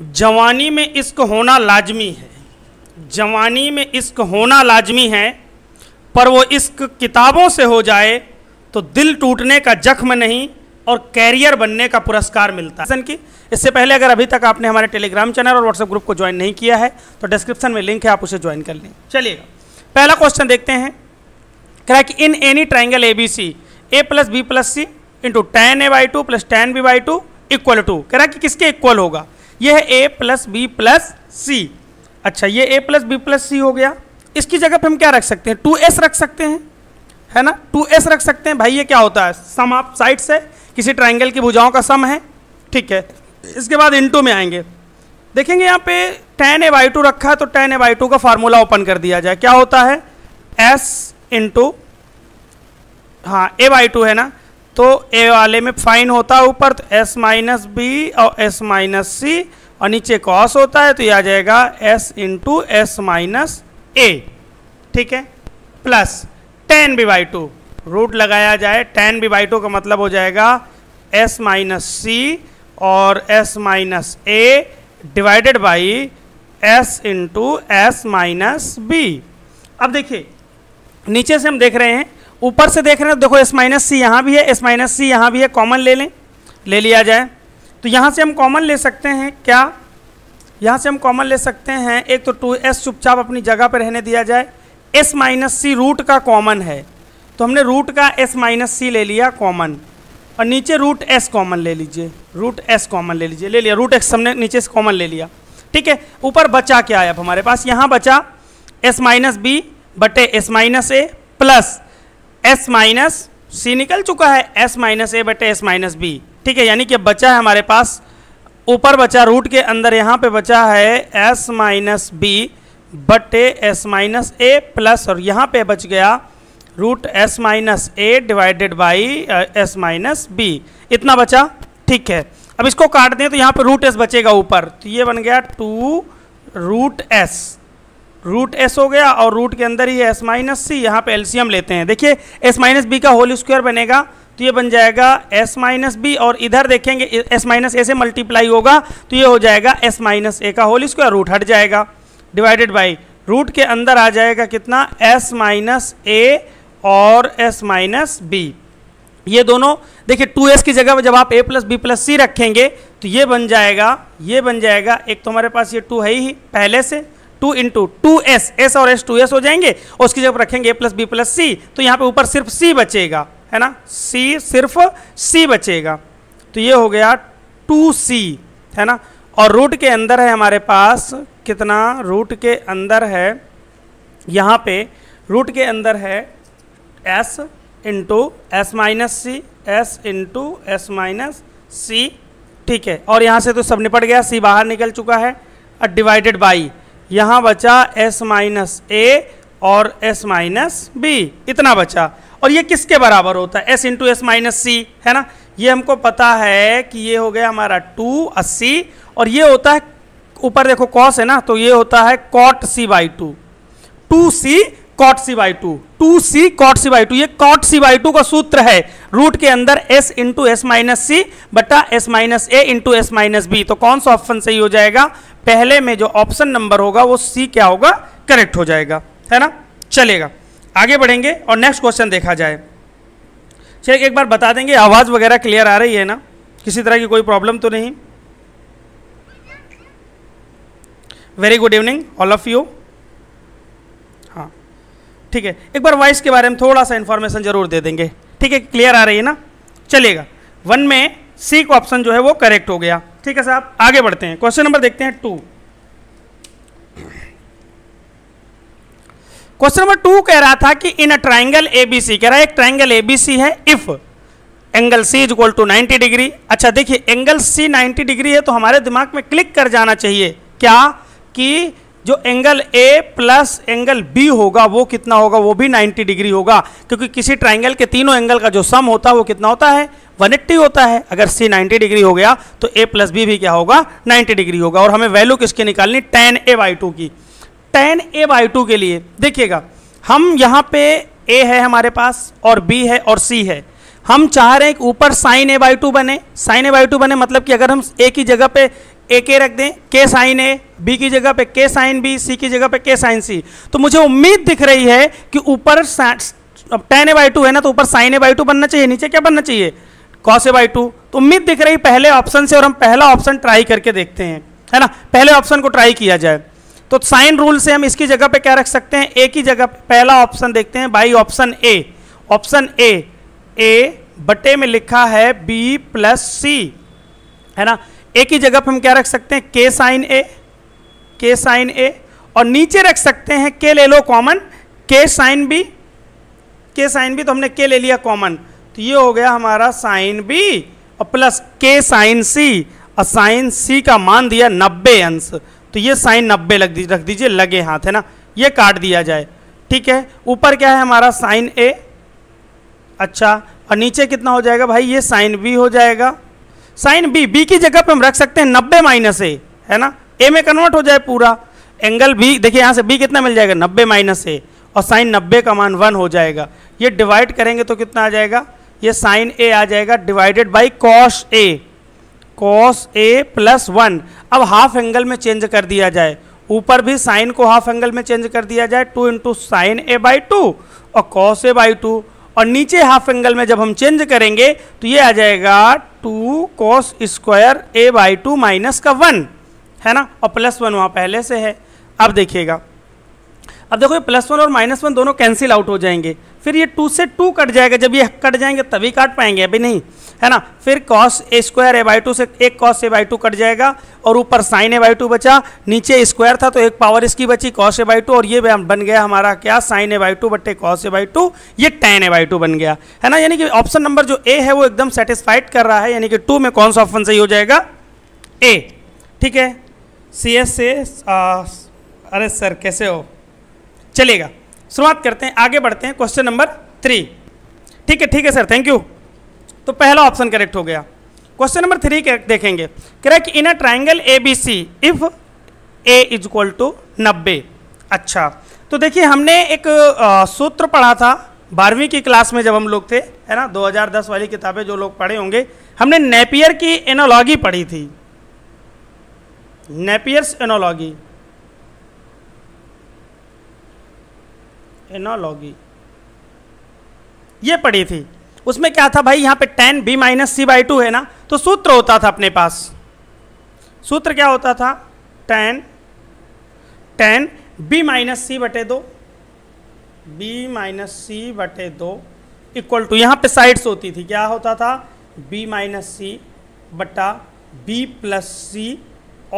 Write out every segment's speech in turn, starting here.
जवानी में इश्क होना लाजमी है जवानी में इश्क होना लाजमी है पर वो इश्क किताबों से हो जाए तो दिल टूटने का जख्म नहीं और कैरियर बनने का पुरस्कार मिलता है की इससे पहले अगर अभी तक आपने हमारे टेलीग्राम चैनल और व्हाट्सएप ग्रुप को ज्वाइन नहीं किया है तो डिस्क्रिप्शन में लिंक है आप उसे ज्वाइन कर लें चलिएगा पहला क्वेश्चन देखते हैं कह कि in any triangle A B C A plus B plus C into tan A by two plus tan B by two equal to कह रहा कि किसके इक्वल होगा ये है ए प्लस बी प्लस सी अच्छा ये ए प्लस बी प्लस सी हो गया इसकी जगह पे हम क्या रख सकते हैं टू एस रख सकते हैं है ना टू एस रख सकते हैं भाई ये क्या होता है सम आप साइड से किसी ट्राइंगल की भुजाओं का सम है ठीक है इसके बाद इंटू में आएंगे देखेंगे यहाँ पे टेन ए बाई टू रखा है तो टेन ए बाई टू का फार्मूला ओपन कर दिया जाए क्या होता है एस इंटू हाँ ए बाई टू है ना तो ए वाले में फाइन होता है ऊपर तो एस माइनस बी और एस माइनस सी और नीचे कॉस होता है तो यह आ जाएगा S into S minus A ठीक है plus tan B by two root लगाया जाए टेन बी बाई टू का मतलब हो जाएगा एस माइनस सी और S minus A divided by S into S minus B अब देखिए नीचे से हम देख रहे हैं ऊपर से देख रहे हैं देखो एस माइनस सी यहाँ भी है एस माइनस सी यहाँ भी है कॉमन ले लें ले लिया जाए तो यहाँ से हम कॉमन ले सकते हैं क्या यहाँ से हम कॉमन ले सकते हैं एक तो टू एस चुपचाप अपनी जगह पर रहने दिया जाए एस माइनस सी रूट का कॉमन है तो हमने रूट का एस माइनस सी ले लिया कॉमन और नीचे रूट एस कॉमन ले लीजिए रूट एस कॉमन ले लीजिए ले लिया रूट एक्स हमने नीचे से कॉमन ले लिया ठीक है ऊपर बचा क्या है अब हमारे पास यहाँ बचा एस माइनस बी बटे एस माइनस ए प्लस एस माइनस सी निकल चुका है एस माइनस ए बटे एस माइनस बी ठीक है यानी कि बचा है हमारे पास ऊपर बचा रूट के अंदर यहाँ पे बचा है एस माइनस बी बटे एस माइनस ए प्लस और यहाँ पे बच गया root s minus A divided by S minus B इतना बचा ठीक है अब इसको काट दें तो यहाँ पे रूट एस बचेगा ऊपर तो ये बन गया two root s root s हो गया और रूट के अंदर ही एस माइनस सी यहाँ पर एल्सियम लेते हैं देखिए एस माइनस बी का होल स्क्वायर बनेगा तो ये बन जाएगा एस माइनस बी और इधर देखेंगे एस माइनस ए से मल्टीप्लाई होगा तो ये हो जाएगा एस माइनस ए का होल स्क्वायर रूट हट जाएगा डिवाइडेड बाई रूट के अंदर आ जाएगा कितना एस माइनस ए और एस माइनस बी ये दोनों देखिए टू एस की जगह जब आप A plus B plus C रखेंगे तो ये बन जाएगा ये बन जाएगा एक तो हमारे पास ये टू है ही पहले से two into two s s और एस टू एस हो जाएंगे और उसकी जगह रखेंगे ए प्लस बी प्लस सी तो यहाँ पे ऊपर सिर्फ सी बचेगा है ना सी सिर्फ सी बचेगा तो ये हो गया टू सी है ना और रूट के अंदर है हमारे पास कितना रूट के अंदर है यहाँ पे रूट के अंदर है एस इंटू एस माइनस सी s into S minus C ठीक है और यहाँ से तो सब निपट गया सी बाहर निकल चुका है डिवाइडेड बाई यहाँ बचा s माइनस ए और s माइनस बी इतना बचा और ये किसके बराबर होता है s into S minus C है ना ये हमको पता है कि ये हो गया हमारा टू अस्सी और ये होता है ऊपर देखो कॉस है ना तो ये होता है cot C by two two C cot C by two two C cot C by two ये कॉट सी बाई टू का सूत्र है रूट के अंदर s into S minus C बटा s minus A into S minus B तो कौन सा ऑप्शन सही हो जाएगा पहले में जो ऑप्शन नंबर होगा वो सी क्या होगा करेक्ट हो जाएगा है ना चलेगा आगे बढ़ेंगे और नेक्स्ट क्वेश्चन देखा जाए चलिए एक बार बता देंगे आवाज़ वगैरह क्लियर आ रही है ना किसी तरह की कोई प्रॉब्लम तो नहीं very good evening all of you हाँ ठीक है एक बार वॉइस के बारे में थोड़ा सा इन्फॉर्मेशन जरूर दे देंगे ठीक है क्लियर आ रही है ना चलेगा वन में सी का ऑप्शन जो है वो करेक्ट हो गया ठीक है साहब आगे बढ़ते हैं क्वेश्चन नंबर देखते हैं टू क्वेश्चन नंबर टू कह रहा था कि इन अ ट्राइंगल एबीसी कह रहा है एक ट्राइंगल एबीसी है if angle C is equal to 90 degree अच्छा देखिए एंगल सी 90 डिग्री है तो हमारे दिमाग में क्लिक कर जाना चाहिए क्या कि जो angle A plus angle B होगा वो कितना होगा वो भी 90 डिग्री होगा क्योंकि किसी ट्राइंगल के तीनों एंगल का जो सम होता है वो कितना होता है 180 होता है अगर सी 90 डिग्री हो गया तो ए प्लस बी भी क्या होगा 90 डिग्री होगा और हमें वैल्यू किसकी निकालनी टेन ए बाई टू की टेन ए बाई टू के लिए देखिएगा हम यहाँ पे ए है हमारे पास और बी है और सी है हम चाह रहे हैं कि ऊपर साइन ए बाई टू बने साइन ए बाई टू बने मतलब कि अगर हम ए की जगह पे ए के रख दें के साइन ए बी की जगह पे के साइन बी सी की जगह पे के साइन सी तो मुझे उम्मीद दिख रही है कि ऊपर टेन ए बाई टू है ना तो ऊपर साइन ए बाई टू बनना चाहिए नीचे क्या बनना चाहिए कॉस ए बाई टू तो उम्मीद दिख रही पहले ऑप्शन से और हम पहला ऑप्शन ट्राई करके देखते हैं है ना पहले ऑप्शन को ट्राई किया जाए तो साइन रूल से हम इसकी जगह पे क्या रख सकते हैं ए की जगह पहला ऑप्शन देखते हैं बाई option A option A A बटे में लिखा है बी प्लस सी है ना ए की जगह पर हम क्या रख सकते हैं के साइन ए के साइन ए और नीचे रख सकते हैं के ले लो common K sine B K sine B तो हमने के ले लिया कॉमन तो ये हो गया हमारा साइन बी और प्लस के साइन सी और साइन सी का मान दिया नब्बे अंश तो ये साइन नब्बे लग दी रख दीजिए लगे हाथ है ना ये काट दिया जाए ठीक है ऊपर क्या है हमारा साइन ए अच्छा और नीचे कितना हो जाएगा भाई ये साइन बी हो जाएगा साइन बी बी की जगह पे हम रख सकते हैं नब्बे माइनस ए है ना ए में कन्वर्ट हो जाए पूरा एंगल बी देखिए यहाँ से बी कितना मिल जाएगा नब्बे माइनस ए और साइन नब्बे का मान वन हो जाएगा ये डिवाइड करेंगे तो कितना आ जाएगा ये साइन ए आ जाएगा divided by cos A cos A plus one अब हाफ एंगल में चेंज कर दिया जाए ऊपर भी साइन को हाफ एंगल में चेंज कर दिया जाए two into sine A by two और कॉस ए बाई टू और नीचे हाफ एंगल में जब हम चेंज करेंगे तो ये आ जाएगा two cos square A by two minus का वन है ना और प्लस वन वहाँ पहले से है अब देखिएगा अब देखो ये प्लस वन और माइनस वन दोनों कैंसिल आउट हो जाएंगे फिर ये टू से टू कट जाएगा जब ये कट जाएंगे तभी काट पाएंगे अभी नहीं है ना फिर cos A square A by two से एक cos A by two cut जाएगा और ऊपर साइन ए बाई टू बचा नीचे स्क्वायर था तो एक पावर इसकी बची कॉस ए बाई टू और ये बन गया हमारा क्या साइन ए बाई टू बटे कॉस ए बाई टू ये टेन ए बाई टू बन गया है ना यानी कि ऑप्शन नंबर जो ए है वो एकदम सेटिस्फाइड कर रहा है यानी कि टू में कौन सा ऑप्शन सही हो जाएगा ए ठीक है सी एस से अरे सर कैसे हो चलेगा शुरुआत करते हैं आगे बढ़ते हैं क्वेश्चन नंबर थ्री ठीक है ठीक है सर थैंक यू तो पहला ऑप्शन करेक्ट हो गया क्वेश्चन नंबर थ्री देखेंगे correct in a triangle A B C if A is equal to नब्बे अच्छा तो देखिए हमने एक सूत्र पढ़ा था बारहवीं की क्लास में जब हम लोग थे है ना 2010 वाली किताबें जो लोग पढ़े होंगे हमने नेपियर की एनोलॉजी पढ़ी थी नेपियर्स एनोलॉजी एनालॉगी ये पड़ी थी उसमें क्या था भाई यहाँ पे tan B minus C by two है ना तो सूत्र होता था अपने पास सूत्र क्या होता था टेन टेन बी माइनस सी बटे दो बी माइनस सी बटे दो इक्वल टू यहाँ पे साइड्स होती थी क्या होता था बी माइनस सी बटा बी प्लस सी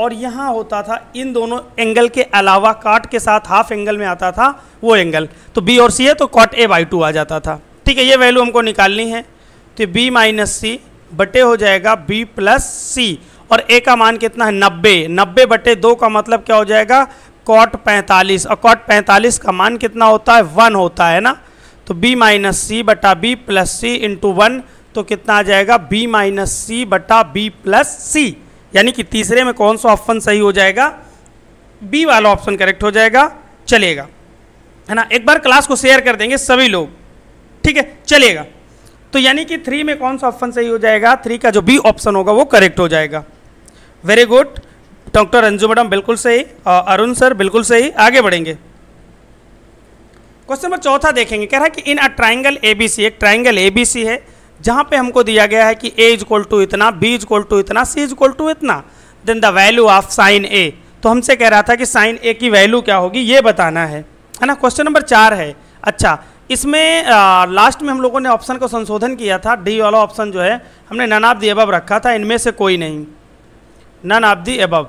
और यहाँ होता था इन दोनों एंगल के अलावा काट के साथ हाफ एंगल में आता था वो एंगल तो बी और सी है तो कॉट ए बाई टू आ जाता था ठीक है ये वैल्यू हमको निकालनी है तो बी माइनस सी बटे हो जाएगा बी प्लस सी और ए का मान कितना है नब्बे नब्बे बटे दो का मतलब क्या हो जाएगा कॉट पैंतालीस और कॉट पैंतालीस का मान कितना होता है वन होता है ना तो बी माइनस सी बटा B plus C into one तो कितना आ जाएगा बी माइनस सी बटा बी प्लस सी यानी कि तीसरे में कौन सा ऑप्शन सही हो जाएगा बी वाला ऑप्शन करेक्ट हो जाएगा चलेगा है ना एक बार क्लास को शेयर कर देंगे सभी लोग ठीक है चलेगा तो यानी कि थ्री में कौन सा ऑप्शन सही हो जाएगा थ्री का जो बी ऑप्शन होगा वो करेक्ट हो जाएगा very good doctor Anju madam बिल्कुल सही अरुण सर बिल्कुल सही आगे बढ़ेंगे क्वेश्चन नंबर चौथा देखेंगे कह रहा है कि इन अ ट्राइंगल एबीसी एक ट्राइंगल एबीसी है जहाँ पे हमको दिया गया है कि ए इज इक्वल टू इतना बी इज इक्वल टू इतना सी इज इक्वल टू इतना then the value of sine A तो हमसे कह रहा था कि साइन ए की वैल्यू क्या होगी ये बताना है है ना क्वेश्चन नंबर चार है अच्छा इसमें आ, लास्ट में हम लोगों ने ऑप्शन को संशोधन किया था डी वाला ऑप्शन जो है हमने नन ऑफ दी एबव रखा था इनमें से कोई नहीं नन ऑफ दी एबव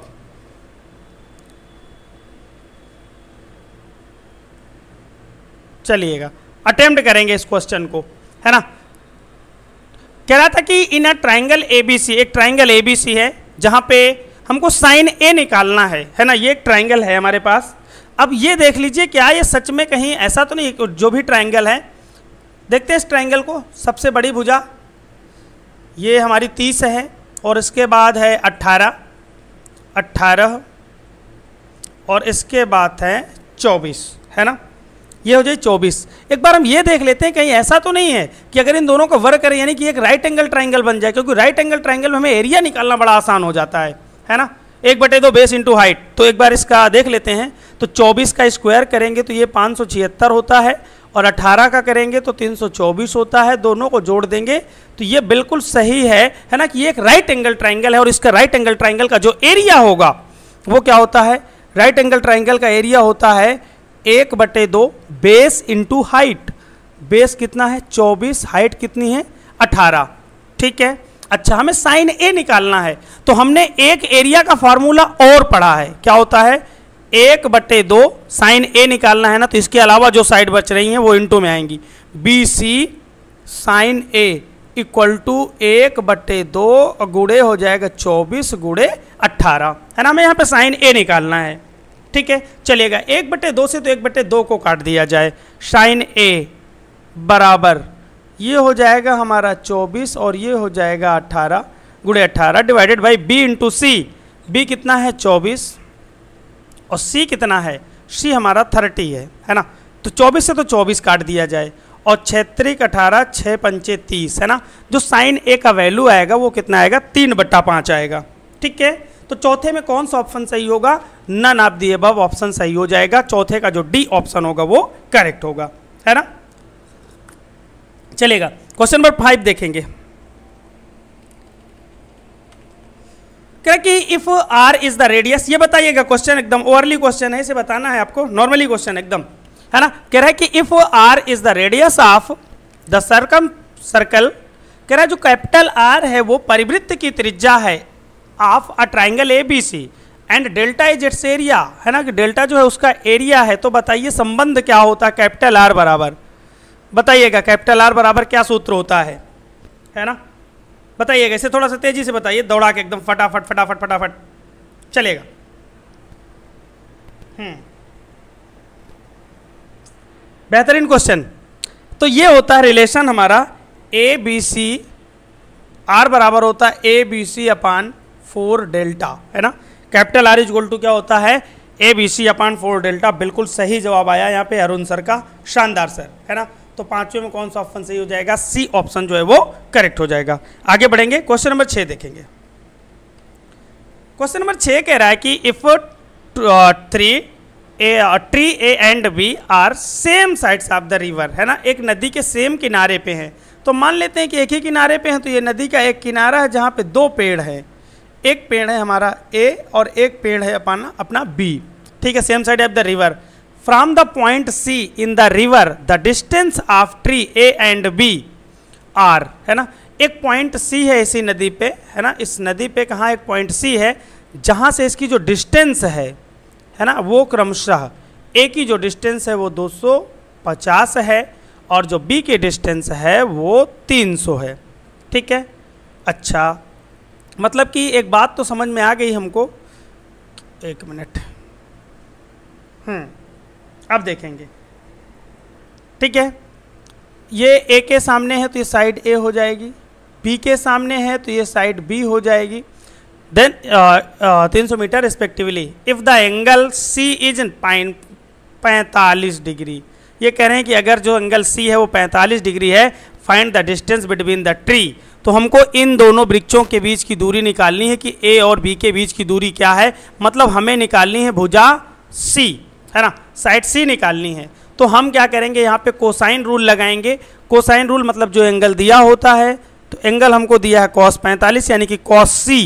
चलिएगा अटेम्प्ट करेंगे इस क्वेश्चन को है ना कह रहा था कि in a triangle A B C एक ट्राइंगल ए बी सी है जहाँ पे हमको साइन ए निकालना है है ना ये एक ट्राइंगल है हमारे पास अब ये देख लीजिए क्या ये सच में कहीं ऐसा तो नहीं जो भी ट्राइंगल है देखते हैं इस ट्राइंगल को सबसे बड़ी भुजा ये हमारी तीस है और इसके बाद है अट्ठारह अट्ठारह और इसके बाद है चौबीस है ना ये हो जाए चौबीस एक बार हम ये देख लेते हैं कहीं ऐसा तो नहीं है कि अगर इन दोनों को वर्क करें यानी कि एक राइट एंगल ट्राइंगल बन जाए क्योंकि राइट एंगल ट्राइंगल में हमें एरिया निकालना बड़ा आसान हो जाता है है ना एक बटे दो बेस इंटू हाइट तो एक बार इसका देख लेते हैं तो चौबीस का स्क्वायर करेंगे तो ये पाँच होता है और 18 का करेंगे तो 324 होता है दोनों को जोड़ देंगे तो ये बिल्कुल सही है है ना कि ये एक राइट एंगल ट्राइंगल है और इसका राइट एंगल ट्राइंगल का जो एरिया होगा वो क्या होता है राइट एंगल ट्राइंगल का एरिया होता है एक बटे दो बेस इंटू हाइट बेस कितना है चौबीस हाइट कितनी है अठारह ठीक है अच्छा हमें साइन ए निकालना है तो हमने एक एरिया का फार्मूला और पढ़ा है क्या होता है एक बटे दो साइन ए निकालना है ना तो इसके अलावा जो साइड बच रही हैं वो इंटू में आएंगी B C sine A equal to एक बटे दो गुड़े हो जाएगा चौबीस गुड़े अट्ठारह है ना हमें यहाँ पे साइन ए निकालना है ठीक है चलेगा एक बटे दो से तो एक बटे दो को काट दिया जाए साइन ए बराबर ये हो जाएगा हमारा चौबीस और ये हो जाएगा अट्ठारह गुड़े अट्ठारह divided by B into C B कितना है चौबीस और सी कितना है सी हमारा थर्टी है है ना तो चौबीस से तो चौबीस काट दिया जाए और छत्रिक अठारह छः पंचे तीस है ना जो साइन ए का वैल्यू आएगा वो कितना आएगा तीन बट्टा पाँच आएगा ठीक है तो चौथे में कौन सा ऑप्शन सही होगा none of the above option सही हो जाएगा चौथे का जो डी ऑप्शन होगा वो करेक्ट होगा है ना चलेगा क्वेश्चन नंबर फाइव देखेंगे कि if R is the radius ये बताइएगा क्वेश्चन एकदम ओवरली क्वेश्चन है इसे बताना है आपको नॉर्मली क्वेश्चन एकदम है ना कह रहा है कि if R is the radius of the circumcircle कह रहा है जो कैपिटल आर है वो परिवृत्त की त्रिज्या है of a triangle A B C and delta is its area है ना कि डेल्टा जो है उसका एरिया है तो बताइए संबंध क्या होता है कैपिटल आर बराबर बताइएगा कैपिटल आर बराबर क्या सूत्र होता है है ना बताइएगा इसे थोड़ा सा तेजी से बताइए दौड़ा के एकदम फटाफट फटाफट फटाफट चलेगा हम्म। बेहतरीन क्वेश्चन तो ये होता है रिलेशन हमारा ए बी सी आर बराबर होता है A B C upon four delta है ना capital R is equal to क्या होता है A B C upon four delta बिल्कुल सही जवाब आया यहाँ पे अरुण सर का शानदार सर है ना तो पांचवें में कौन सा ऑप्शन सही हो जाएगा सी ऑप्शन जो है वो करेक्ट हो जाएगा आगे बढ़ेंगे क्वेश्चन नंबर छः देखेंगे क्वेश्चन नंबर छः कह रहा है कि if three A tree A and B are same sides of the river है ना एक नदी के सेम किनारे पे हैं तो मान लेते हैं कि एक ही किनारे पे हैं तो ये नदी का एक किनारा है जहाँ पे दो पेड़ हैं एक पेड़ है हमारा ए और एक पेड़ है अपना अपना बी ठीक है same side of the river from the point C in the river the distance of tree A and B are है ना एक पॉइंट सी है इसी नदी पे है ना इस नदी पे कहाँ एक पॉइंट सी है जहाँ से इसकी जो डिस्टेंस है है ना वो क्रमशः ए की जो डिस्टेंस है वो 250 है और जो बी की डिस्टेंस है वो 300 है ठीक है अच्छा मतलब कि एक बात तो समझ में आ गई हमको एक मिनट हम्म, अब देखेंगे ठीक है ये ए के सामने है तो ये साइड ए हो जाएगी बी के सामने है तो ये साइड बी हो जाएगी देन तीन सौ metre respectively if the angle C is पाइन पैंतालीस डिग्री ये कह रहे हैं कि अगर जो एंगल सी है वो पैंतालीस डिग्री है find the distance between the tree तो हमको इन दोनों वृक्षों के बीच की दूरी निकालनी है कि ए और बी के बीच की दूरी क्या है मतलब हमें निकालनी है भुजा सी है ना साइड सी निकालनी है तो हम क्या करेंगे यहाँ पे कोसाइन रूल लगाएंगे कोसाइन रूल मतलब जो एंगल दिया होता है तो एंगल हमको दिया है कॉस पैंतालीस यानी कि कॉस सी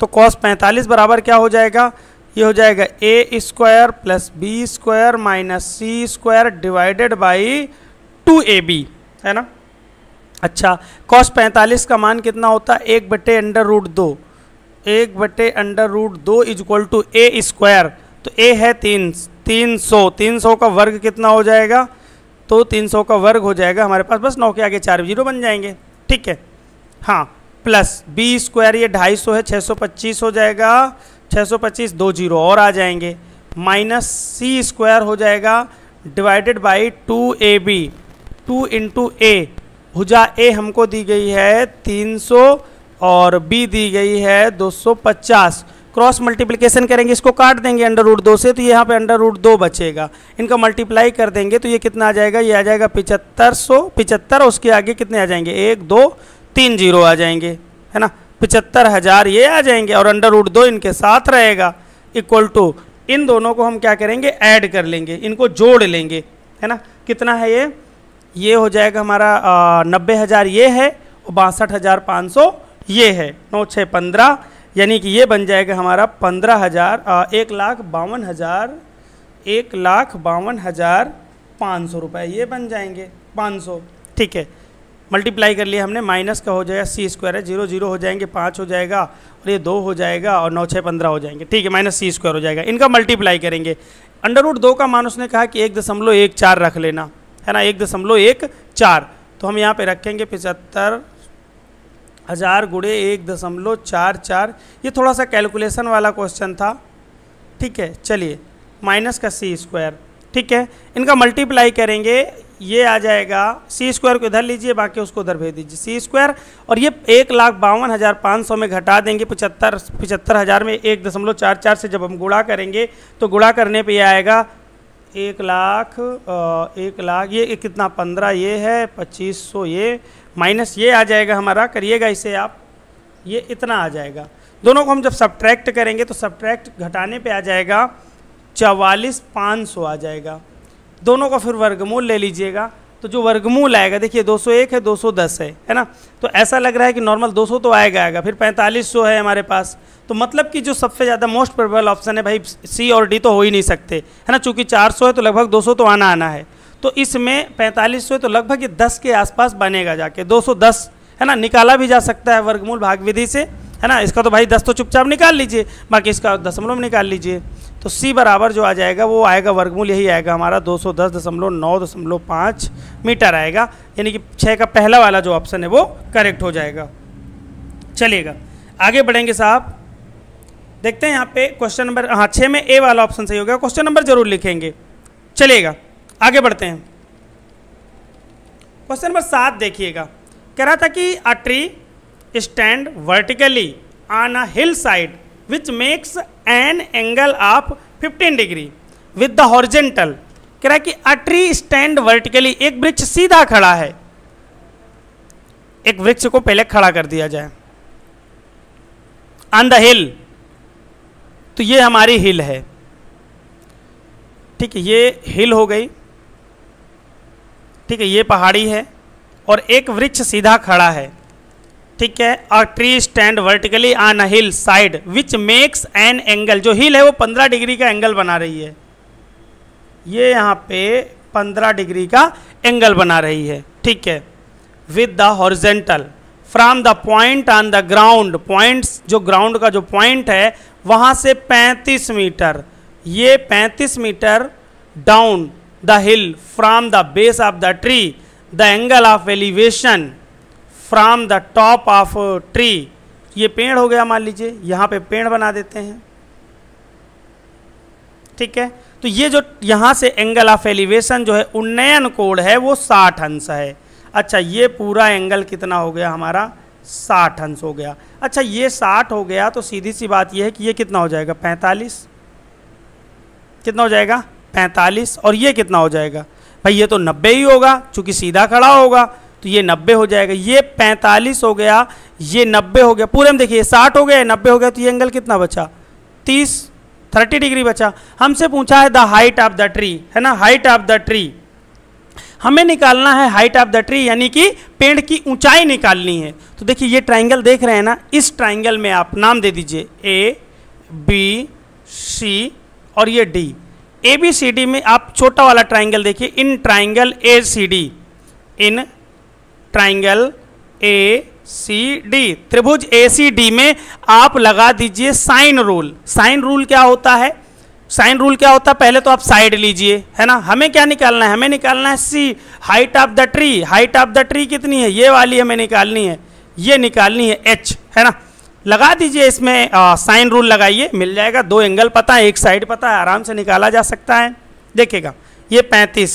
तो कॉस पैंतालीस बराबर क्या हो जाएगा ये हो जाएगा ए square plus B square minus C square divided by two A B है ना अच्छा कॉस पैंतालीस का मान कितना होता है एक बटे अंडर रूट दो एक बटे अंडर रूट दो is equal to A square तो ए है तीन तीन सौ तीन सौ का वर्ग कितना हो जाएगा तो तीन सौ का वर्ग हो जाएगा हमारे पास बस नौ के आगे चार जीरो बन जाएंगे ठीक है हाँ प्लस बी स्क्वायर ये ढाई सौ है छः सौ पच्चीस हो जाएगा छः सौ पच्चीस दो जीरो और आ जाएंगे माइनस सी स्क्वायर हो जाएगा divided by two A B two into A भुजा ए हमको दी गई है 300 और बी दी गई है 250 क्रॉस मल्टीप्लिकेशन करेंगे इसको काट देंगे अंडर रूट दो से तो यहाँ पे अंडर रूट दो बचेगा इनका मल्टीप्लाई कर देंगे तो ये कितना आ जाएगा ये आ जाएगा पिचहत्तर सौ पिचहत्तर उसके आगे कितने आ जाएंगे एक दो तीन जीरो आ जाएंगे है ना पिचहत्तर हज़ार ये आ जाएंगे और अंडर रूट दो इनके साथ रहेगा इक्वल टू इन दोनों को हम क्या करेंगे ऐड कर लेंगे इनको जोड़ लेंगे है ना कितना है ये ये हो जाएगा हमारा नब्बे हज़ार ये है और बासठ हज़ार पाँच सौ ये है नौ छः पंद्रह यानी कि ये बन जाएगा हमारा पंद्रह हज़ार एक लाख बावन हज़ार एक लाख बावन हज़ार पाँच सौ रुपये ये बन जाएंगे पाँच सौ ठीक है मल्टीप्लाई कर लिया हमने माइनस का हो जाएगा सी स्क्वायर है जीरो जीरो हो जाएंगे पाँच हो जाएगा और ये दो हो जाएगा और नौ छः पंद्रह हो जाएंगे ठीक है माइनस सी स्क्वायर हो जाएगा इनका मल्टीप्लाई करेंगे अंडर रूट दो का मान उसने कहा कि एक दशमलव एक चार रख लेना है ना एक दशमलव एक चार तो हम यहाँ पे रखेंगे पचहत्तर हज़ार गुड़े एक दशमलव चार चार ये थोड़ा सा कैलकुलेशन वाला क्वेश्चन था ठीक है चलिए माइनस का सी स्क्वायर ठीक है इनका मल्टीप्लाई करेंगे ये आ जाएगा सी स्क्वायर को इधर लीजिए बाकी उसको उधर भेज दीजिए सी स्क्वायर और ये एक लाख बावन हज़ार पाँच सौ में घटा देंगे पचहत्तर पचहत्तर हज़ार में एक दशमलव चार चार से जब हम गुड़ा करेंगे तो गुड़ा करने पे ये आएगा एक लाख एक लाख ये, कितना पंद्रह ये है पच्चीस सौ ये माइनस ये आ जाएगा हमारा करिएगा इसे आप ये इतना आ जाएगा दोनों को हम जब सब्ट्रैक्ट करेंगे तो सब्ट्रैक्ट घटाने पे आ जाएगा चवालीस पाँच सौ आ जाएगा दोनों का फिर वर्गमूल ले लीजिएगा तो जो वर्गमूल आएगा देखिए 201 है 210 है है ना तो ऐसा लग रहा है कि नॉर्मल 200 तो आएगा आएगा फिर 4500 है हमारे पास तो मतलब कि जो सबसे ज़्यादा मोस्ट प्रबल ऑप्शन है भाई सी और डी तो हो ही नहीं सकते है ना चूँकि चार है तो लगभग दो तो आना आना है तो इसमें पैंतालीस है तो लगभग ये दस के आसपास बनेगा जाके दो है ना निकाला भी जा सकता है वर्गमूल भाग विधि से है ना इसका तो भाई दस तो चुपचाप निकाल लीजिए बाकी इसका दशमलव निकाल लीजिए तो सी बराबर जो आ जाएगा वो आएगा वर्गमूल यही आएगा हमारा दो सौ दस दशमलव नौ दशमलव मीटर आएगा यानी कि छः का पहला वाला जो ऑप्शन है वो करेक्ट हो जाएगा चलिएगा आगे बढ़ेंगे साहब देखते हैं यहाँ पे क्वेश्चन नंबर हाँ छः में ए वाला ऑप्शन सही होगा क्वेश्चन नंबर जरूर लिखेंगे चलिएगा आगे बढ़ते हैं क्वेश्चन नंबर सात देखिएगा कह रहा था कि a tree stand vertically on a hill side which makes an angle of 15 degree with the horizontal कह रहा है कि अ ट्री स्टैंड वर्टिकली एक वृक्ष सीधा खड़ा है एक वृक्ष को पहले खड़ा कर दिया जाए ऑन द हिल तो ये हमारी हिल है ठीक है ये हिल हो गई ठीक है ये पहाड़ी है और एक वृक्ष सीधा खड़ा है ठीक है a tree stand vertically on a hill side which makes an angle जो हिल है वो पंद्रह डिग्री का एंगल बना रही है ये यहाँ पे पंद्रह डिग्री का एंगल बना रही है ठीक है with the horizontal from the point on the ground points जो ग्राउंड का जो पॉइंट है वहाँ से 35 मीटर ये 35 metre down the hill from the base of the tree the angle of elevation from the top of tree ये पेड़ हो गया मान लीजिए यहाँ पे पेड़ बना देते हैं ठीक है तो ये जो यहाँ से एंगल ऑफ एलिवेशन जो है उन्नयन कोण है वो साठ अंश है अच्छा ये पूरा एंगल कितना हो गया हमारा साठ अंश हो गया अच्छा ये साठ हो गया तो सीधी सी बात यह है कि ये कितना हो जाएगा पैंतालीस कितना हो जाएगा पैंतालीस और ये कितना हो जाएगा भाई ये तो नब्बे ही होगा चूँकि सीधा खड़ा होगा तो ये नब्बे हो जाएगा ये पैंतालीस हो गया ये नब्बे हो गया पूरे में देखिए साठ हो गया नब्बे हो गया तो ये एंगल कितना बचा तीस थर्टी डिग्री बचा हमसे पूछा है the height of the tree है ना हाइट ऑफ द ट्री हमें निकालना है हाइट ऑफ द ट्री यानी कि पेड़ की ऊंचाई निकालनी है तो देखिए ये ट्राइंगल देख रहे हैं ना इस ट्राइंगल में आप नाम दे दीजिए ए बी सी और ये D A B C D में आप छोटा वाला ट्राइंगल देखिए in triangle A C D in triangle A C D त्रिभुज ए सी डी में आप लगा दीजिए साइन रूल साइन रूल क्या होता है साइन रूल क्या होता है पहले तो आप साइड लीजिए है ना हमें क्या निकालना है हमें निकालना है C height of the tree height of the tree कितनी है ये वाली हमें निकालनी है ये निकालनी है एच है ना लगा दीजिए इसमें साइन रूल लगाइए मिल जाएगा दो एंगल पता है एक साइड पता है आराम से निकाला जा सकता है देखिएगा ये पैंतीस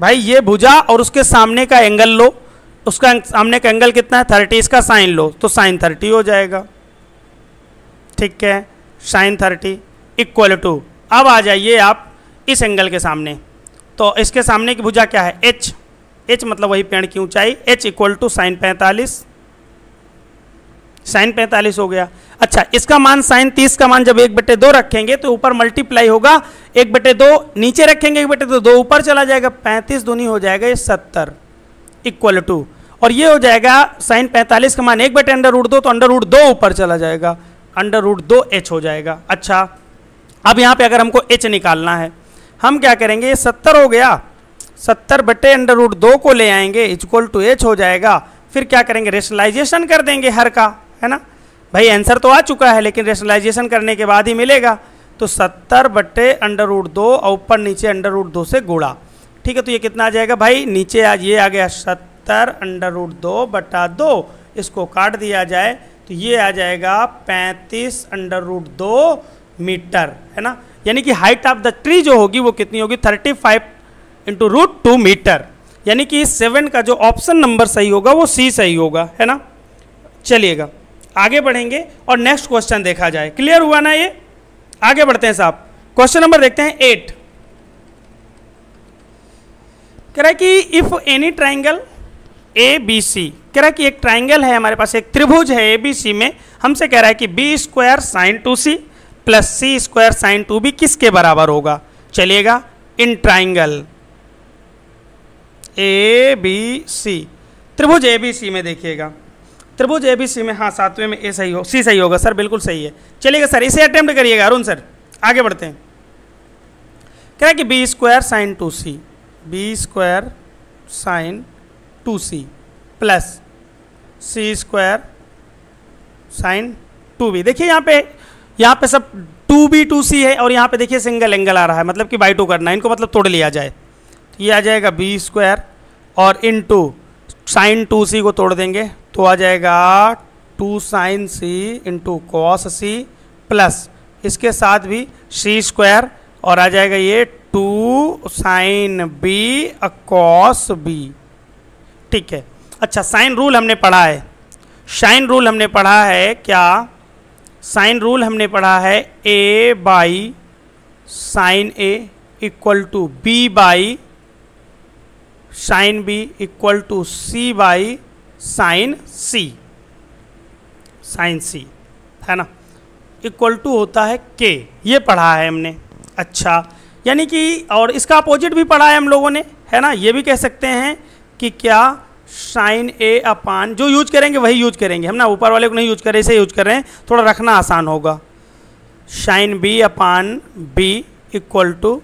भाई ये भुजा और उसके सामने का एंगल लो उसका सामने का एंगल कितना है थर्टी इसका साइन लो तो साइन थर्टी हो जाएगा ठीक है साइन थर्टी इक्वल टू अब आ जाइए आप इस एंगल के सामने तो इसके सामने की भुजा क्या है एच एच मतलब वही पेड़ की ऊंचाई एच इक्वल टू साइन पैंतालीस साइन पैंतालीस हो गया अच्छा इसका मान साइन तीस का मान जब एक बटे दो रखेंगे तो ऊपर मल्टीप्लाई होगा एक बटे दो नीचे रखेंगे एक बटे दो दो ऊपर चला जाएगा पैंतीस दूनी हो जाएगा ये सत्तर इक्वल टू और ये हो जाएगा साइन पैंतालीस का मान एक बटे अंडर रूट दो तो अंडर रूट दो ऊपर चला जाएगा अंडर रूट दो एच हो जाएगा अच्छा अब यहाँ पे अगर हमको एच निकालना है हम क्या करेंगे ये सत्तर हो गया सत्तर बटे अंडर रूट दो को ले आएंगे इक्वल टू एच हो जाएगा फिर क्या करेंगे रेशनलाइजेशन कर देंगे हर का है ना भाई आंसर तो आ चुका है लेकिन रेशनलाइजेशन करने के बाद ही मिलेगा तो सत्तर बटे अंडर रूट दो और ऊपर नीचे अंडर रूट दो से गुड़ा ठीक है तो ये कितना आ जाएगा भाई नीचे आज ये आ गया सत्तर अंडर रूट दो बटा दो इसको काट दिया जाए तो ये आ जाएगा पैंतीस अंडर रूट दो मीटर है ना यानी कि हाइट ऑफ द ट्री जो होगी वो कितनी होगी thirty five into root two metre यानी कि सेवन का जो ऑप्शन नंबर सही होगा वो सी सही होगा है ना चलिएगा आगे बढ़ेंगे और नेक्स्ट क्वेश्चन देखा जाए क्लियर हुआ ना ये आगे बढ़ते हैं साहब क्वेश्चन नंबर देखते हैं एट कह रहा है कि if any triangle A B C कह रहा है कि एक ट्राइंगल है हमारे पास एक त्रिभुज है ए बी सी में हमसे कह रहा है कि B square sine two C plus सी स्क्वायर साइन टू बी किसके बराबर होगा चलिएगा इन ट्राइंगल ए बी सी त्रिभुज ए बी सी में देखिएगा त्रिभुज ए बी सी में हाँ सातवें में ए सही हो सी सही होगा सर बिल्कुल सही है चलिएगा सर इसे अटेम्प्ट करिएगा अरुण सर आगे बढ़ते हैं कह रहा है कि B square sine two C B square sine two C plus सी स्क्वायर साइन टू बी देखिए यहाँ पे यहाँ पे सब टू बी टू सी है और यहाँ पे देखिए सिंगल एंगल आ रहा है मतलब कि बाई टू करना है इनको मतलब तोड़ लिया जाए तो ये आ जाएगा बी स्क्वायर और into sine two C को तोड़ देंगे तो आ जाएगा two sine C into cos C plus इसके साथ भी सी स्क्वायर और आ जाएगा ये two sine B cos B ठीक है अच्छा साइन रूल हमने पढ़ा है साइन रूल हमने पढ़ा है क्या साइन रूल हमने पढ़ा है A by sine A equal to B by sine B equal to C by sine C sine C है ना इक्वल टू होता है के ये पढ़ा है हमने अच्छा यानी कि और इसका अपोजिट भी पढ़ा है हम लोगों ने है ना ये भी कह सकते हैं कि क्या साइन ए अपान जो यूज करेंगे वही यूज करेंगे हम ना ऊपर वाले को नहीं यूज करें इसे यूज कर रहे हैं थोड़ा रखना आसान होगा sine B upon B equal to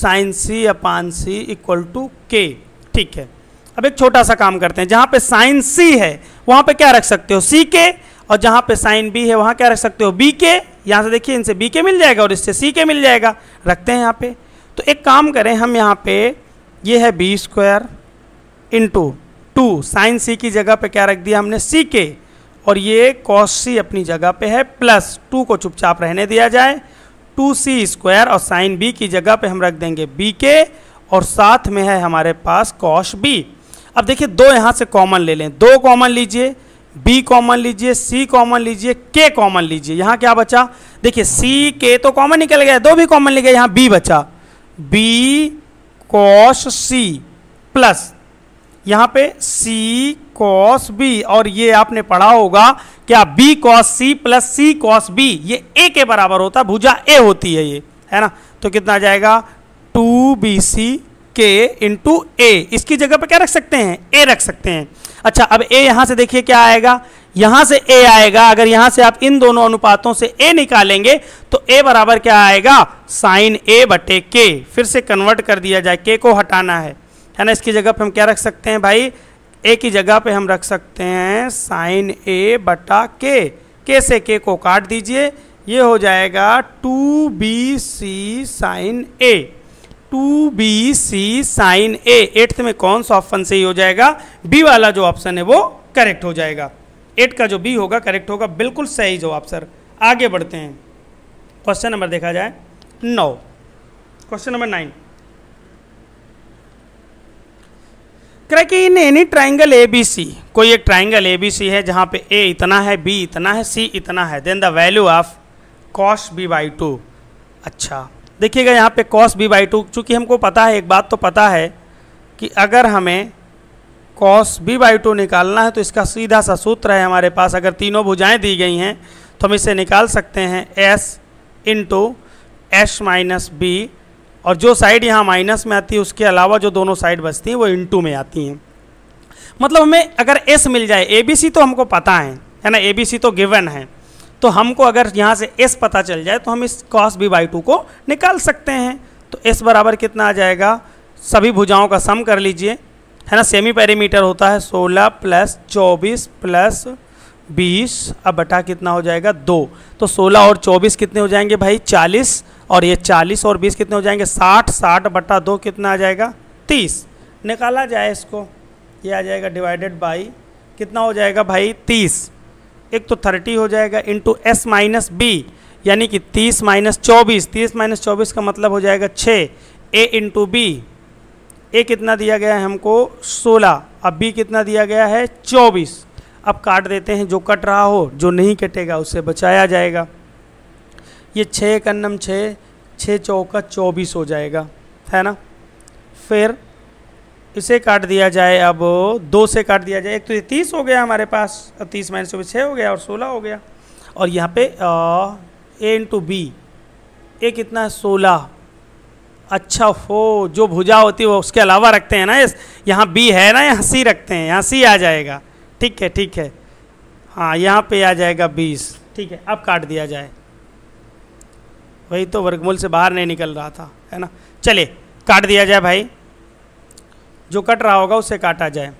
sine C upon C equal to K ठीक है अब एक छोटा सा काम करते हैं जहाँ पे साइन सी है वहाँ पे क्या रख सकते हो सी के और जहाँ पे साइन बी है वहाँ क्या रख सकते हो बी के यहाँ से देखिए इनसे बी के मिल जाएगा और इससे सी के मिल जाएगा रखते हैं यहाँ पे तो एक काम करें हम यहाँ पे ये है B square into two sine C की जगह पे क्या रख दिया हमने सी के और ये कॉस सी अपनी जगह पे है प्लस टू को चुपचाप रहने दिया जाए टू सी स्क्वायर और साइन बी की जगह पे हम रख देंगे बी के और साथ में है हमारे पास कॉश बी अब देखिए दो यहाँ से कॉमन ले लें दो कॉमन लीजिए बी कॉमन लीजिए सी कॉमन लीजिए के कॉमन लीजिए यहां क्या बचा देखिए सी के तो कॉमन निकल गया दो भी कॉमन ले यहां बी बचा बी कॉस सी प्लस यहां पे सी कॉस बी और ये आपने पढ़ा होगा क्या B cos C plus C cos B ये ए के बराबर होता है भुजा ए होती है ये है ना तो कितना आ जाएगा टू बी सी के इंटू ए इसकी जगह पे क्या रख सकते हैं ए रख सकते हैं अच्छा अब ए यहाँ से देखिए क्या आएगा यहाँ से ए आएगा अगर यहाँ से आप इन दोनों अनुपातों से ए निकालेंगे तो ए बराबर क्या आएगा साइन ए बटे के फिर से कन्वर्ट कर दिया जाए के को हटाना है है ना इसकी जगह पे हम क्या रख सकते हैं भाई ए की जगह पे हम रख सकते हैं साइन ए बटा के के से के को काट दीजिए ये हो जाएगा two B C sine A two B C sine A eighth में कौन सा ऑप्शन सही हो जाएगा बी वाला जो ऑप्शन है वो करेक्ट हो जाएगा एट का जो बी होगा करेक्ट होगा बिल्कुल सही जवाब सर आगे बढ़ते हैं क्वेश्चन नंबर देखा जाए नौ question number nine crack in any triangle A B C कोई एक ट्राइंगल ए बी सी है जहां पे ए इतना है बी इतना है सी इतना है then the value of cos B by two अच्छा देखिएगा यहाँ पे कॉस बी बाई टू चूँकि हमको पता है एक बात तो पता है कि अगर हमें कॉस बी बाई टू निकालना है तो इसका सीधा सा सूत्र है हमारे पास अगर तीनों भुजाएं दी गई हैं तो हम इसे निकाल सकते हैं S into S minus B और जो साइड यहाँ माइनस में आती है उसके अलावा जो दोनों साइड बचती हैं वो इंटू में आती हैं मतलब हमें अगर एस मिल जाए ए बी सी तो हमको पता है है ना ए बी सी तो गिवन है तो हमको अगर यहाँ से एस पता चल जाए तो हम इस कॉस बी बाई टू को निकाल सकते हैं तो एस बराबर कितना आ जाएगा सभी भुजाओं का सम कर लीजिए है ना सेमी पैरीमीटर होता है सोलह प्लस चौबीस प्लस बीस अब बटा कितना हो जाएगा दो तो सोलह और चौबीस कितने हो जाएंगे भाई चालीस और ये चालीस और बीस कितने हो जाएंगे साठ साठ बटा दो कितना आ जाएगा तीस निकाला जाए इसको ये आ जाएगा डिवाइडेड बाई कितना हो जाएगा भाई तीस एक तो थर्टी हो जाएगा इंटू एस माइनस बी यानी कि तीस माइनस चौबीस तीस माइनस चौबीस का मतलब हो जाएगा छः ए इंटू बी ए कितना दिया गया है हमको सोलह अब बी कितना दिया गया है चौबीस अब काट देते हैं जो कट रहा हो जो नहीं कटेगा उसे बचाया जाएगा ये छः कन्नम छः छः चौका चौबीस हो जाएगा है ना फिर इसे काट दिया जाए अब दो से काट दिया जाए एक तो ये तीस हो गया हमारे पास तीस माइनस में छः हो गया और सोलह हो गया और यहाँ पे ए इंटू बी ए कितना है सोलह अच्छा हो जो भुजा होती है वो उसके अलावा रखते हैं ना यहाँ बी है ना यहाँ सी रखते हैं यहाँ सी आ जाएगा ठीक है ठीक है हाँ यहाँ पे आ जाएगा बीस ठीक है अब काट दिया जाए वही तो वर्गमूल से बाहर नहीं निकल रहा था है ना चलिए काट दिया जाए भाई जो कट रहा होगा उसे काटा जाए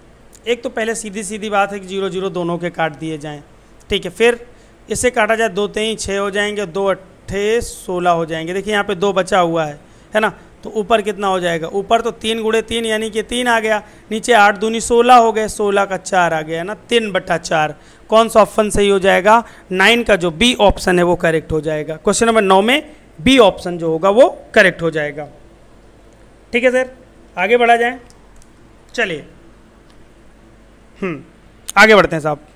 एक तो पहले सीधी सीधी बात है कि जीरो जीरो दोनों के काट दिए जाएँ ठीक है फिर इसे काटा जाए दो तेई छः हो जाएंगे दो अट्ठे सोलह हो जाएंगे देखिए यहाँ पे दो बचा हुआ है है ना तो ऊपर कितना हो जाएगा ऊपर तो तीन गुड़े तीन यानी कि तीन आ गया नीचे आठ दूनी सोलह हो गए सोलह का चार आ गया ना तीन बटा चार कौन सा ऑप्शन सही हो जाएगा नाइन का जो बी ऑप्शन है वो करेक्ट हो जाएगा क्वेश्चन नंबर नौ में बी ऑप्शन जो होगा वो करेक्ट हो जाएगा ठीक है सर आगे बढ़ा जाए चलिए हम्म, आगे बढ़ते हैं साहब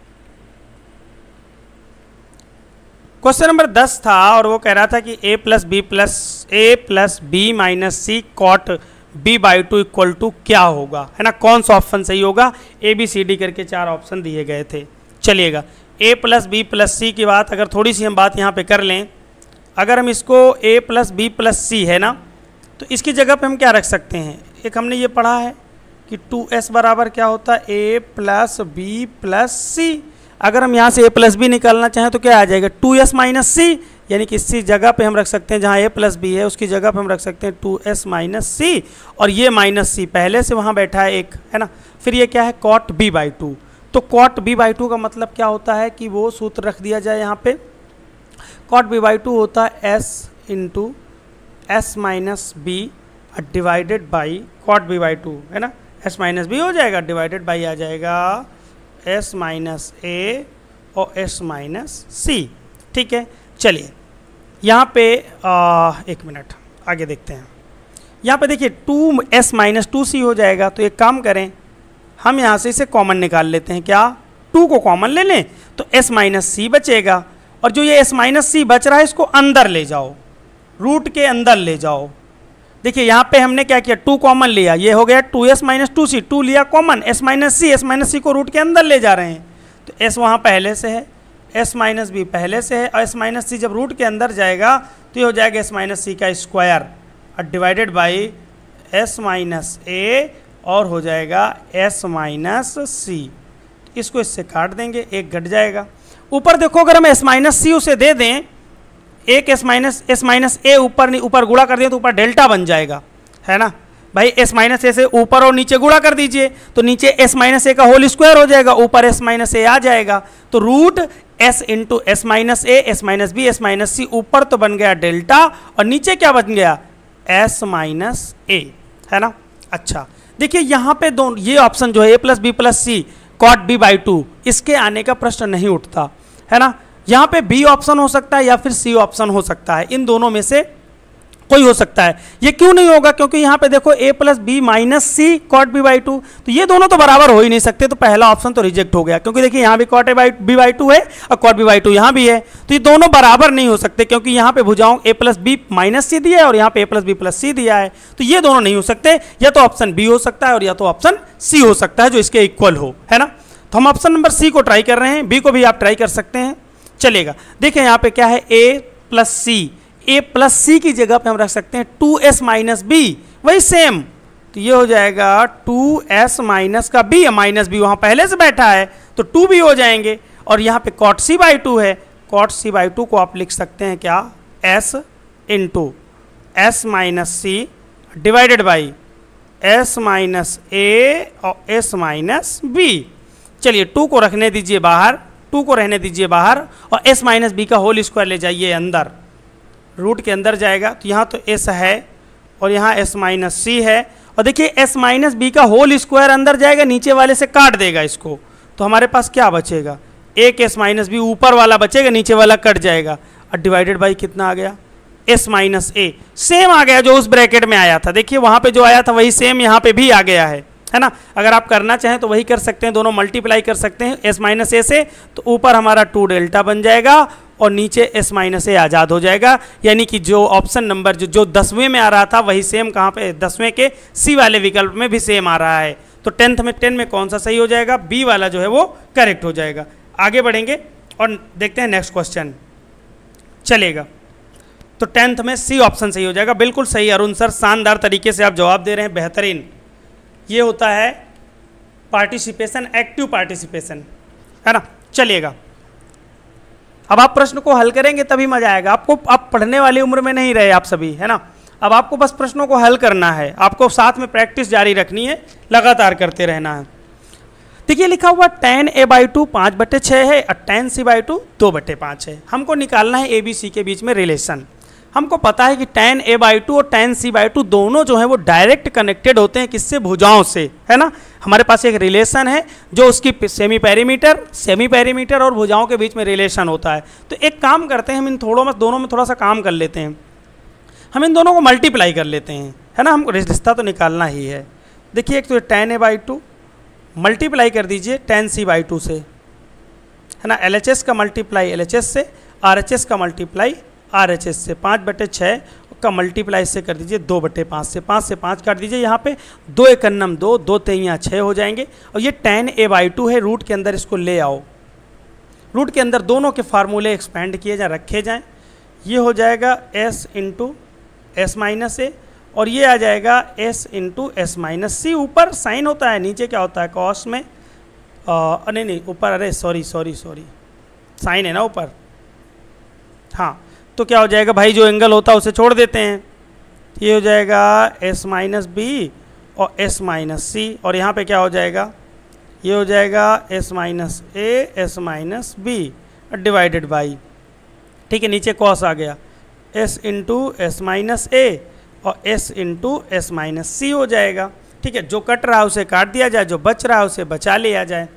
क्वेश्चन नंबर दस था और वो कह रहा था कि ए plus B plus A plus B minus C cot B by two equal to क्या होगा है ना कौन सा ऑप्शन सही होगा ए बी सी डी करके चार ऑप्शन दिए गए थे चलिएगा ए प्लस बी प्लस सी की बात अगर थोड़ी सी हम बात यहाँ पे कर लें अगर हम इसको ए प्लस बी प्लस सी है ना तो इसकी जगह पे हम क्या रख सकते हैं एक हमने ये पढ़ा है कि 2s बराबर क्या होता है ए प्लस बी प्लस सी अगर हम यहाँ से ए प्लस बी निकालना चाहें तो क्या आ जाएगा 2s एस माइनस सी यानी कि इसी जगह पे हम रख सकते हैं जहाँ ए प्लस बी है उसकी जगह पे हम रख सकते हैं 2s एस माइनस सी और ये माइनस सी पहले से वहाँ बैठा है एक है ना फिर ये क्या है कॉट बी बाई टू तो कॉट बी बाई टू का मतलब क्या होता है कि वो सूत्र रख दिया जाए यहाँ पे कॉट बी बाई टू होता है s into S minus B divided by cot B by two है ना एस माइनस बी हो जाएगा डिवाइडेड बाई आ जाएगा एस माइनस ए और एस माइनस सी ठीक है चलिए यहाँ पे आ, एक मिनट आगे देखते हैं यहाँ पे देखिए two S minus two c हो जाएगा तो एक काम करें हम यहाँ से इसे कॉमन निकाल लेते हैं क्या टू को कॉमन ले लें तो एस माइनस सी बचेगा और जो ये एस माइनस सी बच रहा है इसको अंदर ले जाओ रूट के अंदर ले जाओ देखिए यहाँ पे हमने क्या किया टू कॉमन लिया ये हो गया two S minus two c two लिया common s minus C S minus c को रूट के अंदर ले जा रहे हैं तो एस वहाँ पहले से है एस माइनस बी पहले से है और एस माइनस सी जब रूट के अंदर जाएगा तो ये हो जाएगा एस माइनस सी का स्क्वायर और डिवाइडेड बाई एस माइनस ए और हो जाएगा एस माइनस सी इसको इससे काट देंगे एक घट जाएगा ऊपर देखो अगर हम एस माइनस सी उसे दे दें एक s minus S minus a ऊपर ऊपर गुड़ा कर दिए तो ऊपर डेल्टा बन जाएगा है ना भाई एस माइनस ए से ऊपर और नीचे गुड़ा कर दीजिए तो नीचे एस माइनस ए का होल स्क्वायर हो जाएगा ऊपर एस माइनस ए आ जाएगा तो root S into S minus A S minus B S minus सी ऊपर तो बन गया डेल्टा और नीचे क्या बन गया एस माइनस ए है ना अच्छा देखिए यहाँ पे दो ये ऑप्शन जो है ए plus B plus c cot B by two इसके आने का प्रश्न नहीं उठता है ना यहाँ पे बी ऑप्शन हो सकता है या फिर सी ऑप्शन हो सकता है इन दोनों में से कोई हो सकता है ये क्यों नहीं होगा क्योंकि यहां पे देखो a plus B minus C cot B by two तो ये दोनों तो बराबर हो ही नहीं सकते तो पहला ऑप्शन तो रिजेक्ट हो गया क्योंकि देखिए यहां भी cot A by b by two है और कॉट बी बाई टू यहां भी है तो ये दोनों बराबर नहीं हो सकते क्योंकि यहां पर भुजाओं a plus B minus c दिया है और यहाँ पे ए प्लस बी प्लस सी दिया है तो ये दोनों नहीं हो सकते या तो ऑप्शन बी हो सकता है और या तो ऑप्शन सी हो सकता है जो इसके इक्वल हो है ना तो हम ऑप्शन नंबर सी को ट्राई कर रहे हैं बी को भी आप ट्राई कर सकते हैं चलेगा देखें यहाँ पे क्या है ए प्लस सी ए प्लस सी की जगह पे हम रख सकते हैं टू एस माइनस बी वही सेम तो ये हो जाएगा टू एस माइनस का बी माइनस बी वहाँ पहले से बैठा है तो टू भी हो जाएंगे और यहाँ पे कॉट सी बाई टू है कॉट सी बाई टू को आप लिख सकते हैं क्या s into S minus C divided by S minus ए और एस माइनस बी चलिए टू को रखने दीजिए बाहर टू को रहने दीजिए बाहर और एस माइनस बी का होल स्क्वायर ले जाइए अंदर रूट के अंदर जाएगा तो यहाँ तो एस है और यहाँ एस माइनस सी है और देखिए एस माइनस बी का होल स्क्वायर अंदर जाएगा नीचे वाले से काट देगा इसको तो हमारे पास क्या बचेगा एक एस माइनस बी ऊपर वाला बचेगा नीचे वाला कट जाएगा और डिवाइडेड बाई कितना आ गया एस माइनस ए सेम आ गया जो उस ब्रैकेट में आया था देखिए वहाँ पे जो आया था वही सेम यहाँ पे भी आ गया है है ना अगर आप करना चाहें तो वही कर सकते हैं दोनों मल्टीप्लाई कर सकते हैं एस माइनस ए से तो ऊपर हमारा टू डेल्टा बन जाएगा और नीचे एस माइनस ए आज़ाद हो जाएगा यानी कि जो ऑप्शन नंबर जो जो दसवें में आ रहा था वही सेम कहाँ पे दसवें के सी वाले विकल्प में भी सेम आ रहा है तो टेंथ में टेन में कौन सा सही हो जाएगा बी वाला जो है वो करेक्ट हो जाएगा आगे बढ़ेंगे और देखते हैं नेक्स्ट क्वेश्चन चलेगा तो टेंथ में सी ऑप्शन सही हो जाएगा बिल्कुल सही अरुण सर शानदार तरीके से आप जवाब दे रहे हैं बेहतरीन ये होता है पार्टिसिपेशन एक्टिव पार्टिसिपेशन है ना चलिएगा अब आप प्रश्न को हल करेंगे तभी मजा आएगा आपको आप पढ़ने वाली उम्र में नहीं रहे आप सभी है ना अब आपको बस प्रश्नों को हल करना है आपको साथ में प्रैक्टिस जारी रखनी है लगातार करते रहना है देखिए लिखा हुआ टेन ए बाई टू पाँच बटे छः है और टेन सी बाई टू दो बटे पाँच है हमको निकालना है ए बी सी के बीच में रिलेशन हमको पता है कि टेन ए बाई टू और टेन सी बाई टू दोनों जो है वो डायरेक्ट कनेक्टेड होते हैं किससे भुजाओं से है ना हमारे पास एक रिलेशन है जो उसकी सेमी पैरीमीटर सेमी पैरीमीटर और भुजाओं के बीच में रिलेशन होता है तो एक काम करते हैं हम इन थोड़ों में दोनों में थोड़ा सा काम कर लेते हैं हम इन दोनों को मल्टीप्लाई कर लेते हैं है ना हमको रिश्ता तो निकालना ही है देखिए एक तो tan A by two multiply कर दीजिए टेन सी बाई टू से है ना एल एच एस का मल्टीप्लाई एल एच एस से आर एच एस का मल्टीप्लाई आर एच एस से पाँच बटे छः का मल्टीप्लाई इससे कर दीजिए दो बटे पाँच से पाँच से पाँच कर दीजिए यहाँ पे दो इकन्नम दो दो तेइयाँ छः हो जाएंगे और ये टेन ए बाई टू है रूट के अंदर इसको ले आओ रूट के अंदर दोनों के फार्मूले एक्सपेंड किए जाएँ रखे जाएँ ये हो जाएगा एस इंटू एस माइनस ए और ये आ जाएगा एस इंटू एस माइनस सी ऊपर साइन होता है नीचे क्या होता है कॉस में आ, नहीं नहीं ऊपर अरे सॉरी सॉरी सॉरी साइन है ना ऊपर हाँ तो क्या हो जाएगा भाई जो एंगल होता है उसे छोड़ देते हैं ये हो जाएगा एस माइनस बी और एस माइनस सी और यहाँ पे क्या हो जाएगा ये हो जाएगा S minus A S minus B divided by ठीक है नीचे कॉस आ गया एस इंटू एस माइनस ए और s into S minus c हो जाएगा ठीक है जो कट रहा है उसे काट दिया जाए जो बच रहा है उसे बचा लिया जाए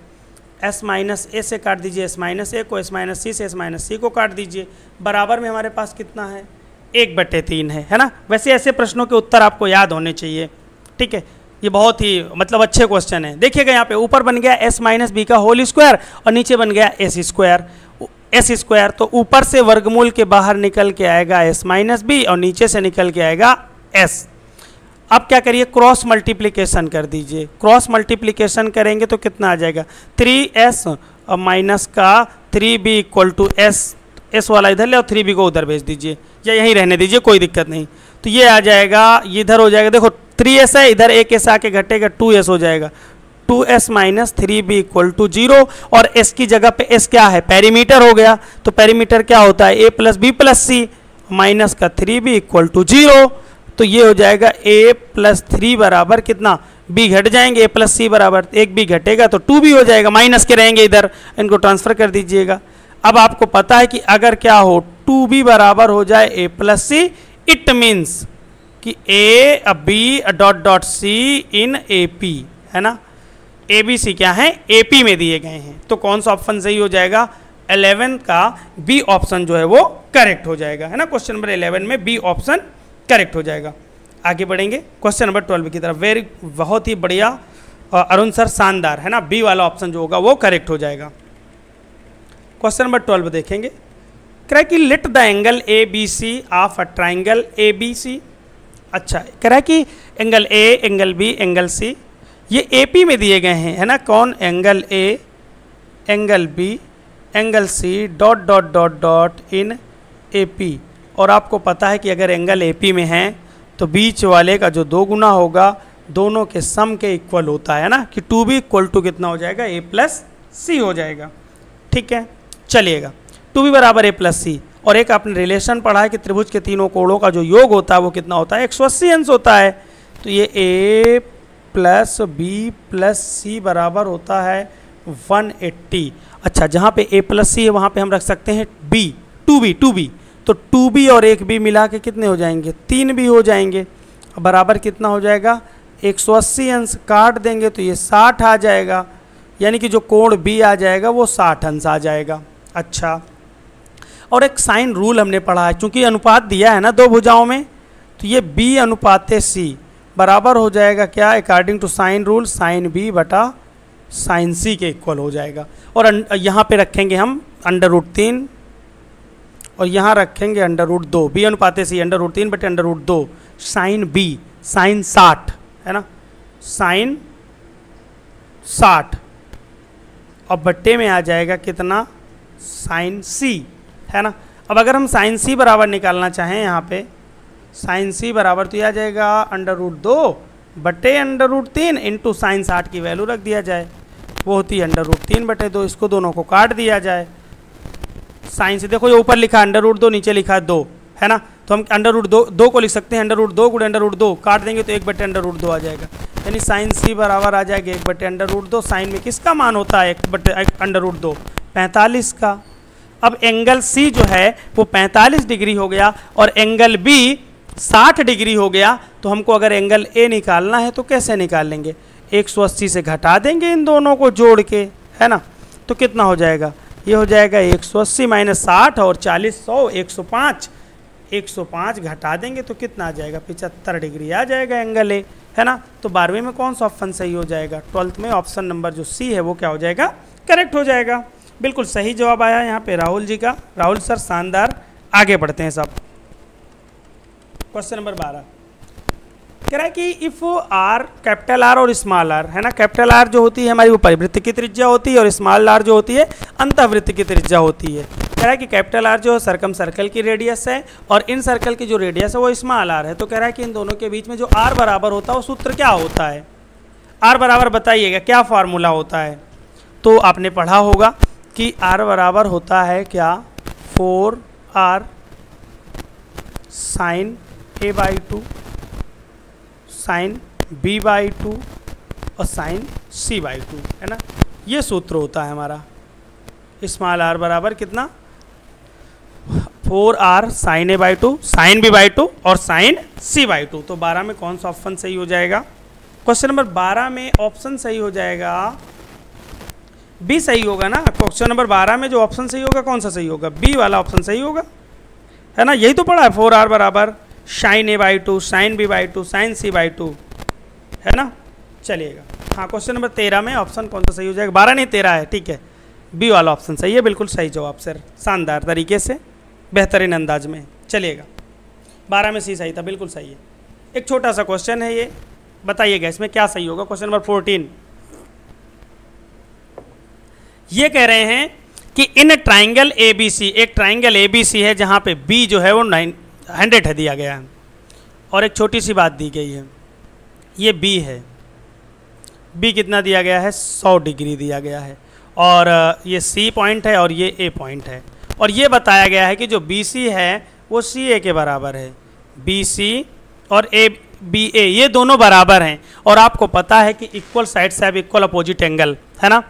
एस माइनस ए से काट दीजिए एस माइनस ए को एस माइनस सी से एस माइनस सी को काट दीजिए बराबर में हमारे पास कितना है एक बटे तीन है है ना वैसे ऐसे प्रश्नों के उत्तर आपको याद होने चाहिए ठीक है ये बहुत ही मतलब अच्छे क्वेश्चन है देखिएगा यहाँ पे ऊपर बन गया एस माइनस बी का होल स्क्वायर और नीचे बन गया एस स्क्वायर एस स्क्वायर तो ऊपर से वर्गमूल के बाहर निकल के आएगा एस माइनस बी और नीचे से निकल के आएगा एस अब क्या करिए क्रॉस मल्टीप्लीकेशन कर दीजिए क्रॉस मल्टीप्लीकेशन करेंगे तो कितना आ जाएगा थ्री एस और माइनस का three b equal to s s वाला इधर ले और थ्री बी को उधर भेज दीजिए या यहीं रहने दीजिए कोई दिक्कत नहीं तो ये आ जाएगा इधर हो जाएगा देखो थ्री एस है इधर एक एस आके घटेगा टू एस हो जाएगा two S minus three b equal to zero और एस की जगह पे एस क्या है पैरीमीटर हो गया तो पेरीमीटर क्या होता है ए प्लस बी प्लस सी माइनस का three b equal to zero तो ये हो जाएगा ए प्लस थ्री बराबर कितना बी घट जाएंगे ए प्लस सी बराबर एक बी घटेगा तो टू भी हो जाएगा माइनस के रहेंगे इधर इनको ट्रांसफ़र कर दीजिएगा अब आपको पता है कि अगर क्या हो टू बी बराबर हो जाए a plus c it means कि ए b dot dot c in A P है ना ए बी सी क्या है ए पी में दिए गए हैं तो कौन सा ऑप्शन सही हो जाएगा एलेवन का बी ऑप्शन जो है वो करेक्ट हो जाएगा है ना क्वेश्चन नंबर इलेवन में बी ऑप्शन करेक्ट हो जाएगा आगे बढ़ेंगे क्वेश्चन नंबर ट्वेल्व की तरफ वेरी बहुत ही बढ़िया अरुण सर शानदार है ना बी वाला ऑप्शन जो होगा वो करेक्ट हो जाएगा क्वेश्चन नंबर ट्वेल्व देखेंगे कह कि let the angle a B c of a triangle A B C अच्छा कह कि angle a angle b angle c ये ए पी में दिए गए हैं है ना कौन angle a angle b angle c dot dot dot dot in A P और आपको पता है कि अगर एंगल ए पी में है तो बीच वाले का जो दो गुना होगा दोनों के सम के इक्वल होता है ना कि टू बी इक्वल टू कितना हो जाएगा ए प्लस सी हो जाएगा ठीक है चलिएगा टू बी बराबर ए प्लस सी और एक आपने रिलेशन पढ़ा है कि त्रिभुज के तीनों कोणों का जो योग होता है वो कितना होता है एक सौ अंश होता है तो ये ए प्लस बी प्लस सी बराबर होता है 180 अच्छा जहाँ पे ए प्लस सी है वहाँ पर हम रख सकते हैं b two b two b तो टू बी और एक बी मिला के कितने हो जाएंगे तीन बी हो जाएंगे बराबर कितना हो जाएगा 180 अंश काट देंगे तो ये 60 आ जाएगा यानी कि जो कोण बी आ जाएगा वो 60 अंश आ जाएगा अच्छा और एक साइन रूल हमने पढ़ा है क्योंकि अनुपात दिया है ना दो भुजाओं में तो ये बी अनुपात सी बराबर हो जाएगा क्या according to sine rule sine B बटा साइन सी के इक्वल हो जाएगा और अं, यहाँ पे रखेंगे हम अंडर रूट तीन और यहाँ रखेंगे अंडर रूट दो बी अनुपात सी अंडर रूट तीन बटे अंडर रूट दो साइन बी साइन साठ है ना साइन साठ और बट्टे में आ जाएगा कितना साइन सी है ना अब अगर हम साइन सी बराबर निकालना चाहें यहाँ पे साइन सी बराबर तो यह आ जाएगा अंडर रूट दो बटे अंडर रूट तीन इंटू साइन साठ की वैल्यू रख दिया जाए वो होती है अंडर रूट तीन बटे दो इसको दोनों को काट दिया जाए साइन से देखो ये ऊपर लिखा अंडर रूट दो नीचे लिखा दो है ना तो हम अंडर रूट दो दो को लिख सकते हैं अंडर रूट दो गुड अंडर रूट दो काट देंगे तो एक बटे अंडर रूट दो आ जाएगा यानी साइन सी बराबर आ जाएगा एक बटे अंडर रूट दो साइन में किसका मान होता है एक बटे अंडर रूट दो पैंतालीस का अब एंगल सी जो है वो पैंतालीस डिग्री हो गया और एंगल बी साठ डिग्री हो गया तो हमको अगर एंगल ए निकालना है तो कैसे निकाल लेंगे एक सौ अस्सी से घटा देंगे इन दोनों को जोड़ के है ना तो कितना हो जाएगा ये हो जाएगा एक सौ अस्सी माइनस साठ और चालीस सौ एक सौ पाँच एक सौ पाँच घटा देंगे तो कितना आ जाएगा पिचहत्तर डिग्री आ जाएगा एंगल ए है ना तो बारहवीं में कौन सा ऑप्शन सही हो जाएगा ट्वेल्थ में ऑप्शन नंबर जो सी है वो क्या हो जाएगा करेक्ट हो जाएगा बिल्कुल सही जवाब आया यहाँ पे राहुल जी का राहुल सर शानदार आगे बढ़ते हैं सब क्वेश्चन नंबर बारह कह रहा है कि इफ़ आर कैपिटल आर और स्मॉल आर है ना कैपिटल आर जो होती है हमारी वो परिवृत्त की त्रिज्या होती है और स्मॉल आर जो होती है अंतवृत्त की त्रिज्या होती है कह रहा है कि कैपिटल आर जो है सर्कम सर्कल की रेडियस है और इन सर्कल की जो रेडियस है वो स्मॉल आर है तो कह रहा है कि इन दोनों के बीच में जो आर बराबर होता है वो सूत्र क्या होता है आर बराबर बताइएगा क्या फार्मूला होता है तो आपने पढ़ा होगा कि आर बराबर होता है क्या four R sine A by two sine B by two और साइन सी बाई टू है ना ये सूत्र होता है हमारा इस्माल आर बराबर कितना four R sine A by two sine B by two और साइन सी बाई टू तो बारह में कौन सा ऑप्शन सही हो जाएगा क्वेश्चन नंबर बारह में ऑप्शन सही हो जाएगा बी सही होगा ना क्वेश्चन नंबर बारह में जो ऑप्शन सही होगा कौन सा सही होगा बी वाला ऑप्शन सही होगा है ना यही तो पढ़ा है फोर आर बराबर sine A by two sine B by two sine c by two है ना चलिएगा हाँ क्वेश्चन नंबर तेरह में ऑप्शन कौन सा सही हो जाएगा बारह नहीं तेरह है ठीक है बी वाला ऑप्शन सही है बिल्कुल सही जवाब सर शानदार तरीके से बेहतरीन अंदाज में चलिएगा बारह में सी सही था बिल्कुल सही है एक छोटा सा क्वेश्चन है ये बताइएगा इसमें क्या सही होगा क्वेश्चन नंबर फोर्टीन ये कह रहे हैं कि in triangle A B C एक ट्राइंगल ए बी सी है जहाँ पे बी जो है वो नाइन हंड्रेड है दिया गया है और एक छोटी सी बात दी गई है ये बी है बी कितना दिया गया है सौ डिग्री दिया गया है और ये सी पॉइंट है और ये ए पॉइंट है और ये बताया गया है कि जो बी सी है वो सी ए के बराबर है बी सी और ए बी ए ये दोनों बराबर हैं और आपको पता है कि इक्वल साइड से अब इक्वल अपोजिट एंगल है ना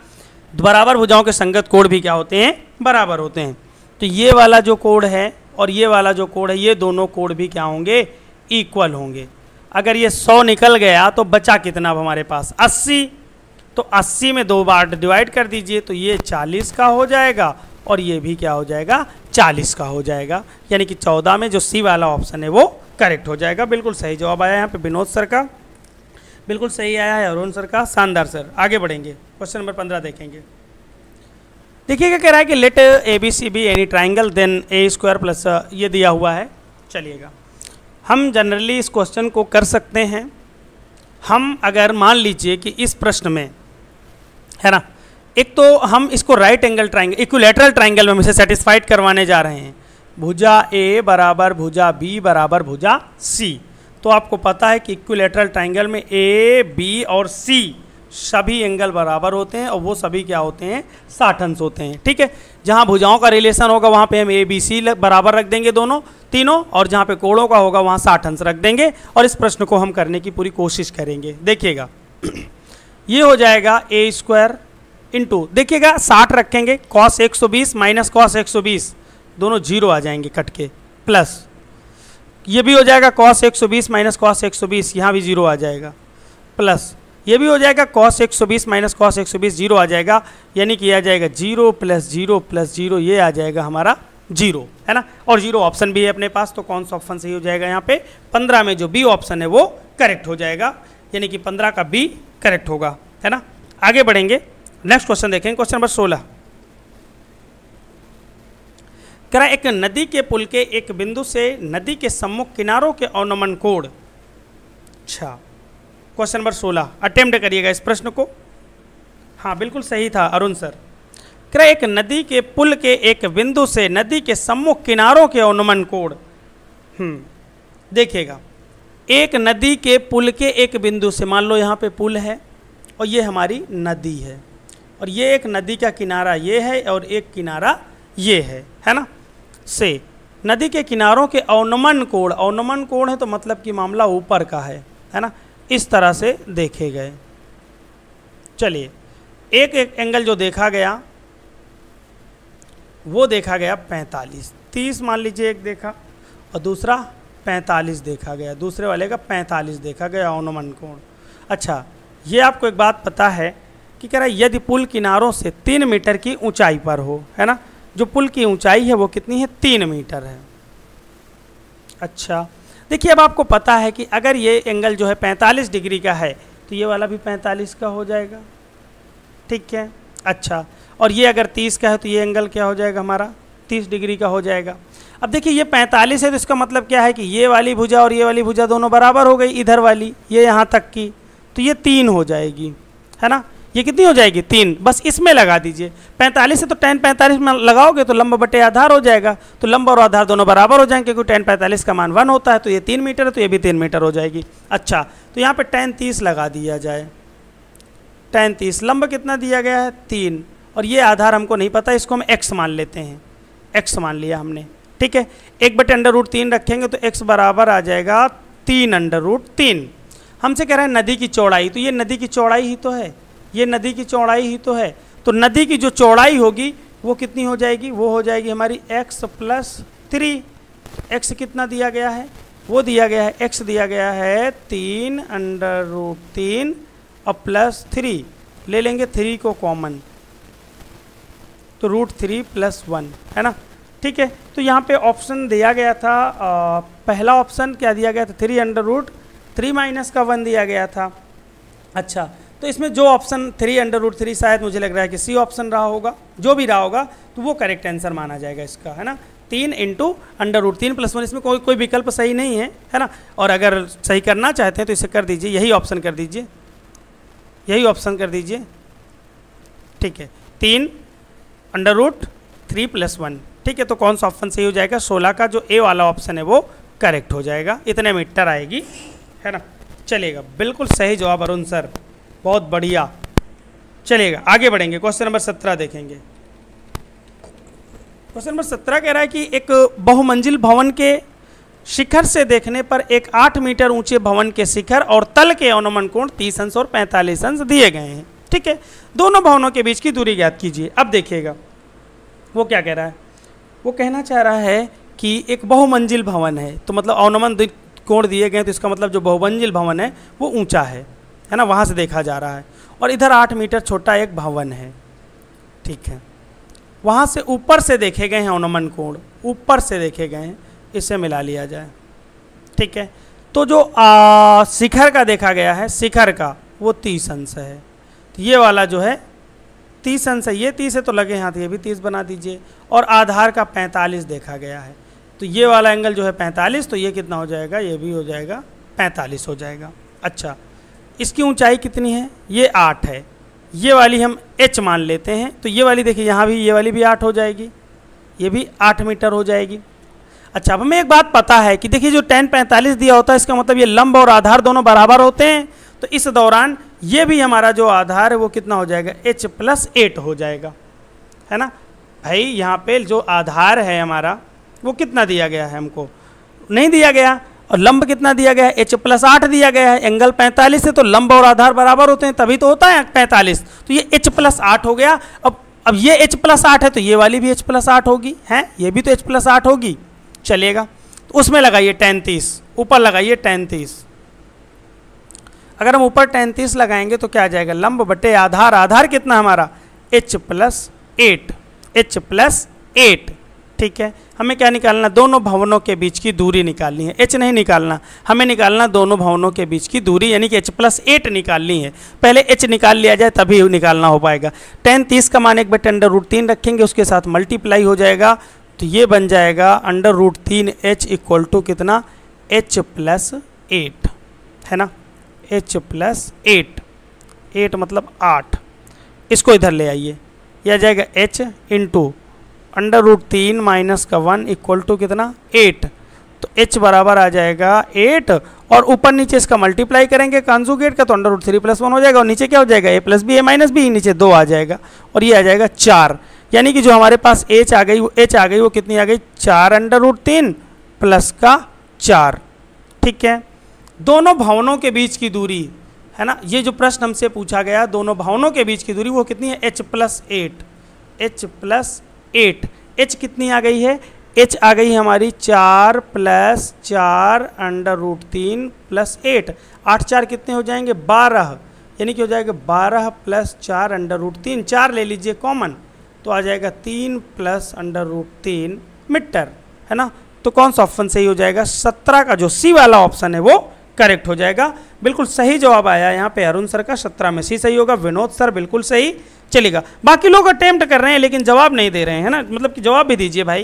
बराबर भुजाओं के संगत कोण भी क्या होते हैं बराबर होते हैं तो ये वाला जो कोण है और ये वाला जो कोड है ये दोनों कोड भी क्या होंगे इक्वल होंगे अगर ये सौ निकल गया तो बचा कितना अब हमारे पास अस्सी तो अस्सी में दो बार डिवाइड कर दीजिए तो ये चालीस का हो जाएगा और ये भी क्या हो जाएगा चालीस का हो जाएगा यानी कि चौदह में जो सी वाला ऑप्शन है वो करेक्ट हो जाएगा बिल्कुल सही जवाब आया यहाँ पे विनोद सर का बिल्कुल सही आया है अरुण सर का शानदार सर आगे बढ़ेंगे क्वेश्चन नंबर पंद्रह देखेंगे देखिए क्या कह रहा है कि let a B c be any triangle then a square plus ये दिया हुआ है चलिएगा हम जनरली इस क्वेश्चन को कर सकते हैं हम अगर मान लीजिए कि इस प्रश्न में है ना एक तो हम इसको right angle triangle equilateral triangle में इसे सेटिस्फाइड करवाने जा रहे हैं भुजा ए बराबर भुजा बी बराबर भुजा सी तो आपको पता है कि इक्वलेटरल ट्राइंगल में ए बी और सी सभी एंगल बराबर होते हैं और वो सभी क्या होते हैं साठ अंश होते हैं ठीक है जहाँ भुजाओं का रिलेशन होगा वहाँ पे हम ए बी सी बराबर रख देंगे दोनों तीनों और जहाँ पे कोड़ों का होगा वहाँ साठ अंश रख देंगे और इस प्रश्न को हम करने की पूरी कोशिश करेंगे देखिएगा ये हो जाएगा ए स्क्वायर इंटू देखिएगा साठ रखेंगे कॉस एक सौ बीस माइनस कॉस एक सौ बीस दोनों जीरो आ जाएंगे कट के प्लस ये भी हो जाएगा कॉस एक सौ बीस माइनस कॉस एक सौ बीस यहाँ भी जीरो आ जाएगा प्लस ये भी हो जाएगा कॉस 120 माइनस कॉस बीस जीरो आ जाएगा यानी कि आ जाएगा zero plus zero plus zero ये आ जाएगा हमारा जीरो है ना और जीरो ऑप्शन भी है अपने पास तो कौन सा ऑप्शन सही हो जाएगा यहाँ पे पंद्रह में जो बी ऑप्शन है वो करेक्ट हो जाएगा यानी कि पंद्रह का बी करेक्ट होगा है ना आगे बढ़ेंगे नेक्स्ट क्वेश्चन देखेंगे क्वेश्चन नंबर सोलह करा एक नदी के पुल के एक बिंदु से नदी के सम्मुख किनारों के अवनमन कोण अच्छा क्वेश्चन नंबर सोलह अटेम्प्ट करिएगा इस प्रश्न को हाँ बिल्कुल सही था अरुण सर क्रय एक नदी के पुल के एक बिंदु से नदी के सम्मुख किनारों के अनुमन कोण हम्म, देखिएगा एक नदी के पुल के एक बिंदु से मान लो यहाँ पे पुल है और ये हमारी नदी है और ये एक नदी का किनारा ये है और एक किनारा ये है है ना से नदी के किनारों के अवनमन कोण अवनमन कोण है तो मतलब कि मामला ऊपर का है है ना इस तरह से देखे गए चलिए एक एक एंगल जो देखा गया वो देखा गया 45 30 मान लीजिए एक देखा और दूसरा 45 देखा गया दूसरे वाले का 45 देखा गया अनुमन कोण अच्छा ये आपको एक बात पता है कि कह रहा है यदि पुल किनारों से तीन मीटर की ऊंचाई पर हो है ना जो पुल की ऊंचाई है वो कितनी है तीन मीटर है अच्छा देखिए अब आपको पता है कि अगर ये एंगल जो है 45 डिग्री का है तो ये वाला भी 45 का हो जाएगा ठीक है अच्छा और ये अगर 30 का है तो ये एंगल क्या हो जाएगा हमारा 30 डिग्री का हो जाएगा अब देखिए ये 45 है तो इसका मतलब क्या है कि ये वाली भुजा और ये वाली भुजा दोनों बराबर हो गई इधर वाली ये यहाँ तक की तो ये तीन हो जाएगी है ना ये कितनी हो जाएगी तीन बस इसमें लगा दीजिए पैंतालीस से तो टेन पैंतालीस में लगाओगे तो लंब बटे आधार हो जाएगा तो लंबा और आधार दोनों बराबर हो जाएंगे क्योंकि टेन पैंतालीस का मान वन होता है तो ये तीन मीटर है तो ये भी तीन मीटर हो जाएगी अच्छा तो यहाँ पर टेन तीस लगा दिया जाए टेन तीस लंब कितना दिया गया है तीन और ये आधार हमको नहीं पता इसको हम एक्स मान लेते हैं एक्स मान लिया हमने ठीक है एक बटे अंडर रूट तीन रखेंगे तो एक्स बराबर आ जाएगा तीन अंडर रूट तीन हमसे कह रहा है नदी की चौड़ाई तो ये नदी की चौड़ाई ही तो है ये नदी की चौड़ाई ही तो है तो नदी की जो चौड़ाई होगी वो कितनी हो जाएगी वो हो जाएगी हमारी x प्लस थ्री एक्स कितना दिया गया है वो दिया गया है x दिया गया है तीन अंडर रूट तीन और प्लस थ्री ले लेंगे थ्री को कॉमन तो रूट थ्री प्लस वन है ना ठीक है तो यहाँ पे ऑप्शन दिया गया था आ, पहला ऑप्शन क्या दिया गया था three under root three minus का वन दिया गया था अच्छा तो इसमें जो option three under root three शायद मुझे लग रहा है कि सी ऑप्शन रहा होगा जो भी रहा होगा तो वो करेक्ट आंसर माना जाएगा इसका है ना तीन इंटू अंडर रूट तीन प्लस वन इसमें कोई कोई विकल्प सही नहीं है है ना और अगर सही करना चाहते हैं तो इसे कर दीजिए यही ऑप्शन कर दीजिए यही ऑप्शन कर दीजिए ठीक है तीन under root three plus one ठीक है तो कौन सा ऑप्शन सही हो जाएगा सोलह का जो ए वाला ऑप्शन है वो करेक्ट हो जाएगा इतने मीटर आएगी है ना चलेगा बिल्कुल सही जवाब अरुण सर बहुत बढ़िया चलेगा आगे बढ़ेंगे क्वेश्चन नंबर सत्रह देखेंगे क्वेश्चन नंबर सत्रह कह रहा है कि एक बहुमंजिल भवन के शिखर से देखने पर एक आठ मीटर ऊंचे भवन के शिखर और तल के अनुमन कोण तीस अंश और पैंतालीस अंश दिए गए हैं ठीक है दोनों भवनों के बीच की दूरी ज्ञात कीजिए अब देखिएगा वो क्या कह रहा है वो कहना चाह रहा है कि एक बहुमंजिल भवन है तो मतलब अवनमन कोण दिए गए तो इसका मतलब जो बहुमंजिल भवन है वो ऊंचा है है ना वहाँ से देखा जा रहा है और इधर आठ मीटर छोटा एक भवन है ठीक है वहाँ से ऊपर से देखे गए हैं अनुमन कोण ऊपर से देखे गए हैं इसे मिला लिया जाए ठीक है तो जो आ, शिखर का देखा गया है शिखर का वो तीस अंश है तो ये वाला जो है तीस अंश है ये तीस है तो लगे हाथ ये भी तीस बना दीजिए और आधार का पैंतालीस देखा गया है तो ये वाला एंगल जो है पैंतालीस तो ये कितना हो जाएगा ये भी हो जाएगा पैंतालीस हो जाएगा अच्छा इसकी ऊंचाई कितनी है ये आठ है ये वाली हम एच मान लेते हैं तो ये वाली देखिए यहाँ भी ये वाली भी आठ हो जाएगी ये भी आठ मीटर हो जाएगी अच्छा अब हमें एक बात पता है कि देखिए जो टेन पैंतालीस दिया होता है इसका मतलब ये लंब और आधार दोनों बराबर होते हैं तो इस दौरान ये भी हमारा जो आधार है वो कितना हो जाएगा एच प्लस एट हो जाएगा है ना भाई यहाँ पे जो आधार है हमारा वो कितना दिया गया है हमको नहीं दिया गया और लंब कितना दिया गया है एच प्लस आठ दिया गया है एंगल 45 है तो लंब और आधार बराबर होते हैं तभी तो होता है 45 तो ये एच प्लस आठ हो गया अब अब ये एच प्लस आठ है तो ये वाली भी एच प्लस आठ होगी हैं ये भी तो एच प्लस आठ होगी चलेगा तो उसमें लगाइए टेन तीस ऊपर लगाइए टेन तीस अगर हम ऊपर टेन तीस लगाएंगे तो क्या आ जाएगा लंब बटे आधार आधार कितना हमारा h plus eight h plus eight ठीक है हमें क्या निकालना दोनों भवनों के बीच की दूरी निकालनी है एच नहीं निकालना हमें निकालना दोनों भवनों के बीच की दूरी यानी कि एच प्लस एट निकालनी है पहले एच निकाल लिया जाए तभी निकालना हो पाएगा टेन तीस का मान एक बटे अंडर रूट तीन रखेंगे उसके साथ मल्टीप्लाई हो जाएगा तो ये बन जाएगा अंडर रूट तीन एच इक्वल टू कितना एच प्लस एट है ना एच प्लस एट एट मतलब आठ इसको इधर ले आइए यह जाएगा एच इंटू अंडर रूट तीन माइनस का वन इक्वल टू कितना एट तो एच बराबर आ जाएगा एट और ऊपर नीचे इसका मल्टीप्लाई करेंगे कॉन्जुगेट का तो under root three plus one हो जाएगा और नीचे क्या हो जाएगा ए plus b a minus b नीचे दो आ जाएगा और ये आ जाएगा चार यानी कि जो हमारे पास एच आ गई वो एच आ गई वो कितनी आ गई चार अंडर रूट तीन प्लस का चार ठीक है दोनों भवनों के बीच की दूरी है ना ये जो प्रश्न हमसे पूछा गया दोनों भवनों के बीच की दूरी वो कितनी है h plus eight h plus eight h कितनी आ गई है एच आ गई हमारी चार प्लस चार अंडर रूट तीन प्लस एट आठ चार कितने हो जाएंगे बारह यानी कि हो जाएगा बारह प्लस चार अंडर रूट तीन चार ले लीजिए कॉमन तो आ जाएगा तीन प्लस अंडर रूट तीन मीटर है ना तो कौन सा ऑप्शन सही हो जाएगा सत्रह का जो सी वाला ऑप्शन है वो करेक्ट हो जाएगा बिल्कुल सही जवाब आया यहाँ पे अरुण सर का सत्रह में सी सही होगा विनोद सर बिल्कुल सही चलेगा बाकी लोग अटैम्प्ट कर रहे हैं लेकिन जवाब नहीं दे रहे हैं ना मतलब कि जवाब भी दीजिए भाई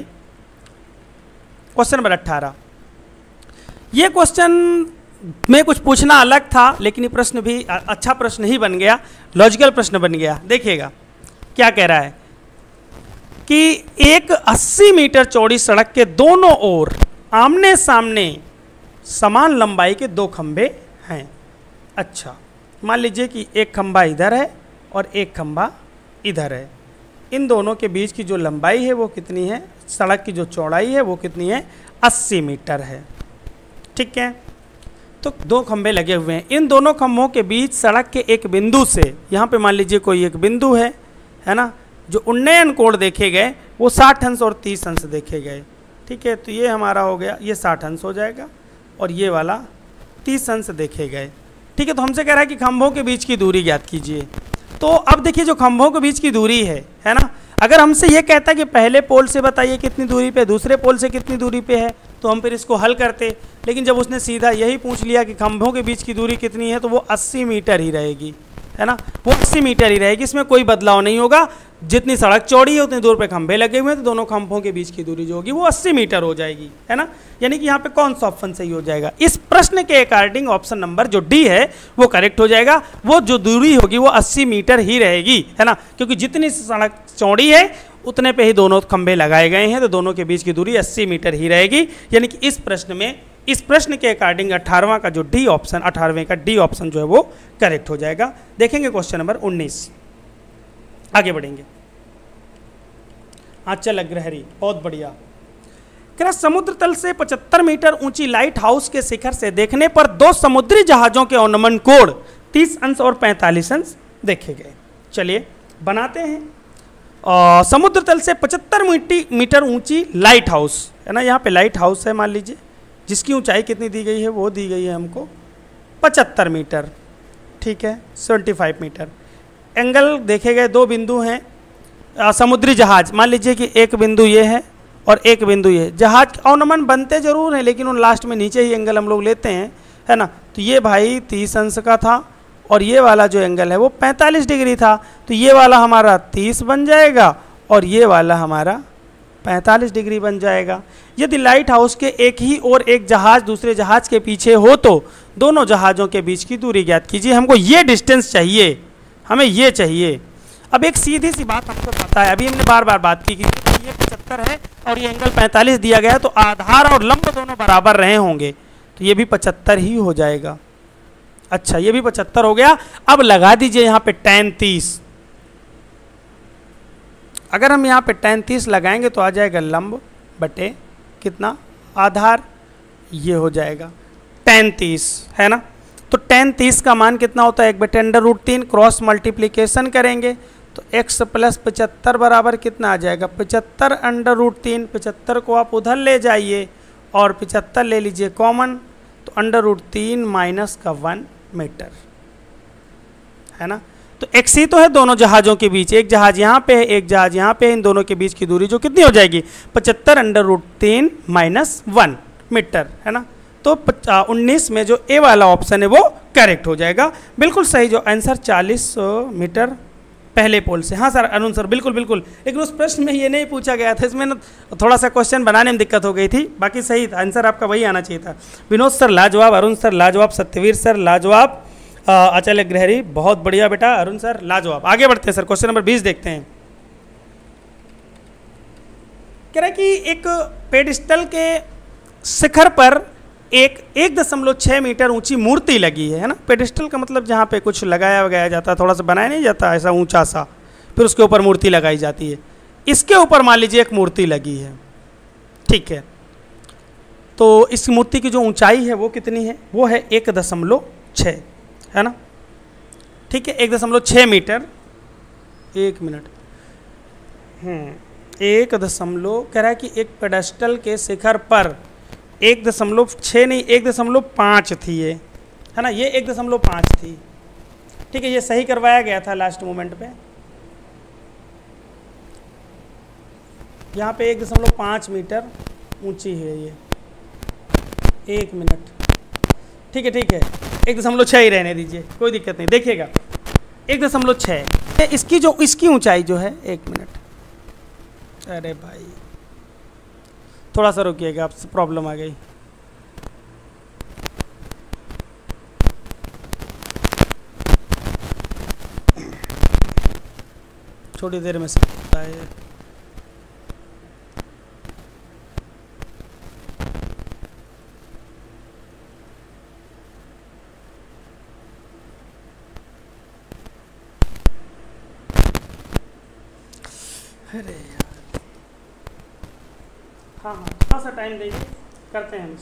क्वेश्चन नंबर अट्ठारह ये क्वेश्चन में कुछ पूछना अलग था लेकिन ये प्रश्न भी अच्छा प्रश्न ही बन गया लॉजिकल प्रश्न बन गया देखिएगा क्या कह रहा है कि एक 80 मीटर चौड़ी सड़क के दोनों ओर आमने सामने समान लंबाई के दो खंभे हैं अच्छा मान लीजिए कि एक खंभा इधर है और एक खम्भा इधर है इन दोनों के बीच की जो लंबाई है वो कितनी है सड़क की जो चौड़ाई है वो कितनी है 80 मीटर है ठीक है तो दो खम्भे लगे हुए हैं इन दोनों खम्भों के बीच सड़क के एक बिंदु से यहाँ पे मान लीजिए कोई एक बिंदु है है ना जो उन्नयन कोण देखे गए वो साठ अंश और तीस अंश देखे गए ठीक है तो ये हमारा हो गया ये साठ अंश हो जाएगा और ये वाला तीस अंश देखे गए ठीक है तो हमसे कह रहा है कि खंभों के बीच की दूरी ज्ञात कीजिए तो अब देखिए जो खंभों के बीच की दूरी है है ना अगर हमसे ये कहता है कि पहले पोल से बताइए कितनी दूरी पे दूसरे पोल से कितनी दूरी पे है तो हम फिर इसको हल करते लेकिन जब उसने सीधा यही पूछ लिया कि खंभों के बीच की दूरी कितनी है तो वो 80 मीटर ही रहेगी है ना वो अस्सी मीटर ही रहेगी इसमें कोई बदलाव नहीं होगा जितनी सड़क चौड़ी है उतनी दूर पर खंभे लगे हुए हैं तो दोनों खंभों के बीच की दूरी जो होगी वो 80 मीटर हो जाएगी है ना यानी कि यहाँ पे कौन सा ऑप्शन सही हो जाएगा इस प्रश्न के अकॉर्डिंग ऑप्शन नंबर जो डी है वो करेक्ट हो जाएगा वो जो दूरी होगी वो 80 मीटर ही रहेगी है ना क्योंकि जितनी सड़क चौड़ी है उतने पे ही दोनों खंभे लगाए गए हैं तो दोनों के बीच की दूरी अस्सी मीटर ही रहेगी यानी कि इस प्रश्न में इस प्रश्न के अकॉर्डिंग अठारवा का जो डी ऑप्शन अठारहवें का डी ऑप्शन जो है वो करेक्ट हो जाएगा देखेंगे क्वेश्चन नंबर उन्नीस आगे बढ़ेंगे आंचल अग्रहरी बहुत बढ़िया कृष्ण समुद्र तल से 75 मीटर ऊंची लाइट हाउस के शिखर से देखने पर दो समुद्री जहाजों के ऑनमन कोड 30 अंश और 45 अंश देखे गए चलिए बनाते हैं आ, समुद्र तल से 75 मीटर ऊंची लाइट हाउस है ना यहाँ पे लाइट हाउस है मान लीजिए जिसकी ऊंचाई कितनी दी गई है वो दी गई है हमको पचहत्तर मीटर ठीक है सेवेंटी फाइव मीटर एंगल देखे गए दो बिंदु हैं समुद्री जहाज मान लीजिए कि एक बिंदु ये है और एक बिंदु ये जहाज अवनमन बनते ज़रूर हैं लेकिन उन लास्ट में नीचे ही एंगल हम लोग लेते हैं है ना तो ये भाई तीस अंश का था और ये वाला जो एंगल है वो पैंतालीस डिग्री था तो ये वाला हमारा तीस बन जाएगा और ये वाला हमारा 45 डिग्री बन जाएगा यदि लाइट हाउस के एक ही और एक जहाज़ दूसरे जहाज़ के पीछे हो तो दोनों जहाज़ों के बीच की दूरी ज्ञात कीजिए हमको ये डिस्टेंस चाहिए हमें ये चाहिए अब एक सीधी सी बात हमको पता है अभी हमने बार बार बात की कि ये पचहत्तर है और ये एंगल 45 दिया गया है तो आधार और लंब दोनों बराबर रहे होंगे तो ये भी पचहत्तर ही हो जाएगा अच्छा ये भी पचहत्तर हो गया अब लगा दीजिए यहाँ पर tan तीस अगर हम यहाँ पे टेन तीस लगाएंगे तो आ जाएगा लंब बटे कितना आधार ये हो जाएगा टेन तीस है ना तो टेन तीस का मान कितना होता है एक बटे अंडर रूट तीन क्रॉस मल्टीप्लीकेशन करेंगे तो x प्लस पचहत्तर बराबर कितना आ जाएगा पचहत्तर अंडर रूट तीन पचहत्तर को आप उधर ले जाइए और पचहत्तर ले लीजिए कॉमन तो अंडर रूट तीन माइनस का वन मीटर है ना तो एक्स ही तो है दोनों जहाज़ों के बीच एक जहाज़ यहाँ पे है एक जहाज़ यहाँ पे है इन दोनों के बीच की दूरी जो कितनी हो जाएगी पचहत्तर अंडर रूट तीन माइनस वन मीटर है ना तो उन्नीस में जो ए वाला ऑप्शन है वो करेक्ट हो जाएगा बिल्कुल सही जो आंसर चालीस मीटर पहले पोल से हाँ सर अरुण सर बिल्कुल बिल्कुल लेकिन उस प्रश्न में ये नहीं पूछा गया था इसमें थोड़ा सा क्वेश्चन बनाने में दिक्कत हो गई थी बाकी सही था आंसर आपका वही आना चाहिए था विनोद सर लाजवाब अरुण सर लाजवाब सत्यवीर सर लाजवाब आचार्य ग्रहरी बहुत बढ़िया बेटा अरुण सर लाजवाब आगे बढ़ते हैं सर क्वेश्चन नंबर बीस देखते हैं कह रहा है कि एक पेडिस्टल के शिखर पर एक एक दशमलव छः मीटर ऊंची मूर्ति लगी है ना पेडिस्टल का मतलब जहाँ पे कुछ लगाया वगाया जाता है थोड़ा सा बनाया नहीं जाता ऐसा ऊंचा सा फिर उसके ऊपर मूर्ति लगाई जाती है इसके ऊपर मान लीजिए एक मूर्ति लगी है ठीक है तो इस मूर्ति की जो ऊंचाई है वो कितनी है वो है एक दशमलव छः है ना ठीक है एक दशमलव छः मीटर एक मिनट हम्म, एक दशमलव कह रहा है कि एक पेडेस्टल के शिखर पर एक दशमलव छः नहीं एक दशमलव पाँच थी ये है ना ये एक दशमलव पाँच थी ठीक है ये सही करवाया गया था लास्ट मोमेंट पे यहाँ पे एक दशमलव पाँच मीटर ऊंची है ये एक मिनट ठीक है ठीक है एक दशमलव छः ही रहने दीजिए कोई दिक्कत नहीं देखिएगा एक दशमलव छः इसकी जो इसकी ऊंचाई जो है एक मिनट अरे भाई थोड़ा सा रुकिएगा आपसे प्रॉब्लम आ गई थोड़ी देर में सकता है अरे यार हाँ हाँ थोड़ा सा टाइम देंगे करते हैं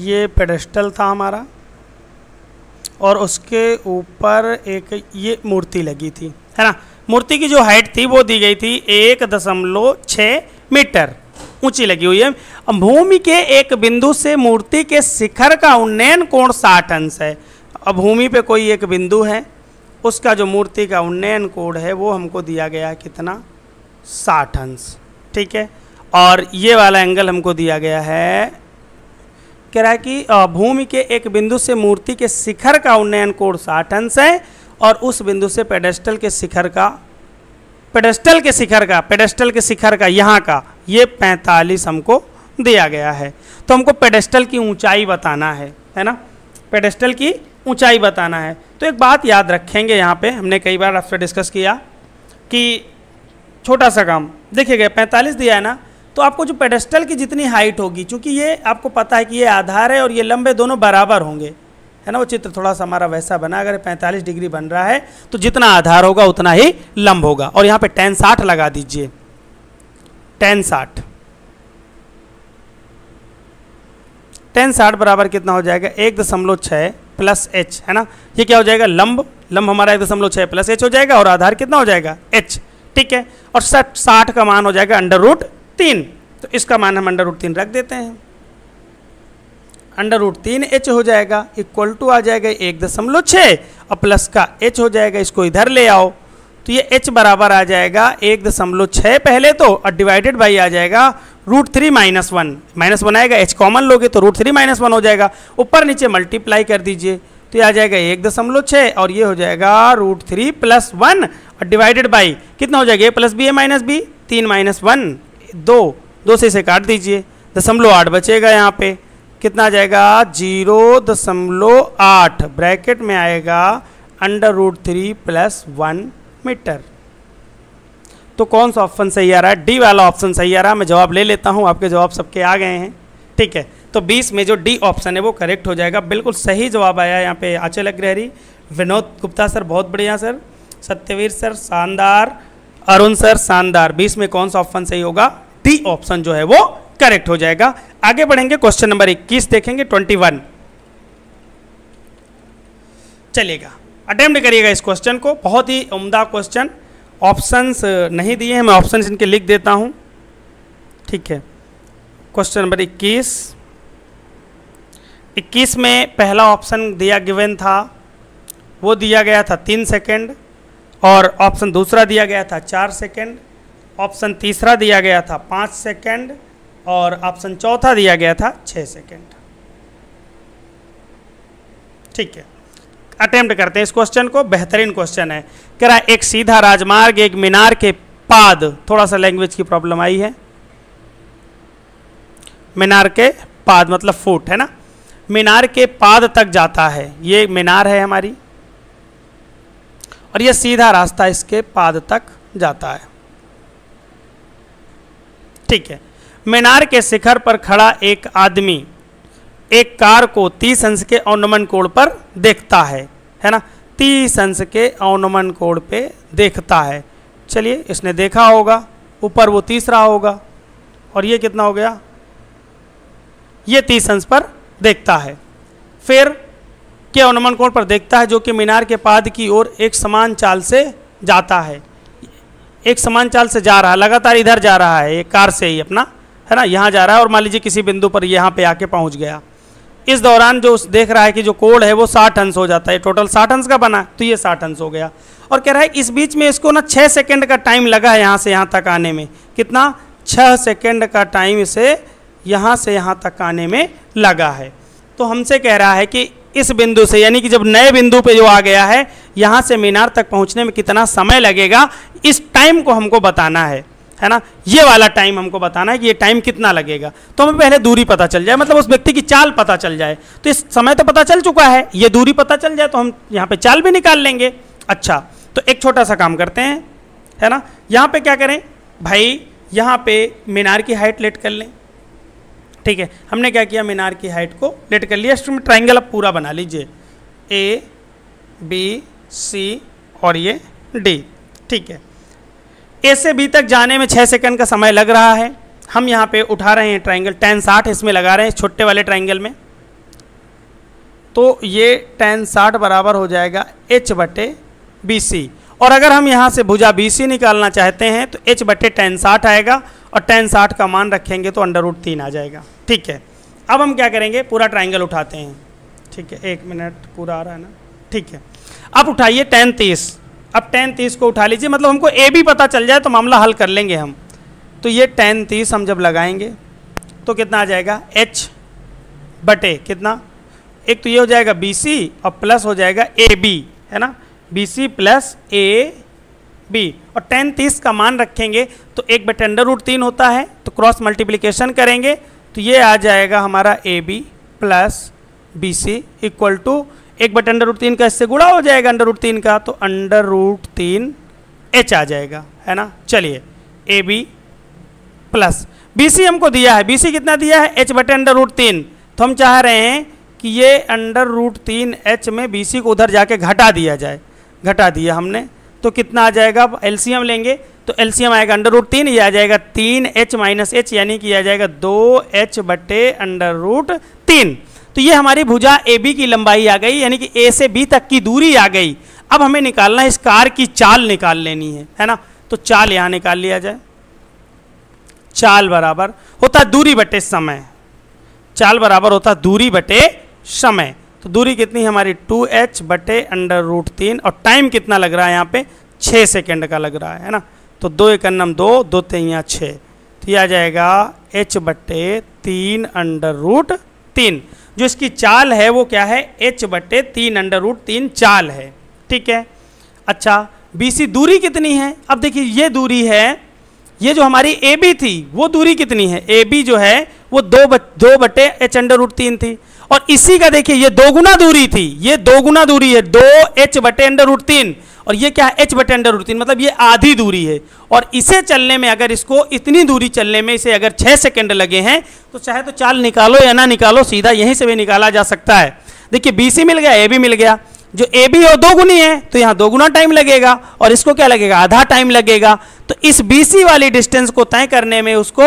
ये पेडेस्टल था हमारा और उसके ऊपर एक ये मूर्ति लगी थी है ना मूर्ति की जो हाइट थी वो दी गई थी एक दशमलव छः मीटर ऊंची लगी हुई है भूमि के एक बिंदु से मूर्ति के शिखर का उन्नयन कोण साठ अंश है अब भूमि पे कोई एक बिंदु है उसका जो मूर्ति का उन्नयन कोण है वो हमको दिया गया है कितना साठ अंश ठीक है और ये वाला एंगल हमको दिया गया है कह रहा है कि भूमि के एक बिंदु से मूर्ति के शिखर का उन्नयन कोण साठ अंश है और उस बिंदु से पेडेस्टल के शिखर का पेडेस्टल के शिखर का पेडेस्टल के शिखर का यहाँ का ये पैंतालीस हमको दिया गया है तो हमको पेडेस्टल की ऊंचाई बताना है है ना पेडेस्टल की ऊंचाई बताना है तो एक बात याद रखेंगे यहाँ पे हमने कई बार आपसे डिस्कस किया कि छोटा सा काम देखिएगा पैंतालीस दिया है ना तो आपको जो पेडेस्टल की जितनी हाइट होगी चूँकि ये आपको पता है कि ये आधार है और ये लंबे दोनों बराबर होंगे है ना वो चित्र थोड़ा सा हमारा वैसा बना अगर पैंतालीस डिग्री बन रहा है तो जितना आधार होगा उतना ही लंब होगा और यहाँ पर टेन साठ लगा दीजिए टेन साठ टेन साठ बराबर कितना हो जाएगा एक दशमलव छः प्लस एच है ना ये क्या हो जाएगा लंब लंब हमारा एक दशमलव छः प्लस एच हो जाएगा और आधार कितना हो जाएगा एच ठीक है और साठ का मान हो जाएगा अंडर रूट तीन तो इसका मान हम अंडर रूट तीन रख देते हैं अंडर रूट तीन एच हो जाएगा इक्वल टू आ जाएगा एक दशमलव छः और प्लस का एच हो जाएगा इसको इधर ले आओ तो ये एच बराबर आ जाएगा एक दशमलव छः पहले तो और डिवाइडेड बाई आ जाएगा root three minus one minus one आएगा एच कॉमन लोगे तो रूट थ्री माइनस वन हो जाएगा ऊपर नीचे मल्टीप्लाई कर दीजिए तो ये आ जाएगा एक दशमलव छः और ये हो जाएगा रूट थ्री प्लस वन और डिवाइडेड बाई कितना हो जाएगा ए plus b a minus b तीन माइनस वन दो दो से इसे काट दीजिए दशमलव आठ बचेगा यहाँ पे कितना आ जाएगा जीरो दशमलव आठ ब्रैकेट में आएगा under root three plus one metre तो कौन सा ऑप्शन सही आ रहा है डी वाला ऑप्शन सही आ रहा है मैं जवाब ले लेता हूँ आपके जवाब सबके आ गए हैं ठीक है तो 20 में जो डी ऑप्शन है वो करेक्ट हो जाएगा बिल्कुल सही जवाब आया यहाँ पे आचल अग्रहरी विनोद गुप्ता सर बहुत बढ़िया सर सत्यवीर सर शानदार अरुण सर शानदार 20 में कौन सा ऑप्शन सही होगा डी ऑप्शन जो है वो करेक्ट हो जाएगा आगे बढ़ेंगे क्वेश्चन नंबर 21 देखेंगे 21 चलेगा अटेम्प्ट करिएगा इस क्वेश्चन को बहुत ही उम्दा क्वेश्चन ऑप्शंस नहीं दिए हैं मैं ऑप्शंस इनके लिख देता हूं ठीक है क्वेश्चन नंबर 21 21 में पहला ऑप्शन दिया गिवन था वो दिया गया था तीन सेकेंड और ऑप्शन दूसरा दिया गया था चार सेकेंड ऑप्शन तीसरा दिया गया था पाँच सेकेंड और ऑप्शन चौथा दिया गया था छः सेकेंड ठीक है अटेम्प्ट करते हैं इस क्वेश्चन को बेहतरीन क्वेश्चन है कह रहा एक सीधा राजमार्ग एक मीनार के पाद थोड़ा सा लैंग्वेज की प्रॉब्लम आई है मीनार के पाद मतलब फुट है ना मीनार के पाद तक जाता है ये मीनार है हमारी और ये सीधा रास्ता इसके पाद तक जाता है ठीक है मीनार के शिखर पर खड़ा एक आदमी एक कार को तीस अंश के अवनमन कोण पर देखता है है ना तीस अंश के अवनमन कोण पे देखता है चलिए इसने देखा होगा ऊपर वो तीसरा होगा और ये कितना हो गया ये तीस अंश पर देखता है फिर के अवनमन कोण पर देखता है जो कि मीनार के पाद की ओर एक समान चाल से जाता है एक समान चाल से जा रहा है लगातार इधर जा रहा है एक कार से ही अपना है ना यहाँ जा रहा है और मान लीजिए किसी बिंदु पर यहाँ पे आके पहुँच गया इस दौरान जो देख रहा है कि जो कोड है वो साठ अंश हो जाता है टोटल साठ अंश का बना तो ये साठ अंश हो गया और कह रहा है इस बीच में इसको ना छः सेकेंड का टाइम लगा है यहाँ से यहाँ तक आने में कितना छः सेकेंड का टाइम इसे यहाँ से यहाँ तक आने में लगा है तो हमसे कह रहा है कि इस बिंदु से यानी कि जब नए बिंदु पे जो आ गया है यहाँ से मीनार तक पहुँचने में कितना समय लगेगा इस टाइम को हमको बताना है है ना ये वाला टाइम हमको बताना है कि ये टाइम कितना लगेगा तो हमें पहले दूरी पता चल जाए मतलब उस व्यक्ति की चाल पता चल जाए तो इस समय तो पता चल चुका है ये दूरी पता चल जाए तो हम यहाँ पे चाल भी निकाल लेंगे अच्छा तो एक छोटा सा काम करते हैं है ना यहाँ पे क्या करें भाई यहाँ पे मीनार की हाइट लेट कर लें ठीक है हमने क्या किया मीनार की हाइट को लेट कर लिया इसमें ट्राइंगल अब पूरा बना लीजिए ए बी सी और ये डी ठीक है ए से बी तक जाने में छः सेकंड का समय लग रहा है हम यहाँ पे उठा रहे हैं ट्राइंगल टेन साठ इसमें लगा रहे हैं छोटे वाले ट्राइंगल में तो ये टेन साठ बराबर हो जाएगा एच बटे बी सी और अगर हम यहाँ से भुजा बी सी निकालना चाहते हैं तो एच बटे टेन साठ आएगा और टेन साठ का मान रखेंगे तो अंडर रूट तीन आ जाएगा ठीक है अब हम क्या करेंगे पूरा ट्राइंगल उठाते हैं ठीक है एक मिनट पूरा आ रहा है ना ठीक है अब उठाइए टेन तीस अब टेन तीस को उठा लीजिए मतलब हमको ए भी पता चल जाए तो मामला हल कर लेंगे हम तो ये टेन तीस हम जब लगाएंगे तो कितना आ जाएगा एच बटे कितना एक तो ये हो जाएगा बी सी और प्लस हो जाएगा ए बी है ना B C plus A B और टेन तीस का मान रखेंगे तो एक बटे अंडर रूट तीन होता है तो क्रॉस मल्टीप्लीकेशन करेंगे तो ये आ जाएगा हमारा A B plus B C equal to एक बट अंडर रूट तीन का इससे गुड़ा हो जाएगा अंडर रूट तीन का तो अंडर रूट तीन एच आ जाएगा है ना चलिए A B plus B C हमको दिया है बी सी कितना दिया है एच बटे अंडर रूट तीन तो हम चाह रहे हैं कि ये अंडर रूट तीन एच में बी सी को उधर जाके घटा दिया जाए घटा दिया हमने तो कितना आ जाएगा अब एलसीएम लेंगे तो एल सी एम आएगा अंडर रूट तीन ये आ जाएगा तीन एच माइनस एच यानी कि आ जाएगा दो एच बटे अंडर रूट तीन तो ये हमारी भुजा ए बी की लंबाई आ गई यानी कि ए से बी तक की दूरी आ गई अब हमें निकालना है इस कार की चाल निकाल लेनी है है ना तो चाल यहाँ निकाल लिया जाए चाल बराबर होता दूरी बटे समय चाल बराबर होता दूरी बटे समय तो दूरी कितनी हमारी टू एच बटे अंडर रूट तीन और टाइम कितना लग रहा है यहाँ पे छः सेकेंड का लग रहा है है ना तो दो इकन्नम दो दो तेइया छः तो यह आ जाएगा एच बटे तीन अंडर रूट तीन जो इसकी चाल है वो क्या है एच बटे तीन अंडर रूट तीन चाल है ठीक है अच्छा बी दूरी कितनी है अब देखिए ये दूरी है ये जो हमारी ए थी वो दूरी कितनी है ए जो है वो दो बट, दो बटे एच अंडर रूट तीन थी और इसी का देखिए ये दोगुना दूरी थी ये दोगुना दूरी है दो एच बटे अंडर रूट तीन और ये क्या है एच बटे अंडर रूट तीन मतलब ये आधी दूरी है और इसे चलने में अगर इसको इतनी दूरी चलने में इसे अगर छः सेकेंड लगे हैं तो चाहे तो चाल निकालो या ना निकालो सीधा यहीं से भी निकाला जा सकता है देखिए बी सी मिल गया ए बी मिल गया जो ए बी हो दो गुनी है तो यहाँ दोगुना टाइम लगेगा और इसको क्या लगेगा आधा टाइम लगेगा तो इस बी सी वाली डिस्टेंस को तय करने में उसको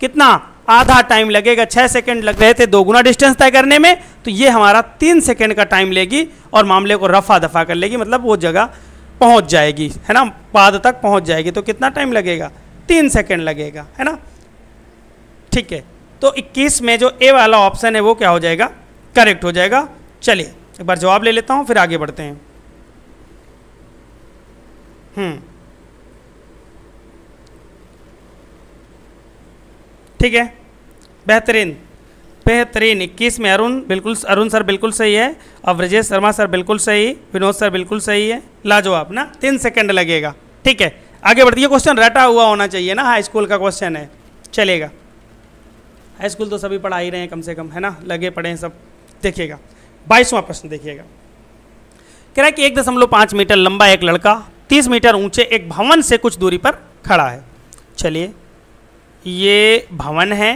कितना आधा टाइम लगेगा छः सेकेंड लग रहे थे दोगुना डिस्टेंस तय करने में तो ये हमारा तीन सेकेंड का टाइम लेगी और मामले को रफा दफा कर लेगी मतलब वो जगह पहुंच जाएगी है ना पाद तक पहुंच जाएगी तो कितना टाइम लगेगा तीन सेकेंड लगेगा है ना ठीक है तो 21 में जो ए वाला ऑप्शन है वो क्या हो जाएगा करेक्ट हो जाएगा चलिए एक बार जवाब ले लेता हूँ फिर आगे बढ़ते हैं हम्म ठीक है बेहतरीन बेहतरीन इक्कीस में अरुण बिल्कुल अरुण सर बिल्कुल सही है और ब्रजेश शर्मा सर बिल्कुल सही विनोद सर बिल्कुल सही है लाजवाब ना तीन सेकंड लगेगा ठीक है आगे बढ़ती है क्वेश्चन रटा हुआ होना चाहिए ना हाई स्कूल का क्वेश्चन है चलेगा हाई स्कूल तो सभी पढ़ा ही रहे हैं कम से कम है ना लगे पड़े हैं सब देखिएगा बाईसवां प्रश्न देखिएगा कह रहा है कि एक दशमलव पाँच मीटर लंबा एक लड़का तीस मीटर ऊंचे एक भवन से कुछ दूरी पर खड़ा है चलिए ये भवन है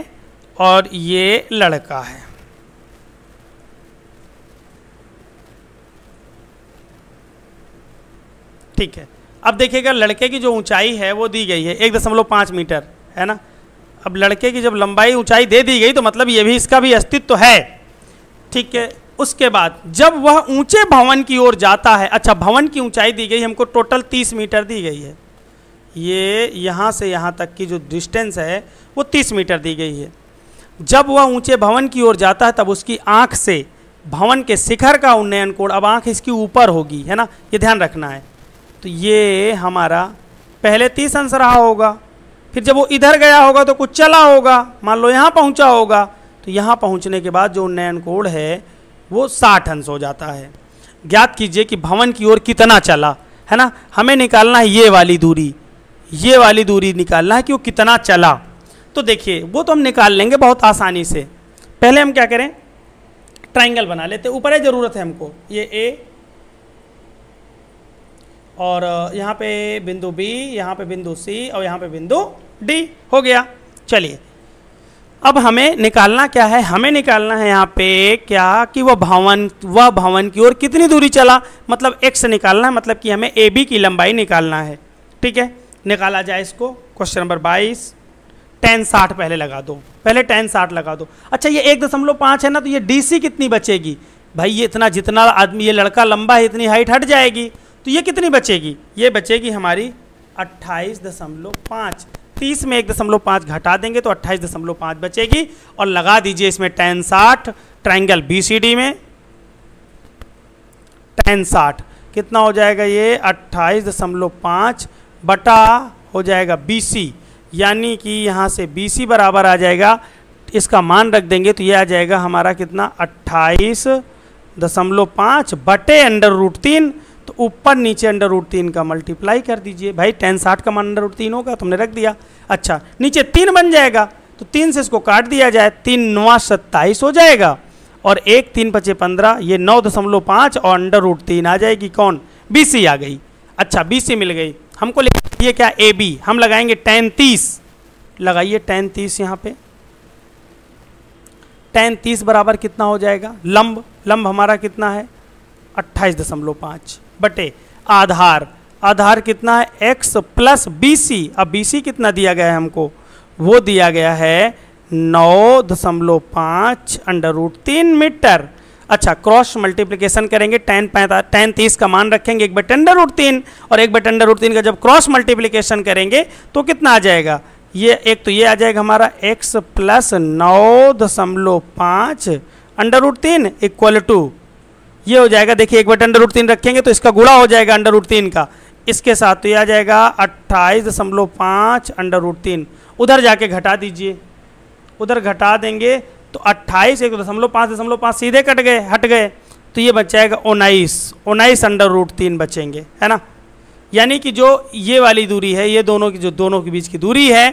और ये लड़का है ठीक है अब देखिएगा लड़के की जो ऊंचाई है वो दी गई है एक दशमलव पाँच मीटर है ना अब लड़के की जब लंबाई ऊंचाई दे दी गई तो मतलब ये भी इसका भी अस्तित्व तो है ठीक है उसके बाद जब वह ऊंचे भवन की ओर जाता है अच्छा भवन की ऊंचाई दी गई हमको टोटल तीस मीटर दी गई है ये यहाँ से यहाँ तक की जो डिस्टेंस है वो तीस मीटर दी गई है जब वह ऊंचे भवन की ओर जाता है तब उसकी आँख से भवन के शिखर का उन्नयन कोण अब आँख इसकी ऊपर होगी है ना ये ध्यान रखना है तो ये हमारा पहले तीस अंश रहा होगा फिर जब वो इधर गया होगा तो कुछ चला होगा मान लो यहाँ पहुँचा होगा तो यहाँ पहुँचने के बाद जो उन्नयन कोण है वो साठ अंश हो जाता है ज्ञात कीजिए कि भवन की ओर कितना चला है ना हमें निकालना है ये वाली दूरी ये वाली दूरी निकालना है कि वो कितना चला तो देखिए वो तो हम निकाल लेंगे बहुत आसानी से पहले हम क्या करें ट्राइंगल बना लेते ऊपर है ज़रूरत है हमको ये ए और यहाँ पे बिंदु बी यहाँ पे बिंदु सी और यहाँ पे बिंदु डी हो गया चलिए अब हमें निकालना क्या है हमें निकालना है यहाँ पे क्या कि वह भवन वह भवन की ओर कितनी दूरी चला मतलब एक्स निकालना है मतलब कि हमें ए बी की लंबाई निकालना है ठीक है निकाला जाए इसको क्वेश्चन नंबर बाईस टेन साठ पहले लगा दो पहले टेन साठ लगा दो अच्छा ये एक दशमलव पाँच है ना तो ये डीसी कितनी बचेगी भाई ये इतना जितना आदमी ये लड़का लंबा है इतनी हाइट हट जाएगी तो ये कितनी बचेगी ये बचेगी हमारी अट्ठाईस दशमलव पाँच तीस में एक दशमलव पाँच घटा देंगे तो अट्ठाईस दशमलव पाँच बचेगी और लगा दीजिए इसमें टेन साठ ट्राइंगल बी सी डी में टेन साठ कितना हो जाएगा ये अट्ठाईस दशमलव पाँच बटा हो जाएगा बी सी यानी कि यहाँ से बी सी बराबर आ जाएगा इसका मान रख देंगे तो ये आ जाएगा हमारा कितना अट्ठाईस दशमलव पाँच बटे अंडर रूट तीन तो ऊपर नीचे अंडर रूट तीन का मल्टीप्लाई कर दीजिए भाई टेन साठ का मान अंडर रूट तीन होगा तुमने रख दिया अच्छा नीचे तीन बन जाएगा तो तीन से इसको काट दिया जाए तीन नवा सत्ताईस हो जाएगा और एक तीन पचे पंद्रह ये नौ दशमलव पाँच और अंडर रूट तीन आ जाएगी कौन बी सी आ गई अच्छा बी सी मिल गई हमको आती है क्या ए बी हम लगाएंगे टेन तीस लगाइए टेन तीस यहाँ पे टेन तीस बराबर कितना हो जाएगा लंब लंब हमारा कितना है अट्ठाईस दशमलव पाँच बटे आधार आधार कितना है एक्स प्लस बी सी अब बी सी कितना दिया गया है हमको वो दिया गया है नौ दशमलव पाँच अंडर रूट तीन मीटर अच्छा क्रॉस मल्टीप्लीकेशन करेंगे टेन पैंता टेन तीस का मान रखेंगे एक बटन अंडर रूट तीन और एक बटन अंडर रूट तीन का जब क्रॉस मल्टीप्लीकेशन करेंगे तो कितना आ जाएगा ये एक तो ये आ जाएगा हमारा एक्स प्लस नौ दशमलव पाँच अंडर रूट तीन इक्वल टू ये हो जाएगा देखिए एक बटन अंडर रूट तीन रखेंगे तो इसका गुड़ा हो जाएगा अंडर रूट तीन का इसके साथ तो ये आ जाएगा अट्ठाईस दशमलव पाँच अंडर रूट तीन उधर जाके घटा दीजिए उधर घटा देंगे तो अट्ठाईस एक दशमलव पाँच दशमलव पाँच सीधे कट गए हट गए तो ये बच जाएगा उन्नीस उन्नीस अंडर रूट तीन बचेंगे है ना यानी कि जो ये वाली दूरी है ये दोनों की जो दोनों के बीच की दूरी है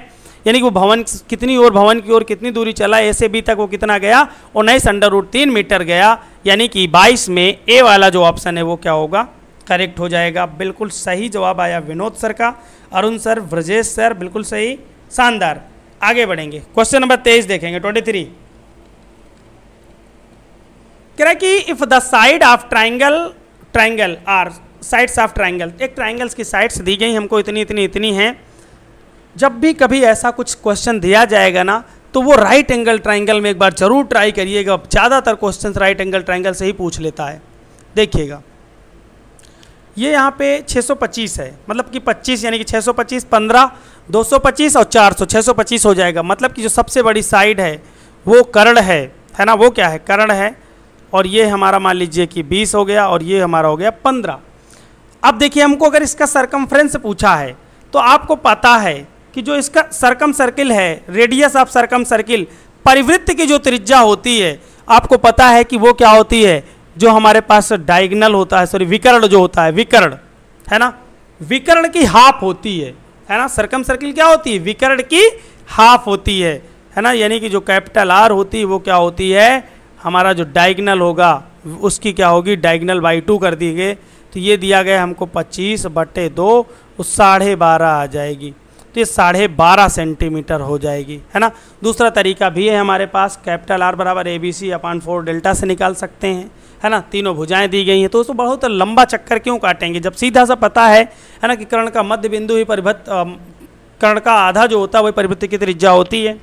यानी कि वो भवन कितनी और भवन की ओर कितनी दूरी चला ए से बी तक वो कितना गया उन्नीस अंडर रूट तीन मीटर गया यानी कि बाईस में ए वाला जो ऑप्शन है वो क्या होगा करेक्ट हो जाएगा बिल्कुल सही जवाब आया विनोद सर का अरुण सर ब्रजेश सर बिल्कुल सही शानदार आगे बढ़ेंगे क्वेश्चन नंबर तेईस देखेंगे ट्वेंटी थ्री कह रहा है कि if the side of triangle triangle are sides of triangle एक ट्राइंगल्स की साइड्स दी गई हमको इतनी इतनी इतनी हैं जब भी कभी ऐसा कुछ क्वेश्चन दिया जाएगा ना तो वो राइट एंगल ट्राइंगल में एक बार ज़रूर ट्राई करिएगा ज़्यादातर क्वेश्चन राइट एंगल ट्राइंगल से ही पूछ लेता है देखिएगा ये यहाँ पे 625 है मतलब कि 25 यानी कि 625 15 225 और 400 625 हो जाएगा मतलब कि जो सबसे बड़ी साइड है वो कर्ण है है ना वो क्या है कर्ण है और ये हमारा मान लीजिए कि बीस हो गया और ये हमारा हो गया पंद्रह अब देखिए हमको अगर इसका सरकम पूछा है तो आपको पता है कि जो इसका सरकम सर्किल है रेडियस ऑफ सरकम सर्किल परिवृत्त की जो त्रिज्या होती है आपको पता है कि वो क्या होती है जो हमारे पास डायगनल होता है सॉरी विकर्ण जो होता है विकर्ण है ना विकर्ण की हाफ होती है है ना सरकम सर्किल क्या होती है विकर्ण की हाफ होती है है ना यानी कि जो कैपिटल आर होती है वो क्या होती है हमारा जो डाइगनल होगा उसकी क्या होगी डाइगनल बाई टू कर दी गए तो ये दिया गया हमको पच्चीस बटे दो उस साढ़े बारह आ जाएगी तो ये साढ़े बारह सेंटीमीटर हो जाएगी है ना दूसरा तरीका भी है हमारे पास कैपिटल आर बराबर A B C upon four delta से निकाल सकते हैं है ना तीनों भुजाएं दी गई हैं तो उसको बहुत लंबा चक्कर क्यों काटेंगे जब सीधा सा पता है है ना कि कर्ण का मध्य बिंदु ही परिभत कर्ण का आधा जो होता है वही परिवृत्ति की त्रिज्या होती है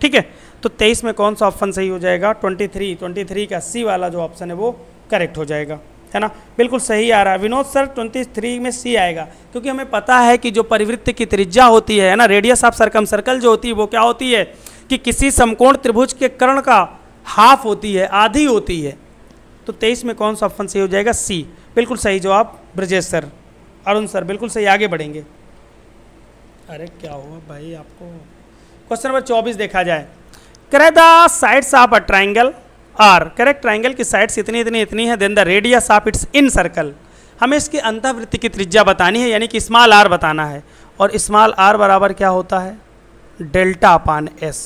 ठीक है तो तेईस में कौन सा ऑप्शन सही हो जाएगा ट्वेंटी थ्री ट्वेंटी थ्री का सी वाला जो ऑप्शन है वो करेक्ट हो जाएगा है ना बिल्कुल सही आ रहा है विनोद सर ट्वेंटी थ्री में सी आएगा क्योंकि हमें पता है कि जो परिवृत्त की त्रिज्या होती है ना रेडियस ऑफ सरकम सर्कल जो होती है वो क्या होती है कि किसी समकोण त्रिभुज के कर्ण का हाफ होती है आधी होती है तो तेईस में कौन सा ऑप्शन सही हो जाएगा सी बिल्कुल सही जवाब ब्रजेश सर अरुण सर बिल्कुल सही आगे बढ़ेंगे अरे क्या हुआ भाई आपको क्वेश्चन नंबर चौबीस देखा जाए correct the sides of a triangle are correct triangle की साइड्स इतनी इतनी इतनी है then the radius of its incircle हमें इसकी अंतवृत्ति की त्रिज्या बतानी है यानी कि स्मॉल आर बताना है और स्मॉल आर बराबर क्या होता है डेल्टा अपान एस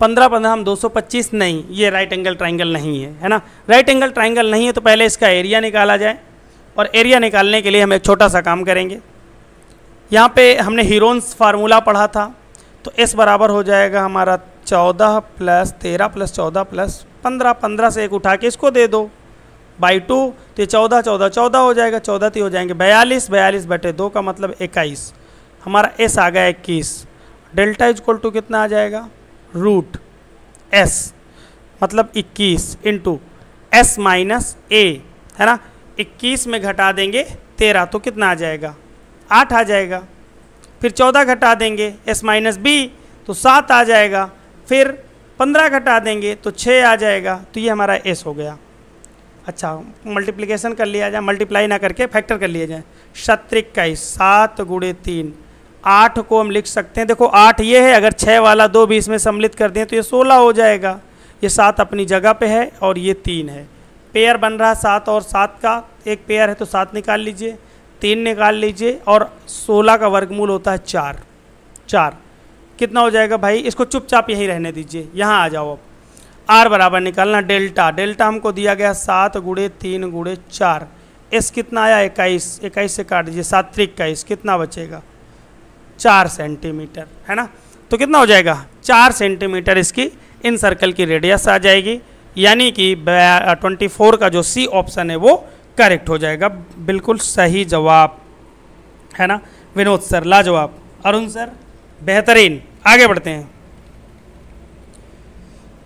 पंद्रह पंद्रह हम 225 नहीं ये राइट एंगल ट्राइंगल नहीं है है ना राइट एंगल ट्राइंगल नहीं है तो पहले इसका एरिया निकाला जाए और एरिया निकालने के लिए हम एक छोटा सा काम करेंगे यहाँ पे हमने हीरोन्स फार्मूला पढ़ा था तो एस बराबर हो जाएगा हमारा चौदह प्लस तेरह प्लस चौदह प्लस पंद्रह पंद्रह से एक उठा के इसको दे दो बाई टू तो चौदह चौदह चौदह हो जाएगा चौदह ती तो हो जाएंगे बयालीस बयालीस बटे दो का मतलब इक्कीस हमारा एस आ गया इक्कीस डेल्टा इजक्वल टू कितना आ जाएगा रूट एस मतलब इक्कीस इंटू एस माइनस ए है ना इक्कीस में घटा देंगे तेरह तो कितना आ जाएगा आठ आ जाएगा फिर चौदह घटा देंगे एस माइनस बी तो सात आ जाएगा फिर पंद्रह घटा देंगे तो छः आ जाएगा तो ये हमारा एस हो गया अच्छा मल्टीप्लिकेशन कर लिया जाए मल्टीप्लाई ना करके फैक्टर कर लिया जाए सत्रिक का सात गुड़े तीन आठ को हम लिख सकते हैं देखो आठ ये है अगर छः वाला दो भी इसमें सम्मिलित कर दें तो ये सोलह हो जाएगा ये सात अपनी जगह पे है और ये तीन है पेयर बन रहा है सात और सात का एक पेयर है तो सात निकाल लीजिए तीन निकाल लीजिए और सोलह का वर्गमूल होता है चार चार कितना हो जाएगा भाई इसको चुपचाप यहीं रहने दीजिए यहाँ आ जाओ आप आर बराबर निकालना डेल्टा डेल्टा हमको दिया गया सात गुड़े तीन गुड़े चार एस कितना आया इक्कीस इक्कीस से काट दीजिए सात त्रिक इक्कीस कितना बचेगा चार सेंटीमीटर है ना तो कितना हो जाएगा चार सेंटीमीटर इसकी इन सर्कल की रेडियस आ जाएगी यानी कि ट्वेंटी फोर का जो सी ऑप्शन है वो करेक्ट हो जाएगा बिल्कुल सही जवाब है ना विनोद सर लाजवाब अरुण सर बेहतरीन आगे बढ़ते हैं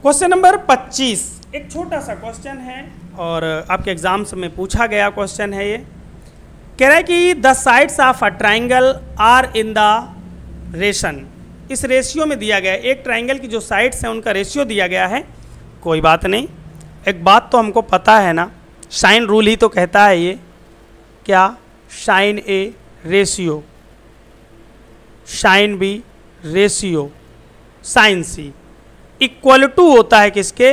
क्वेश्चन नंबर 25 एक छोटा सा क्वेश्चन है और आपके एग्जाम्स में पूछा गया क्वेश्चन है ये कह रहा है कि the sides of a triangle are in the रेशन इस रेशियो में दिया गया एक ट्राइंगल की जो साइड्स हैं उनका रेशियो दिया गया है कोई बात नहीं एक बात तो हमको पता है ना साइन रूल ही तो कहता है ये क्या sine A ratio sine B ratio sine C equal to होता है किसके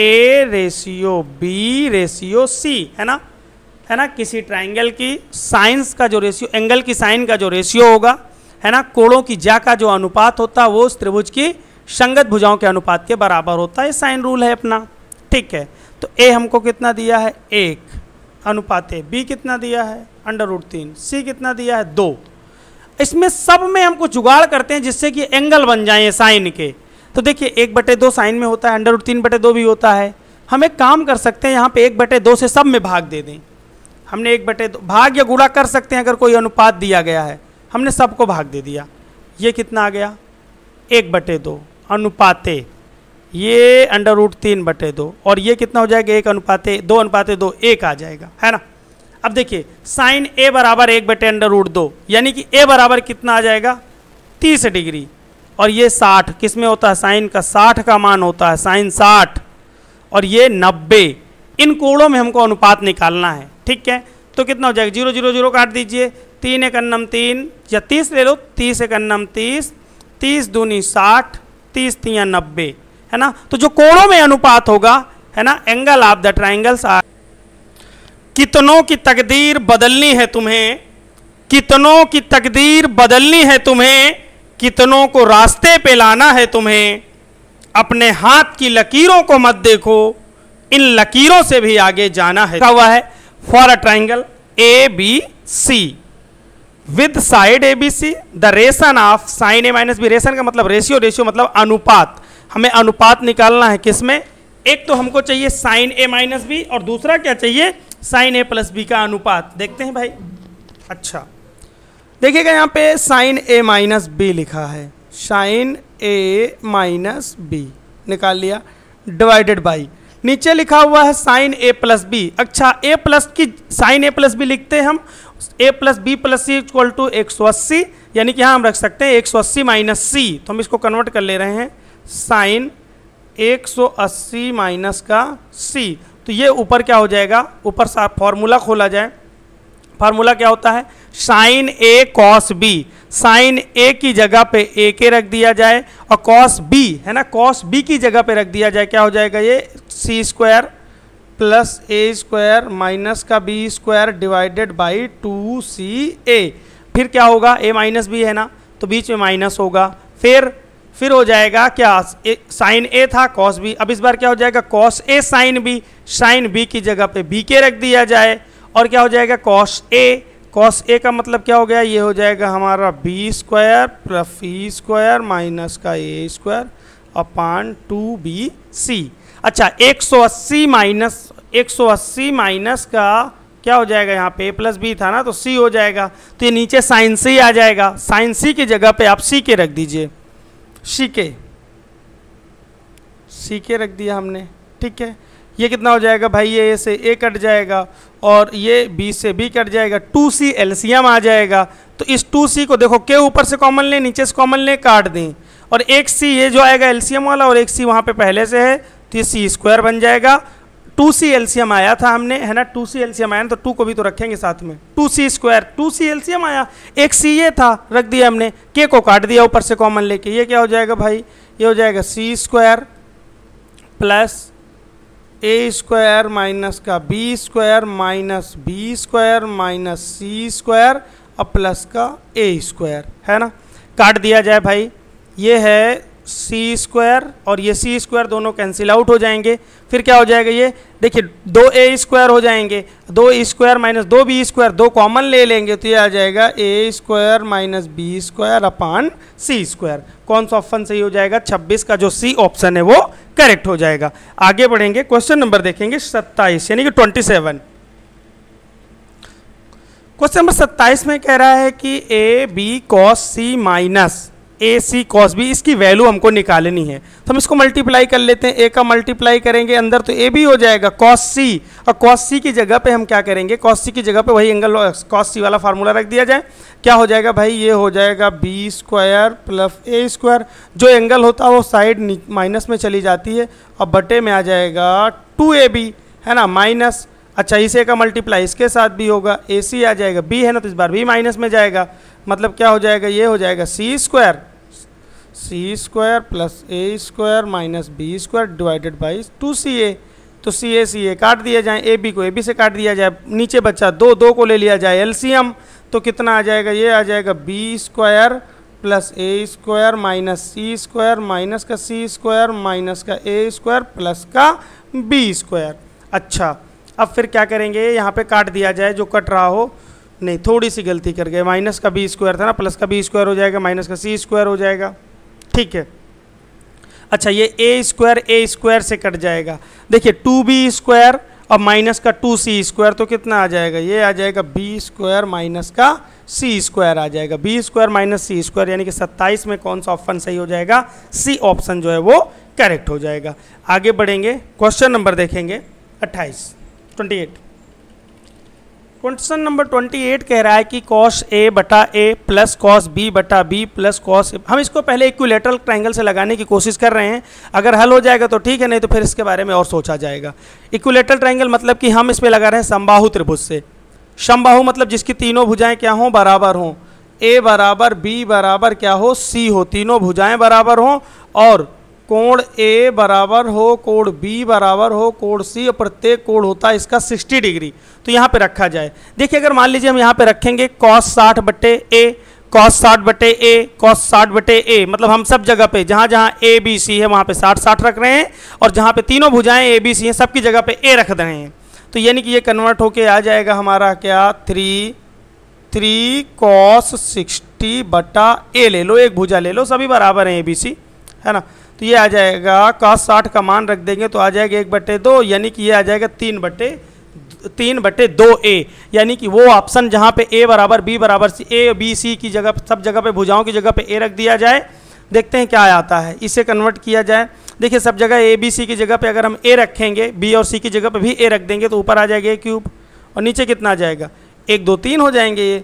A ratio B ratio C है ना है ना किसी ट्राइंगल की साइंस का जो रेशियो एंगल की साइन का जो रेशियो होगा है ना कोणों की जा का जो अनुपात होता है वो उस त्रिभुज की संगत भुजाओं के अनुपात के बराबर होता है साइन रूल है अपना ठीक है तो ए हमको कितना दिया है एक अनुपात है बी कितना दिया है अंडर रूट तीन सी कितना दिया है दो इसमें सब में हमको जुगाड़ करते हैं जिससे कि एंगल बन जाए साइन के तो देखिए एक बटे दो साइन में होता है अंडर रूट तीन बटे दो भी होता है हम एक काम कर सकते हैं यहाँ पे एक बटे दो से सब में भाग दे दें हमने एक बटे दो भाग या गुड़ा कर सकते हैं अगर कोई अनुपात दिया गया है हमने सबको भाग दे दिया ये कितना आ गया एक बटे दो अनुपाते ये अंडर रूट तीन बटे दो और ये कितना हो जाएगा एक अनुपाते दो अनुपाते दो एक आ जाएगा है ना अब देखिए साइन ए बराबर एक बटे अंडर रूट दो यानी कि ए बराबर कितना आ जाएगा तीस डिग्री और ये साठ किस में होता है साइन का साठ का मान होता है साइन साठ और ये नब्बे इन कोणों में हमको अनुपात निकालना है ठीक है तो कितना हो जाएगा जीरो जीरो जीरो काट दीजिए तीन एक अन्नम तीन या तीस ले लो तीस एक अन्नम तीस तीस दूनी साठ तीस तीन नब्बे है ना तो जो कोणों में अनुपात होगा है ना angle of the triangles are कितनों की तकदीर बदलनी है तुम्हें कितनों की तकदीर बदलनी है तुम्हें कितनों को रास्ते पे लाना है तुम्हें अपने हाथ की लकीरों को मत देखो इन लकीरों से भी आगे जाना है हुआ है for a triangle A B C with side A B C the ration of sine A minus B ration का मतलब रेशियो रेशियो मतलब अनुपात हमें अनुपात निकालना है किसमें एक तो हमको चाहिए साइन ए माइनस बी और दूसरा क्या चाहिए साइन ए प्लस बी का अनुपात देखते हैं भाई अच्छा देखिएगा यहाँ पे साइन ए माइनस बी लिखा है साइन ए माइनस बी निकाल लिया डिवाइडेड बाई नीचे लिखा हुआ है साइन ए प्लस बी अच्छा ए प्लस की साइन ए प्लस बी लिखते हैं हम ए plus B plus C equal to एक सौ अस्सी यानी कि यहाँ हम रख सकते हैं एक सौ अस्सी माइनस सी तो हम इसको कन्वर्ट कर ले रहे हैं साइन एक सौ अस्सी माइनस का सी तो ये ऊपर क्या हो जाएगा ऊपर फॉर्मूला खोला जाए फार्मूला क्या होता है sine A cos B sine A की जगह पे ए के रख दिया जाए और कॉस बी है ना कॉस बी की जगह पे रख दिया जाए क्या हो जाएगा ये सी स्क्वायर प्लस ए स्क्वायर माइनस का B square divided by two C A फिर क्या होगा ए माइनस बी है ना तो बीच में माइनस होगा फिर फिर हो जाएगा क्या साइन ए था कॉस बी अब इस बार क्या हो जाएगा cos A sine B sine B की जगह पे बी के रख दिया जाए और क्या हो जाएगा कॉस ए कॉस ए का मतलब क्या हो गया ये हो जाएगा हमारा B square plus E square minus का A square upon two B सी अच्छा 180 माइनस 180 माइनस का क्या हो जाएगा यहाँ पे प्लस बी था ना तो सी हो जाएगा तो ये नीचे साइन सी आ जाएगा साइन सी की जगह पे आप सी के रख दीजिए सी के सी के रख दिया हमने ठीक है ये कितना हो जाएगा भाई ये ए से ए कट जाएगा और ये बी से बी कट जाएगा टू सी एल्सियम आ जाएगा तो इस टू सी को देखो के ऊपर से कॉमन लें नीचे से कॉमन लें काट दें और एक सी ये जो आएगा एल्सियम वाला और एक सी वहाँ पे पहले से है तो ये सी स्क्वायर बन जाएगा टू सी एल्सियम आया था हमने है ना टू सी एल्सियम आया ना तो टू को भी तो रखेंगे साथ में two C square two C एल्सियम आया एक सी ए था रख दिया हमने के को काट दिया ऊपर से कॉमन लेके ये क्या हो जाएगा भाई ये हो जाएगा सी स्क्वायर प्लस ए स्क्वायर माइनस का B square minus B square minus सी स्क्वायर और प्लस का ए स्क्वायर है ना काट दिया जाए भाई ये है सी स्क्वायर और ये सी स्क्वायर दोनों कैंसिल आउट हो जाएंगे फिर क्या हो जाएगा ये देखिए दो ए स्क्वायर हो जाएंगे दो स्क्वायर e माइनस दो बी स्क्वायर दो कॉमन ले लेंगे तो ये आ जाएगा ए square minus B square upon C square कौन सा ऑप्शन सही हो जाएगा 26 का जो सी ऑप्शन है वो करेक्ट हो जाएगा आगे बढ़ेंगे क्वेश्चन नंबर देखेंगे 27 यानी कि 27 क्वेश्चन नंबर 27 में कह रहा है कि ए B cos C minus A C cos B इसकी वैल्यू हमको निकालनी है तो हम इसको मल्टीप्लाई कर लेते हैं ए का मल्टीप्लाई करेंगे अंदर तो ए भी हो जाएगा कॉस सी और कॉस सी की जगह पे हम क्या करेंगे कॉस सी की जगह पे वही एंगल कॉस सी वाला फार्मूला रख दिया जाए क्या हो जाएगा भाई ये हो जाएगा बी स्क्वायर प्लस ए स्क्वायर जो एंगल होता है वो साइड माइनस में चली जाती है और बटे में आ जाएगा टू ए बी है ना माइनस अच्छा इसे का मल्टीप्लाई इसके साथ भी होगा ए सी आ जाएगा बी है ना तो इस बार बी माइनस में जाएगा मतलब क्या हो जाएगा ये हो जाएगा सी square C square plus A square minus B square divided by two सी ए तो सी ए सी ए काट दिया जाए ए बी को ए बी से काट दिया जाए नीचे बच्चा दो दो को ले लिया जाए एल सी एम तो कितना आ जाएगा ये आ जाएगा बी स्क्वायर प्लस ए स्क्वायर माइनस सी स्क्वायर माइनस का सी स्क्वायर माइनस का ए स्क्वायर प्लस का बी स्क्वायर अच्छा अब फिर क्या करेंगे यहाँ पे काट दिया जाए जो कट रहा हो नहीं थोड़ी सी गलती कर गए माइनस का बी स्क्वायर था ना प्लस का बी स्क्वायर हो जाएगा माइनस का सी स्क्वायर हो जाएगा ठीक है अच्छा ये ए स्क्वायर ए स्क्वायर से कट जाएगा देखिए टू बी स्क्वायर और माइनस का टू सी स्क्वायर तो कितना आ जाएगा ये आ जाएगा बी स्क्वायर माइनस का सी स्क्वायर आ जाएगा बी स्क्वायर माइनस सी स्क्वायर यानी कि 27 में कौन सा ऑप्शन सही हो जाएगा सी ऑप्शन जो है वो करेक्ट हो जाएगा आगे बढ़ेंगे क्वेश्चन नंबर देखेंगे 28 twenty eight question number twenty eight कह रहा है कि कॉस ए बटा ए प्लस कॉस बी बटा बी प्लस कॉस हम इसको पहले इक्विलेटरल ट्राइंगल से लगाने की कोशिश कर रहे हैं अगर हल हो जाएगा तो ठीक है नहीं तो फिर इसके बारे में और सोचा जाएगा इक्विलेटरल ट्राइंगल मतलब कि हम इस पर लगा रहे हैं संबाहु त्रिभुज से समबाहु मतलब जिसकी तीनों भुजाएं क्या हों बराबर हों ए बराबर बी बराबर क्या हो सी हो तीनों भुजाएं बराबर हों और कोण ए बराबर हो कोण बी बराबर हो कोण सी और प्रत्येक कोण होता है इसका 60 डिग्री तो यहाँ पे रखा जाए देखिए अगर मान लीजिए हम यहाँ पे रखेंगे कॉस साठ बटे ए कॉस साठ बटे ए कॉस साठ बटे ए मतलब हम सब जगह पे जहाँ जहाँ ए बी सी है वहाँ पे साठ साठ रख रहे हैं और जहाँ पे तीनों भुजाएँ ए बी सी हैं सबकी जगह पे ए रख रहे हैं तो यानी कि ये कन्वर्ट होके आ जाएगा हमारा क्या थ्री थ्री कॉस सिक्सटी बटा ए ले लो एक भुजा ले लो सभी बराबर हैं ए बी सी है ना तो ये आ जाएगा कॉस साठ का मान रख देंगे तो आ जाएगा एक बटे दो यानी कि ये आ जाएगा तीन बटे तीन बटे दो ए यानी कि वो ऑप्शन जहाँ पे ए बराबर बी बराबर सी ए बी सी की जगह सब जगह पे भुजाओं की जगह पे ए रख दिया जाए देखते हैं क्या आता है इसे कन्वर्ट किया जाए देखिए सब जगह ए बी सी की जगह पे अगर हम ए रखेंगे बी और सी की जगह पे भी ए रख देंगे तो ऊपर आ जाएगा ए क्यूब और नीचे कितना आ जाएगा एक दो तीन हो जाएंगे ये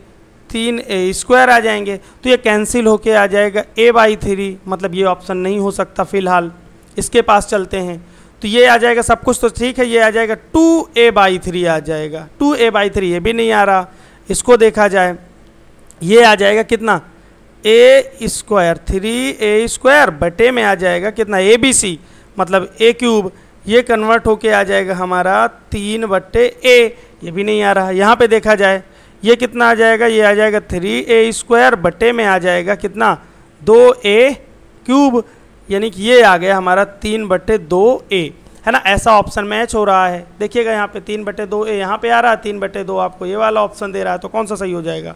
तीन ए स्क्वायर आ जाएंगे तो ये कैंसिल होके आ जाएगा ए बाई थ्री मतलब ये ऑप्शन नहीं हो सकता फ़िलहाल इसके पास चलते हैं तो ये आ जाएगा सब कुछ तो ठीक है ये आ जाएगा टू ए बाई थ्री आ जाएगा टू ए बाई थ्री ये भी नहीं आ रहा इसको देखा जाए ये आ जाएगा कितना A square three A square बटे में आ जाएगा कितना ए बी सी मतलब ए क्यूब ये कन्वर्ट होके आ जाएगा हमारा तीन बटे ए ये भी नहीं आ रहा यहाँ पे देखा जाए ये कितना आ जाएगा ये आ जाएगा थ्री ए स्क्वायर बटे में आ जाएगा कितना दो ए क्यूब यानी कि ये आ गया हमारा तीन बटे दो ए है ना ऐसा ऑप्शन मैच हो रहा है देखिएगा यहाँ पे तीन बटे दो ए यहाँ पे आ रहा है तीन बटे दो आपको ये वाला ऑप्शन दे रहा है तो कौन सा सही हो जाएगा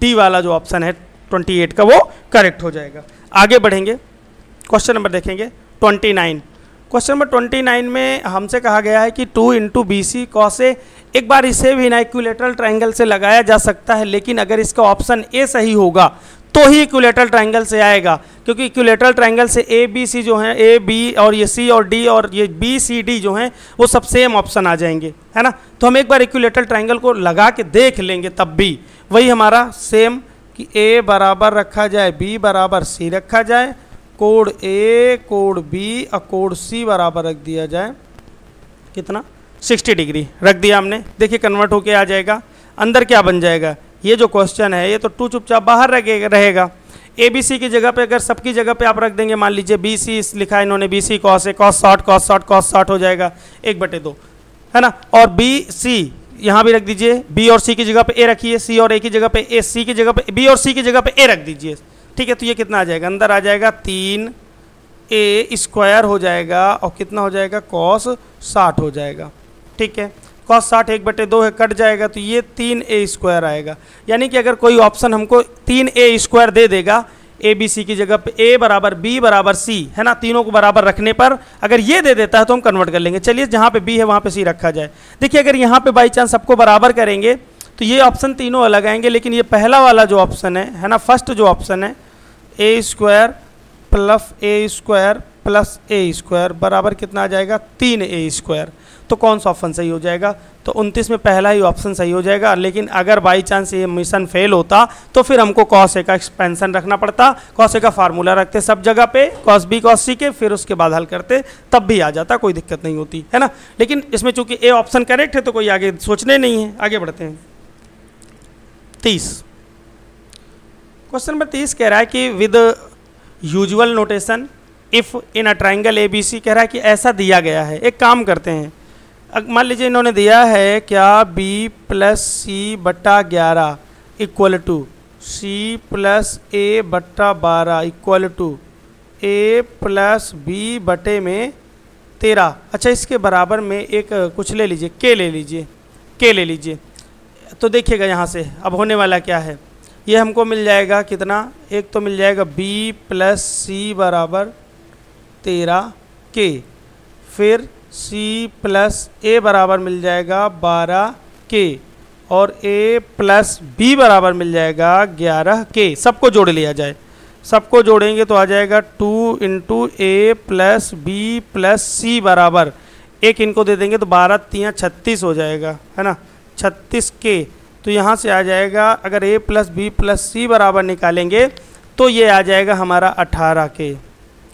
डी वाला जो ऑप्शन है ट्वेंटी एट का वो करेक्ट हो जाएगा आगे बढ़ेंगे क्वेश्चन नंबर देखेंगे twenty nine question number twenty nine में हमसे कहा गया है कि टू इंटू बी सी कॉसे एक बार इसे भी ना ट्राइंगल से लगाया जा सकता है लेकिन अगर इसका ऑप्शन ए सही होगा तो ही इक्विलेटरल ट्राइंगल से आएगा क्योंकि इक्विलेटरल ट्राइंगल से ए बी सी जो है ए बी और ये सी और डी और ये बी सी डी जो हैं वो सब सेम ऑप्शन आ जाएंगे है ना तो हम एक बार इक्विलेटरल ट्राइंगल को लगा के देख लेंगे तब भी वही हमारा सेम कि ए बराबर रखा जाए बी बराबर सी रखा जाए कोड ए कोड बी और कोड सी बराबर रख दिया जाए कितना 60 डिग्री रख दिया हमने देखिए कन्वर्ट होके आ जाएगा अंदर क्या बन जाएगा ये जो क्वेश्चन है ये तो टू चुपचाप बाहर रहेगा रहेगा ए बी सी की जगह पे अगर सबकी जगह पे आप रख देंगे मान लीजिए बी सी लिखा है इन्होंने B C cos A cos short cos short cos short हो जाएगा एक बटे दो है ना और बी सी यहाँ भी रख दीजिए बी और सी की जगह पे ए रखिए सी और ए की जगह पे ए सी की जगह पे बी और सी की जगह पे ए रख दीजिए ठीक है तो ये कितना आ जाएगा अंदर आ जाएगा तीन ए स्क्वायर हो जाएगा और कितना हो जाएगा कॉस साठ हो जाएगा ठीक है कॉस साठ एक बटे दो है कट जाएगा तो ये तीन ए स्क्वायर आएगा यानी कि अगर कोई ऑप्शन हमको तीन ए स्क्वायर दे देगा ए बी सी की जगह पे ए बराबर बी बराबर सी है ना तीनों को बराबर रखने पर अगर ये दे देता है तो हम कन्वर्ट कर लेंगे चलिए जहाँ पे बी है वहाँ पे सी रखा जाए देखिए अगर यहाँ पे बाई चांस सबको बराबर करेंगे तो ये ऑप्शन तीनों अलग आएंगे लेकिन ये पहला वाला जो ऑप्शन है है ना फर्स्ट जो ऑप्शन है ए स्क्वायर प्लस ए स्क्वायर प्लस ए स्क्वायर बराबर कितना आ जाएगा तीन ए स्क्वायर तो कौन सा ऑप्शन सही हो जाएगा तो उनतीस में पहला ही ऑप्शन सही हो जाएगा लेकिन अगर बाई चांस ये मिशन फेल होता तो फिर हमको कॉस ए का एक्सपेंसन रखना पड़ता कॉस ए का फार्मूला रखते सब जगह पे कॉस बी कॉस सी के फिर उसके बाद हल करते तब भी आ जाता कोई दिक्कत नहीं होती है ना लेकिन इसमें चूंकि ए ऑप्शन करेक्ट है तो कोई आगे सोचने नहीं है आगे बढ़ते हैं तीस क्वेश्चन नंबर तीस कह रहा है कि with usual notation if in a triangle A B C कह रहा है कि ऐसा दिया गया है एक काम करते हैं अब मान लीजिए इन्होंने दिया है क्या बी प्लस सी बट्टा ग्यारह equal to C plus A बट्टा बारह equal to A plus B बटे में तेरह अच्छा इसके बराबर में एक कुछ ले लीजिए के ले लीजिए के ले लीजिए तो देखिएगा यहाँ से अब होने वाला क्या है ये हमको मिल जाएगा कितना एक तो मिल जाएगा b प्लस सी बराबर तेरह के फिर c प्लस ए बराबर मिल जाएगा बारह के और a प्लस बी बराबर मिल जाएगा ग्यारह के सबको जोड़ लिया जाए सबको जोड़ेंगे तो आ जाएगा two into A plus B plus सी बराबर एक इनको दे देंगे तो बारह तियाँ छत्तीस हो जाएगा है ना छत्तीस के तो यहाँ से आ जाएगा अगर ए प्लस बी प्लस सी बराबर निकालेंगे तो ये आ जाएगा हमारा अठारह के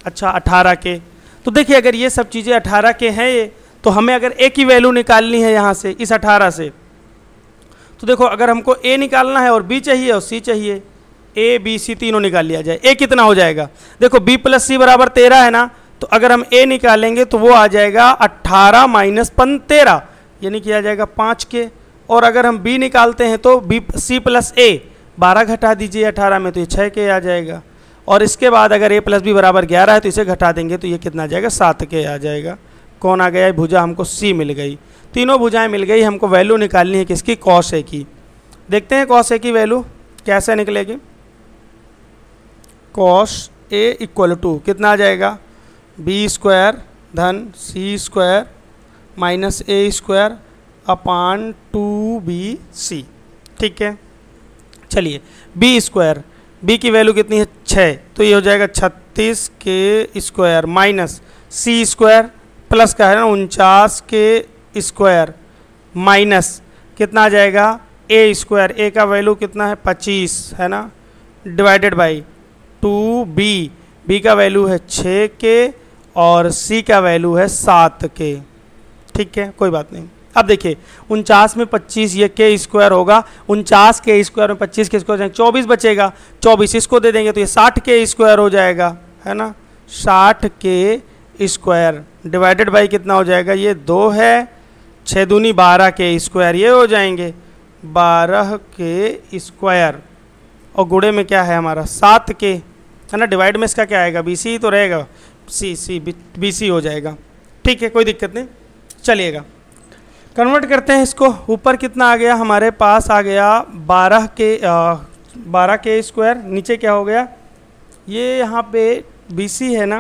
अच्छा अठारह के तो देखिए अगर ये सब चीज़ें अठारह के हैं ये तो हमें अगर ए की वैल्यू निकालनी है यहाँ से इस अठारह से तो देखो अगर हमको ए निकालना है और बी चाहिए और सी चाहिए ए बी सी तीनों निकाल लिया जाए ए कितना हो जाएगा देखो बी प्लस सी बराबर तेरह है ना तो अगर हम ए निकालेंगे तो वो आ जाएगा अट्ठारह माइनस पन तेरह यानी कि आ जाएगा पाँच के और अगर हम बी निकालते हैं तो बी सी प्लस ए बारह घटा दीजिए अठारह में तो ये छः के आ जाएगा और इसके बाद अगर ए प्लस बी बराबर ग्यारह है तो इसे घटा देंगे तो ये कितना आ जाएगा सात के आ जाएगा कौन आ गया भुजा हमको सी मिल गई तीनों भुजाएं मिल गई हमको वैल्यू निकालनी है किसकी कॉस ए की देखते हैं कॉस ए की वैल्यू कैसे निकलेगी कॉस ए इक्वल टू कितना आ जाएगा बी स्क्वायर धन C square minus A square upon two B C ठीक है चलिए बी स्क्वायर बी की वैल्यू कितनी है छः तो ये हो जाएगा छत्तीस के स्क्वायर माइनस सी स्क्वायर प्लस का है ना उनचास के स्क्वायर माइनस कितना आ जाएगा ए स्क्वायर ए का वैल्यू कितना है पच्चीस है ना divided by two B B का वैल्यू है छः के और सी का वैल्यू है सात के ठीक है कोई बात नहीं अब देखिए उनचास में पच्चीस ये के स्क्वायर होगा उनचास के स्क्वायर में पच्चीस के स्क्वायर जाएंगे चौबीस बचेगा चौबीस इसको दे देंगे तो ये साठ के स्क्वायर हो जाएगा है ना साठ के स्क्वायर डिवाइडेड बाई कितना हो जाएगा ये दो है छः दूनी बारह के स्क्वायर ये हो जाएंगे बारह के स्क्वायर और गुड़े में क्या है हमारा सात के है ना डिवाइड में इसका क्या आएगा बी सी तो रहेगा सी सी बी सी हो जाएगा ठीक है कोई दिक्कत नहीं चलिएगा कन्वर्ट करते हैं इसको ऊपर कितना आ गया हमारे पास आ गया बारह के बारह के स्क्वायर नीचे क्या हो गया ये यहाँ पे बी सी है ना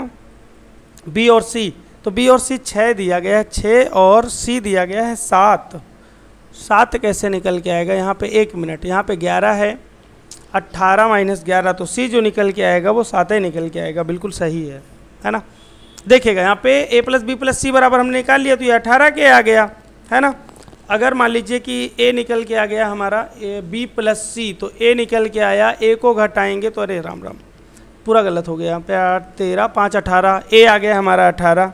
बी और सी तो बी और सी छः दिया गया है छः और सी दिया गया है सात सात कैसे निकल के आएगा यहाँ पे एक मिनट यहाँ पे ग्यारह है अट्ठारह माइनस ग्यारह तो सी जो निकल के आएगा वो सात ही निकल के आएगा बिल्कुल सही है है ना देखिएगा यहाँ पे ए प्लस बी प्लस सी बराबर हमने निकाल लिया तो ये अठारह के आ गया है ना अगर मान लीजिए कि ए निकल के आ गया हमारा ए बी प्लस सी तो ए निकल के आया ए को घटाएंगे तो अरे राम राम पूरा गलत हो गया यहाँ पे आठ तेरह पाँच अठारह ए आ गया हमारा अठारह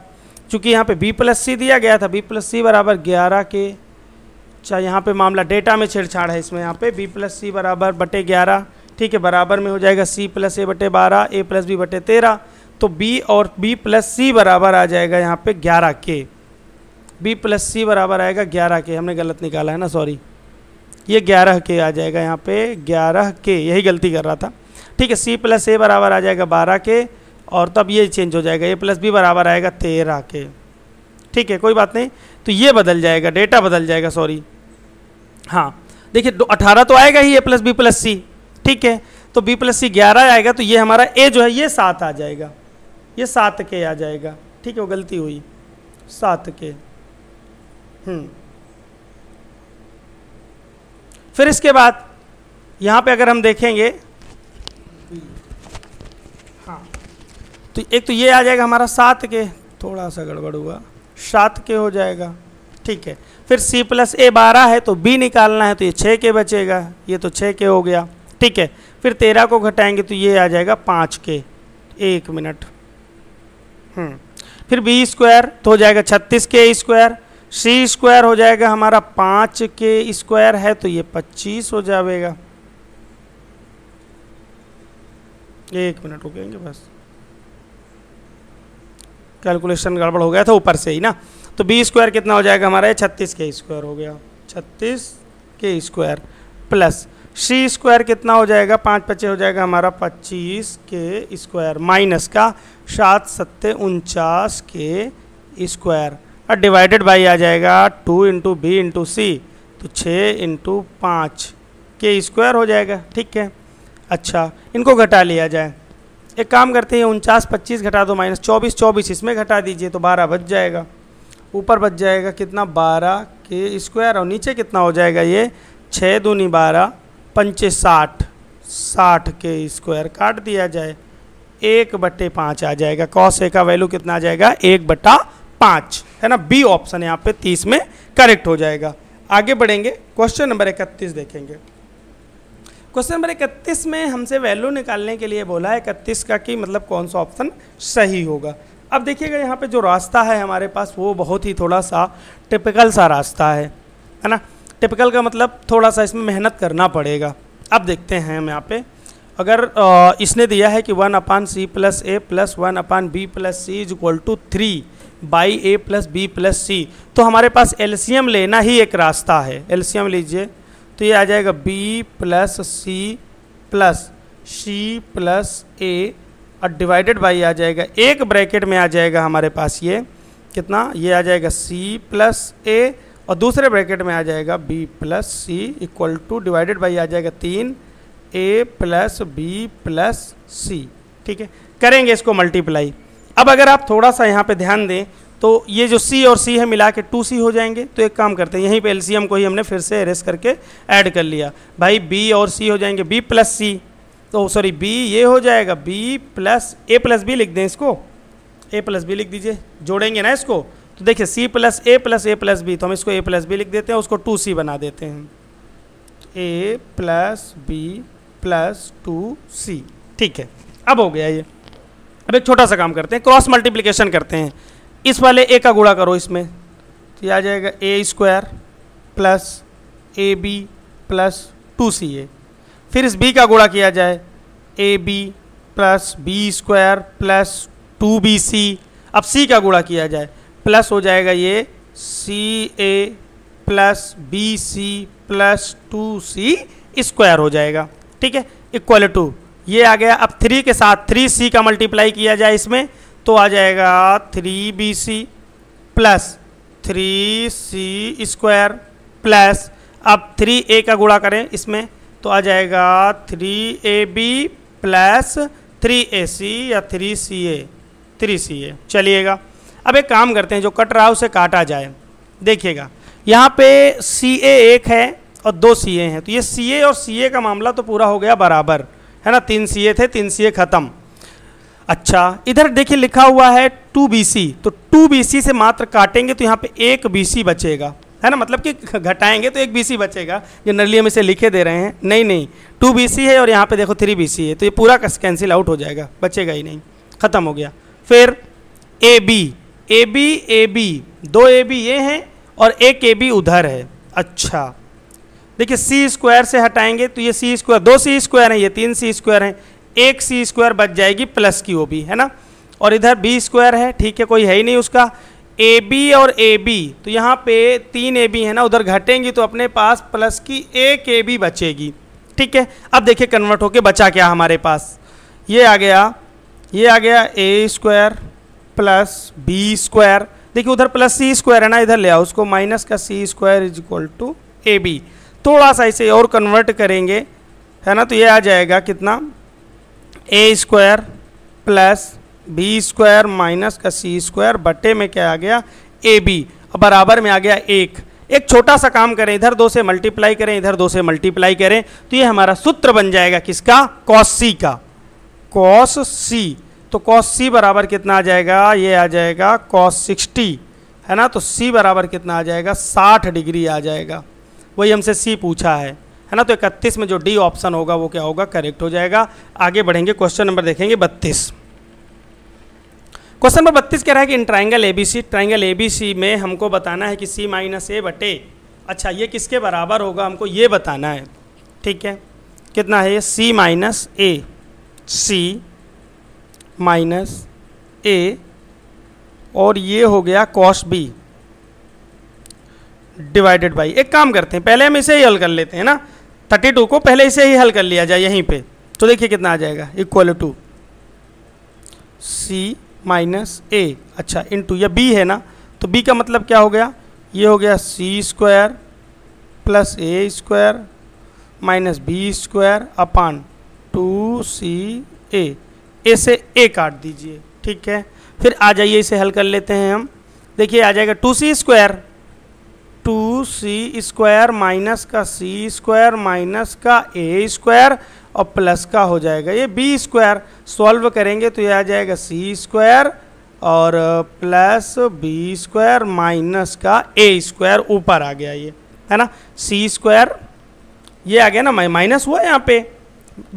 चूँकि यहाँ पे बी प्लस सी दिया गया था बी प्लस सी बराबर ग्यारह के अच्छा यहाँ पे मामला डेटा में छेड़छाड़ है इसमें यहाँ पे बी प्लस सी बराबर बटे ग्यारह ठीक है बराबर में हो जाएगा सी प्लस ए बटे बारह ए प्लस बी बटे तेरह तो बी और बी प्लस सी बराबर आ जाएगा यहाँ पे ग्यारह के बी प्लस सी बराबर आएगा ग्यारह के हमने गलत निकाला है ना सॉरी ये ग्यारह के आ जाएगा यहाँ पे ग्यारह के यही गलती कर रहा था ठीक है सी प्लस ए बराबर आ जाएगा बारह के और तब ये चेंज हो जाएगा ए प्लस बी बराबर आएगा तेरह के ठीक है कोई बात नहीं तो ये बदल जाएगा डेटा बदल जाएगा सॉरी हाँ देखिए अठारह तो आएगा ही A plus B plus C ठीक है तो बी प्लस सी ग्यारह आएगा तो ये हमारा ए जो है ये सात आ जाएगा ये सात के आ जाएगा ठीक है वो गलती हुई सात के हम्म। फिर इसके बाद यहाँ पे अगर हम देखेंगे हाँ तो एक तो ये आ जाएगा हमारा सात के थोड़ा सा गड़बड़ हुआ सात के हो जाएगा ठीक है फिर C प्लस ए बारह है तो B निकालना है तो ये छः के बचेगा ये तो छः के हो गया ठीक है फिर तेरह को घटाएंगे तो ये आ जाएगा पाँच के एक मिनट हम्म। फिर बी स्क्वायर तो हो जाएगा छत्तीस के स्क्वायर सी स्क्वायर हो जाएगा हमारा पाँच के स्क्वायर है तो ये पच्चीस हो जाएगा एक मिनट रुकेंगे बस कैलकुलेशन गड़बड़ हो गया था ऊपर से ही ना तो बी स्क्वायर कितना हो जाएगा हमारा ये छत्तीस के स्क्वायर हो गया छत्तीस के स्क्वायर प्लस सी स्क्वायर कितना हो जाएगा पाँच पच्चे हो जाएगा हमारा पच्चीस के स्क्वायर माइनस का सात सत्ते उनचास के स्क्वायर और डिवाइडेड बाई आ जाएगा two into B into C तो छः इंटू पाँच के स्क्वायर हो जाएगा ठीक है अच्छा इनको घटा लिया जाए एक काम करते हैं उनचास पच्चीस घटा दो माइनस चौबीस चौबीस इसमें घटा दीजिए तो बारह बच जाएगा ऊपर बच जाएगा कितना बारह के स्क्वायर और नीचे कितना हो जाएगा ये छः दूनी बारह पंचे साठ साठ के स्क्वायर काट दिया जाए एक बट्टे पाँच आ जाएगा कॉस ए का वैल्यू कितना आ जाएगा एक बट्टा पाँच है ना बी ऑप्शन यहाँ पे तीस में करेक्ट हो जाएगा आगे बढ़ेंगे क्वेश्चन नंबर इकतीस देखेंगे क्वेश्चन नंबर इकतीस में हमसे वैल्यू निकालने के लिए बोला है इकतीस का कि मतलब कौन सा ऑप्शन सही होगा अब देखिएगा यहाँ पे जो रास्ता है हमारे पास वो बहुत ही थोड़ा सा टिपिकल सा रास्ता है है ना टिपिकल का मतलब थोड़ा सा इसमें मेहनत करना पड़ेगा अब देखते हैं हम यहाँ पे अगर इसने दिया है कि one upon C plus A plus one upon B plus C is equal to three by A plus B plus सी तो हमारे पास एल्सीयम लेना ही एक रास्ता है एल्सीयम लीजिए तो ये आ जाएगा B plus C plus C plus A और डिवाइडेड बाई आ जाएगा एक ब्रैकेट में आ जाएगा हमारे पास ये कितना ये आ जाएगा सी प्लस ए और दूसरे ब्रैकेट में आ जाएगा B plus C equal to divided by आ जाएगा तीन A plus B plus C ठीक है करेंगे इसको मल्टीप्लाई अब अगर आप थोड़ा सा यहाँ पे ध्यान दें तो ये जो सी और सी है मिला के टू सी हो जाएंगे तो एक काम करते हैं यहीं पे एलसीएम को ही हमने फिर से एरेस करके ऐड कर लिया भाई बी और सी हो जाएंगे बी प्लस सी तो सॉरी बी ये हो जाएगा B plus A plus B लिख दें इसको ए प्लस बी लिख दीजिए जोड़ेंगे ना इसको तो देखिए C plus A plus A plus B तो हम इसको ए प्लस बी लिख देते हैं उसको टू सी बना देते हैं A plus B plus two C ठीक है अब हो गया ये अब एक छोटा सा काम करते हैं क्रॉस मल्टीप्लीकेशन करते हैं इस वाले ए का गुणा करो इसमें तो यह आ जाएगा ए square plus A B plus two C A फिर इस बी का गुणा किया जाए A B plus B square plus two B C अब सी का गुणा किया जाए प्लस हो जाएगा ये C A plus B C plus two C square हो जाएगा ठीक है इक्वल टू ये आ गया अब थ्री के साथ थ्री सी का मल्टीप्लाई किया जाए इसमें तो आ जाएगा three B C plus three C square plus अब थ्री ए का गुणा करें इसमें तो आ जाएगा three A B plus three A C या थ्री सी ए थ्री सी ए चलिएगा अब एक काम करते हैं जो कट रहा है उसे काटा जाए देखिएगा यहाँ पे सी ए एक है और दो सी ए हैं तो ये सी ए और सी ए का मामला तो पूरा हो गया बराबर है ना तीन सी थे तीन सी खत्म अच्छा इधर देखिए लिखा हुआ है टू बी सी तो टू बी सी से मात्र काटेंगे तो यहाँ पे एक बी सी बचेगा है ना मतलब कि घटाएंगे तो एक बी सी बचेगा जनरली हम इसे लिखे दे रहे हैं नहीं नहीं टू बी सी है और यहाँ पे देखो थ्री बी सी है तो ये पूरा कैंसिल आउट हो जाएगा बचेगा ही नहीं ख़त्म हो गया फिर A B A B A B दो ए बी ये हैं और एक ए बी उधर है अच्छा देखिए सी स्क्वायर से हटाएंगे तो ये सी स्क्वायर दो सी स्क्वायर हैं ये तीन सी स्क्वायर हैं एक सी स्क्वायर बच जाएगी प्लस की ओ भी है ना और इधर बी स्क्वायर है ठीक है कोई है ही नहीं उसका ए बी और ए बी तो यहाँ पे तीन ए बी है ना उधर घटेंगी तो अपने पास प्लस की एक ए बी बचेगी ठीक है अब देखिए कन्वर्ट होके बचा क्या हमारे पास ये आ गया ये आ गया A square plus B square देखिए उधर प्लस सी स्क्वायर है ना इधर ले आओ उसको माइनस का सी square is equal to A B थोड़ा सा इसे और कन्वर्ट करेंगे है ना तो ये आ जाएगा कितना A square plus B square minus का सी स्क्वायर बट्टे में क्या आ गया ए बी बराबर में आ गया एक एक छोटा सा काम करें इधर दो से मल्टीप्लाई करें इधर दो से मल्टीप्लाई करें तो ये हमारा सूत्र बन जाएगा किसका कॉस सी का कॉस सी तो कॉस सी बराबर कितना आ जाएगा ये आ जाएगा कॉस सिक्सटी है ना तो सी बराबर कितना आ जाएगा साठ डिग्री आ जाएगा वही हमसे सी पूछा है है ना तो इकतीस में जो डी ऑप्शन होगा वो क्या होगा करेक्ट हो जाएगा आगे बढ़ेंगे क्वेश्चन नंबर देखेंगे बत्तीस क्वेश्चन नंबर बत्तीस कह रहा है कि in triangle A B C triangle A B C में हमको बताना है कि सी माइनस ए बटे अच्छा ये किसके बराबर होगा हमको ये बताना है ठीक है कितना है ये सी माइनस ए सी माइनस ए और ये हो गया कॉस बी डिवाइडेड बाई एक काम करते हैं पहले हम इसे ही हल कर लेते हैं ना थर्टी टू को पहले इसे ही हल कर लिया जाए यहीं पे तो देखिए कितना आ जाएगा equal to C minus A अच्छा इन टू या बी है ना तो बी का मतलब क्या हो गया ये हो गया C square plus A square minus B square upon two C A A से ए काट दीजिए ठीक है फिर आ जाइए इसे हल कर लेते हैं हम देखिए आ जाएगा two C square two C square minus का सी स्क्वायर माइनस का ए स्क्वायर और प्लस का हो जाएगा ये बी स्क्वायर सॉल्व करेंगे तो ये आ जाएगा सी स्क्वायर और प्लस बी स्क्वायर माइनस का ए स्क्वायर ऊपर आ गया ये है ना सी स्क्वायर ये आ गया ना माइनस हुआ यहाँ पे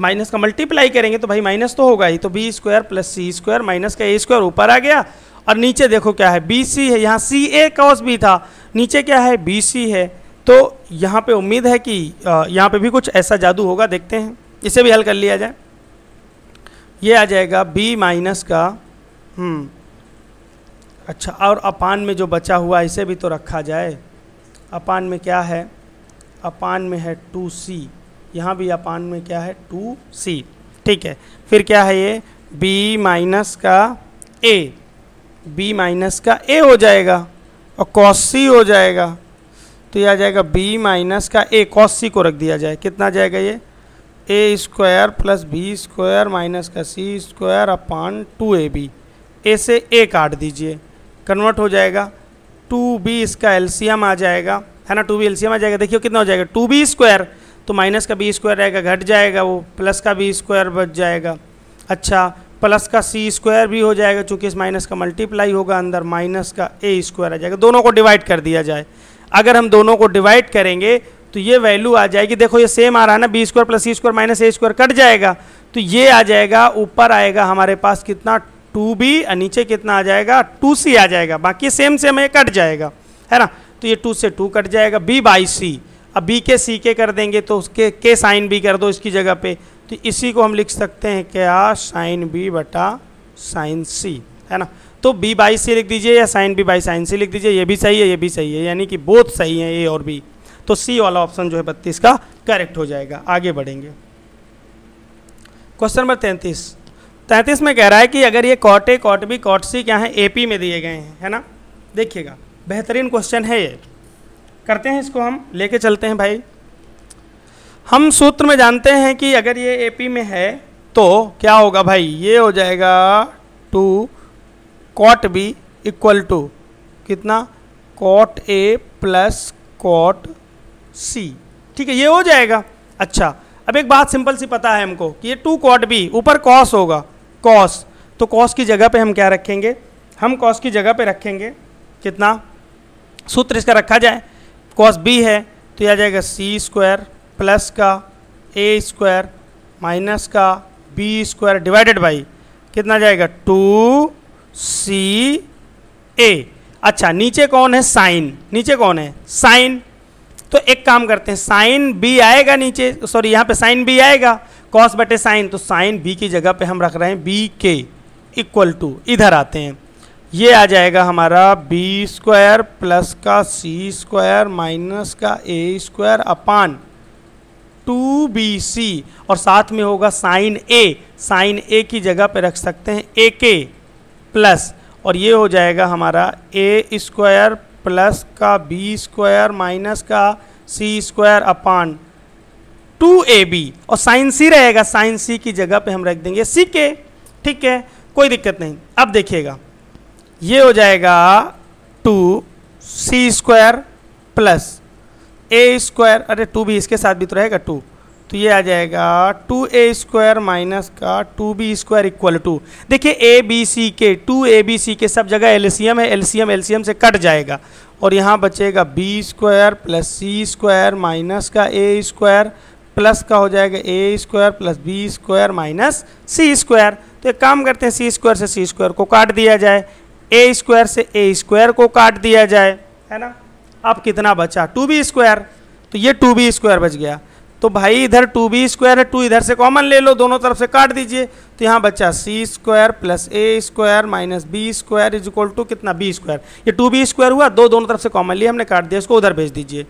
माइनस का मल्टीप्लाई करेंगे तो भाई माइनस तो होगा ही तो बी स्क्वायर प्लस सी स्क्वायर माइनस का ए स्क्वायर ऊपर आ गया और नीचे देखो क्या है बी सी है यहाँ सी ए कॉस बी था नीचे क्या है बी सी है तो यहाँ पे उम्मीद है कि यहाँ पे भी कुछ ऐसा जादू होगा देखते हैं इसे भी हल कर लिया जाए ये आ जाएगा b माइनस का हम्म। अच्छा और अपान में जो बचा हुआ इसे भी तो रखा जाए अपान में क्या है अपान में है टू सी यहाँ भी अपान में क्या है टू सी ठीक है फिर क्या है ये b माइनस का a b माइनस का a हो जाएगा और कॉस सी हो जाएगा तो यह आ जाएगा बी माइनस का ए कॉस सी को रख दिया जाए कितना जाएगा ये A square plus B square minus का सी square upon two A B A से ए काट दीजिए कन्वर्ट हो जाएगा टू बी इसका एलसीएम आ जाएगा है ना टू बी एलसीएम आ जाएगा देखिए कितना हो जाएगा टू बी स्क्वायर तो माइनस का बी स्क्वायर रहेगा घट जाएगा वो प्लस का बी स्क्वायर बच जाएगा अच्छा प्लस का सी स्क्वायर भी हो जाएगा चूंकि इस माइनस का मल्टीप्लाई होगा अंदर माइनस का ए स्क्वायर आ जाएगा दोनों को डिवाइड कर दिया जाए अगर हम दोनों को डिवाइड करेंगे तो ये वैल्यू आ जाएगी देखो ये सेम आ रहा है ना B square plus C square minus A square cut जाएगा तो ये आ जाएगा ऊपर आएगा हमारे पास कितना टू बी नीचे कितना आ जाएगा टू सी आ जाएगा बाकी सेम सेम ये कट जाएगा है ना तो ये टू से टू कट जाएगा बी बाई सी अब बी के सी के कर देंगे तो उसके के साइन भी कर दो इसकी जगह पे तो इसी को हम लिख सकते हैं क्या साइन बी बटा साइन सी है ना तो बी बाई सी लिख दीजिए या sine B by sine C लिख दीजिए ये भी सही है ये भी सही है यानी कि बोथ सही है ए और बी तो सी वाला ऑप्शन जो है बत्तीस का करेक्ट हो जाएगा आगे बढ़ेंगे क्वेश्चन नंबर तैंतीस तैंतीस में कह रहा है कि अगर ये cot A cot B cot C क्या है एपी में दिए गए हैं है ना देखिएगा बेहतरीन क्वेश्चन है ये करते हैं इसको हम लेके चलते हैं भाई हम सूत्र में जानते हैं कि अगर ये एपी में है तो क्या होगा भाई ये हो जाएगा two cot B equal to कितना cot A plus cot C ठीक है ये हो जाएगा अच्छा अब एक बात सिंपल सी पता है हमको कि ये टू कॉट बी ऊपर कॉस होगा कॉस तो कॉस की जगह पे हम क्या रखेंगे हम कॉस की जगह पे रखेंगे कितना सूत्र इसका रखा जाए कॉस बी है तो यह आ जाएगा सी स्क्वायर प्लस का ए स्क्वायर माइनस का बी स्क्वायर डिवाइडेड बाई कितना जाएगा टू सी ए अच्छा नीचे कौन है साइन नीचे कौन है साइन तो एक काम करते हैं साइन बी आएगा नीचे सॉरी यहाँ पे साइन बी आएगा कॉस बटे साइन तो साइन बी की जगह पे हम रख रहे हैं बी के इक्वल टू इधर आते हैं ये आ जाएगा हमारा बी स्क्वायर प्लस का सी स्क्वायर माइनस का A square upon two B C और साथ में होगा साइन ए साइन ए की जगह पर रख सकते हैं ए के प्लस और ये हो जाएगा हमारा ए स्क्वायर प्लस का बी स्क्वायर माइनस का सी square upon two A B और साइन सी रहेगा साइन सी की जगह पे हम रख देंगे सी के ठीक है कोई दिक्कत नहीं अब देखिएगा ये हो जाएगा टू सी स्क्वायर प्लस ए स्क्वायर अरे टू बी इसके साथ भी तो रहेगा टू तो ये आ जाएगा टू ए स्क्वायर माइनस का two B square equal to देखिए ए बी सी के टू ए बी सी के सब जगह एलसीएम है एलसीएम एलसीएम से कट जाएगा और यहाँ बचेगा बी स्क्वायर प्लस सी स्क्वायर माइनस का ए स्क्वायर प्लस का हो जाएगा ए square plus B square minus सी स्क्वायर तो एक काम करते हैं सी स्क्वायर से सी स्क्वायर को काट दिया जाए ए स्क्वायर से ए स्क्वायर को काट दिया जाए है ना अब कितना बचा टू बी स्क्वायर तो ये टू बी स्क्वायर बच गया तो भाई इधर टू बी स्क्वायर है टू इधर से कॉमन ले लो दोनों तरफ से काट दीजिए तो यहाँ बचा C square plus A square minus B square is equal to कितना बी स्क्वायर ये टू बी स्क्वायर हुआ दो दोनों तरफ से कॉमन लिए हमने काट दिया इसको उधर भेज दीजिए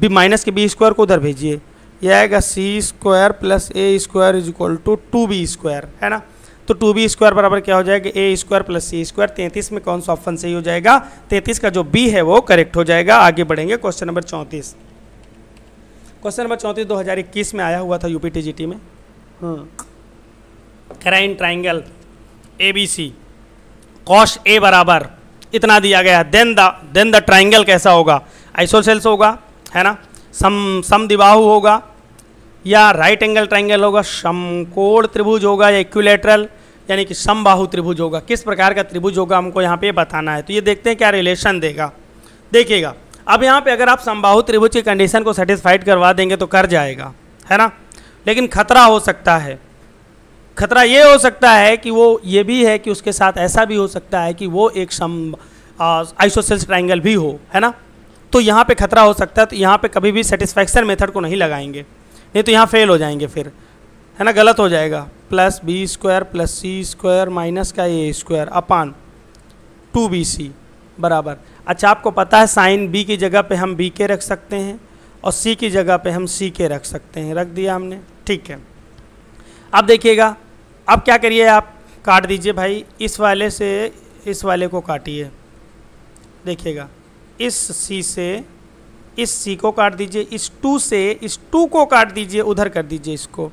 बी माइनस के बी स्क्वायर को उधर भेजिए यह आएगा C square plus A square is equal to two B square है ना तो टू बी स्क्वायर बराबर क्या हो जाएगा ए स्क्वायर प्लस सी स्क्वायर तैंतीस में कौन सा ऑप्शन सही हो जाएगा तैंतीस का जो बी है वो करेक्ट हो जाएगा आगे बढ़ेंगे क्वेश्चन नंबर चौंतीस क्वेश्चन नंबर चौंतीस दो हज़ार इक्कीस में आया हुआ था टी में क्राइन triangle A B C cos A बराबर इतना दिया गया then the then the triangle कैसा होगा आइसोसेल्स होगा है ना सम सम दिबाहु होगा या राइट एंगल ट्राइंगल होगा समकोण त्रिभुज होगा या इक्विलेटरल यानी कि समबाहु त्रिभुज होगा किस प्रकार का त्रिभुज होगा हमको यहाँ पे बताना है तो ये देखते हैं क्या रिलेशन देगा देखिएगा अब यहाँ पे अगर आप समबाहु त्रिभुज की कंडीशन को सेटिस्फाइड करवा देंगे तो कर जाएगा है ना लेकिन खतरा हो सकता है खतरा ये हो सकता है कि वो ये भी है कि उसके साथ ऐसा भी हो सकता है कि वो एक सम आइसोसेल्स ट्राइंगल भी हो है ना तो यहाँ पे खतरा हो सकता है तो यहाँ पे कभी भी सेटिस्फैक्शन मेथड को नहीं लगाएंगे नहीं तो यहाँ फेल हो जाएंगे फिर है ना गलत हो जाएगा प्लस बी स्क्वायर प्लस सी स्क्वायर माइनस का A square upon two B C बराबर अच्छा आपको पता है साइन बी की जगह पे हम बी के रख सकते हैं और सी की जगह पे हम सी के रख सकते हैं रख दिया हमने ठीक है अब देखिएगा अब क्या करिए आप काट दीजिए भाई इस वाले से इस वाले को काटिए देखिएगा इस सी से इस सी को काट दीजिए इस टू से इस टू को काट दीजिए उधर कर दीजिए इसको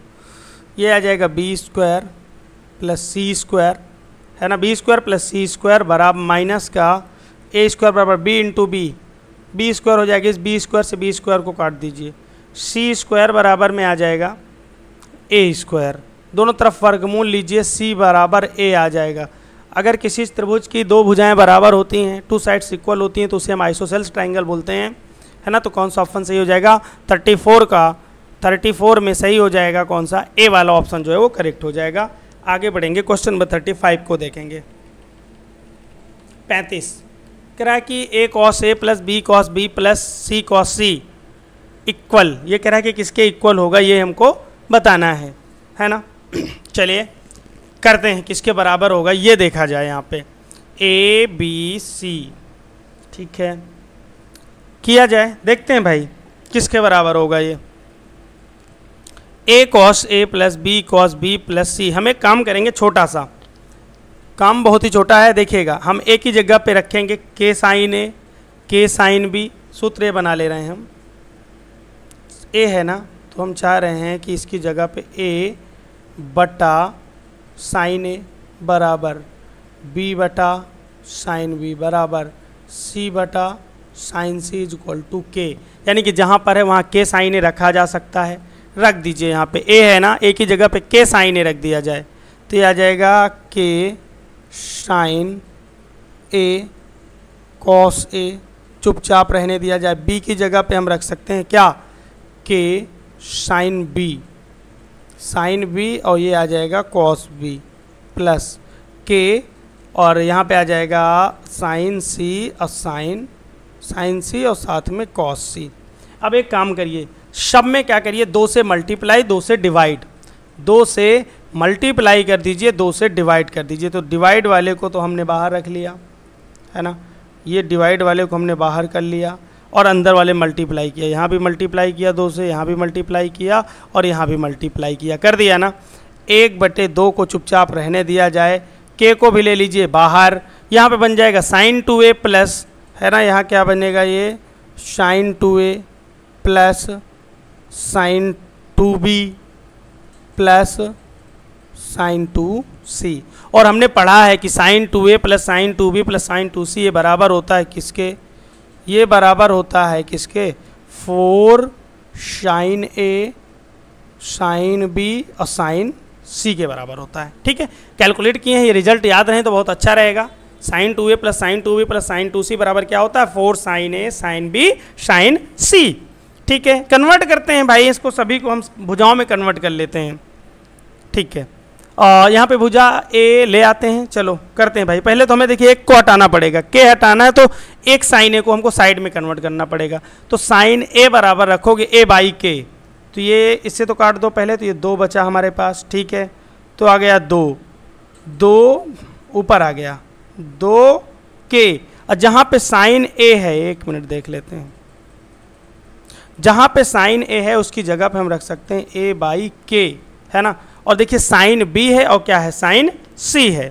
ये आ जाएगा बी स्क्वायर प्लस सी स्क्वायर है ना बी स्क्वायर प्लस सी स्क्वायर बराबर माइनस का ए स्क्वायर बराबर B into B B square हो जाएगी इस बी स्क्वायर से बी स्क्वायर को काट दीजिए सी स्क्वायर बराबर में आ जाएगा ए स्क्वायर दोनों तरफ वर्गमूल लीजिए सी बराबर ए आ जाएगा अगर किसी त्रिभुज की दो भुजाएं बराबर होती हैं टू साइड्स इक्वल होती हैं तो उसे हम आइसोसेल्स ट्राइंगल बोलते हैं है ना तो कौन सा ऑप्शन सही हो जाएगा 34 का 34 में सही हो जाएगा कौन सा ए वाला ऑप्शन जो है वो करेक्ट हो जाएगा आगे बढ़ेंगे क्वेश्चन नंबर 35 को देखेंगे 35 कह रहा है कि A cos A plus B cos B plus C cos C equal ये कह रहा है कि किसके इक्वल होगा ये हमको बताना है है ना चलिए करते हैं किसके बराबर होगा ये देखा जाए यहाँ पे ए बी सी ठीक है किया जाए देखते हैं भाई किसके बराबर होगा ये A cos A plus B cos B plus C हम एक काम करेंगे छोटा सा काम बहुत ही छोटा है देखिएगा हम एक ही जगह पे रखेंगे के साइन ए के साइन बी सूत्र बना ले रहे हैं हम ए है ना तो हम चाह रहे हैं कि इसकी जगह पे ए बटा साइन ए बराबर बी बटा साइन बी बराबर सी बटा sine C is equal to के यानी कि जहाँ पर है वहाँ के साइन ए रखा जा सकता है रख दीजिए यहाँ पे ए है ना ए की जगह पे के साइन ए रख दिया जाए तो ये आ जाएगा के साइन ए कॉस ए चुपचाप रहने दिया जाए बी की जगह पे हम रख सकते हैं क्या के साइन बी साइन बी और ये आ जाएगा कॉस बी प्लस के और यहाँ पे आ जाएगा साइन सी और साइन साइन सी और साथ में कॉस सी अब एक काम करिए सब में क्या करिए दो से मल्टीप्लाई दो से डिवाइड दो से मल्टीप्लाई कर दीजिए दो से डिवाइड कर दीजिए तो डिवाइड वाले को तो हमने बाहर रख लिया है ना ये डिवाइड वाले को हमने बाहर कर लिया और अंदर वाले मल्टीप्लाई किया यहाँ भी मल्टीप्लाई किया दो से यहाँ भी मल्टीप्लाई किया और यहाँ भी मल्टीप्लाई किया कर दिया ना एक बटे दो को चुपचाप रहने दिया जाए के को भी ले लीजिए बाहर यहाँ पे बन जाएगा साइन टू ए प्लस है ना यहाँ क्या बनेगा ये sine two A plus sine two B plus sine two सी और हमने पढ़ा है कि sine two A plus sine two B plus sine two C ये बराबर होता है किसके ये बराबर होता है किसके फोर साइन ए साइन बी और साइन सी के बराबर होता है ठीक है कैलकुलेट किए हैं ये रिजल्ट याद रहें तो बहुत अच्छा रहेगा sine two A plus sine two B plus sine two C बराबर क्या होता है फोर साइन ए साइन बी साइन सी ठीक है कन्वर्ट करते हैं भाई इसको सभी को हम भुजाओं में कन्वर्ट कर लेते हैं ठीक है और यहाँ पे भुजा ए ले आते हैं चलो करते हैं भाई पहले तो हमें देखिए एक को हटाना पड़ेगा के हटाना है तो एक साइन ए को हमको साइड में कन्वर्ट करना पड़ेगा तो साइन ए बराबर रखोगे ए बाई के तो ये इससे तो काट दो पहले तो ये दो बचा हमारे पास ठीक है तो आ गया दो दो ऊपर आ गया दो के और जहाँ पे साइन ए है एक मिनट देख लेते हैं जहाँ पे साइन ए है उसकी जगह पे हम रख सकते हैं ए बाई के है ना और देखिए साइन बी है और क्या है साइन सी है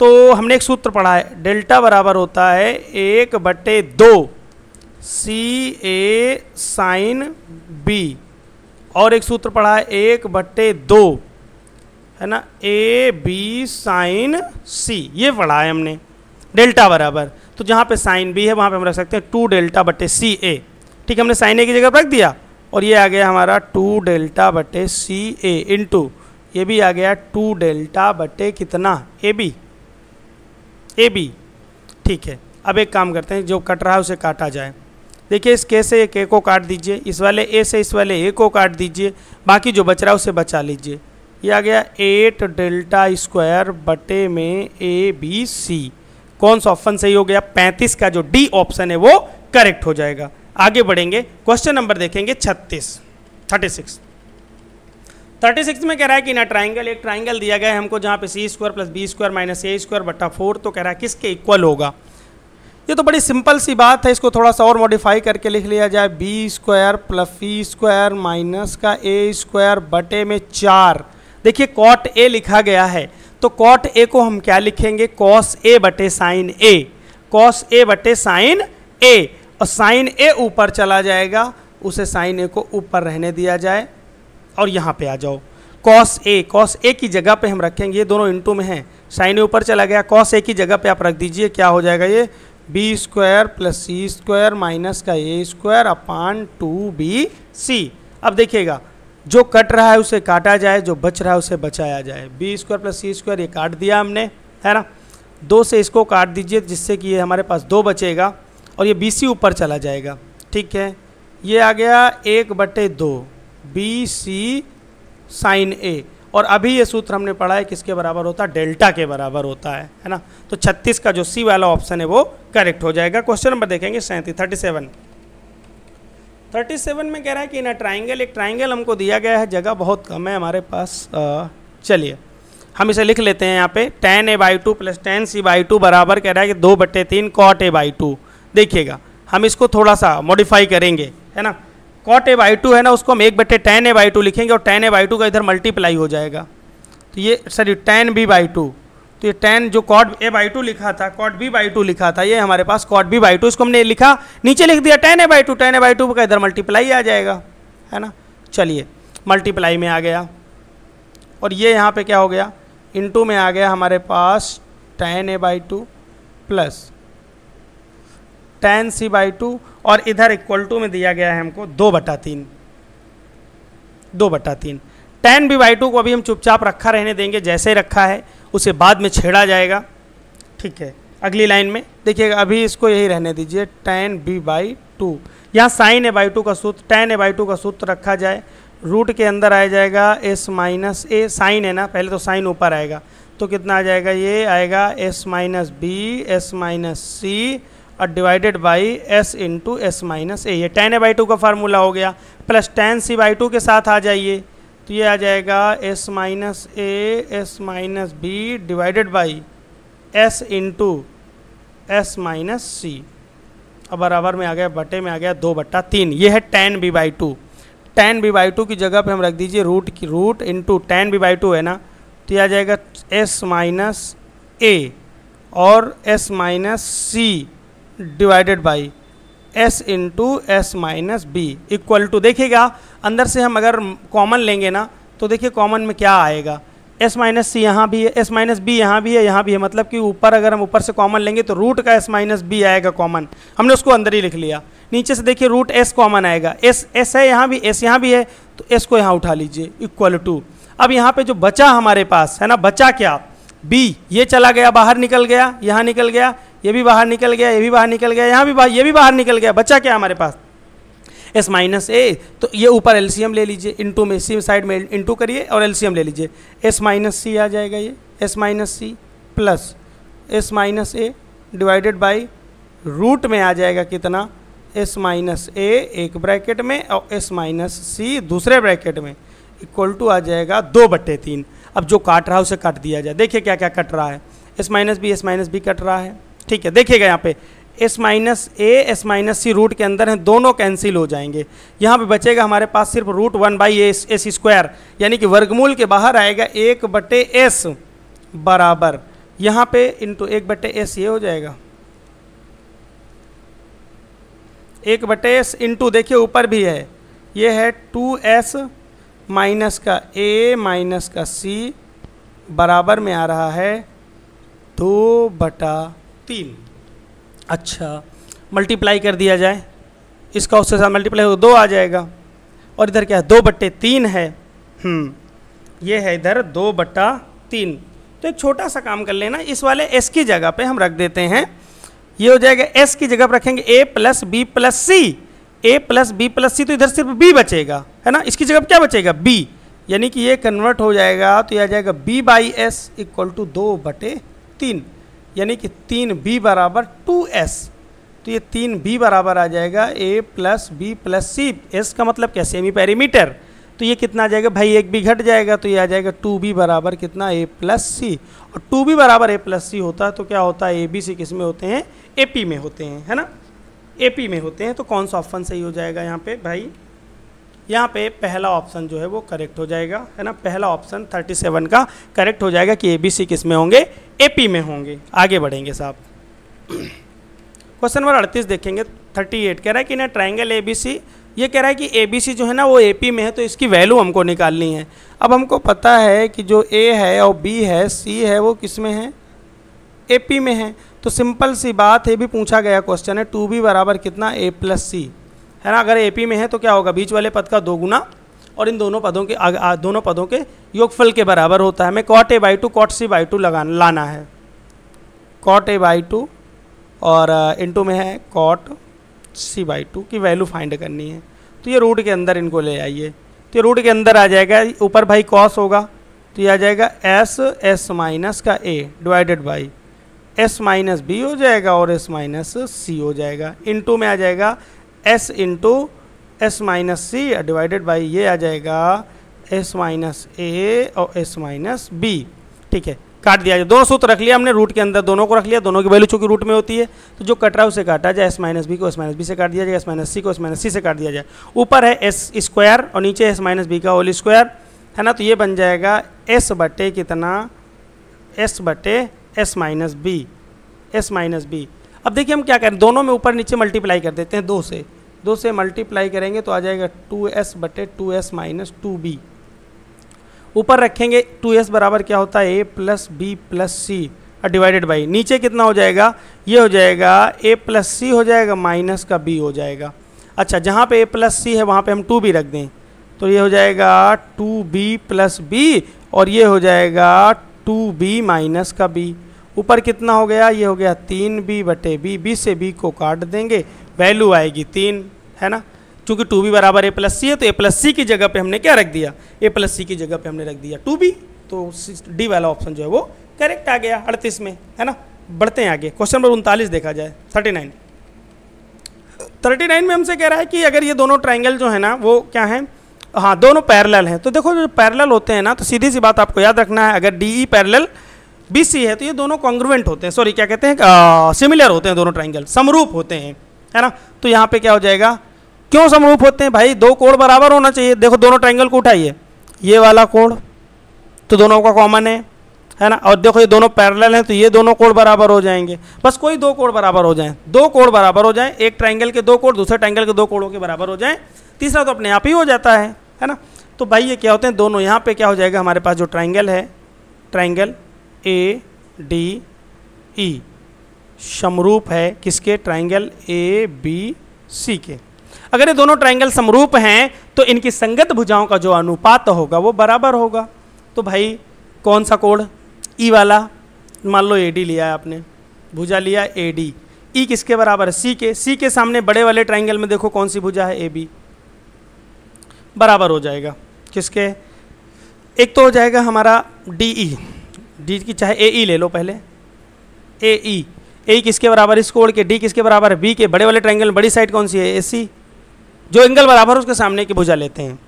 तो हमने एक सूत्र पढ़ा है डेल्टा बराबर होता है एक बटे दो सी ए साइन बी और एक सूत्र पढ़ा है एक बट्टे दो है ना ए बी साइन सी ये पढ़ा है हमने डेल्टा बराबर तो जहाँ पे साइन बी है वहाँ पे हम रख सकते हैं टू डेल्टा बटे सी ए ठीक है हमने साइन ए की जगह रख दिया और ये आ गया हमारा टू डेल्टा बटे सी ए इंटू ये भी आ गया टू डेल्टा बटे कितना ए बी ए बी ठीक है अब एक काम करते हैं जो कट रहा है उसे काटा जाए देखिए इस के से एक ए को काट दीजिए इस वाले ए से इस वाले ए को काट दीजिए बाकी जो बच रहा है उसे बचा लीजिए ये आ गया एट डेल्टा स्क्वायर बटे में ए बी सी कौन सा ऑप्शन सही हो गया पैंतीस का जो डी ऑप्शन है वो करेक्ट हो जाएगा आगे बढ़ेंगे क्वेश्चन नंबर देखेंगे छत्तीस थर्टी सिक्स थर्टी सिक्स में कह रहा है कि ना ट्राइंगल एक ट्राइंगल दिया गया है हमको जहाँ पे C square plus B square minus A square बटा फोर तो कह रहा है किसके इक्वल होगा ये तो बड़ी सिंपल सी बात है इसको थोड़ा सा और मॉडिफाई करके लिख लिया जाए बी स्क्वायर प्लस फी स्क्वायर माइनस का ए स्क्वायर बटे में चार देखिए कॉट ए लिखा गया है तो कॉट ए को हम क्या लिखेंगे कॉस ए बटे साइन ए कॉस ए बटे साइन ए और साइन ए ऊपर चला जाएगा उसे साइन ए को ऊपर रहने दिया जाए और यहाँ पे आ जाओ कॉस ए कॉस ए की जगह पे हम रखेंगे ये दोनों इंटू में हैं साइन ए ऊपर चला गया कॉस ए की जगह पे आप रख दीजिए क्या हो जाएगा ये बी स्क्वायर प्लस सी स्क्वायर माइनस का A square upon two B C अब देखिएगा जो कट रहा है उसे काटा जाए जो बच रहा है उसे बचाया जाए बी स्क्वायर प्लस सी स्क्वायर ये काट दिया हमने है ना दो से इसको काट दीजिए जिससे कि ये हमारे पास दो बचेगा और ये बी सी ऊपर चला जाएगा ठीक है ये आ गया एक बटे दो बी सी साइन ए और अभी ये सूत्र हमने पढ़ा है किसके बराबर होता है डेल्टा के बराबर होता है है ना तो 36 का जो सी वाला ऑप्शन है वो करेक्ट हो जाएगा क्वेश्चन नंबर देखेंगे सैंतीस थर्टी सेवन थर्टी सेवन में कह रहा है कि ना ट्राइंगल एक ट्राइंगल हमको दिया गया है जगह बहुत कम है हमारे पास चलिए हम इसे लिख लेते हैं यहाँ पे tan A by two plus tan C by two बराबर कह रहा है कि दो बट्टे तीन कॉट ए बाई टू देखिएगा हम इसको थोड़ा सा मॉडिफाई करेंगे है ना कॉट ए बाई टू है ना उसको हम एक बट्टे टेन ए बाई टू लिखेंगे और टेन ए बाई टू का इधर मल्टीप्लाई हो जाएगा तो ये sorry tan B by two तो ये टेन जो कॉट ए बाई टू लिखा था कॉट बी बाई टू लिखा था ये हमारे पास कॉट बी बाई टू इसको हमने लिखा नीचे लिख दिया tan A by two tan A by two का इधर मल्टीप्लाई आ जाएगा है ना चलिए मल्टीप्लाई में आ गया और ये यहाँ पे क्या हो गया टू में आ गया हमारे पास tan A by two plus tan C by two और इधर इक्वल टू में दिया गया है हमको दो बटा तीन दो बटा तीन टेन बी बाई टू को अभी हम चुपचाप रखा रहने देंगे जैसे रखा है उसे बाद में छेड़ा जाएगा ठीक है अगली लाइन में देखिएगा अभी इसको यही रहने दीजिए टेन बी बाई टू यहाँ साइन ए बाई टू का सूत्र टेन ए बाई टू का सूत्र रखा जाए रूट के अंदर आ जाएगा एस माइनस ए साइन है ना पहले तो साइन ऊपर आएगा तो कितना आ जाएगा ये आएगा S minus B S minus सी और divided by S into S minus A ये टेन ए बाई टू का फार्मूला हो गया plus tan C by two के साथ आ जाइए तो ये आ जाएगा S minus A S minus B divided by S into S minus C अब बराबर में आ गया बटे में आ गया दो बट्टा तीन ये है tan B by two tan B by two की जगह पे हम रख दीजिए रूट की root into tan B by two है ना तो ये आ जाएगा एस माइनस ए और S minus C divided by S into S minus B equal to देखिएगा अंदर से हम अगर कॉमन लेंगे ना तो देखिए कॉमन में क्या आएगा एस माइनस सी यहाँ भी है एस माइनस बी यहाँ भी है यहाँ भी है मतलब कि ऊपर अगर हम ऊपर से कॉमन लेंगे तो रूट का एस माइनस बी आएगा कॉमन हमने उसको अंदर ही लिख लिया नीचे से देखिए रूट एस कॉमन आएगा एस एस है यहाँ भी एस यहाँ भी है तो एस को यहाँ उठा लीजिए इक्वल टू अब यहाँ पे जो बचा हमारे पास है ना बचा क्या बी ये चला गया बाहर निकल गया यहाँ निकल गया ये भी बाहर निकल गया ये भी बाहर निकल गया यहाँ भी बाहर ये भी बाहर निकल गया बच्चा क्या हमारे पास एस माइनस ए तो ये ऊपर एलसीएम ले लीजिए इंटू में सी साइड में इंटू करिए और एलसीएम ले लीजिए एस माइनस सी आ जाएगा ये S minus C plus S minus A divided by root में आ जाएगा कितना एस माइनस ए एक ब्रैकेट में और एस माइनस सी दूसरे ब्रैकेट में इक्वल टू आ जाएगा दो बट्टे तीन अब जो काट रहा है उसे काट दिया जाए देखिए क्या क्या कट रहा है S minus B S minus B cut रहा है ठीक है देखिएगा यहाँ पे S minus A S minus C root के अंदर हैं दोनों कैंसिल हो जाएंगे यहाँ पे बचेगा हमारे पास सिर्फ root one by S S square यानी कि वर्गमूल के बाहर आएगा एक बटे एस बराबर यहाँ पे इंटू एक बटे एस ये हो जाएगा एक बटे एस इंटू देखिए ऊपर भी है ये है टू एस माइनस का ए माइनस का सी बराबर में आ रहा है दो बटा तीन अच्छा मल्टीप्लाई कर दिया जाए इसका उसके साथ मल्टीप्लाई हो दो आ जाएगा और इधर क्या है दो बट्टे तीन है हम्म, ये है इधर दो बट्टा तीन तो एक छोटा सा काम कर लेना इस वाले एस की जगह पे हम रख देते हैं ये हो जाएगा एस की जगह पर रखेंगे ए plus B plus C A plus B plus सी तो इधर सिर्फ बी बचेगा है ना इसकी जगह क्या बचेगा बी यानी कि ये कन्वर्ट हो जाएगा तो यह आ जाएगा B by S equal to दो बटे तीन यानी कि तीन बी बराबर टू एस तो ये तीन बी बराबर आ जाएगा ए plus B plus C S का मतलब क्या सेमी पैरीमीटर तो ये कितना आ जाएगा भाई एक भी घट जाएगा तो ये आ जाएगा टू बी बराबर कितना ए प्लस सी और टू बी बराबर ए प्लस सी होता है तो क्या होता है ए बी सी किस में होते हैं ए पी में होते हैं है ना ए पी में होते हैं तो कौन सा ऑप्शन सही हो जाएगा यहाँ पे भाई यहाँ पे पहला ऑप्शन जो है वो करेक्ट हो जाएगा है ना पहला ऑप्शन 37 का करेक्ट हो जाएगा कि ए बी सी किस में होंगे ए पी में होंगे आगे बढ़ेंगे साहब क्वेश्चन नंबर अड़तीस देखेंगे 38 कह रहा है कि ना ट्राइंगल ए बी सी ये कह रहा है कि ए बी सी जो है ना वो ए पी में है तो इसकी वैल्यू हमको निकालनी है अब हमको पता है कि जो ए है और बी है सी है वो किस में है ए पी में है तो सिंपल सी बात है भी पूछा गया क्वेश्चन है टू बी बराबर कितना ए प्लस सी है ना अगर ए में है तो क्या होगा बीच वाले पद का दो गुना और इन दोनों पदों के आ, आ, दोनों पदों के योगफल के बराबर होता है हमें cot A by two cot C by two लगा लाना है कॉट ए बाई टू और टू में है कॉट सी बाई टू की वैल्यू फाइंड करनी है तो ये रूट के अंदर इनको ले आइए तो ये रूट के अंदर आ जाएगा ऊपर भाई कॉस होगा तो ये आ जाएगा एस एस माइनस का a divided by S minus b हो जाएगा और एस माइनस सी हो जाएगा टू में आ जाएगा S into S minus C divided by ये आ जाएगा एस माइनस ए और एस माइनस बी ठीक है काट दिया जाए दोनों सूत्र रख लिया हमने रूट के अंदर दोनों को रख लिया दोनों की वैल्यू चूंकि रूट में होती है तो जो कट रहा है उसे काटा जाए एस माइनस बी को एस माइनस बी से काट दिया जाए एस माइनस सी को एस माइनस सी से काट दिया जाए ऊपर है एस स्क्वायर और नीचे एस माइनस बी का होल स्क्वायर है ना तो ये बन जाएगा एस बटे कितना एस बटे s minus B S minus B अब देखिए हम क्या करें दोनों में ऊपर नीचे मल्टीप्लाई कर देते हैं दो से दो से मल्टीप्लाई करेंगे तो आ जाएगा टू एस बटे two S minus two b ऊपर रखेंगे टू एस बराबर क्या होता है ए प्लस बी प्लस सी और डिवाइडेड बाई नीचे कितना हो जाएगा ये हो जाएगा ए प्लस सी हो जाएगा माइनस का बी हो जाएगा अच्छा जहाँ पे ए प्लस सी है वहाँ पे हम टू बी रख दें तो ये हो जाएगा टू बी प्लस बी और ये हो जाएगा टू बी माइनस का बी ऊपर कितना हो गया ये हो गया तीन बी बटे बी बी से बी को काट देंगे वैल्यू आएगी तीन है ना चूँकि टू बी बराबर ए प्लस सी है तो ए प्लस सी की जगह पे हमने क्या रख दिया ए प्लस सी की जगह पे हमने रख दिया टू बी तो डी वाला ऑप्शन जो है वो करेक्ट आ गया अड़तीस में है ना बढ़ते हैं आगे क्वेश्चन नंबर उनतालीस देखा जाए थर्टी नाइन थर्टी नाइन में हमसे कह रहा है कि अगर ये दोनों ट्राइंगल जो है ना वो क्या है हाँ दोनों पैरल हैं तो देखो जो पैरल होते हैं ना तो सीधी सी बात आपको याद रखना है अगर D E parallel B C है तो ये दोनों कॉन्ग्रुवेंट होते हैं सॉरी क्या कहते हैं सिमिलर होते हैं दोनों ट्राइंगल समरूप होते हैं है ना तो यहाँ पे क्या हो जाएगा क्यों समरूप होते हैं भाई दो कोण बराबर होना चाहिए देखो दोनों ट्राइंगल को उठाइए ये वाला कोण तो दोनों का कॉमन है है ना और देखो ये दोनों पैरल हैं तो ये दोनों कोण बराबर हो जाएंगे बस कोई दो कोण बराबर हो जाएँ दो कोण बराबर हो जाए एक ट्राइंगल के दो कोण दूसरे ट्राइंगल के दो कोणों के बराबर हो जाएँ तीसरा तो अपने आप ही हो जाता है है ना तो भाई ये क्या होते हैं दोनों यहाँ पे क्या हो जाएगा हमारे पास जो ट्राइंगल है ट्राइंगल ए डी ई समरूप है किसके ट्राइंगल ए बी सी के अगर ये दोनों ट्राइंगल समरूप हैं तो इनकी संगत भुजाओं का जो अनुपात होगा वो बराबर होगा तो भाई कौन सा कोण ई e वाला मान लो ए डी लिया है आपने भुजा लिया ए डी ई किसके बराबर है सी के सी के सामने बड़े वाले ट्राइंगल में देखो कौन सी भुजा है ए बी बराबर हो जाएगा किसके एक तो हो जाएगा हमारा डी ई e। डी की चाहे ए ई e ले लो पहले ए ई ए किसके बराबर इस कोड़ के डी किसके बराबर बी के बड़े वाले ट्रायंगल में बड़ी साइड कौन सी है ए सी जो एंगल बराबर उसके सामने की भुजा लेते हैं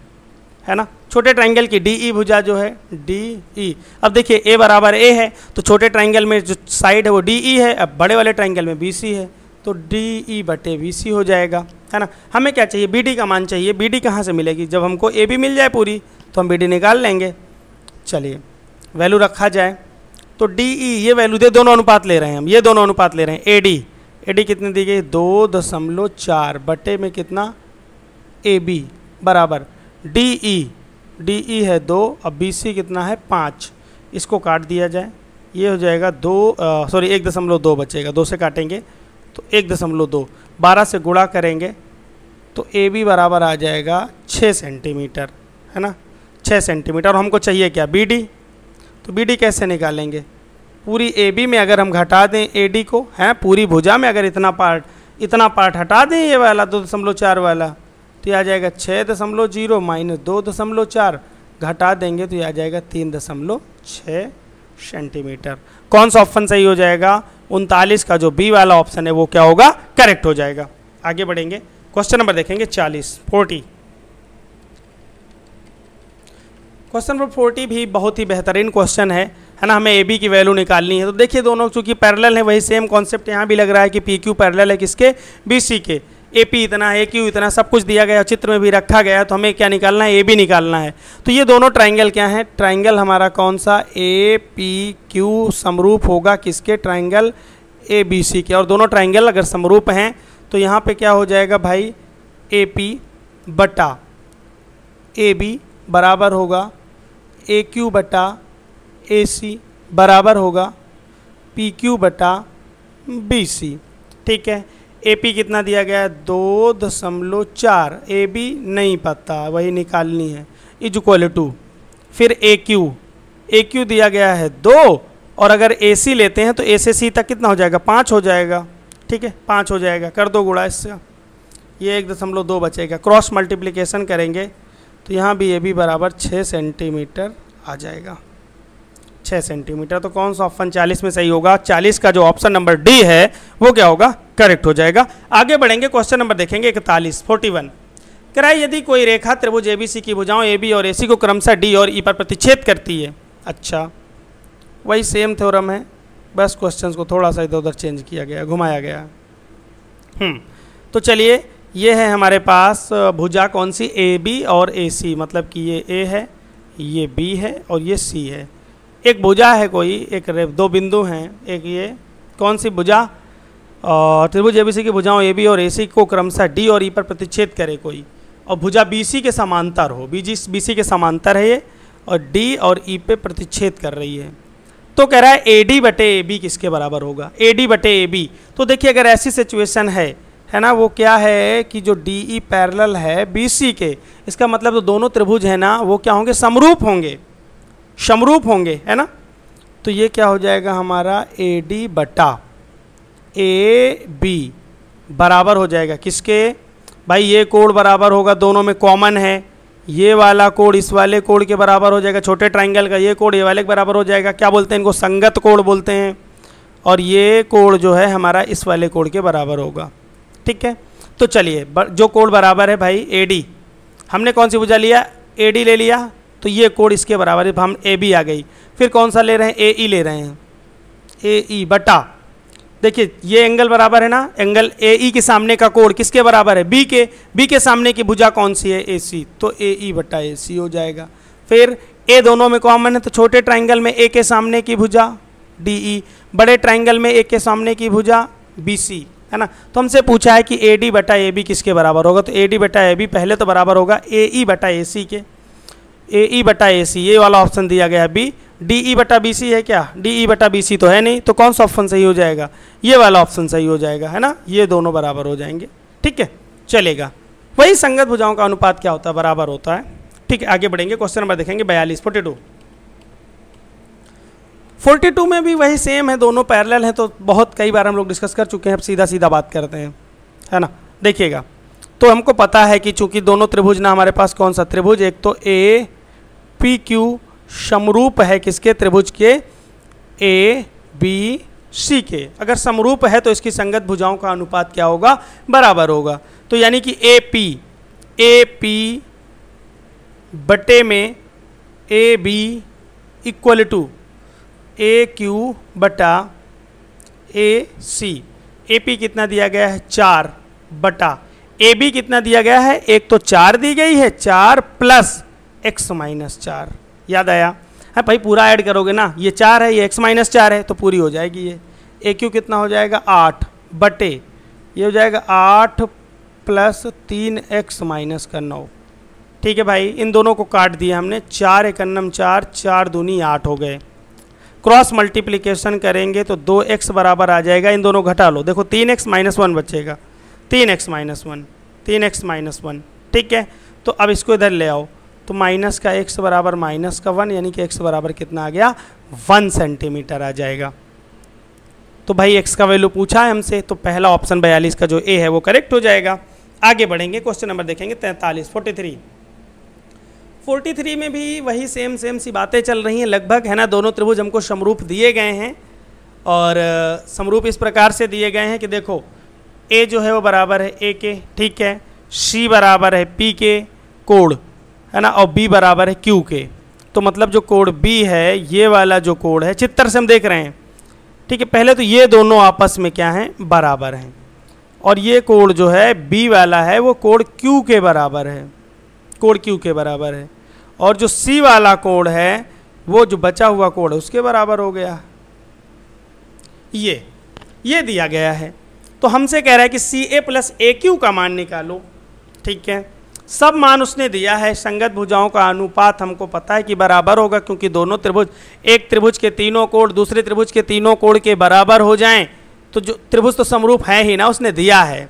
है ना छोटे ट्रायंगल की डी ई e भुजा जो है डी ई e। अब देखिए ए बराबर ए है तो छोटे ट्रायंगल में जो साइड है वो डी ई है अब बड़े वाले ट्रायंगल में बी सी है तो डी ई बटे बी सी हो जाएगा है ना हमें क्या चाहिए बी डी का मान चाहिए बी डी कहाँ से मिलेगी जब हमको ए बी मिल जाए पूरी तो हम बी डी निकाल लेंगे चलिए वैल्यू रखा जाए तो डी ई e, ये वैल्यू दे दोनों अनुपात ले रहे हैं हम ये दोनों अनुपात ले रहे हैं ए डी ए डी कितनी दी गई दो दशमलव चार बटे में कितना ए बी बराबर डी ई डी ई है दो और बी सी कितना है पाँच इसको काट दिया जाए ये हो जाएगा दो सॉरी एक दशमलव दो बचेगा दो से काटेंगे तो एक दशमलव दो बारह से गुणा करेंगे तो ए बी बराबर आ जाएगा छः सेंटीमीटर है ना छः सेंटीमीटर और हमको चाहिए क्या बी डी तो बी कैसे निकालेंगे पूरी ए बी में अगर हम घटा दें ए डी को हैं पूरी भुजा में अगर इतना पार्ट इतना पार्ट हटा दें ये वाला दो दशमलव चार वाला तो यह आ जाएगा छः दशमलव जीरो माइनस दो दशमलव चार घटा देंगे तो यह आ जाएगा तीन दशमलव छः सेंटीमीटर कौन सा ऑप्शन सही हो जाएगा उनतालीस का जो बी वाला ऑप्शन है वो क्या होगा करेक्ट हो जाएगा आगे बढ़ेंगे क्वेश्चन नंबर देखेंगे चालीस फोर्टी क्वेश्चन नंबर फोर्टी भी बहुत ही बेहतरीन क्वेश्चन है है ना हमें ए बी की वैल्यू निकालनी है तो देखिए दोनों चूंकि पैरेलल है वही सेम कॉन्सेप्ट यहाँ भी लग रहा है कि पी क्यू पैरल है किसके बी सी के ए पी इतना है ए क्यू इतना सब कुछ दिया गया चित्र में भी रखा गया है तो हमें क्या निकालना है ए बी निकालना है तो ये दोनों ट्राइंगल क्या है ट्राइंगल हमारा कौन सा ए पी क्यू समरूप होगा किसके ट्राइंगल ए बी सी के और दोनों ट्राइंगल अगर समरूप हैं तो यहाँ पर क्या हो जाएगा भाई ए पी बटा ए बी बराबर होगा ए क्यू बटा ए सी बराबर होगा पी क्यू बटा बी सी ठीक है ए पी कितना दिया गया है दो दशमलव चार ए बी नहीं पता वही निकालनी है इज इक्वल टू फिर ए क्यू ए क्यू दिया गया है दो और अगर ए सी लेते हैं तो ए से सी तक कितना हो जाएगा पाँच हो जाएगा ठीक है पाँच हो जाएगा कर दो गुड़ा इसका ये एक दशमलव दो बचेगा क्रॉस मल्टीप्लिकेशन करेंगे तो यहाँ भी ये भी बराबर छः सेंटीमीटर आ जाएगा छः सेंटीमीटर तो कौन सा ऑप्शन चालीस में सही होगा चालीस का जो ऑप्शन नंबर डी है वो क्या होगा करेक्ट हो जाएगा आगे बढ़ेंगे क्वेश्चन नंबर देखेंगे इकतालीस फोर्टी वन कराए यदि कोई रेखा त्रिभुज सी की भुजाओं ए बी और ए सी को क्रमशः डी और ई e पर प्रतिच्छेद करती है अच्छा वही सेम थ्योरम है बस क्वेश्चन को थोड़ा सा इधर उधर चेंज किया गया घुमाया गया हम्म, तो चलिए ये है हमारे पास भुजा कौन सी ए बी और ए सी मतलब कि ये ए है ये बी है और ये सी है एक भुजा है कोई एक दो बिंदु हैं एक ये कौन सी भुजा त्रिभुज ए बी सी की भुजाओं ए बी और ए सी को क्रमशः डी और ई e पर प्रतिच्छेद करे कोई और भुजा बी सी के समांतर हो बी जी बी सी के समांतर है ये और डी और ई e पे प्रतिच्छेद कर रही है तो कह रहा है ए डी बटे ए बी किसके बराबर होगा ए डी बटे ए बी तो देखिए अगर ऐसी सिचुएशन है है ना वो क्या है कि जो डी ई पैरल है बी सी के इसका मतलब जो तो दोनों त्रिभुज है ना वो क्या होंगे समरूप होंगे समरूप होंगे है ना तो ये क्या हो जाएगा हमारा ए डी बटा ए बी बराबर हो जाएगा किसके भाई ये कोड बराबर होगा दोनों में कॉमन है ये वाला कोड इस वाले कोड के बराबर हो जाएगा छोटे ट्राइंगल का ये कोड ये वाले के बराबर हो जाएगा क्या बोलते हैं इनको संगत कोड बोलते हैं और ये कोड जो है हमारा इस वाले कोड के बराबर होगा ठीक है तो चलिए जो कोड बराबर है भाई ए डी हमने कौन सी भुजा लिया ए डी ले लिया तो ये कोड इसके बराबर है हम ए बी आ गई फिर कौन सा ले रहे हैं ए ई e ले रहे हैं ए ई e, बटा देखिए ये एंगल बराबर है ना एंगल ए ई के सामने का कोड किसके बराबर है बी के बी के सामने की भुजा कौन सी है ए सी तो ए ई e बटा ए सी हो जाएगा फिर ए दोनों में कॉमन है तो छोटे ट्राइंगल में ए के सामने की भुजा डी ई बड़े ट्राइंगल में ए के सामने की भुजा बी सी है ना तो हमसे पूछा है कि ए डी बटा ए बी किसके बराबर होगा तो ए डी बटा ए बी पहले तो बराबर होगा ए ई e बटा ए सी के ए ई e बटा ए सी ये वाला ऑप्शन दिया गया बी डी ई बटा बी सी है क्या डी ई e बटा बी सी तो है नहीं तो कौन सा ऑप्शन सही हो जाएगा ये वाला ऑप्शन सही हो जाएगा है ना ये दोनों बराबर हो जाएंगे ठीक है चलेगा वही संगत भुजाओं का अनुपात क्या होता है बराबर होता है ठीक है आगे बढ़ेंगे क्वेश्चन नंबर देखेंगे बयालीस फोर्टी टू 42 में भी वही सेम है दोनों पैरेलल हैं तो बहुत कई बार हम लोग डिस्कस कर चुके हैं अब सीधा सीधा बात करते हैं है ना देखिएगा तो हमको पता है कि चूंकि दोनों त्रिभुज ना हमारे पास कौन सा त्रिभुज एक तो ए पी क्यू समरूप है किसके त्रिभुज के ए बी सी के अगर समरूप है तो इसकी संगत भुजाओं का अनुपात क्या होगा बराबर होगा तो यानी कि ए पी ए पी बटे में A B equal to A Q बटा ए सी ए पी कितना दिया गया है चार बटा ए बी कितना दिया गया है एक तो चार दी गई है चार प्लस एक्स माइनस चार याद आया है हाँ भाई पूरा ऐड करोगे ना ये चार है ये एक्स माइनस चार है तो पूरी हो जाएगी ये ए क्यू कितना हो जाएगा आठ बटे ये हो जाएगा आठ प्लस तीन एक्स माइनस का नौ ठीक है भाई इन दोनों को काट दिया हमने चार एक अन्नम चार चार दूनी आठ हो गए क्रॉस मल्टीप्लीकेशन करेंगे तो दो एक्स बराबर आ जाएगा इन दोनों घटा लो देखो तीन एक्स माइनस वन बचेगा तीन एक्स माइनस वन तीन एक्स माइनस वन ठीक है तो अब इसको इधर ले आओ तो माइनस का एक्स बराबर माइनस का वन यानी कि एक्स बराबर कितना आ गया वन सेंटीमीटर आ जाएगा तो भाई एक्स का वैल्यू पूछा है हमसे तो पहला ऑप्शन बयालीस का जो ए है वो करेक्ट हो जाएगा आगे बढ़ेंगे क्वेश्चन नंबर देखेंगे तैंतालीस फोर्टी थ्री 43 में भी वही सेम सेम सी बातें चल रही हैं लगभग है ना दोनों त्रिभुज हमको समरूप दिए गए हैं और समरूप इस प्रकार से दिए गए हैं कि देखो ए जो है वो बराबर है ए के ठीक है सी बराबर है पी के कोड है ना और बी बराबर है क्यू के तो मतलब जो कोड बी है ये वाला जो कोड है चित्तर से हम देख रहे हैं ठीक है पहले तो ये दोनों आपस में क्या हैं बराबर हैं और ये कोड जो है बी वाला है वो कोड क्यू के बराबर है कोण क्यू के बराबर है और जो सी वाला कोण है वो जो बचा हुआ कोण है उसके बराबर हो गया ये ये दिया गया है तो हमसे कह रहा है कि सी ए प्लस ए क्यू का मान निकालो ठीक है सब मान उसने दिया है संगत भुजाओं का अनुपात हमको पता है कि बराबर होगा क्योंकि दोनों त्रिभुज एक त्रिभुज के तीनों कोण दूसरे त्रिभुज के तीनों कोण के बराबर हो जाएं तो जो त्रिभुज तो समरूप है ही ना उसने दिया है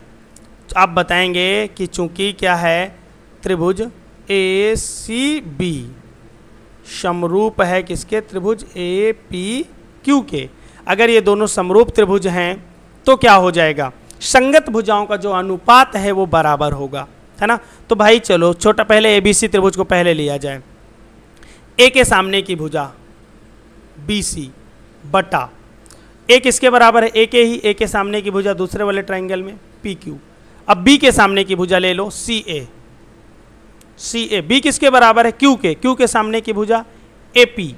तो आप बताएंगे कि चूंकि क्या है त्रिभुज ए सी बी समरूप है किसके त्रिभुज ए पी क्यू के अगर ये दोनों समरूप त्रिभुज हैं तो क्या हो जाएगा संगत भुजाओं का जो अनुपात है वो बराबर होगा है ना तो भाई चलो छोटा पहले ए बी सी त्रिभुज को पहले लिया जाए ए के सामने की भुजा बी सी बटा ए किसके बराबर है ए के ही ए के सामने की भुजा दूसरे वाले ट्राइंगल में पी क्यू अब बी के सामने की भुजा ले लो सी ए सी ए बी किसके बराबर है क्यू के क्यू के सामने की भुजा ए पी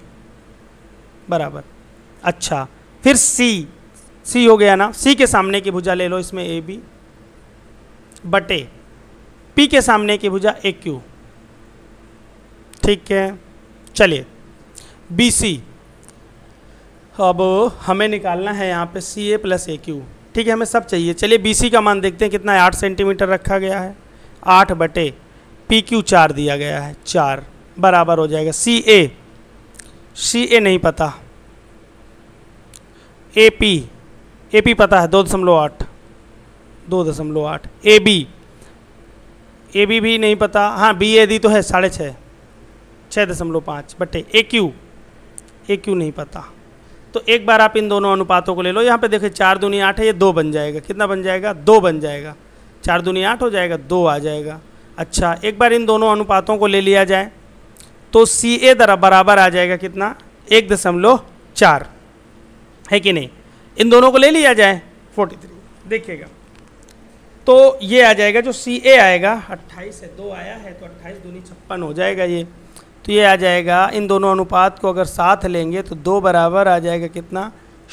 बराबर अच्छा फिर सी सी हो गया ना सी के सामने की भुजा ले लो इसमें ए बी बटे पी के सामने की भुजा ए क्यू ठीक है चलिए बी सी अब हमें निकालना है यहाँ पे सी ए प्लस ए क्यू ठीक है हमें सब चाहिए चलिए बी सी का मान देखते हैं कितना है आठ सेंटीमीटर रखा गया है आठ बटे पी क्यू चार दिया गया है चार बराबर हो जाएगा सी ए सी ए नहीं पता ए पी ए पी पता है दो दशमलव आठ दो दशमलव आठ ए बी ए बी भी नहीं पता हाँ बी ए दी तो है साढ़े छः छः दशमलव पाँच बटे ए क्यू ए क्यू नहीं पता तो एक बार आप इन दोनों अनुपातों को ले लो यहाँ पे देखिए चार दूनी आठ है ये दो बन जाएगा कितना बन जाएगा दो बन जाएगा चार दूनी आठ हो जाएगा दो आ जाएगा अच्छा एक बार इन दोनों अनुपातों को ले लिया जाए तो सी ए दरा बराबर आ जाएगा कितना एक दशमलव चार है कि नहीं इन दोनों को ले लिया जाए फोर्टी थ्री देखिएगा तो ये आ जाएगा जो सी ए आएगा अट्ठाईस है दो आया है तो अट्ठाईस दूनी छप्पन हो जाएगा ये तो ये आ जाएगा इन दोनों अनुपात को अगर साथ लेंगे तो दो बराबर आ जाएगा कितना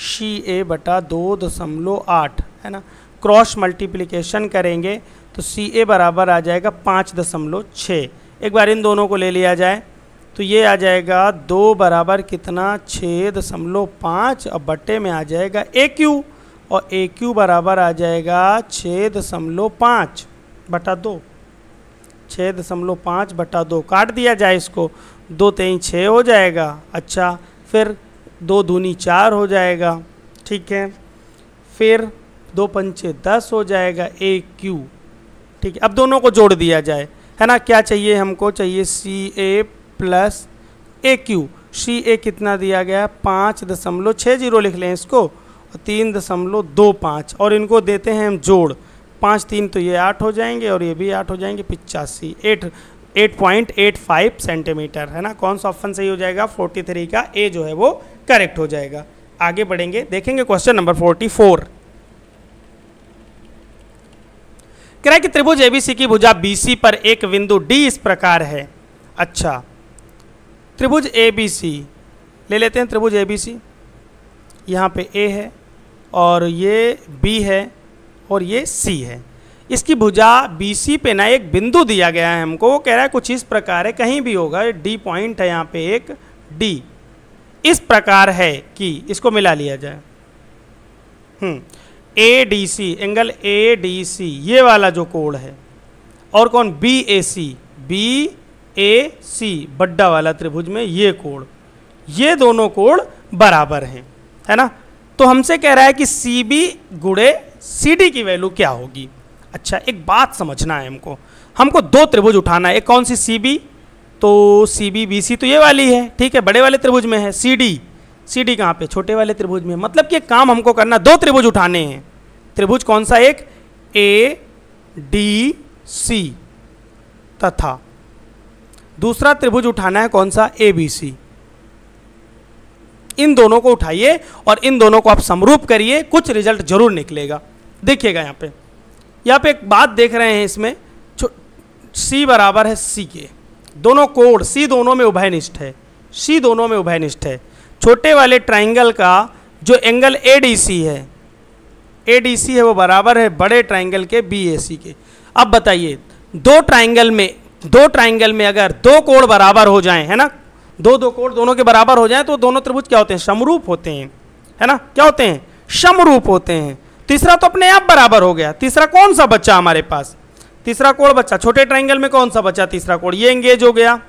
सी ए बटा दो दशमलव आठ है ना क्रॉस मल्टीप्लिकेशन करेंगे तो सी ए बराबर आ जाएगा पाँच दशमलव छः एक बार इन दोनों को ले लिया जाए तो ये आ जाएगा दो बराबर कितना छः दशमलव पाँच और बट्टे में आ जाएगा ए क्यू और ए क्यू बराबर आ जाएगा छः दशमलव पाँच बटा दो छः दशमलव पाँच बटा दो काट दिया जाए इसको दो तेई छः हो जाएगा अच्छा फिर दो धूनी चार हो जाएगा ठीक है फिर दो पंचे दस हो जाएगा ए क्यू ठीक है अब दोनों को जोड़ दिया जाए है ना क्या चाहिए हमको चाहिए सी A plus A Q C a कितना दिया गया पाँच दशमलव छः जीरो लिख लें इसको तीन दशमलव दो पाँच और इनको देते हैं हम जोड़ पाँच तीन तो ये आठ हो जाएंगे और ये भी आठ हो जाएंगे पिचासी eight eight point eight five centimetre है ना कौन सा ऑप्शन सही हो जाएगा फोर्टी थ्री का ए जो है वो करेक्ट हो जाएगा आगे बढ़ेंगे देखेंगे क्वेश्चन नंबर फोर्टी फोर कह रहा है कि त्रिभुज एबीसी की भुजा बीसी पर एक बिंदु डी इस प्रकार है अच्छा त्रिभुज एबीसी ले लेते हैं त्रिभुज एबीसी यहाँ पे ए है और ये बी है और ये सी है इसकी भुजा बीसी पे ना एक बिंदु दिया गया है हमको वो कह रहा है कुछ इस प्रकार है कहीं भी होगा डी पॉइंट है यहाँ पे एक डी इस प्रकार है कि इसको मिला लिया जाए hmm A D C angle A D C ये वाला जो कोण है और कौन बी ए सी बी ए सी बड्डा वाला त्रिभुज में ये कोण ये दोनों कोण बराबर हैं है ना तो हमसे कह रहा है कि सी बी गुड़े सी डी की वैल्यू क्या होगी अच्छा एक बात समझना है हमको हमको दो त्रिभुज उठाना है एक कौन सी सी बी तो सी बी बी सी तो ये वाली है ठीक है बड़े वाले त्रिभुज में है सी डी सी डी कहाँ पर छोटे वाले त्रिभुज में मतलब कि काम हमको करना दो त्रिभुज उठाने हैं त्रिभुज कौन सा एक ए डी सी तथा दूसरा त्रिभुज उठाना है कौन सा ए बी सी इन दोनों को उठाइए और इन दोनों को आप समरूप करिए कुछ रिजल्ट जरूर निकलेगा देखिएगा यहाँ पे यहाँ पे एक बात देख रहे हैं इसमें सी बराबर है सी के दोनों कोण सी दोनों में उभयनिष्ठ है सी दोनों में उभयनिष्ठ है छोटे वाले ट्राइंगल का जो एंगल ए है ए है वो बराबर है बड़े ट्राइंगल के बी के अब बताइए दो ट्राइंगल में दो ट्राइंगल में अगर दो कोण बराबर हो जाएं है ना दो दो कोण दोनों के बराबर हो जाएं तो दोनों त्रिभुज क्या होते हैं समरूप होते हैं है ना क्या होते हैं समरूप होते हैं तीसरा तो अपने आप बराबर हो गया तीसरा कौन सा बच्चा हमारे पास तीसरा कोण बच्चा छोटे ट्राइंगल में कौन सा बच्चा तीसरा कोण ये एंगेज हो गया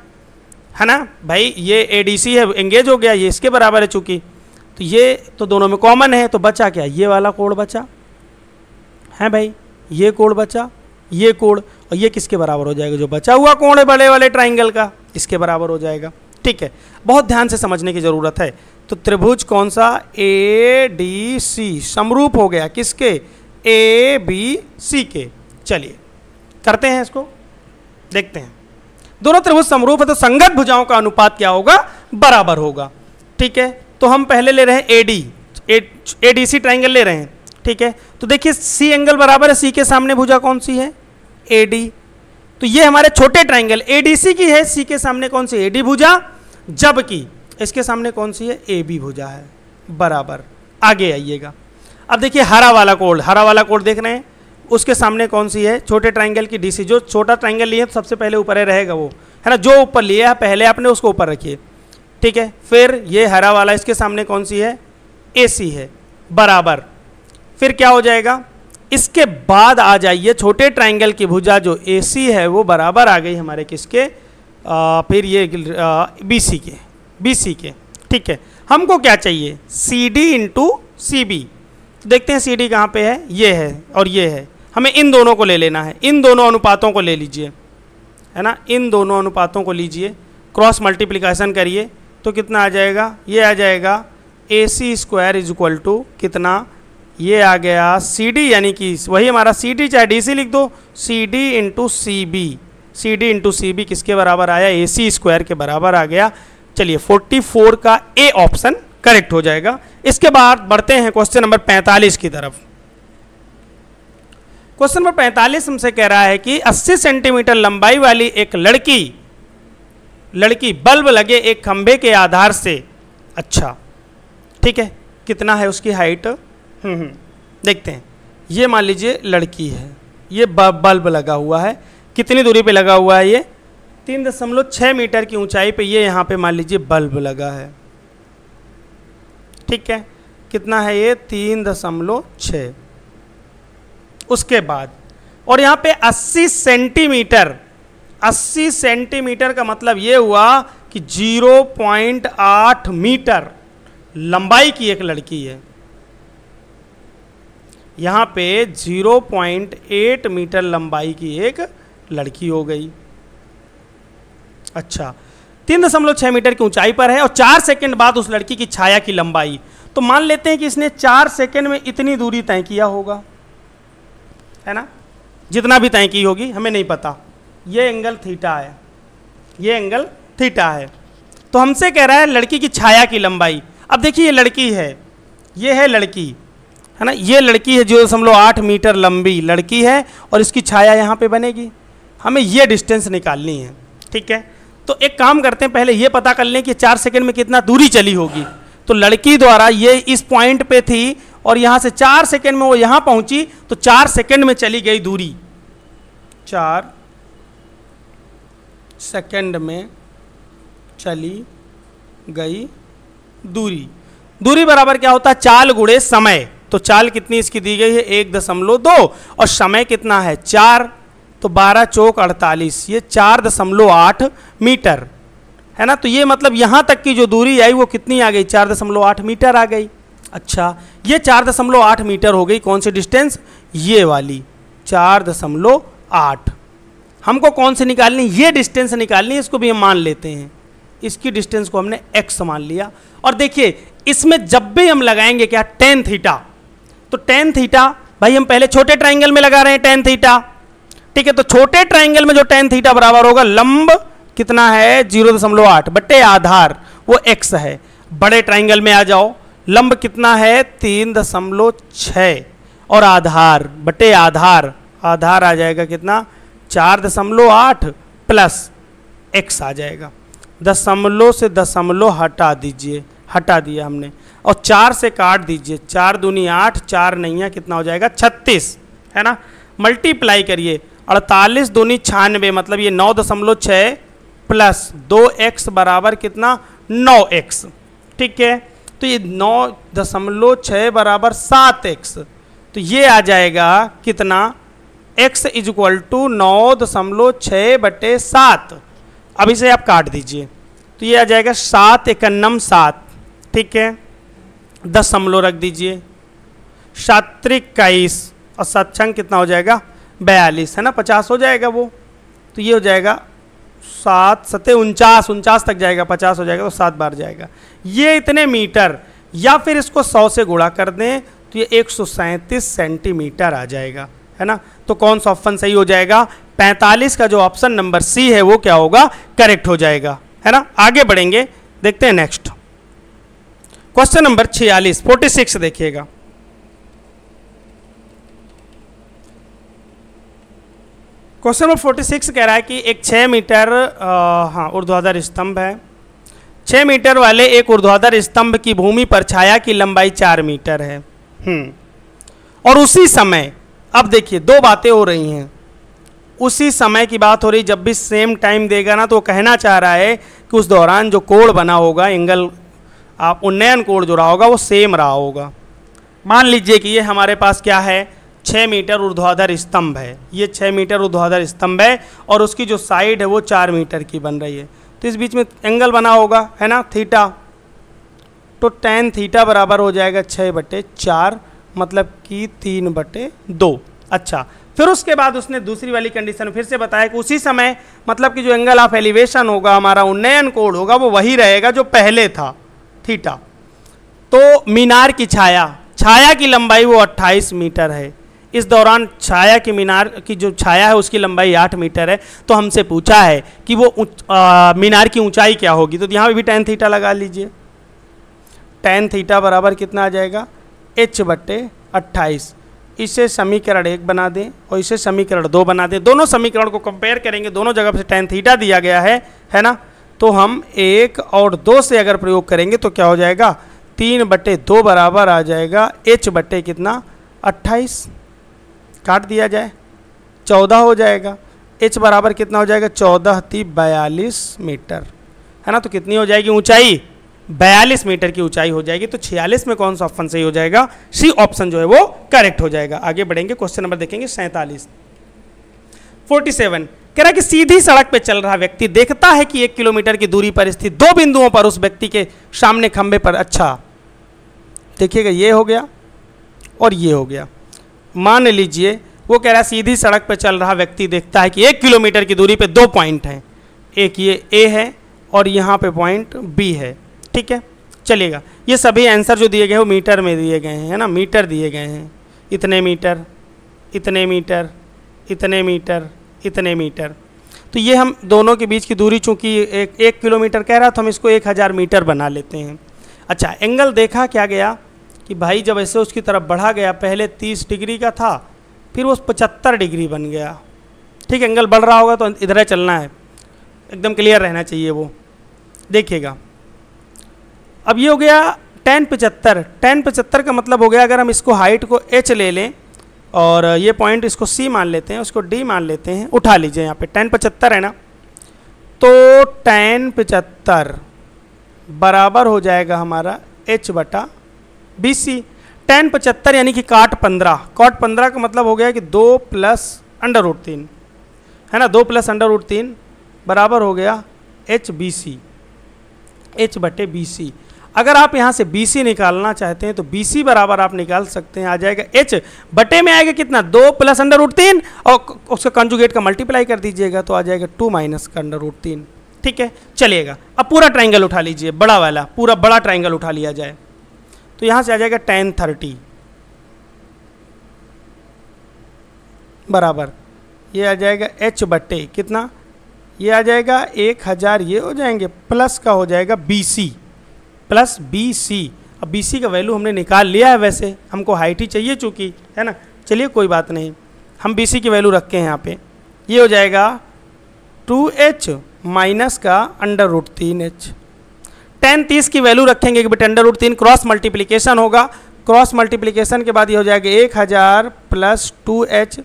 है ना भाई ये सी है एंगेज हो गया ये इसके बराबर है चूंकि तो ये तो दोनों में कॉमन है तो बचा क्या ये वाला कोड बचा है भाई ये कोड बचा ये कोड और ये किसके बराबर हो जाएगा जो बचा हुआ कोण है बड़े वाले ट्राइंगल का इसके बराबर हो जाएगा ठीक है बहुत ध्यान से समझने की ज़रूरत है तो त्रिभुज कौन सा ए डी सी समरूप हो गया किसके ए बी सी के चलिए करते हैं इसको देखते हैं दोनों त्रिभुज समरूप है तो संगत भुजाओं का अनुपात क्या होगा बराबर होगा ठीक है तो हम पहले ले रहे हैं A D A D C triangle ले रहे हैं ठीक है तो देखिए सी एंगल बराबर है सी के सामने भुजा कौन सी है ए डी तो ये हमारे छोटे ट्राइंगल ए डी सी की है सी के सामने कौन सी ए डी भुजा जबकि इसके सामने कौन सी है ए बी भुजा है बराबर आगे आइएगा अब देखिए हरा वाला कोड हरा वाला कोड देख रहे हैं उसके सामने कौन सी है छोटे ट्राइंगल की डीसी जो छोटा ट्राइंगल लिए तो सबसे पहले ऊपर रहेगा वो है ना जो ऊपर लिया है पहले आपने उसको ऊपर रखिए ठीक है फिर ये हरा वाला इसके सामने कौन सी है ए है बराबर फिर क्या हो जाएगा इसके बाद आ जाइए छोटे ट्राइंगल की भुजा जो ए है वो बराबर आ गई हमारे किसके आ, फिर ये बी के बी के ठीक है हमको क्या चाहिए C D into C B देखते हैं सी डी कहाँ पर है ये है और ये है हमें इन दोनों को ले लेना है इन दोनों अनुपातों को ले लीजिए है ना इन दोनों अनुपातों को लीजिए क्रॉस मल्टीप्लिकेशन करिए तो कितना आ जाएगा ये आ जाएगा A C square is equal to कितना ये आ गया सी डी यानी कि वही हमारा सी डी चाहे डी सी लिख दो C D into C B C D into C B किसके बराबर आया ए सी स्क्वायर के बराबर आ गया चलिए 44 का ए ऑप्शन करेक्ट हो जाएगा इसके बाद बढ़ते हैं क्वेश्चन नंबर 45 की तरफ क्वेश्चन नंबर पैंतालीस हमसे कह रहा है कि 80 सेंटीमीटर लंबाई वाली एक लड़की लड़की बल्ब लगे एक खंभे के आधार से अच्छा ठीक है कितना है उसकी हाइट हम्म, हम्म, देखते हैं ये मान लीजिए लड़की है ये बल्ब लगा हुआ है कितनी दूरी पे लगा हुआ है ये तीन दशमलव छः मीटर की ऊंचाई पे ये यहाँ पे मान लीजिए बल्ब लगा है ठीक है कितना है ये तीन दशमलव छः उसके बाद और यहाँ पे 80 सेंटीमीटर 80 सेंटीमीटर का मतलब ये हुआ कि 0.8 मीटर लंबाई की एक लड़की है यहाँ पे 0.8 मीटर लंबाई की एक लड़की हो गई अच्छा तीन दशमलव छः मीटर की ऊंचाई पर है और चार सेकंड बाद उस लड़की की छाया की लंबाई तो मान लेते हैं कि इसने चार सेकंड में इतनी दूरी तय किया होगा है ना जितना भी तय की होगी हमें नहीं पता ये एंगल थीटा है ये एंगल थीटा है तो हमसे कह रहा है लड़की की छाया की लंबाई अब देखिए ये लड़की है ये है लड़की है ना ये लड़की है जो समझ लो आठ मीटर लंबी लड़की है और इसकी छाया यहाँ पे बनेगी हमें ये डिस्टेंस निकालनी है ठीक है तो एक काम करते हैं पहले ये पता कर लें कि चार सेकेंड में कितना दूरी चली होगी तो लड़की द्वारा ये इस पॉइंट पे थी और यहाँ से चार सेकेंड में वो यहाँ पहुँची तो चार सेकेंड में चली गई दूरी चार सेकेंड में चली गई दूरी दूरी बराबर क्या होता है चाल गुड़े समय तो चाल कितनी इसकी दी गई है एक दशमलव दो और समय कितना है चार तो बारह चौक अड़तालीस ये चार दशमलव आठ मीटर है ना तो ये मतलब यहाँ तक की जो दूरी आई वो कितनी आ गई चार दशमलव आठ मीटर आ गई अच्छा ये चार दशमलव आठ मीटर हो गई कौन सी डिस्टेंस ये वाली चार दशमलव आठ हमको कौन सी निकालनी ये डिस्टेंस निकालनी इसको भी हम मान लेते हैं इसकी डिस्टेंस को हमने एक्स मान लिया और देखिए इसमें जब भी हम लगाएंगे क्या टेन थीटा तो टेन थीटा भाई हम पहले छोटे ट्राइंगल में लगा रहे हैं टेन थीटा ठीक है तो छोटे ट्राइंगल में जो टेन थीटा बराबर होगा लंब कितना है जीरो दशमलव आठ बटे आधार वो एक्स है बड़े ट्राइंगल में आ जाओ लंब कितना है तीन दशमलव छः और आधार बटे आधार आधार आ जाएगा कितना चार दशमलव आठ प्लस एक्स आ जाएगा दशमलव से दशमलव हटा दीजिए हटा दिया हमने और चार से काट दीजिए चार दूनी आठ चार नैया कितना हो जाएगा छत्तीस है ना मल्टीप्लाई करिए अड़तालीस दूनी छियानवे मतलब ये नौ दशमलव छः प्लस दो एक्स बराबर कितना नौ एक्स ठीक है तो ये नौ दशमलव छः बराबर सात एक्स तो ये आ जाएगा कितना एक्स इज इक्वल टू नौ दशमलव छः बटे सात अब इसे आप काट दीजिए तो ये आ जाएगा सात इकन्नम सात ठीक है दशमलव रख दीजिए सात्रिक इक्कीस और सत्संग कितना हो जाएगा बयालीस है ना पचास हो जाएगा वो तो ये हो जाएगा सात सतह उनचास उनचास तक जाएगा पचास हो जाएगा तो सात बार जाएगा ये इतने मीटर या फिर इसको सौ से गुणा कर दें तो ये एक सेंटीमीटर आ जाएगा है ना तो कौन सा ऑप्शन सही हो जाएगा 45 का जो ऑप्शन नंबर सी है वो क्या होगा करेक्ट हो जाएगा है ना आगे बढ़ेंगे देखते हैं नेक्स्ट क्वेश्चन नंबर छियालीस फोर्टी सिक्स देखिएगा क्वेश्चन नंबर फोर्टी सिक्स कह रहा है कि एक छः मीटर आ, हाँ ऊर्ध्वाधर स्तंभ है छः मीटर वाले एक ऊर्ध्वाधर स्तंभ की भूमि पर छाया की लंबाई चार मीटर है हम्म। और उसी समय अब देखिए दो बातें हो रही हैं उसी समय की बात हो रही जब भी सेम टाइम देगा ना तो कहना चाह रहा है कि उस दौरान जो कोण बना होगा एंगल उन्नयन कोण जो रहा होगा वो सेम रहा होगा मान लीजिए कि ये हमारे पास क्या है छः मीटर ऊर्ध्वाधर स्तंभ है ये छः मीटर ऊर्ध्वाधर स्तंभ है और उसकी जो साइड है वो चार मीटर की बन रही है तो इस बीच में एंगल बना होगा है ना थीटा तो टेन थीटा बराबर हो जाएगा छः बटे चार मतलब कि तीन बटे दो अच्छा फिर उसके बाद उसने दूसरी वाली कंडीशन फिर से बताया कि उसी समय मतलब कि जो एंगल ऑफ एलिवेशन होगा हमारा उन्नयन कोड होगा वो वही रहेगा जो पहले था थीटा तो मीनार की छाया छाया की लंबाई वो 28 मीटर है इस दौरान छाया की मीनार की जो छाया है उसकी लंबाई आठ मीटर है तो हमसे पूछा है कि वो मीनार की ऊंचाई क्या होगी तो यहाँ पर भी टेन थीटा लगा लीजिए टेन थीटा बराबर कितना आ जाएगा एच बट्टे अट्ठाईस इसे समीकरण एक बना दें और इसे समीकरण दो बना दें दोनों समीकरण को कंपेयर करेंगे दोनों जगह से टेन थीटा दिया गया है है ना तो हम एक और दो से अगर प्रयोग करेंगे तो क्या हो जाएगा तीन बट्टे दो बराबर आ जाएगा एच बट्टे कितना अट्ठाईस काट दिया जाए चौदह हो जाएगा एच बराबर कितना हो जाएगा चौदह थी बयालीस मीटर है ना तो कितनी हो जाएगी ऊंचाई बयालीस मीटर की ऊंचाई हो जाएगी तो छियालीस में कौन सा ऑप्शन सही हो जाएगा सी ऑप्शन जो है वो करेक्ट हो जाएगा आगे बढ़ेंगे क्वेश्चन नंबर देखेंगे सैंतालीस फोर्टी सेवन कह रहा है कि सीधी सड़क पर चल रहा व्यक्ति देखता है कि एक किलोमीटर की दूरी पर स्थित दो बिंदुओं पर उस व्यक्ति के सामने खंभे पर अच्छा देखिएगा ये हो गया और ये हो गया मान लीजिए वो कह रहा है सीधी सड़क पर चल रहा व्यक्ति देखता है कि एक किलोमीटर की दूरी पर दो पॉइंट हैं एक ये ए है और यहाँ पे पॉइंट बी है ठीक है चलेगा ये सभी आंसर जो दिए गए हैं वो मीटर में दिए गए हैं है ना मीटर दिए गए हैं इतने मीटर इतने मीटर इतने मीटर इतने मीटर तो ये हम दोनों के बीच की दूरी चूँकि एक एक किलोमीटर कह रहा तो हम इसको एक हज़ार मीटर बना लेते हैं अच्छा एंगल देखा क्या गया कि भाई जब ऐसे उसकी तरफ बढ़ा गया पहले 30 डिग्री का था फिर वो 75 डिग्री बन गया ठीक एंगल बढ़ रहा होगा तो इधर चलना है एकदम क्लियर रहना चाहिए वो देखिएगा अब ये हो गया टेन पचहत्तर टेन पचहत्तर का मतलब हो गया अगर हम इसको हाइट को एच ले लें और ये पॉइंट इसको सी मान लेते हैं उसको डी मान लेते हैं उठा लीजिए यहाँ पे टेन पचहत्तर है ना तो टेन पचहत्तर बराबर हो जाएगा हमारा एच बटा बी सी टेन पचहत्तर यानी कि काट पंद्रह काट पंद्रह का मतलब हो गया कि दो प्लस अंडर रूट तीन है ना दो प्लस अंडर रूट तीन बराबर हो गया एच बी सी एच बटे बी सी अगर आप यहां से बी सी निकालना चाहते हैं तो बी सी बराबर आप निकाल सकते हैं आ जाएगा एच बटे में आएगा कितना दो प्लस अंडर रूट तीन और उसके कंजुगेट का मल्टीप्लाई कर दीजिएगा तो आ जाएगा टू माइनस का अंडर रूट तीन ठीक है चलिएगा अब पूरा ट्राइंगल उठा लीजिए बड़ा वाला पूरा बड़ा ट्राइंगल उठा लिया जाए तो यहाँ से आ जाएगा टेन थर्टी बराबर ये आ जाएगा एच बट्टे कितना ये आ जाएगा एक हज़ार ये हो जाएंगे प्लस का हो जाएगा B C plus B C अब बी सी का वैल्यू हमने निकाल लिया है वैसे हमको हाइट ही चाहिए चूंकि है ना चलिए कोई बात नहीं हम बी सी की वैल्यू रखे हैं यहाँ पे ये हो जाएगा टू एच माइनस का अंडर रूट तीन एच टेन तीस की वैल्यू रखेंगे कि भाई अंडर रूट तीन क्रॉस मल्टीप्लीकेशन होगा क्रॉस मल्टीप्लीकेशन के बाद ये हो जाएगा एक हज़ार plus two h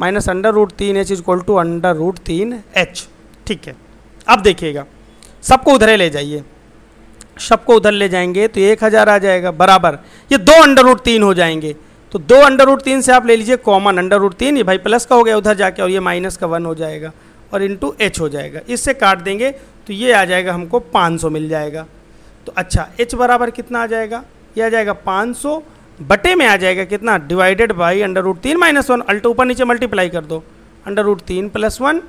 minus under root तीन h is two under root तीन एच ठीक है अब देखिएगा सबको उधर ले जाइए सबको उधर ले जाएंगे तो एक आ जाएगा बराबर ये दो अंडर रूट तीन हो जाएंगे तो दो अंडर रूट तीन से आप ले लीजिए कॉमन अंडर रूट तीन ये भाई प्लस का हो गया उधर जाके और ये माइनस का वन हो जाएगा और इंटू एच हो जाएगा इससे काट देंगे तो ये आ जाएगा हमको 500 मिल जाएगा तो अच्छा h बराबर कितना आ जाएगा ये आ जाएगा 500 बटे में आ जाएगा कितना डिवाइडेड बाई अंडर रूट तीन माइनस वन अल्टो ऊपर नीचे मल्टीप्लाई कर दो अंडर रूट तीन प्लस वन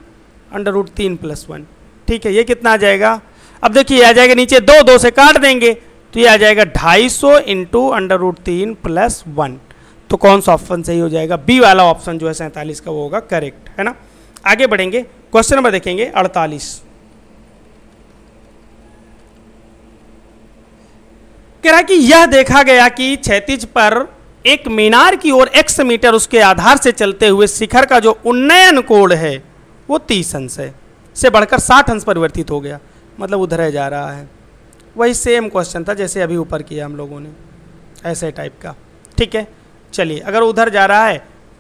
अंडर रूट तीन प्लस वन ठीक है ये कितना आ जाएगा अब देखिए आ जाएगा नीचे दो दो से काट देंगे तो ये आ जाएगा ढाई सौ इंटू अंडर रूट तीन प्लस वन तो कौन सा ऑप्शन सही हो जाएगा बी वाला ऑप्शन जो है सैंतालीस का वो होगा करेक्ट है ना आगे बढ़ेंगे क्वेश्चन नंबर देखेंगे अड़तालीस कह रहा कि यह देखा गया कि क्षेत्रिज पर एक मीनार की ओर एक्स मीटर उसके आधार से चलते हुए शिखर का जो उन्नयन कोण है वो तीस अंश है से बढ़कर साठ अंश परिवर्तित हो गया मतलब उधर जा रहा है वही सेम क्वेश्चन था जैसे अभी ऊपर किया हम लोगों ने ऐसे टाइप का ठीक है चलिए अगर उधर जा रहा है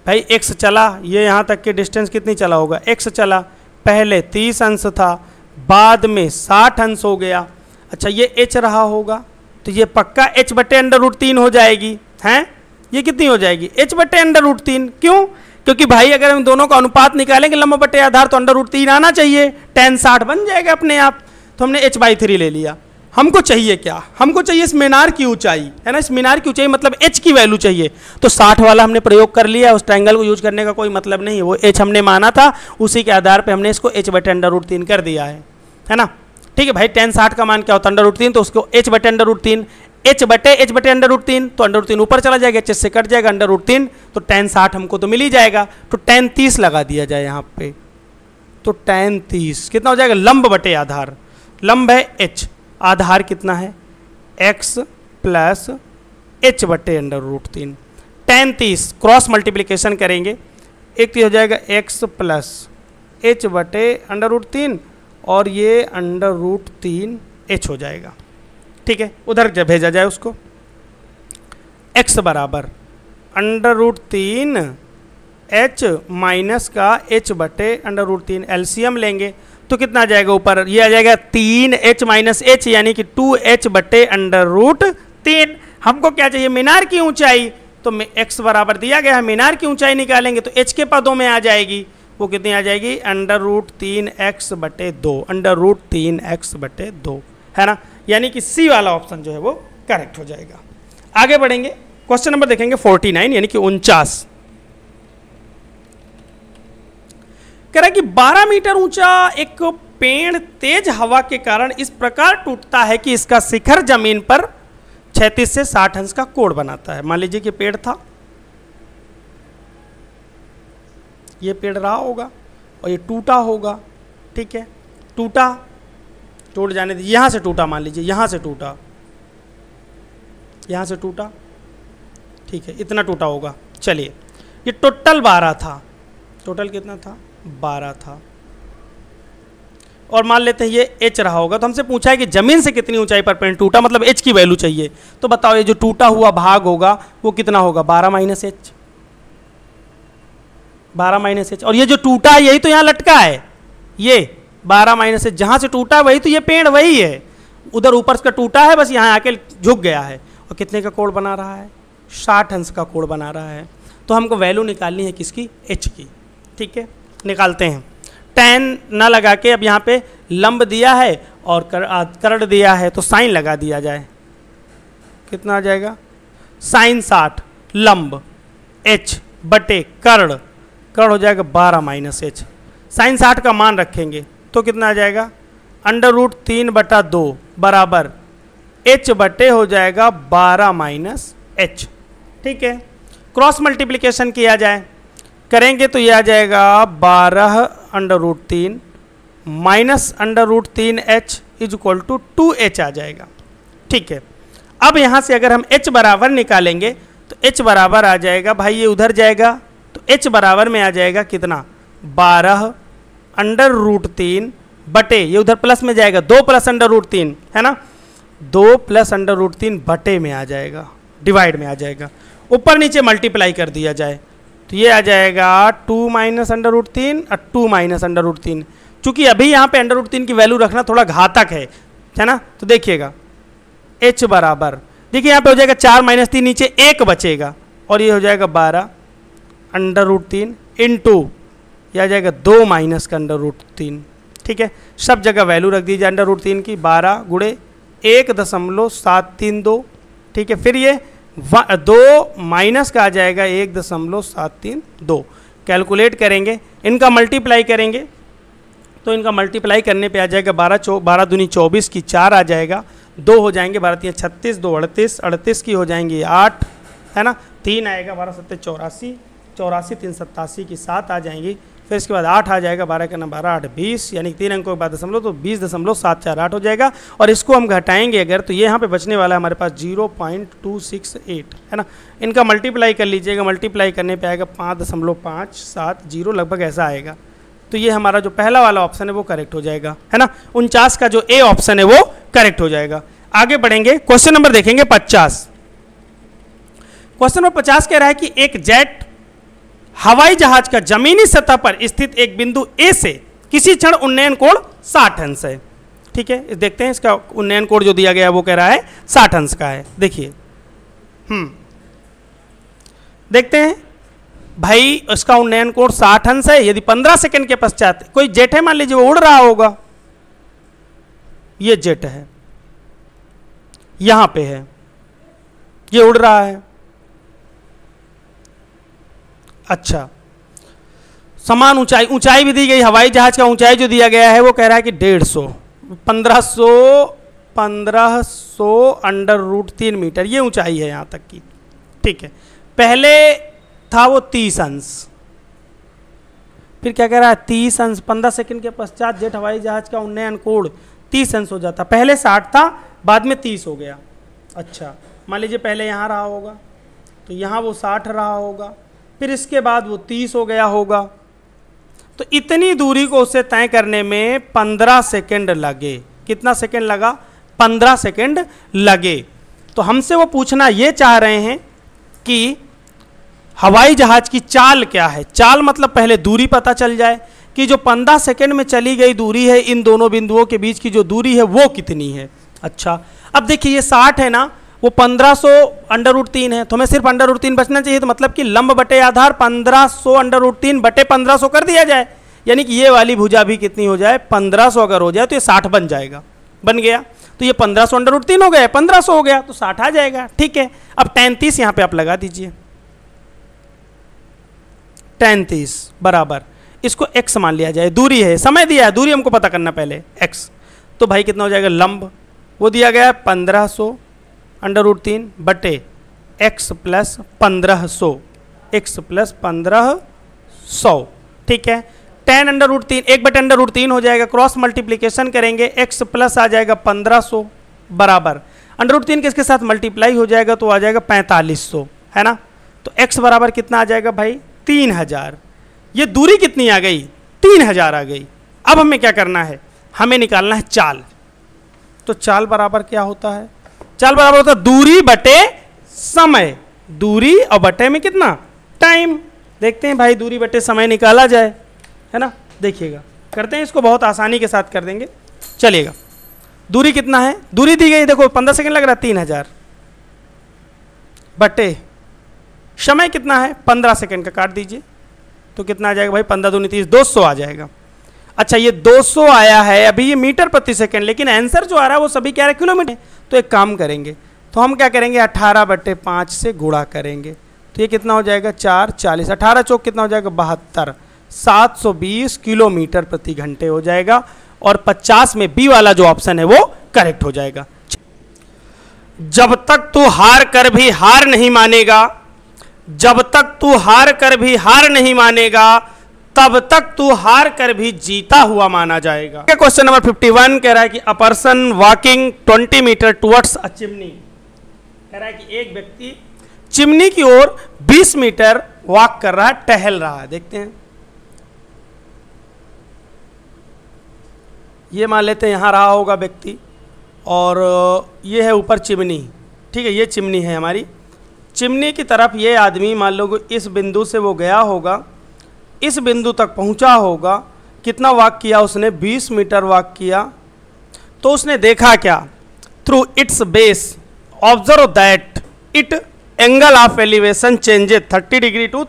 भाई एक्स चला ये यहाँ तक के डिस्टेंस कितनी चला होगा एक्स चला पहले तीस अंश था बाद में साठ अंश हो गया अच्छा ये एच रहा होगा तो ये पक्का एच बटे अंडर रूट तीन हो जाएगी हैं ये कितनी हो जाएगी एच बटे अंडर रूट तीन क्यों क्योंकि भाई अगर हम दोनों का अनुपात निकालेंगे लंबा बटे आधार तो अंडर रूट तीन आना चाहिए टेन साठ बन जाएगा अपने आप तो हमने एच बाई थ्री ले लिया हमको चाहिए क्या हमको चाहिए इस मीनार की ऊंचाई है ना इस मीनार की ऊंचाई मतलब एच की वैल्यू चाहिए तो साठ वाला हमने प्रयोग कर लिया उस ट्रैंगल को यूज करने का कोई मतलब नहीं वो एच हमने माना था उसी के आधार पर हमने इसको एच बटे अंडर रूट तीन कर दिया है है ना ठीक है भाई टेन साठ का मान क्या होता अंडर रूट तीन तो उसको एच बटे अंडर रूट तीन एच बटे एच बटे अंडर रूट तीन तो अंडर रूट तीन ऊपर चला जाएगा एच से कट जाएगा अंडर रूट तीन तो टेन साठ हमको तो मिल ही जाएगा तो टेन तीस लगा दिया जाए यहाँ पे तो टेन तीस कितना हो जाएगा लंब बटे आधार लंब है एच आधार कितना है एक्स प्लस एच बटे अंडर रूट तीन टेन तीस क्रॉस मल्टीप्लीकेशन करेंगे एक तीस तो हो जाएगा एक्स प्लस एच बटे अंडर रूट तीन और ये अंडर रूट तीन एच हो जाएगा ठीक है उधर जब भेजा जाए उसको एक्स बराबर अंडर रूट तीन एच माइनस का एच बटे अंडर रूट तीन एल लेंगे तो कितना आ जाएगा ऊपर ये आ जाएगा तीन एच माइनस एच यानी कि टू एच बटे अंडर रूट तीन हमको क्या चाहिए मीनार की ऊंचाई तो एक्स बराबर दिया गया है मीनार की ऊंचाई निकालेंगे तो एच के पदों में आ जाएगी वो कितनी आ जाएगी अंडर रूट तीन एक्स बटे दो अंडर रूट तीन एक्स बटे दो है ना यानी कि सी वाला ऑप्शन जो है वो करेक्ट हो जाएगा आगे बढ़ेंगे क्वेश्चन नंबर देखेंगे फोर्टी नाइन यानी कि उनचास कह रहा है कि 12 मीटर ऊंचा एक पेड़ तेज हवा के कारण इस प्रकार टूटता है कि इसका शिखर जमीन पर छैतीस से साठ अंश का कोड बनाता है मान लीजिए कि पेड़ था ये पेड़ रहा होगा और ये टूटा होगा ठीक है टूटा टूट जाने दीजिए यहाँ से टूटा मान लीजिए यहाँ से टूटा यहाँ से टूटा ठीक है इतना टूटा होगा चलिए ये टोटल बारह था टोटल कितना था बारह था और मान लेते हैं ये एच रहा होगा तो हमसे पूछा है कि ज़मीन से कितनी ऊंचाई पर पेड़ टूटा मतलब एच की वैल्यू चाहिए तो बताओ ये जो टूटा हुआ भाग होगा वो कितना होगा बारह माइनस एच बारह माइनस एच और ये जो टूटा है यही तो यहाँ लटका है ये बारह माइनस एच जहाँ से टूटा वही तो ये पेड़ वही है उधर ऊपर का टूटा है बस यहाँ आके झुक गया है और कितने का कोड़ बना रहा है साठ अंश का कोड बना रहा है तो हमको वैल्यू निकालनी है किसकी एच की ठीक है निकालते हैं टेन ना लगा के अब यहाँ पे लंब दिया है और कर, आ, करड़ दिया है तो साइन लगा दिया जाए कितना आ जाएगा साइन साठ लंब एच बटे करड़ कर्ण हो जाएगा बारह माइनस एच साइन साठ का मान रखेंगे तो कितना आ जाएगा अंडर रूट तीन बटा दो बराबर एच बटे हो जाएगा बारह माइनस एच ठीक है क्रॉस मल्टीप्लिकेशन किया जाए करेंगे तो यह आ जाएगा बारह अंडर रूट तीन माइनस अंडर रूट तीन h is equal to two h आ जाएगा ठीक है अब यहाँ से अगर हम एच बराबर निकालेंगे तो एच बराबर आ जाएगा भाई ये उधर जाएगा तो h बराबर में आ जाएगा कितना बारह अंडर रूट तीन बटे ये उधर प्लस में जाएगा दो प्लस अंडर रूट तीन है ना दो प्लस अंडर रूट तीन बटे में आ जाएगा डिवाइड में आ जाएगा ऊपर नीचे मल्टीप्लाई कर दिया जाए तो ये आ जाएगा टू माइनस अंडर रूट तीन और टू माइनस अंडर रूट तीन चूंकि अभी यहाँ पे अंडर रूट तीन की वैल्यू रखना थोड़ा घातक है है ना तो देखिएगा एच बराबर देखिए यहाँ पे हो जाएगा चार माइनस तीन नीचे एक बचेगा और ये हो जाएगा बारह अंडर रूट तीन इन टू यह आ जाएगा दो माइनस का अंडर रूट तीन ठीक है सब जगह वैल्यू रख दीजिए अंडर रूट तीन की बारह गुड़े एक दशमलव सात तीन दो ठीक है फिर ये दो माइनस का आ जाएगा एक दशमलव सात तीन दो कैलकुलेट करेंगे इनका मल्टीप्लाई करेंगे तो इनका मल्टीप्लाई करने पे आ जाएगा बारह चौ बारह दूनी चौबीस की चार आ जाएगा दो हो जाएंगे बारह तीन छत्तीस दो अड़तीस अड़तीस की हो जाएंगी आठ है ना तीन आएगा बारह सत्तर चौरासी चौरासी तीन सत्तासी की सात आ जाएंगी फिर इसके बाद आठ आ जाएगा बारह का नंबर आठ बीस यानी तीन अंकों के बाद दशमलव तो बीस दशमलव सात चार आठ हो जाएगा और इसको हम घटाएंगे अगर तो ये यहाँ पे बचने वाला है हमारे पास zero point two six eight है ना इनका मल्टीप्लाई कर लीजिएगा मल्टीप्लाई करने पे आएगा पाँच दशमलव पाँच सात जीरो लगभग ऐसा आएगा तो ये हमारा जो पहला वाला ऑप्शन है वो करेक्ट हो जाएगा है ना उनचास का जो ए ऑप्शन है वो करेक्ट हो जाएगा आगे बढ़ेंगे क्वेश्चन नंबर देखेंगे पचास क्वेश्चन नंबर पचास कह रहा है कि एक जेट हवाई जहाज का जमीनी सतह पर स्थित एक बिंदु ए से किसी क्षण उन्नयन कोण साठ अंश है ठीक है देखते हैं इसका उन्नयन कोण जो दिया गया वो कह रहा है साठ अंश का है देखिए हम्म देखते हैं भाई उसका उन्नयन कोण साठ अंश है यदि पंद्रह सेकंड के पश्चात कोई जेट है मान लीजिए वो उड़ रहा होगा ये जेट है यहां पे है ये उड़ रहा है अच्छा समान ऊंचाई ऊंचाई भी दी गई हवाई जहाज का ऊंचाई जो दिया गया है वो कह रहा है कि डेढ़ सौ पंद्रह सौ पंद्रह सौ अंडर रूट तीन मीटर ये ऊंचाई है यहाँ तक की ठीक है पहले था वो तीस अंश फिर क्या कह रहा है तीस अंश पंद्रह सेकंड के पश्चात जेट हवाई जहाज का उन्नयन कोड तीस अंश हो जाता पहले साठ था बाद में तीस हो गया अच्छा मान लीजिए पहले यहाँ रहा होगा तो यहाँ वो साठ रहा होगा फिर इसके बाद वो तीस हो गया होगा तो इतनी दूरी को उसे तय करने में पंद्रह सेकेंड लगे कितना सेकेंड लगा पंद्रह सेकेंड लगे तो हमसे वो पूछना ये चाह रहे हैं कि हवाई जहाज की चाल क्या है चाल मतलब पहले दूरी पता चल जाए कि जो पंद्रह सेकेंड में चली गई दूरी है इन दोनों बिंदुओं के बीच की जो दूरी है वो कितनी है अच्छा अब देखिए ये साठ है ना वो पंद्रह सौ अंडर रूट तीन है तो हमें सिर्फ अंडर रूट तीन बचना चाहिए तो मतलब कि लंब बटे आधार पंद्रह सौ अंडर रूट तीन बटे पंद्रह कर दिया जाए यानी कि ये वाली भुजा भी कितनी हो जाए पंद्रह सो अगर हो जाए तो ये साठ बन जाएगा बन गया तो ये पंद्रह सौ अंडर रूट तीन हो गया पंद्रह हो गया तो साठ आ जाएगा ठीक है अब तैंतीस यहाँ पर आप लगा दीजिए तैंतीस बराबर इसको एक्स मान लिया जाए दूरी है समय दिया है दूरी हमको पता करना पहले एक्स तो भाई कितना हो जाएगा लंब वो दिया गया है पंद्रह सौ अंडर रूट तीन बटे एक्स प्लस पंद्रह सौ एक्स प्लस पंद्रह सौ ठीक है टेन अंडर रूट तीन एक बटे अंडर रूट तीन हो जाएगा क्रॉस मल्टीप्लीकेशन करेंगे एक्स प्लस आ जाएगा पंद्रह सौ बराबर अंडर रूट तीन किसके साथ मल्टीप्लाई हो जाएगा तो आ जाएगा पैंतालीस सौ है ना तो एक्स बराबर कितना आ जाएगा भाई तीन हज़ार ये दूरी कितनी आ गई तीन हज़ार आ गई अब हमें क्या करना है हमें निकालना है चाल तो चाल बराबर क्या होता है चाल बराबर होता है दूरी बटे समय दूरी और बटे में कितना टाइम देखते हैं भाई दूरी बटे समय निकाला जाए है ना देखिएगा करते हैं इसको बहुत आसानी के साथ कर देंगे चलिएगा दूरी कितना है दूरी दी गई देखो पंद्रह सेकेंड लग रहा है तीन हज़ार बटे समय कितना है पंद्रह सेकेंड का काट दीजिए तो कितना आ जाएगा भाई पंद्रह दूनी तीस दो सौ आ जाएगा अच्छा ये दो सौ आया है अभी ये मीटर प्रति सेकंड लेकिन आंसर जो आ रहा है वो सभी क्या है किलोमीटर तो एक काम करेंगे तो हम क्या करेंगे अट्ठारह बटे पाँच से गुणा करेंगे तो ये कितना हो जाएगा चार चालीस अठारह चौक कितना हो जाएगा बहत्तर सात सौ बीस किलोमीटर प्रति घंटे हो जाएगा और पचास में बी वाला जो ऑप्शन है वो करेक्ट हो जाएगा जब तक तू हार कर भी हार नहीं मानेगा जब तक तू हार कर भी हार नहीं मानेगा तब तक तू हार कर भी जीता हुआ माना जाएगा क्वेश्चन नंबर 51 कह रहा है कि a person walking 20 metre towards a chimney कह रहा है कि एक व्यक्ति चिमनी की ओर 20 मीटर वॉक कर रहा है टहल रहा है देखते हैं ये मान लेते हैं यहां रहा होगा व्यक्ति और ये है ऊपर चिमनी ठीक है ये चिमनी है हमारी चिमनी की तरफ ये आदमी मान लो इस बिंदु से वो गया होगा इस बिंदु तक पहुंचा होगा कितना वाक किया उसने 20 मीटर वॉक किया तो उसने देखा क्या through its base observe that it angle of elevation changes 30 degree to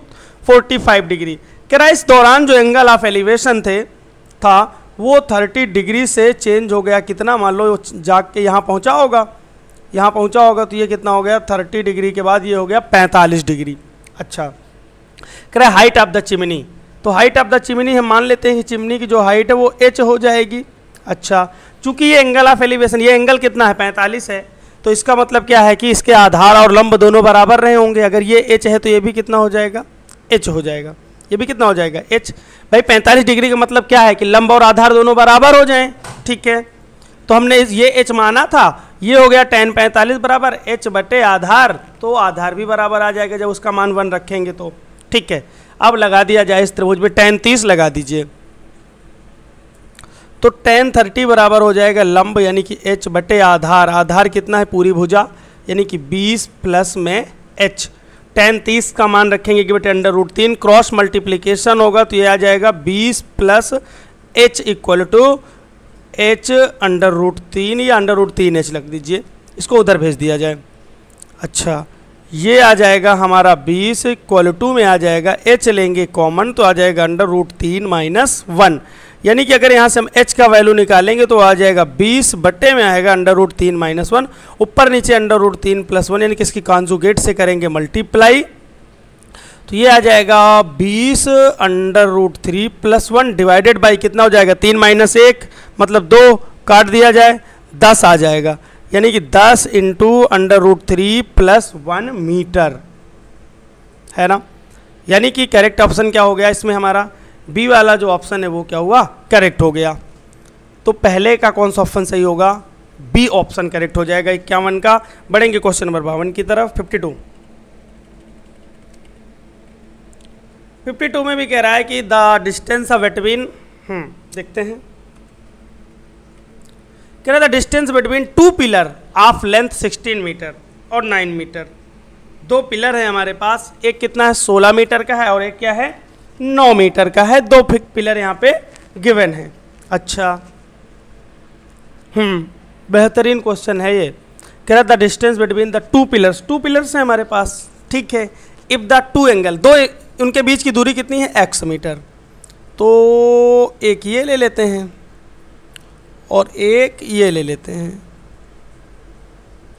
45 degree कह रहा इस दौरान जो एंगल ऑफ एलिवेशन थे था वो 30 डिग्री से चेंज हो गया कितना मान लो जाग के यहाँ पहुँचा होगा यहाँ पहुँचा होगा तो ये कितना हो गया थर्टी डिग्री के बाद ये हो गया पैंतालीस डिग्री अच्छा कह रहा हाइट ऑफ द चिमनी तो हाइट ऑफ द चिमनी हम मान लेते हैं चिमनी की जो हाइट है वो एच हो जाएगी अच्छा चूंकि ये एंगल ऑफ एलिवेशन ये एंगल कितना है पैंतालीस है तो इसका मतलब क्या है कि इसके आधार और लंब दोनों बराबर रहे होंगे अगर ये एच है तो ये भी कितना हो जाएगा एच हो जाएगा ये भी कितना हो जाएगा एच भाई पैंतालीस डिग्री का मतलब क्या है कि लंब और आधार दोनों बराबर हो जाए ठीक है तो हमने ये एच माना था ये हो गया टेन पैंतालीस बराबर एच बटे आधार तो आधार भी बराबर आ जाएगा जब उसका मान वन रखेंगे तो ठीक है अब लगा दिया जाए इस त्रिभुज पे टेन तीस लगा दीजिए तो टेन थर्टी बराबर हो जाएगा लंब यानी कि एच बटे आधार आधार कितना है पूरी भुजा यानी कि बीस प्लस में एच टेन तीस का मान रखेंगे कि बेटे अंडर रूट तीन क्रॉस मल्टीप्लीकेशन होगा तो ये आ जाएगा बीस plus h equal to h under root तीन या अंडर रूट तीन एच लग दीजिए इसको उधर भेज दिया जाए अच्छा ये आ जाएगा हमारा बीस इक्वल टू में आ जाएगा एच लेंगे कॉमन तो आ जाएगा अंडर रूट तीन माइनस वन यानी कि अगर यहाँ से हम एच का वैल्यू निकालेंगे तो आ जाएगा बीस बट्टे में आएगा अंडर रूट तीन माइनस वन ऊपर नीचे अंडर रूट तीन प्लस वन यानी कि इसकी कॉन्जुगेट से करेंगे मल्टीप्लाई तो ये आ जाएगा बीस under root three plus one divided by कितना हो जाएगा तीन माइनस एक मतलब दो काट दिया जाए दस आ जाएगा यानी कि 10 into under root three plus one metre है ना यानी कि करेक्ट ऑप्शन क्या हो गया इसमें हमारा बी वाला जो ऑप्शन है वो क्या हुआ करेक्ट हो गया तो पहले का कौन सा ऑप्शन सही होगा बी ऑप्शन करेक्ट हो जाएगा इक्यावन का बढ़ेंगे क्वेश्चन नंबर बावन की तरफ फिफ्टी टू फिफ्टी टू में भी कह रहा है कि द डिस्टेंस ऑफ बिटवीन देखते हैं कह रहा था distance between two pillar of length 16 metre और 9 मीटर दो पिलर है हमारे पास एक कितना है 16 मीटर का है और एक क्या है 9 मीटर का है दो पिलर यहाँ पे गिवन है अच्छा हम्म बेहतरीन क्वेश्चन है ये कह रहा था distance between the two pillars two pillars हैं हमारे पास ठीक है इफ़ द टू एंगल दो उनके बीच की दूरी कितनी है एक्स मीटर तो एक ये ले लेते हैं और एक ये ले लेते हैं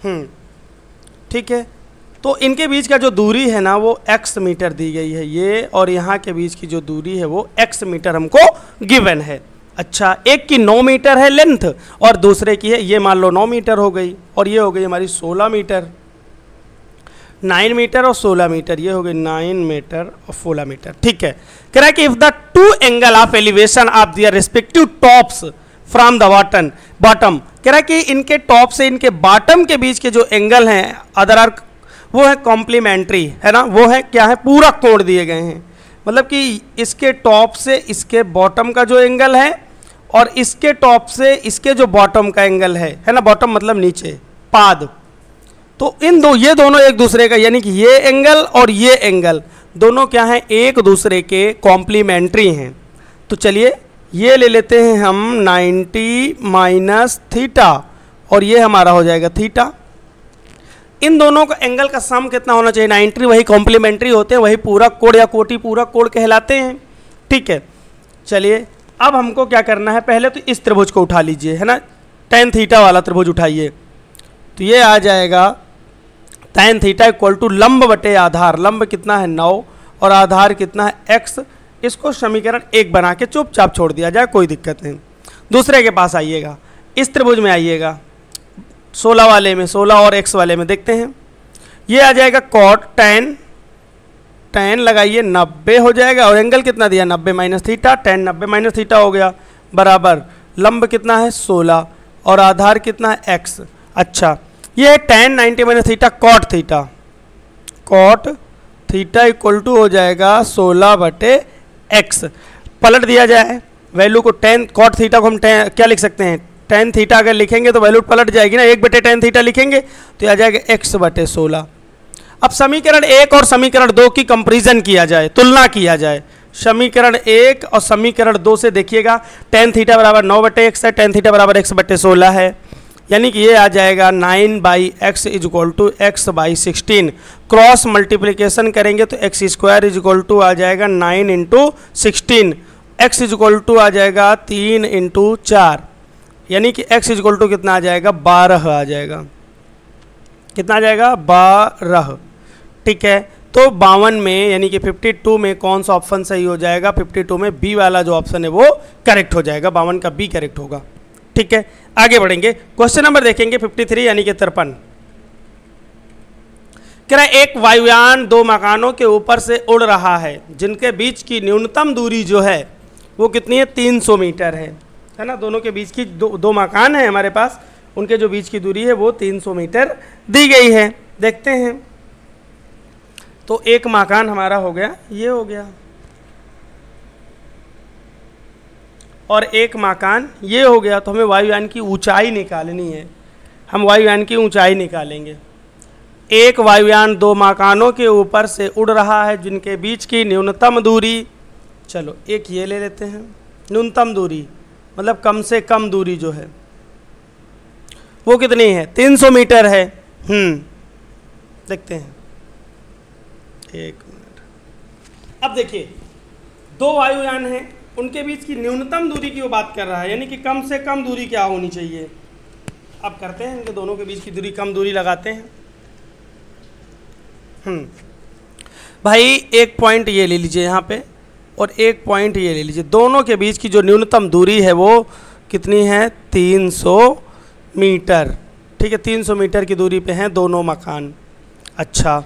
हम्म। ठीक है तो इनके बीच का जो दूरी है ना वो x मीटर दी गई है ये और यहाँ के बीच की जो दूरी है वो x मीटर हमको गिवन है अच्छा एक की नौ मीटर है लेंथ और दूसरे की है ये मान लो नौ मीटर हो गई और ये हो गई हमारी सोलह मीटर नाइन मीटर और सोलह मीटर ये हो गई नाइन मीटर और सोलह मीटर ठीक है कह रहा है कि if the two angle of elevation of their respective tops from the bottom bottom कह रहा है कि इनके टॉप से इनके बॉटम के बीच के जो एंगल हैं अदर आर वो है कॉम्प्लीमेंट्री है ना वो है क्या है पूरा कोण दिए गए हैं मतलब कि इसके टॉप से इसके बॉटम का जो एंगल है और इसके टॉप से इसके जो बॉटम का एंगल है है ना बॉटम मतलब नीचे पाद तो इन दो ये दोनों एक दूसरे का यानी कि ये एंगल और ये एंगल दोनों क्या हैं एक दूसरे के कॉम्प्लीमेंट्री हैं तो चलिए ये ले लेते हैं हम 90 माइनस थीटा और ये हमारा हो जाएगा थीटा इन दोनों का एंगल का सम कितना होना चाहिए 90 वही कॉम्प्लीमेंट्री होते हैं वही पूरा कोड या कोटी पूरा कोड कहलाते हैं ठीक है चलिए अब हमको क्या करना है पहले तो इस त्रिभुज को उठा लीजिए है ना टेन थीटा वाला त्रिभुज उठाइए तो ये आ जाएगा टेन थीटा इक्वल टू लंब बटे आधार लंब कितना है नौ और आधार कितना है एक्स इसको समीकरण एक बना के चुपचाप छोड़ दिया जाए कोई दिक्कत नहीं दूसरे के पास आइएगा इस त्रिभुज में आइएगा सोलह वाले में सोलह और एक्स वाले में देखते हैं ये आ जाएगा कॉट टेन टेन लगाइए नब्बे हो जाएगा और एंगल कितना दिया नब्बे माइनस थीटा टेन नब्बे माइनस थीटा हो गया बराबर लंब कितना है सोलह और आधार कितना है एक्स अच्छा ये tan ninety minus theta cot theta cot theta equal to हो जाएगा सोलह बटे एक्स पलट दिया जाए वैल्यू को टेन कॉट थीटा को हम टेन क्या लिख सकते हैं टेन थीटा अगर लिखेंगे तो वैल्यू पलट जाएगी ना एक बटे टेन थीटा लिखेंगे तो आ जाएगा एक्स बटे सोलह अब समीकरण एक और समीकरण दो की कंपेरिजन किया जाए तुलना किया जाए समीकरण एक और समीकरण दो से देखिएगा टेन थीटा बराबर नौ बटे एक्स है टेन थीटा बराबर एक्स बटे सोलह है यानी कि ये आ जाएगा nine by x is equal to x by sixteen cross multiplication करेंगे तो x square is equal to आ जाएगा nine into sixteen x is equal to आ जाएगा तीन इंटू चार यानी कि एक्स इज इक्वल टू कितना आ जाएगा बारह आ जाएगा कितना आ जाएगा बारह ठीक है तो बावन में यानी कि 52 में कौन सा ऑप्शन सही हो जाएगा 52 में बी वाला जो ऑप्शन है वो करेक्ट हो जाएगा बावन का बी करेक्ट होगा ठीक है आगे बढ़ेंगे क्वेश्चन नंबर देखेंगे 53 यानी कि तिरपन कह रहा एक वायुयान दो मकानों के ऊपर से उड़ रहा है जिनके बीच की न्यूनतम दूरी जो है वो कितनी है 300 मीटर है है ना दोनों के बीच की दो, दो मकान है हमारे पास उनके जो बीच की दूरी है वो 300 मीटर दी गई है देखते हैं तो एक मकान हमारा हो गया ये हो गया और एक मकान ये हो गया तो हमें वायुयान की ऊंचाई निकालनी है हम वायुयान की ऊंचाई निकालेंगे एक वायुयान दो मकानों के ऊपर से उड़ रहा है जिनके बीच की न्यूनतम दूरी चलो एक ये ले लेते हैं न्यूनतम दूरी मतलब कम से कम दूरी जो है वो कितनी है 300 मीटर है हम्म देखते हैं एक मिनट अब देखिए दो वायुयान हैं उनके बीच की न्यूनतम दूरी की वो बात कर रहा है यानी कि कम से कम दूरी क्या होनी चाहिए अब करते हैं इनके दोनों के बीच की दूरी कम दूरी लगाते हैं हम्म। भाई एक पॉइंट ये ले लीजिए यहाँ पे और एक पॉइंट ये ले लीजिए दोनों के बीच की जो न्यूनतम दूरी है वो कितनी है 300 मीटर ठीक है 300 मीटर की दूरी पे हैं दोनों मकान अच्छा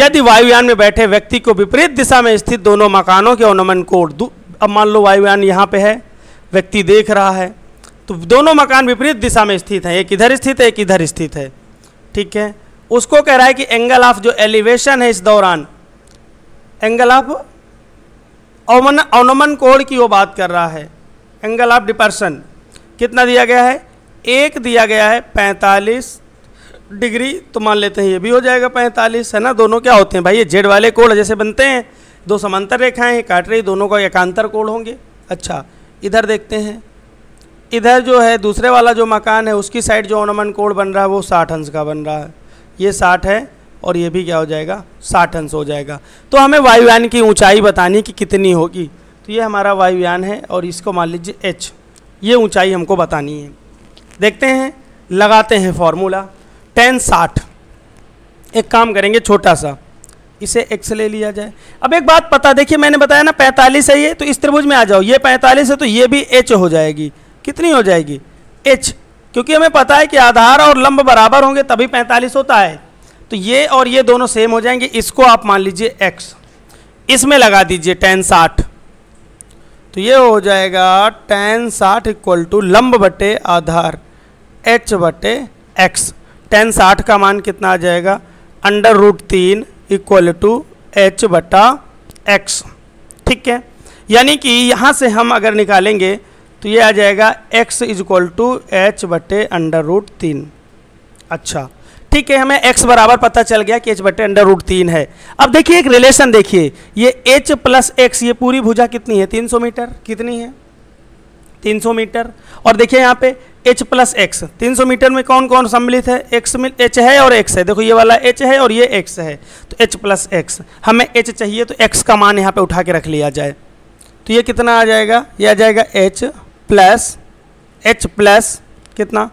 यदि वायुयान में बैठे व्यक्ति को विपरीत दिशा में स्थित दोनों मकानों के अनुमन कोण अब मान लो वायुयान यहाँ पे है व्यक्ति देख रहा है तो दोनों मकान विपरीत दिशा में स्थित हैं एक इधर स्थित है एक इधर स्थित है ठीक है उसको कह रहा है कि एंगल ऑफ जो एलिवेशन है इस दौरान एंगल ऑफ अवमन अवनमन कोण की वो बात कर रहा है एंगल ऑफ डिपर्सन कितना दिया गया है एक दिया गया है पैंतालीस डिग्री तो मान लेते हैं ये भी हो जाएगा पैंतालीस है ना दोनों क्या होते हैं भाई ये जेड वाले कोण जैसे बनते हैं दो समांतर रेखाएं हैं काट रही दोनों का एकांतर कोण होंगे अच्छा इधर देखते हैं इधर जो है दूसरे वाला जो मकान है उसकी साइड जो ऑनमन कोण बन रहा है वो साठ अंश का बन रहा है ये साठ है और ये भी क्या हो जाएगा साठ अंश हो जाएगा तो हमें वायुयान की ऊंचाई बतानी कि कितनी होगी तो ये हमारा वायुयान है और इसको मान लीजिए एच ये ऊंचाई हमको बतानी है देखते हैं लगाते हैं फॉर्मूला टेन साठ एक काम करेंगे छोटा सा इसे एक्स ले लिया जाए अब एक बात पता देखिए मैंने बताया ना पैंतालीस है ये तो इस त्रिभुज में आ जाओ ये पैंतालीस है तो ये भी एच हो जाएगी कितनी हो जाएगी एच क्योंकि हमें पता है कि आधार और लंब बराबर होंगे तभी पैंतालीस होता है तो ये और ये दोनों सेम हो जाएंगे इसको आप मान लीजिए एक्स इसमें लगा दीजिए टेन साठ तो ये हो जाएगा टेन साठ इक्वल टू लंब बटे आधार एच बटे एक्स टेन साठ का मान कितना आ जाएगा अंडर रूट तीन इक्वल टू एच बटा एक्स ठीक है यानी कि यहाँ से हम अगर निकालेंगे तो ये आ जाएगा x is equal to H बटे अंडर रूट तीन अच्छा ठीक है हमें x बराबर पता चल गया कि h बटे अंडर रूट तीन है अब देखिए एक रिलेशन देखिए ये h प्लस एक्स ये पूरी भुजा कितनी है 300 मीटर कितनी है 300 मीटर और देखिए यहाँ पे एच प्लस एक्स तीन सौ मीटर में कौन कौन सम्मिलित है एक्स में एच है और एक्स है देखो ये वाला एच है और ये एक्स है तो एच प्लस एक्स हमें एच चाहिए तो एक्स का मान यहाँ पे उठा के रख लिया जाए तो ये कितना आ जाएगा ये आ जाएगा एच प्लस एच प्लस कितना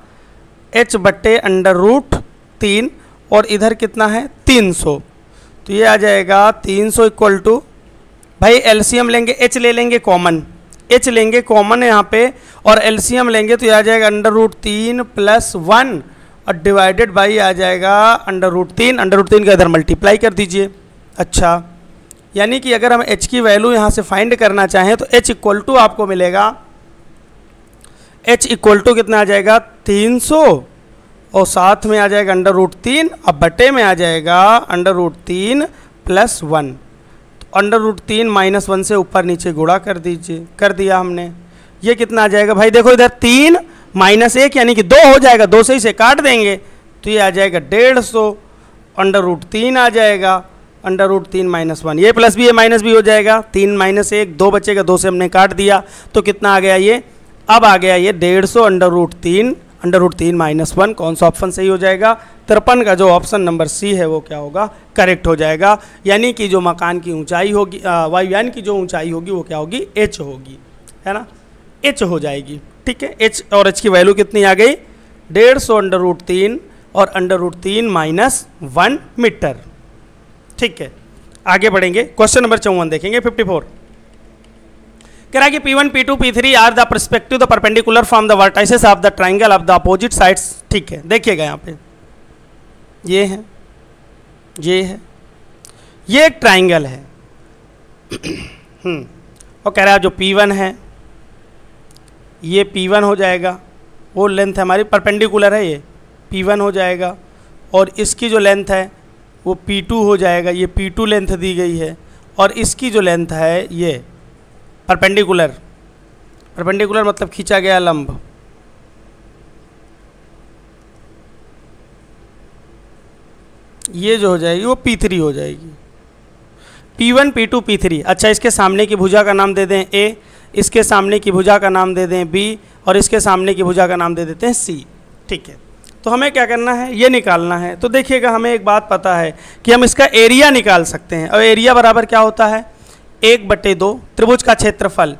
एच बट्टे अंडर रूट तीन और इधर कितना है तीन सौ तो ये आ जाएगा तीन सौ इक्वल टू भाई एलसीएम लेंगे एच ले लेंगे कॉमन एच लेंगे कॉमन है यहाँ पे और एलसीएम लेंगे तो यह आ जाएगा अंडर रूट तीन प्लस वन और डिवाइडेड बाई आ जाएगा अंडर रूट तीन अंडर रूट तीन का इधर मल्टीप्लाई कर दीजिए अच्छा यानी कि अगर हम एच की वैल्यू यहाँ से फाइंड करना चाहें तो एच इक्वल टू आपको मिलेगा एच इक्वल टू कितना आ जाएगा तीन सौ और साथ में आ जाएगा अंडर रूट तीन अब बटे में आ जाएगा अंडर रूट तीन प्लस वन अंडर रूट तीन माइनस वन से ऊपर नीचे गुड़ा कर दीजिए कर दिया हमने ये कितना आ जाएगा भाई देखो इधर तीन माइनस एक यानी कि दो हो जाएगा दो से ही से काट देंगे तो ये आ जाएगा डेढ़ सौ अंडर रूट तीन आ जाएगा अंडर रूट तीन माइनस वन ये प्लस भी ये माइनस भी हो जाएगा तीन माइनस एक दो बचेगा दो से हमने काट दिया तो कितना आ गया ये अब आ गया ये डेढ़ सौ अंडर रूट तीन अंडर रूट तीन माइनस वन कौन सा ऑप्शन सही हो जाएगा तिरपन का जो ऑप्शन नंबर सी है वो क्या होगा करेक्ट हो जाएगा यानी कि जो मकान की ऊंचाई होगी वायुयान की जो ऊंचाई होगी वो क्या होगी एच होगी है ना एच हो जाएगी ठीक है एच और एच की वैल्यू कितनी आ गई डेढ़ सौ अंडर रूट तीन और अंडर रूट तीन माइनस वन मीटर ठीक है आगे बढ़ेंगे क्वेश्चन नंबर चौवन देखेंगे फिफ्टी फोर कह रहा है कि two P three are the perspective the perpendicular from the vertices of the triangle of the opposite sides ठीक है देखिएगा यहाँ पे ये है ये है ये एक ट्राइंगल है हम्म, और कह रहा है जो पी वन है ये पी वन हो जाएगा वो लेंथ हमारी परपेंडिकुलर है ये पी वन हो जाएगा और इसकी जो लेंथ है वो पी टू हो जाएगा ये पी टू लेंथ दी गई है और इसकी जो लेंथ है ये परपेंडिकुलर परपेंडिकुलर मतलब खींचा गया लंब ये जो हो जाएगी वो पी थ्री हो जाएगी P one P two P three अच्छा इसके सामने की भुजा का नाम दे दें ए इसके सामने की भुजा का नाम दे दें बी और इसके सामने की भुजा का नाम दे देते हैं सी ठीक है तो हमें क्या करना है ये निकालना है तो देखिएगा हमें एक बात पता है कि हम इसका एरिया निकाल सकते हैं और एरिया बराबर क्या होता है एक बटे दो त्रिभुज का क्षेत्रफल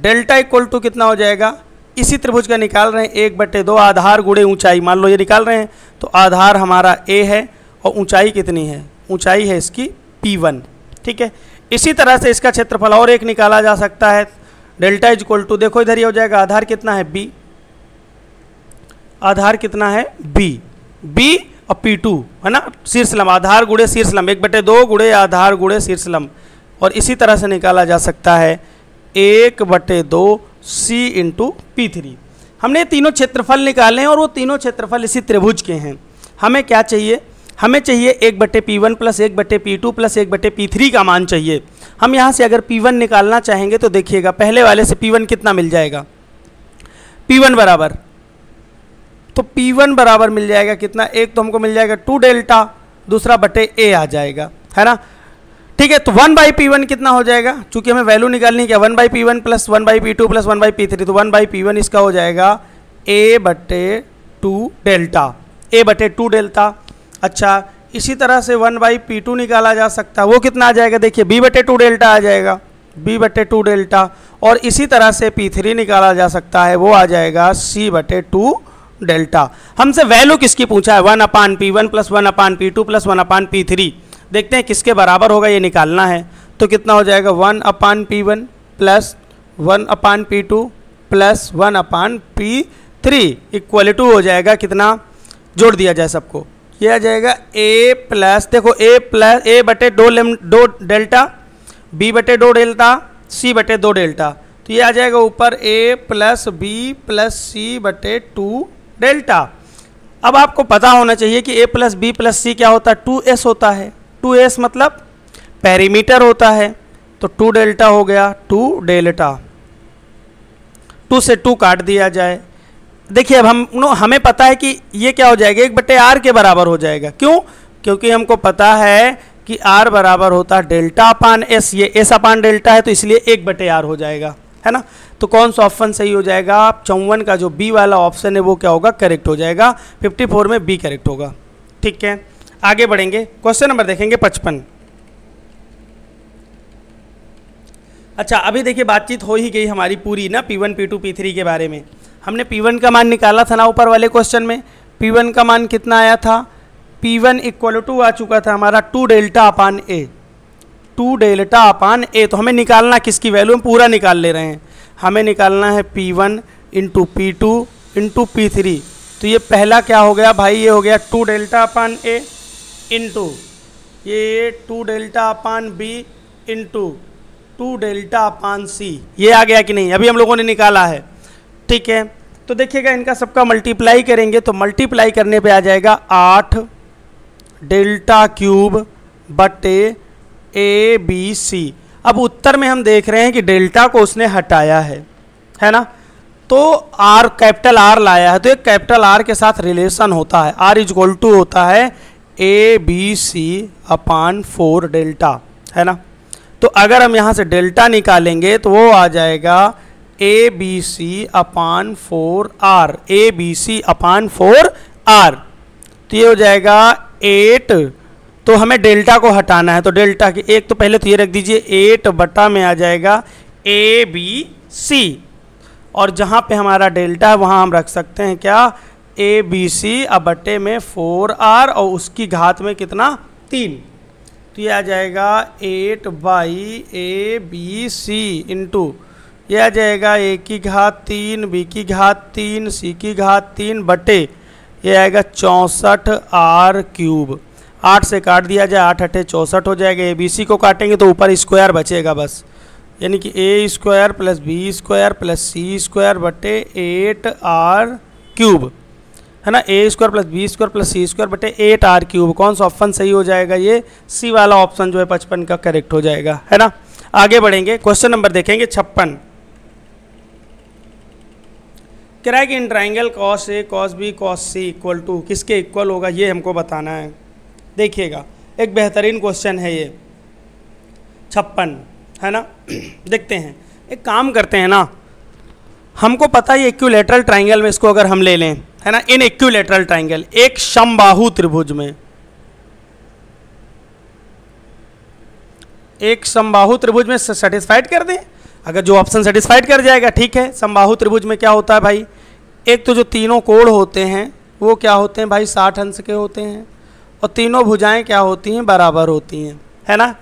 डेल्टा इक्वल टू कितना हो जाएगा इसी त्रिभुज का निकाल रहे हैं एक बटे दो आधार गुड़े ऊंचाई मान लो ये निकाल रहे हैं तो आधार हमारा ए है और ऊंचाई कितनी है ऊंचाई है इसकी पी वन ठीक है इसी तरह से इसका क्षेत्रफल और एक निकाला जा सकता है डेल्टा इज इक्वल टू देखो इधर ये हो जाएगा आधार कितना है बी आधार कितना है बी बी और पी टू है ना शीर्षलम आधार गुड़े शीर्षलम एक बटे दो गुड़े आधार गुड़े शीर्षलम और इसी तरह से निकाला जा सकता है एक बटे दो सी इंटू पी थ्री हमने तीनों क्षेत्रफल निकाले हैं और वो तीनों क्षेत्रफल इसी त्रिभुज के हैं हमें क्या चाहिए हमें चाहिए एक बटे पी वन प्लस एक बटे पी टू प्लस एक बटे पी थ्री का मान चाहिए हम यहाँ से अगर पी वन निकालना चाहेंगे तो देखिएगा पहले वाले से पी वन कितना मिल जाएगा पी वन बराबर तो पी वन बराबर मिल जाएगा कितना एक तो हमको मिल जाएगा टू डेल्टा दूसरा बटे ए आ जाएगा है ना ठीक है तो वन बाई पी वन कितना हो जाएगा चूंकि हमें वैल्यू निकालनी क्या one by P one plus one by P two plus one by P three तो वन बाई पी वन इसका हो जाएगा ए बटे टू डेल्टा ए बटे टू डेल्टा अच्छा इसी तरह से वन बाई पी टू निकाला जा सकता है वो कितना आ जाएगा देखिए बी बटे टू डेल्टा आ जाएगा बी बटे टू डेल्टा और इसी तरह से पी थ्री निकाला जा सकता है वो आ जाएगा सी बटे टू डेल्टा हमसे वैल्यू किसकी पूछा है one upon P one plus one upon P two plus one upon P three देखते हैं किसके बराबर होगा ये निकालना है तो कितना हो जाएगा one upon P one plus one upon P two plus one upon P three equal to हो जाएगा कितना जोड़ दिया जाए सबको ये आ जाएगा ए प्लस देखो ए प्लस ए बटे दो लेम दो डेल्टा बी बटे दो डेल्टा सी बटे दो डेल्टा तो ये आ जाएगा ऊपर A plus B plus C बटे टू डेल्टा अब आपको पता होना चाहिए कि ए प्लस बी प्लस सी क्या होता है टू एस होता है टू एस मतलब पेरीमीटर होता है तो टू डेल्टा हो गया टू डेल्टा टू से टू काट दिया जाए देखिए अब हम नो हमें पता है कि ये क्या हो जाएगा एक बटे आर के बराबर हो जाएगा क्यों क्योंकि हमको पता है कि आर बराबर होता है डेल्टा अपान एस ये एस अपान डेल्टा है तो इसलिए एक बटे आर हो जाएगा है ना तो कौन सा ऑप्शन सही हो जाएगा आप चौवन का जो बी वाला ऑप्शन है वो क्या होगा करेक्ट हो जाएगा 54 में बी करेक्ट होगा ठीक है आगे बढ़ेंगे क्वेश्चन नंबर देखेंगे पचपन अच्छा अभी देखिए बातचीत हो ही गई हमारी पूरी ना टू पी थ्री के बारे में हमने पी वन का मान निकाला था ना ऊपर वाले क्वेश्चन में पी वन का मान कितना आया था पी वन इक्वल टू आ चुका था हमारा two delta upon A two delta upon A तो हमें निकालना किसकी वैल्यू हम पूरा निकाल ले रहे हैं हमें निकालना है P one into P two into P three तो ये पहला क्या हो गया भाई ये हो गया two delta upon A into ये two delta upon B into two delta upon C ये आ गया कि नहीं अभी हम लोगों ने निकाला है ठीक है तो देखिएगा इनका सबका मल्टीप्लाई करेंगे तो मल्टीप्लाई करने पे आ जाएगा आठ डेल्टा क्यूब बटे ए बी सी अब उत्तर में हम देख रहे हैं कि डेल्टा को उसने हटाया है है ना तो आर कैपिटल आर लाया है तो एक कैपिटल आर के साथ रिलेशन होता है आर इज गोल टू होता है A B C upon four delta है ना तो अगर हम यहाँ से डेल्टा निकालेंगे तो वो आ जाएगा A B C upon four R A B C upon four R तो ये हो जाएगा एट तो हमें डेल्टा को हटाना है तो डेल्टा की एक तो पहले तो ये रख दीजिए एट बटा में आ जाएगा ए बी सी और जहाँ पे हमारा डेल्टा है वहाँ हम रख सकते हैं क्या ए बी सी और बटे में फोर आर और उसकी घात में कितना तीन तो ये आ जाएगा eight by A B C into यह आ जाएगा ए की घात तीन बी की घात तीन सी की घात तीन बटे यह आएगा चौंसठ आर क्यूब आठ से काट दिया जाए आठ अठे चौंसठ हो जाएगा ए बी सी को काटेंगे तो ऊपर स्क्वायर बचेगा बस यानी कि A square plus B square plus C square बटे एट आर क्यूब है ना A square plus B square plus C square बटे एट आर क्यूब कौन सा ऑप्शन सही हो जाएगा ये सी वाला ऑप्शन जो है पचपन का करेक्ट हो जाएगा है ना आगे बढ़ेंगे क्वेश्चन नंबर देखेंगे छप्पन crack in triangle cos A cos B cos C equal to किसके इक्वल होगा ये हमको बताना है देखिएगा एक बेहतरीन क्वेश्चन है ये छप्पन है ना देखते हैं एक काम करते हैं ना हमको पता है इक्यूलेटरल ट्राइंगल में इसको अगर हम ले लें है ना इन इक्विलेटरल ट्राइंगल एक शंबाहु त्रिभुज में एक समबाहु त्रिभुज में सेटिस्फाइड कर दें अगर जो ऑप्शन सेटिस्फाइड कर जाएगा ठीक है समबाहु त्रिभुज में क्या होता है भाई एक तो जो तीनों कोण होते हैं वो क्या होते हैं भाई साठ अंश के होते हैं और तीनों भुजाएं क्या होती हैं बराबर होती हैं है ना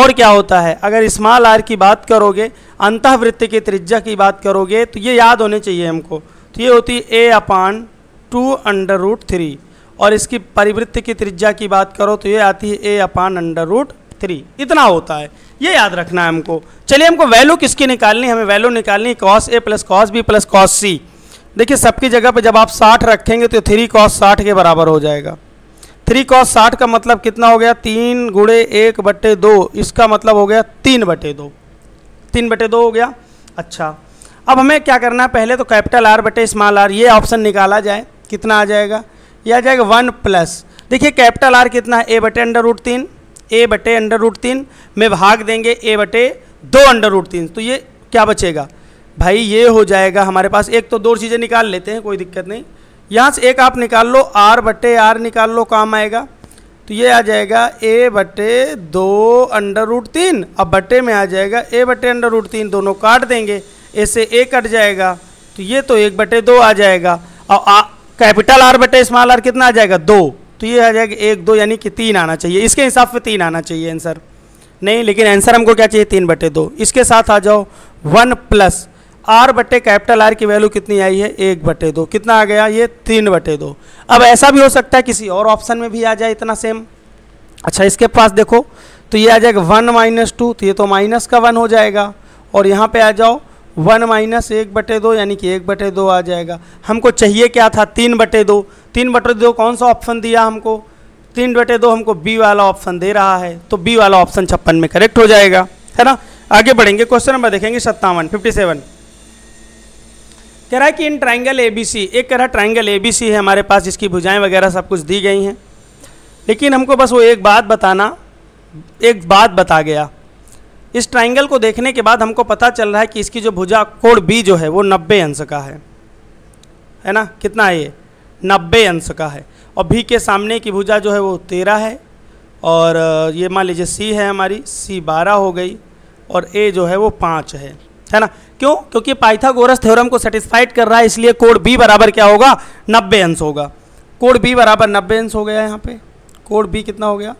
और क्या होता है अगर स्मॉल आर की बात करोगे अंतःवृत्त की त्रिज्या की बात करोगे तो ये याद होने चाहिए हमको तो ये होती है A upon two under root three और इसकी परिवृत्त की त्रिज्या की बात करो तो ये आती है A upon under root three इतना होता है ये याद रखना है हमको चलिए हमको वैल्यू किसकी निकालनी हमें वैल्यू निकालनी cos A plus cos B plus cos C देखिए सबकी जगह पर जब आप साठ रखेंगे तो थ्री कॉस साठ के बराबर हो जाएगा थ्री कॉस साठ का मतलब कितना हो गया तीन गुड़े एक बटे दो इसका मतलब हो गया तीन बटे दो तीन बटे दो हो गया अच्छा अब हमें क्या करना है पहले तो कैपिटल आर बटे स्मॉल आर ये ऑप्शन निकाला जाए कितना आ जाएगा ये आ जाएगा वन प्लस देखिए कैपिटल आर कितना है ए बटे अंडर रूट तीन ए बटे अंडर रूट तीन में भाग देंगे ए बटे दो अंडर रूट तीन तो ये क्या बचेगा भाई ये हो जाएगा हमारे पास एक तो दो चीज़ें निकाल लेते हैं कोई दिक्कत नहीं यहाँ से एक आप निकाल लो आर बटे आर निकाल लो काम आएगा तो ये आ जाएगा ए बटे दो अंडर रूट तीन अब बटे में आ जाएगा ए बटे अंडर रूट तीन दोनों काट देंगे ए से ए कट जाएगा तो ये तो एक बटे दो आ जाएगा और आ, कैपिटल आर बटे स्मॉल आर कितना आ जाएगा दो तो ये आ जाएगा एक दो यानी कि तीन आना चाहिए इसके हिसाब से तीन आना चाहिए आंसर नहीं लेकिन आंसर हमको क्या चाहिए तीन बटे दो इसके साथ आ जाओ वन प्लस आर बटे कैपिटल आर की वैल्यू कितनी आई है एक बटे दो कितना आ गया ये तीन बटे दो अब ऐसा भी हो सकता है किसी और ऑप्शन में भी आ जाए इतना सेम अच्छा इसके पास देखो तो ये आ जाएगा वन माइनस टू तो ये तो माइनस का वन हो जाएगा और यहाँ पे आ जाओ वन माइनस एक बटे दो यानी कि एक बटे दो आ जाएगा हमको चाहिए क्या था तीन बटे दो तीन बटे दो कौन सा ऑप्शन दिया हमको तीन बटे दो हमको बी वाला ऑप्शन दे रहा है तो बी वाला ऑप्शन छप्पन में करेक्ट हो जाएगा है ना आगे बढ़ेंगे क्वेश्चन नंबर देखेंगे सत्तावन फिफ्टी सेवन कह रहा है कि in triangle A B C एक कह रहा ट्राइंगल ए बी सी है हमारे पास जिसकी भुजाएं वगैरह सब कुछ दी गई हैं लेकिन हमको बस वो एक बात बताना एक बात बता गया इस ट्राइंगल को देखने के बाद हमको पता चल रहा है कि इसकी जो भुजा कोण बी जो है वो नब्बे अंश का है है ना कितना है ये नब्बे अंश का है और भी के सामने की भुजा जो है वो तेरह है और ये मान लीजिए सी है हमारी सी बारह हो गई और ए जो है वो पाँच है है ना क्यों क्योंकि पाइथागोरस थ्योरम को सेटिस्फाइड कर रहा है इसलिए कोड बी बराबर क्या होगा नब्बे अंश होगा कोड बी बराबर नब्बे अंश हो गया यहाँ पे कोड बी कितना हो गया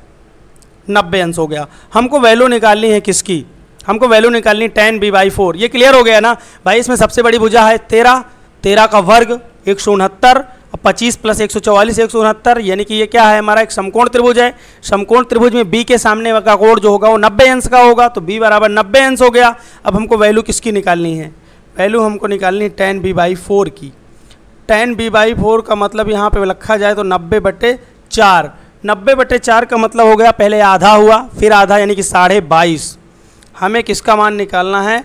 नब्बे अंश हो गया हमको वैल्यू निकालनी है किसकी हमको वैल्यू निकालनी टेन बी बाई फोर ये क्लियर हो गया ना भाई इसमें सबसे बड़ी भुजा है तेरह तेरह का वर्ग एक सौ उनहत्तर पच्चीस प्लस एक सौ चौवालीस एक सौ उनहत्तर यानी कि ये क्या है हमारा एक समकोण त्रिभुज है समकोण त्रिभुज में बी के सामने का कोण जो होगा वो नब्बे अंश का होगा तो बी बराबर नब्बे अंश हो गया अब हमको वैल्यू किसकी निकालनी है वैल्यू हमको निकालनी है टेन बी बाई फोर की टेन बी बाई फोर का मतलब यहाँ पर रखा जाए तो नब्बे बटे चार नब्बे बटे चार का मतलब हो गया पहले आधा हुआ फिर आधा यानी कि साढ़े बाईस हमें किसका मान निकालना है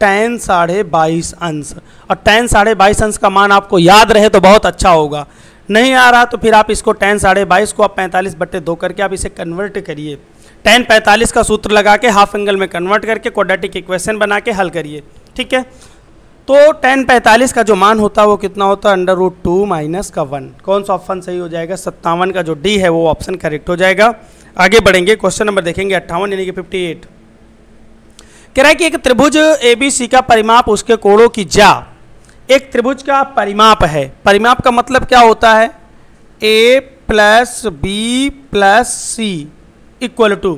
टेन साढ़े बाईस अंश और टेन साढ़े बाईस अंश का मान आपको याद रहे तो बहुत अच्छा होगा नहीं आ रहा तो फिर आप इसको टेन साढ़े बाईस को आप पैंतालीस बटे दो करके आप इसे कन्वर्ट करिए टेन पैंतालीस का सूत्र लगा के हाफ एंगल में कन्वर्ट करके क्वाड्रेटिक इक्वेशन बना के हल करिए ठीक है तो टेन पैंतालीस का जो मान होता है वो कितना होता है अंडर रूट टू माइनस का वन कौन सा ऑप्शन सही हो जाएगा सत्तावन का जो डी है वो ऑप्शन करेक्ट हो जाएगा आगे बढ़ेंगे क्वेश्चन नंबर देखेंगे अट्ठावन यानी कि फिफ्टी एट कह रहा है कि एक त्रिभुज ए बी सी का परिमाप उसके कोणों की जा एक त्रिभुज का परिमाप है परिमाप का मतलब क्या होता है ए plus B plus C equal to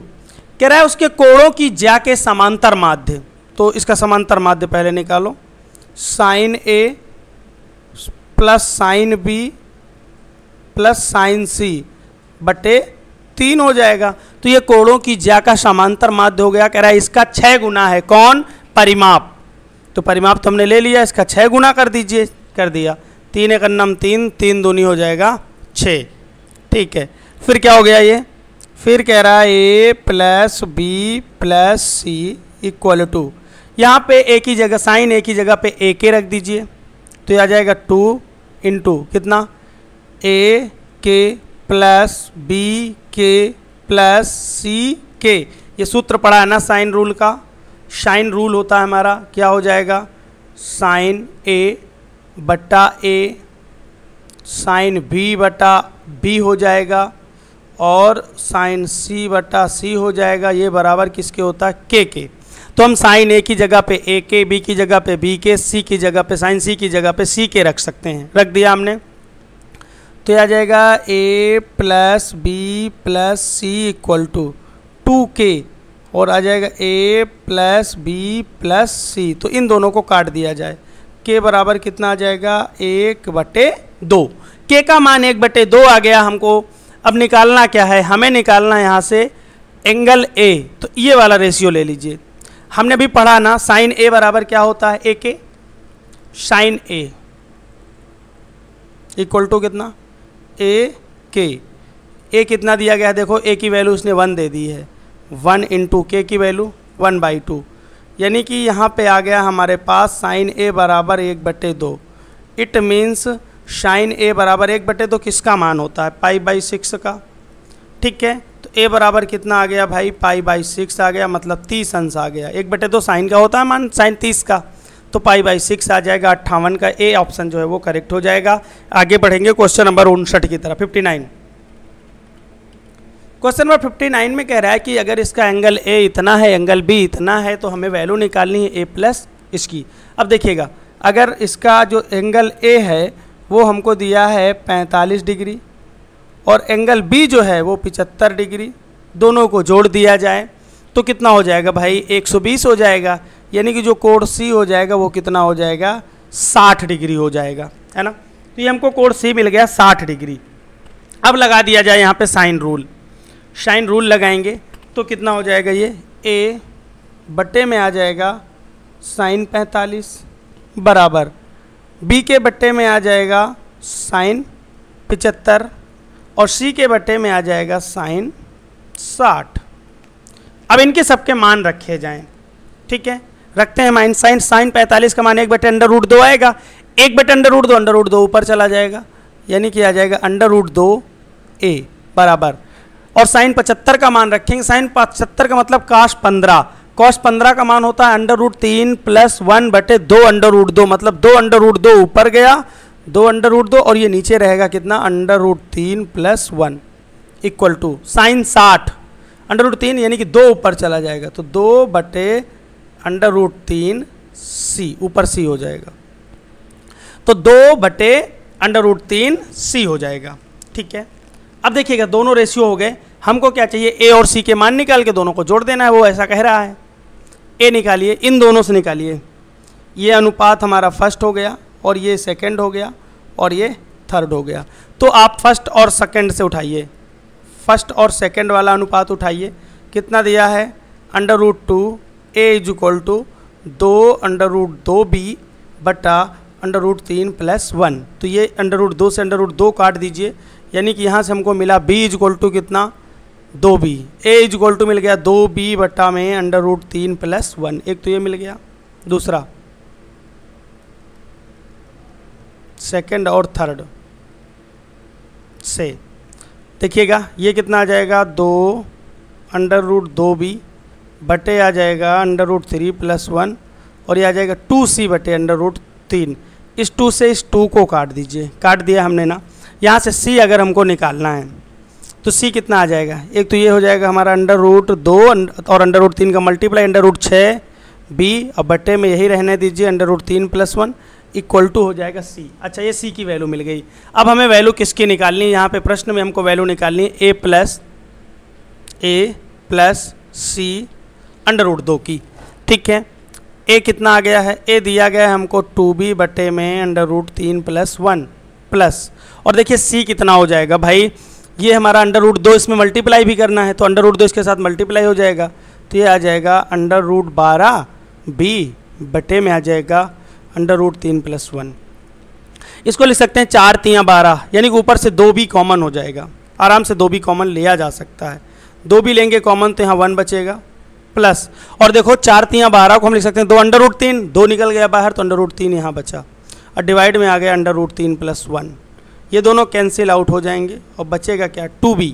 कह रहा है उसके कोणों की जा के समांतर माध्य तो इसका समांतर माध्य पहले निकालो sine A plus sine B plus sine C बटे तीन हो जाएगा तो ये कोड़ों की ज्या का समांतर माध्य हो गया कह रहा है इसका छः गुना है कौन परिमाप तो परिमाप तो हमने ले लिया इसका छः गुना कर दीजिए कर दिया तीन एक नम तीन तीन दूनी हो जाएगा छः ठीक है फिर क्या हो गया ये फिर कह रहा है ए plus B plus C equal to यहाँ पे एक ही जगह साइन एक ही जगह पे ए के रख दीजिए तो यह आ जाएगा टू इंटू कितना ए के प्लस बी के प्लस सी के ये सूत्र पढ़ा है ना साइन रूल का साइन रूल होता है हमारा क्या हो जाएगा साइन ए बटा ए साइन बी बटा बी हो जाएगा और साइन सी बटा सी हो जाएगा ये बराबर किसके होता है के के तो हम साइन ए की जगह पे ए के बी की जगह पे बी के सी की जगह पे साइन सी की जगह पे सी के रख सकते हैं रख दिया हमने तो आ जाएगा ए plus B plus C equal to two के और आ जाएगा ए प्लस बी प्लस सी तो इन दोनों को काट दिया जाए के बराबर कितना आ जाएगा एक बटे दो के का मान एक बटे दो आ गया हमको अब निकालना क्या है हमें निकालना यहाँ से एंगल ए तो ये वाला रेशियो ले लीजिए हमने भी पढ़ा ना साइन ए बराबर क्या होता है ए के साइन ए इक्वल टू कितना ए के ए कितना दिया गया है देखो ए की वैल्यू उसने वन दे दी है वन इंटू के की वैल्यू वन बाई टू यानी कि यहाँ पे आ गया हमारे पास साइन ए बराबर एक बटे दो इट मीन्स साइन ए बराबर एक बटे दो किसका मान होता है पाई बाई सिक्स का ठीक है ए बराबर कितना आ गया भाई पाई बाई सिक्स आ गया मतलब तीस अंश आ गया एक बटे दो साइन का होता है मान साइन तीस का तो पाई बाई सिक्स आ जाएगा अट्ठावन का ए ऑप्शन जो है वो करेक्ट हो जाएगा आगे बढ़ेंगे क्वेश्चन नंबर उनसठ की तरफ fifty nine question number fifty nine में कह रहा है कि अगर इसका एंगल ए इतना है एंगल बी इतना है तो हमें वैल्यू निकालनी है ए प्लस इसकी अब देखिएगा अगर इसका जो एंगल ए है वो हमको दिया है पैंतालीस डिग्री और एंगल बी जो है वो 75 डिग्री दोनों को जोड़ दिया जाए तो कितना हो जाएगा भाई 120 हो जाएगा यानी कि जो कोड सी हो जाएगा वो कितना हो जाएगा 60 डिग्री हो जाएगा है ना तो ये हमको कोड सी मिल गया 60 डिग्री अब लगा दिया जाए यहाँ पे साइन रूल साइन रूल लगाएंगे तो कितना हो जाएगा ये ए बट्टे में आ जाएगा साइन पैंतालीस बराबर बी के बट्टे में आ जाएगा साइन पिचहत्तर और सी के बटे में आ जाएगा साइन साठ अब इनके सबके मान रखे जाएं ठीक है रखते हैं माइन साइन साइन पैंतालीस का मान एक बटे अंडर रूट दो आएगा एक बटे अंडर रूट दो अंडर रूट दो ऊपर चला जाएगा यानी कि आ जाएगा अंडर रूट दो ए बराबर और साइन पचहत्तर का मान रखेंगे साइन पचहत्तर का मतलब काश पंद्रह कॉस पंद्रह का मान होता है अंडर रूट तीन प्लस वन बटे दो अंडर रूट दो मतलब दो अंडर रूट दो ऊपर गया दो अंडर रूट दो और ये नीचे रहेगा कितना अंडर रूट तीन plus one equal to sine साठ अंडर रूट तीन यानी कि दो ऊपर चला जाएगा तो दो बटे अंडर रूट तीन सी ऊपर सी हो जाएगा तो दो बटे अंडर रूट तीन सी हो जाएगा ठीक है अब देखिएगा दोनों रेशियो हो गए हमको क्या चाहिए ए और सी के मान निकाल के दोनों को जोड़ देना है वो ऐसा कह रहा है ए निकालिए इन दोनों से निकालिए ये अनुपात हमारा फर्स्ट हो गया और ये सेकेंड हो गया और ये थर्ड हो गया तो आप फर्स्ट और सेकेंड से उठाइए फर्स्ट और सेकेंड वाला अनुपात उठाइए कितना दिया है under root two A is equal to दो अंडर रूट दो बी बटा अंडर रूट तीन प्लस वन तो ये अंडर रूट दो से अंडर रूट दो काट दीजिए यानी कि यहाँ से हमको मिला बी इज इक्वल टू कितना दो B A is equal to मिल गया दो बी बटा में अंडर रूट तीन प्लस वन एक तो ये मिल गया दूसरा सेकंड और थर्ड से देखिएगा ये कितना आ जाएगा दो अंडर रूट दो बी बटे आ जाएगा under root three plus one और ये आ जाएगा टू सी बटे अंडर रूट तीन इस टू से इस टू को काट दीजिए काट दिया हमने ना यहाँ से सी अगर हमको निकालना है तो सी कितना आ जाएगा एक तो ये हो जाएगा हमारा अंडर रूट दो और अंडर रूट तीन का मल्टीप्लाई अंडर रूट छः बी और बटे में यही रहने दीजिए अंडर रूट तीन प्लस वन इक्वल टू हो जाएगा सी अच्छा ये सी की वैल्यू मिल गई अब हमें वैल्यू किसकी निकालनी है यहाँ पे प्रश्न में हमको वैल्यू निकालनी है ए plus A plus C under root दो की ठीक है ए कितना आ गया है ए दिया गया है हमको टू बी बटे में अंडर रूट तीन प्लस वन प्लस और देखिए सी कितना हो जाएगा भाई ये हमारा अंडर रूट दो इसमें मल्टीप्लाई भी करना है तो अंडर रूट दो इसके साथ मल्टीप्लाई हो जाएगा तो ये आ जाएगा अंडर रूट बारह बी बटे में आ जाएगा अंडर रूट तीन प्लस वन इसको लिख सकते हैं चार तियाँ बारह यानी ऊपर से दो भी कॉमन हो जाएगा आराम से दो भी कॉमन लिया जा सकता है दो भी लेंगे कॉमन तो यहाँ वन बचेगा प्लस और देखो चार तियाँ बारह को हम लिख सकते हैं दो अंडर रूट तीन दो निकल गया बाहर तो अंडर रूट तीन यहाँ बचा और डिवाइड में आ गया अंडर रूट तीन प्लस वन ये दोनों कैंसिल आउट हो जाएंगे और बचेगा क्या टू बी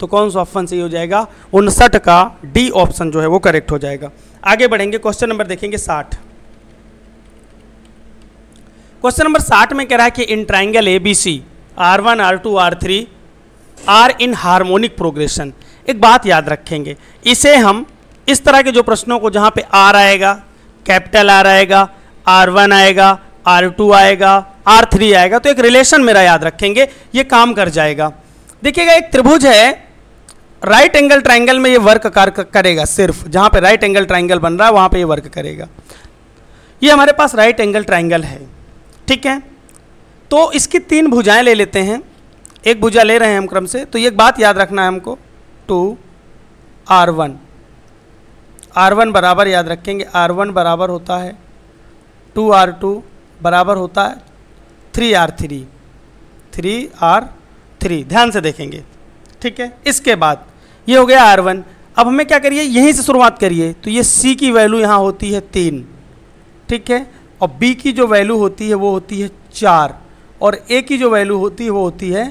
तो कौन सा ऑप्शन सही हो जाएगा उनसठ का डी ऑप्शन जो है वो करेक्ट हो जाएगा आगे बढ़ेंगे क्वेश्चन नंबर देखेंगे साठ क्वेश्चन नंबर साठ में कह रहा है कि in triangle A B C R one are two are three are in harmonic progression एक बात याद रखेंगे इसे हम इस तरह के जो प्रश्नों को जहाँ पे आर आएगा कैपिटल आर आएगा आर वन आएगा आर टू आएगा आर थ्री आएगा तो एक रिलेशन मेरा याद रखेंगे ये काम कर जाएगा देखिएगा एक त्रिभुज है राइट एंगल ट्राइंगल में ये वर्क कर, करेगा सिर्फ जहाँ पे राइट एंगल ट्राइंगल बन रहा है वहाँ पे ये वर्क करेगा ये हमारे पास राइट एंगल ट्राइंगल है ठीक है तो इसकी तीन भुजाएं ले लेते हैं एक भुजा ले रहे हैं हम क्रम से तो ये बात याद रखना है हमको two R one R one बराबर याद रखेंगे आर वन बराबर होता है टू आर टू बराबर होता है three are three three are three ध्यान से देखेंगे ठीक है इसके बाद ये हो गया आर वन अब हमें क्या करिए यहीं से शुरुआत करिए तो ये सी की वैल्यू यहाँ होती है तीन ठीक है और बी की जो वैल्यू होती है वो होती है चार और ए की जो वैल्यू होती है वो होती है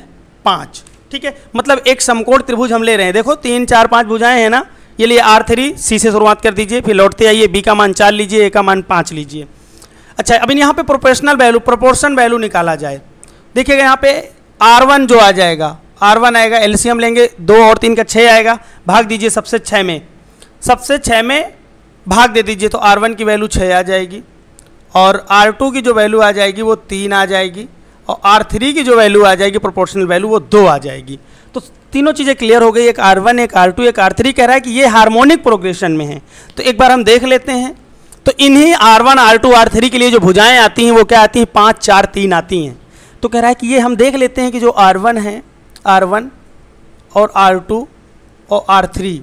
पाँच ठीक है मतलब एक समकोण त्रिभुज हम ले रहे हैं देखो तीन चार पाँच भुजाएं हैं ना ये लिए आर थ्री सी से शुरुआत कर दीजिए फिर लौटते आइए बी का मान चार लीजिए ए का मान पाँच लीजिए अच्छा अब यहाँ पर प्रोपोर्शनल वैल्यू प्रोपोर्शन वैल्यू निकाला जाए देखिएगा यहाँ पे आर वन जो आ जाएगा आर वन आएगा एल लेंगे दो और तीन का छः आएगा भाग दीजिए सबसे छः में सबसे छः में भाग दे दीजिए तो आर वन की वैल्यू छः आ जाएगी और R2 की जो वैल्यू आ जाएगी वो तीन आ जाएगी और R3 की जो वैल्यू आ जाएगी प्रोपोर्शनल वैल्यू वो दो आ जाएगी तो तीनों चीज़ें क्लियर हो गई एक R1 एक R2 एक R3 कह रहा है कि ये हार्मोनिक प्रोग्रेशन में है तो एक बार हम देख लेते हैं तो इन्हीं R1 R2 R3 के लिए जो भुजाएँ आती हैं वो क्या आती हैं पाँच चार तीन आती हैं तो कह रहा है कि ये हम देख लेते हैं कि जो वन है वन और टू और थ्री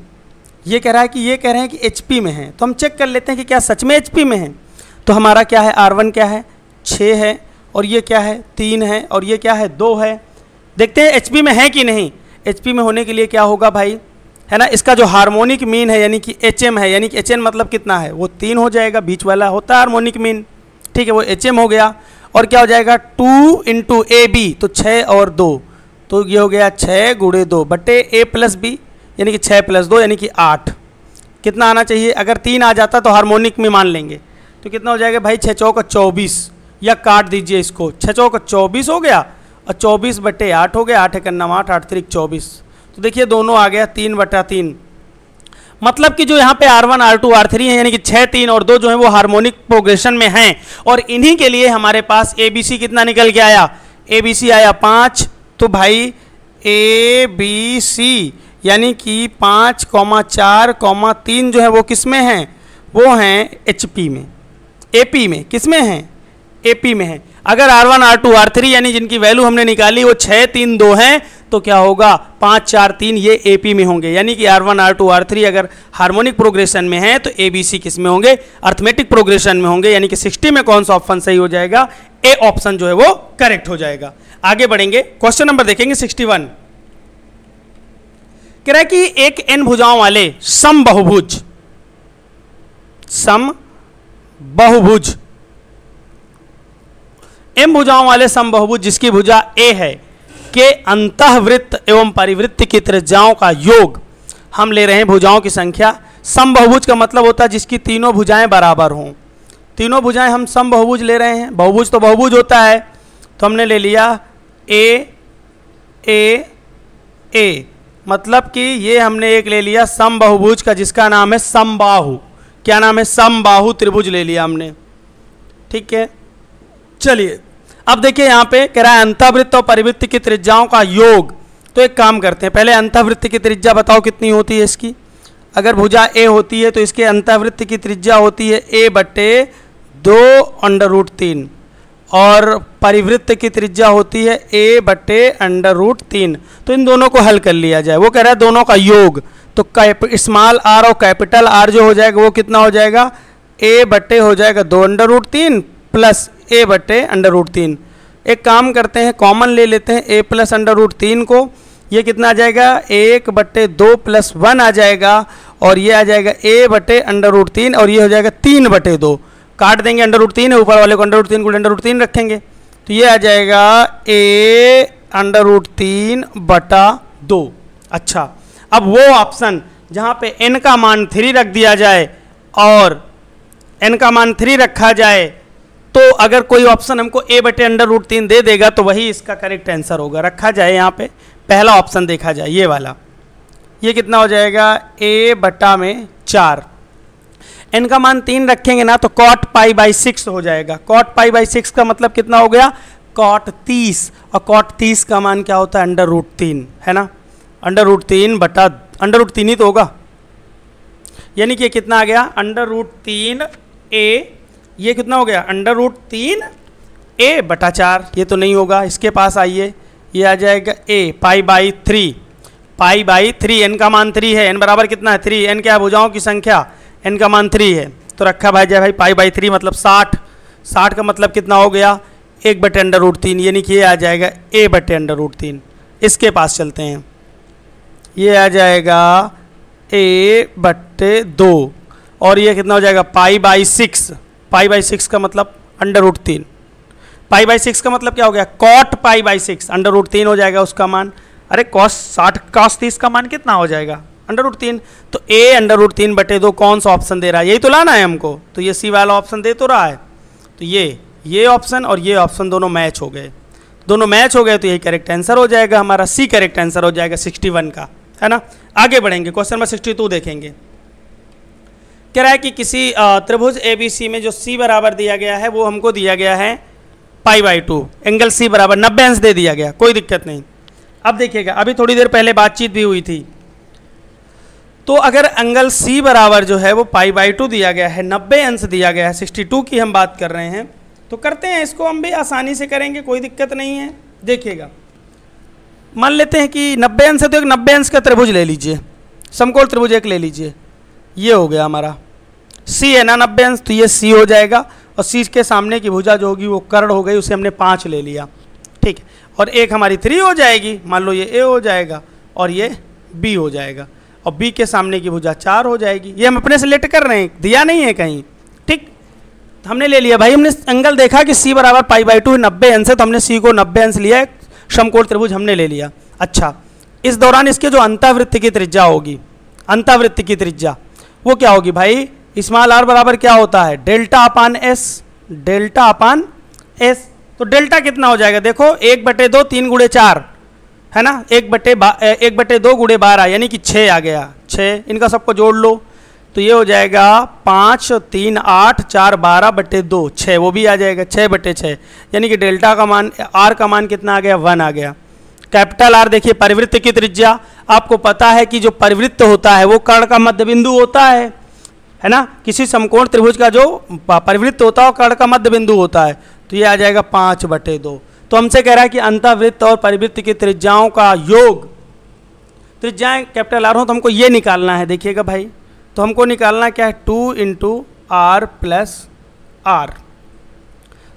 ये कह रहा है कि ये कह रहे हैं कि एच में है तो हम चेक कर लेते हैं कि क्या सच में एच में है तो हमारा क्या है आर वन क्या है छः है और ये क्या है तीन है और ये क्या है दो है देखते हैं एच में है कि नहीं एच में होने के लिए क्या होगा भाई है ना इसका जो हार्मोनिक मीन है यानी कि एच है यानी कि एच मतलब कितना है वो तीन हो जाएगा बीच वाला होता है हारमोनिक मीन ठीक है वो एच हो गया और क्या हो जाएगा टू इंटू ए बी तो छः और दो तो ये हो गया छः गुड़े दो बटे ए प्लस बी यानी कि छः प्लस दो यानी कि आठ कितना आना चाहिए अगर तीन आ जाता तो हार्मोनिक में मान लेंगे तो कितना हो जाएगा भाई छः चौक चौबीस या काट दीजिए इसको छः चौक चौबीस हो गया और चौबीस बटे आठ हो गया आठ एक आठ आठ तरीक चौबीस तो देखिए दोनों आ गया तीन बटा तीन मतलब कि जो यहाँ पे R1, R2, R3 है यानी कि छः तीन और दो जो है वो हार्मोनिक प्रोग्रेशन में हैं और इन्हीं के लिए हमारे पास ए बी सी कितना निकल के आया ए बी सी आया पाँच तो भाई ए बी सी यानी कि पाँच कौमा चार कौमा तीन जो है वो किस में हैं वो हैं एच पी में एपी में किस में है एपी में है अगर R one are two are three यानी जिनकी वैल्यू हमने निकाली वो छः तीन दो हैं तो क्या होगा पाँच चार तीन ये एपी में होंगे यानी कि R one are two are three अगर हार्मोनिक प्रोग्रेशन में है तो ए बी सी किस में होंगे अर्थमेटिक प्रोग्रेशन में होंगे यानी कि सिक्सटी में कौन सा ऑप्शन सही हो जाएगा ए ऑप्शन जो है वो करेक्ट हो जाएगा आगे बढ़ेंगे क्वेश्चन नंबर देखेंगे सिक्सटी वन कह रहा है कि एक एन भुजाओं वाले सम बहुभुज सम बहुभुज एम भुजाओं वाले समबहुभुज जिसकी भुजा ए है के अंतवृत्त एवं परिवृत्त की त्रिज्याओं का योग हम ले रहे हैं भुजाओं की संख्या समबहुभुज का मतलब होता है जिसकी तीनों भुजाएं बराबर हों तीनों भुजाएं हम समबहुभुज ले रहे हैं बहुभुज तो बहुभुज होता है तो हमने ले लिया ए ए ए मतलब कि ये हमने एक ले लिया समबहुभुज का जिसका नाम है समबाहु क्या नाम है समबाहु त्रिभुज ले लिया हमने ठीक है चलिए अब देखिए यहाँ पे कह रहा है अंतवृत्त और परिवृत्त की त्रिज्याओं का योग तो एक काम करते हैं पहले अंतवृत्त की त्रिज्या बताओ कितनी होती है इसकी अगर भुजा ए होती है तो इसके अंतवृत्त की त्रिज्या होती है ए बटे दो अंडर रूट तीन और परिवृत्त की त्रिज्या होती है ए बटे अंडर रूट तीन तो इन दोनों को हल कर लिया जाए वो कह रहा है दोनों का योग तो स्मॉल आर और कैपिटल आर जो हो जाएगा वो कितना हो जाएगा ए बटे हो जाएगा दो अंडर रूट तीन प्लस ए बटे अंडर रूट तीन एक काम करते हैं कॉमन ले लेते हैं ए प्लस अंडर रूट तीन को ये कितना आ जाएगा एक बटे दो प्लस वन आ जाएगा और ये आ जाएगा ए बटे अंडर रूट तीन और ये हो जाएगा तीन बटे दो काट देंगे अंडर रूट तीन है ऊपर वाले को अंडर रूट तीन को अंडर रूट तीन रखेंगे तो ये आ जाएगा ए अंडर रूट तीन बटा दो अच्छा अब वो ऑप्शन जहाँ पे एन का मान थ्री रख दिया जाए और एन का मान थ्री रखा जाए तो अगर कोई ऑप्शन हमको ए बटे अंडर रूट तीन दे देगा तो वही इसका करेक्ट आंसर होगा रखा जाए यहाँ पे पहला ऑप्शन देखा जाए ये वाला ये कितना हो जाएगा ए बटा में चार एन का मान तीन रखेंगे ना तो कॉट पाई बाई सिक्स हो जाएगा कॉट पाई बाई सिक्स का मतलब कितना हो गया कॉट तीस और कॉट तीस का मान क्या होता है अंडर रूट तीन है ना अंडर रूट तीन बटा अंडर रूट तीन ही तो होगा यानी कि कितना आ गया अंडर रूट तीन ए ये कितना हो गया अंडर रूट तीन ए बटा चार ये तो नहीं होगा इसके पास आइए ये आ जाएगा A pi by three pi by three N का मान थ्री है एन बराबर कितना है थ्री एन क्या भुजाओं की संख्या एन का मान थ्री है तो रखा भाई जाए भाई पाई बाई थ्री मतलब साठ साठ का मतलब कितना हो गया एक बटे अंडर रूट तीन यानी कि ये आ जाएगा ए बटे अंडर रूट तीन इसके पास चलते हैं ये आ जाएगा ए बट्टे दो और ये कितना हो जाएगा pi by six pi by six का मतलब अंडर रूट तीन पाई बाई सिक्स का मतलब क्या हो गया cot pi by six under root तीन हो जाएगा उसका मान अरे कॉस साठ कॉस तीस का मान कितना हो जाएगा अंडर रूट तीन तो ए अंडर रूट तीन बटे दो कौन सा ऑप्शन दे रहा है यही तो लाना है हमको तो ये सी वाला ऑप्शन दे तो रहा है तो ये ये ऑप्शन और ये ऑप्शन दोनों मैच हो गए दोनों मैच हो गए तो यही करेक्ट आंसर हो जाएगा हमारा सी करेक्ट आंसर हो जाएगा सिक्सटी वन का है ना आगे बढ़ेंगे क्वेश्चन नंबर सिक्सटी टू देखेंगे कह रहा है कि किसी त्रिभुज ए बी सी में जो सी बराबर दिया गया है वो हमको दिया गया है pi by two angle C बराबर नब्बे अंश दे दिया गया कोई दिक्कत नहीं अब देखिएगा अभी थोड़ी देर पहले बातचीत भी हुई थी तो अगर एंगल सी बराबर जो है वो पाई बाई टू दिया गया है नब्बे अंश दिया गया है सिक्सटी टू की हम बात कर रहे हैं तो करते हैं इसको हम भी आसानी से करेंगे कोई दिक्कत नहीं है देखिएगा मान लेते हैं कि नब्बे अंश है तो एक नब्बे अंश का त्रिभुज ले लीजिए समकोण त्रिभुज एक ले लीजिए ये हो गया हमारा सी है ना नब्बे अंश तो ये सी हो जाएगा और सी के सामने की भुजा जो होगी वो कर्ण हो गई उसे हमने पाँच ले लिया ठीक है और एक हमारी थ्री हो जाएगी मान लो ये ए हो जाएगा और ये बी हो जाएगा और बी के सामने की भुजा चार हो जाएगी ये हम अपने से लेट कर रहे हैं दिया नहीं है कहीं ठीक हमने ले लिया भाई हमने एंगल देखा कि सी बराबर पाई बाई टू नब्बे अंश है तो हमने सी को नब्बे अंश लिया है समकोण त्रिभुज हमने ले लिया अच्छा इस दौरान इसके जो अंतावृत्त की त्रिज्या होगी अंतावृत्त की त्रिज्या वो क्या होगी भाई स्मॉल आर बराबर क्या होता है delta upon s delta upon S तो डेल्टा कितना हो जाएगा देखो एक बटे दो तीन गुड़े चार है ना एक बटे एक बटे दो गुड़े बारह यानी कि छः आ गया छः इनका सबको जोड़ लो तो ये हो जाएगा पाँच तीन आठ चार बारह बटे दो छः वो भी आ जाएगा छः बटे छः यानी कि डेल्टा का मान आर का मान कितना आ गया वन आ गया कैपिटल आर देखिए परिवृत्त की त्रिज्या आपको पता है कि जो परिवृत्त होता है वो कर्ण का मध्य बिंदु होता है है ना किसी समकोण त्रिभुज का जो परिवृत्त होता है वो कर्ण का मध्य बिंदु होता है तो ये आ जाएगा पाँच बटे दो तो हमसे कह रहा है कि अंतवृत्त और परिवृत्त की त्रिज्याओं का योग त्रिज्याएं कैपिटल आर हो तो हमको ये निकालना है देखिएगा भाई तो हमको निकालना क्या है two into r plus r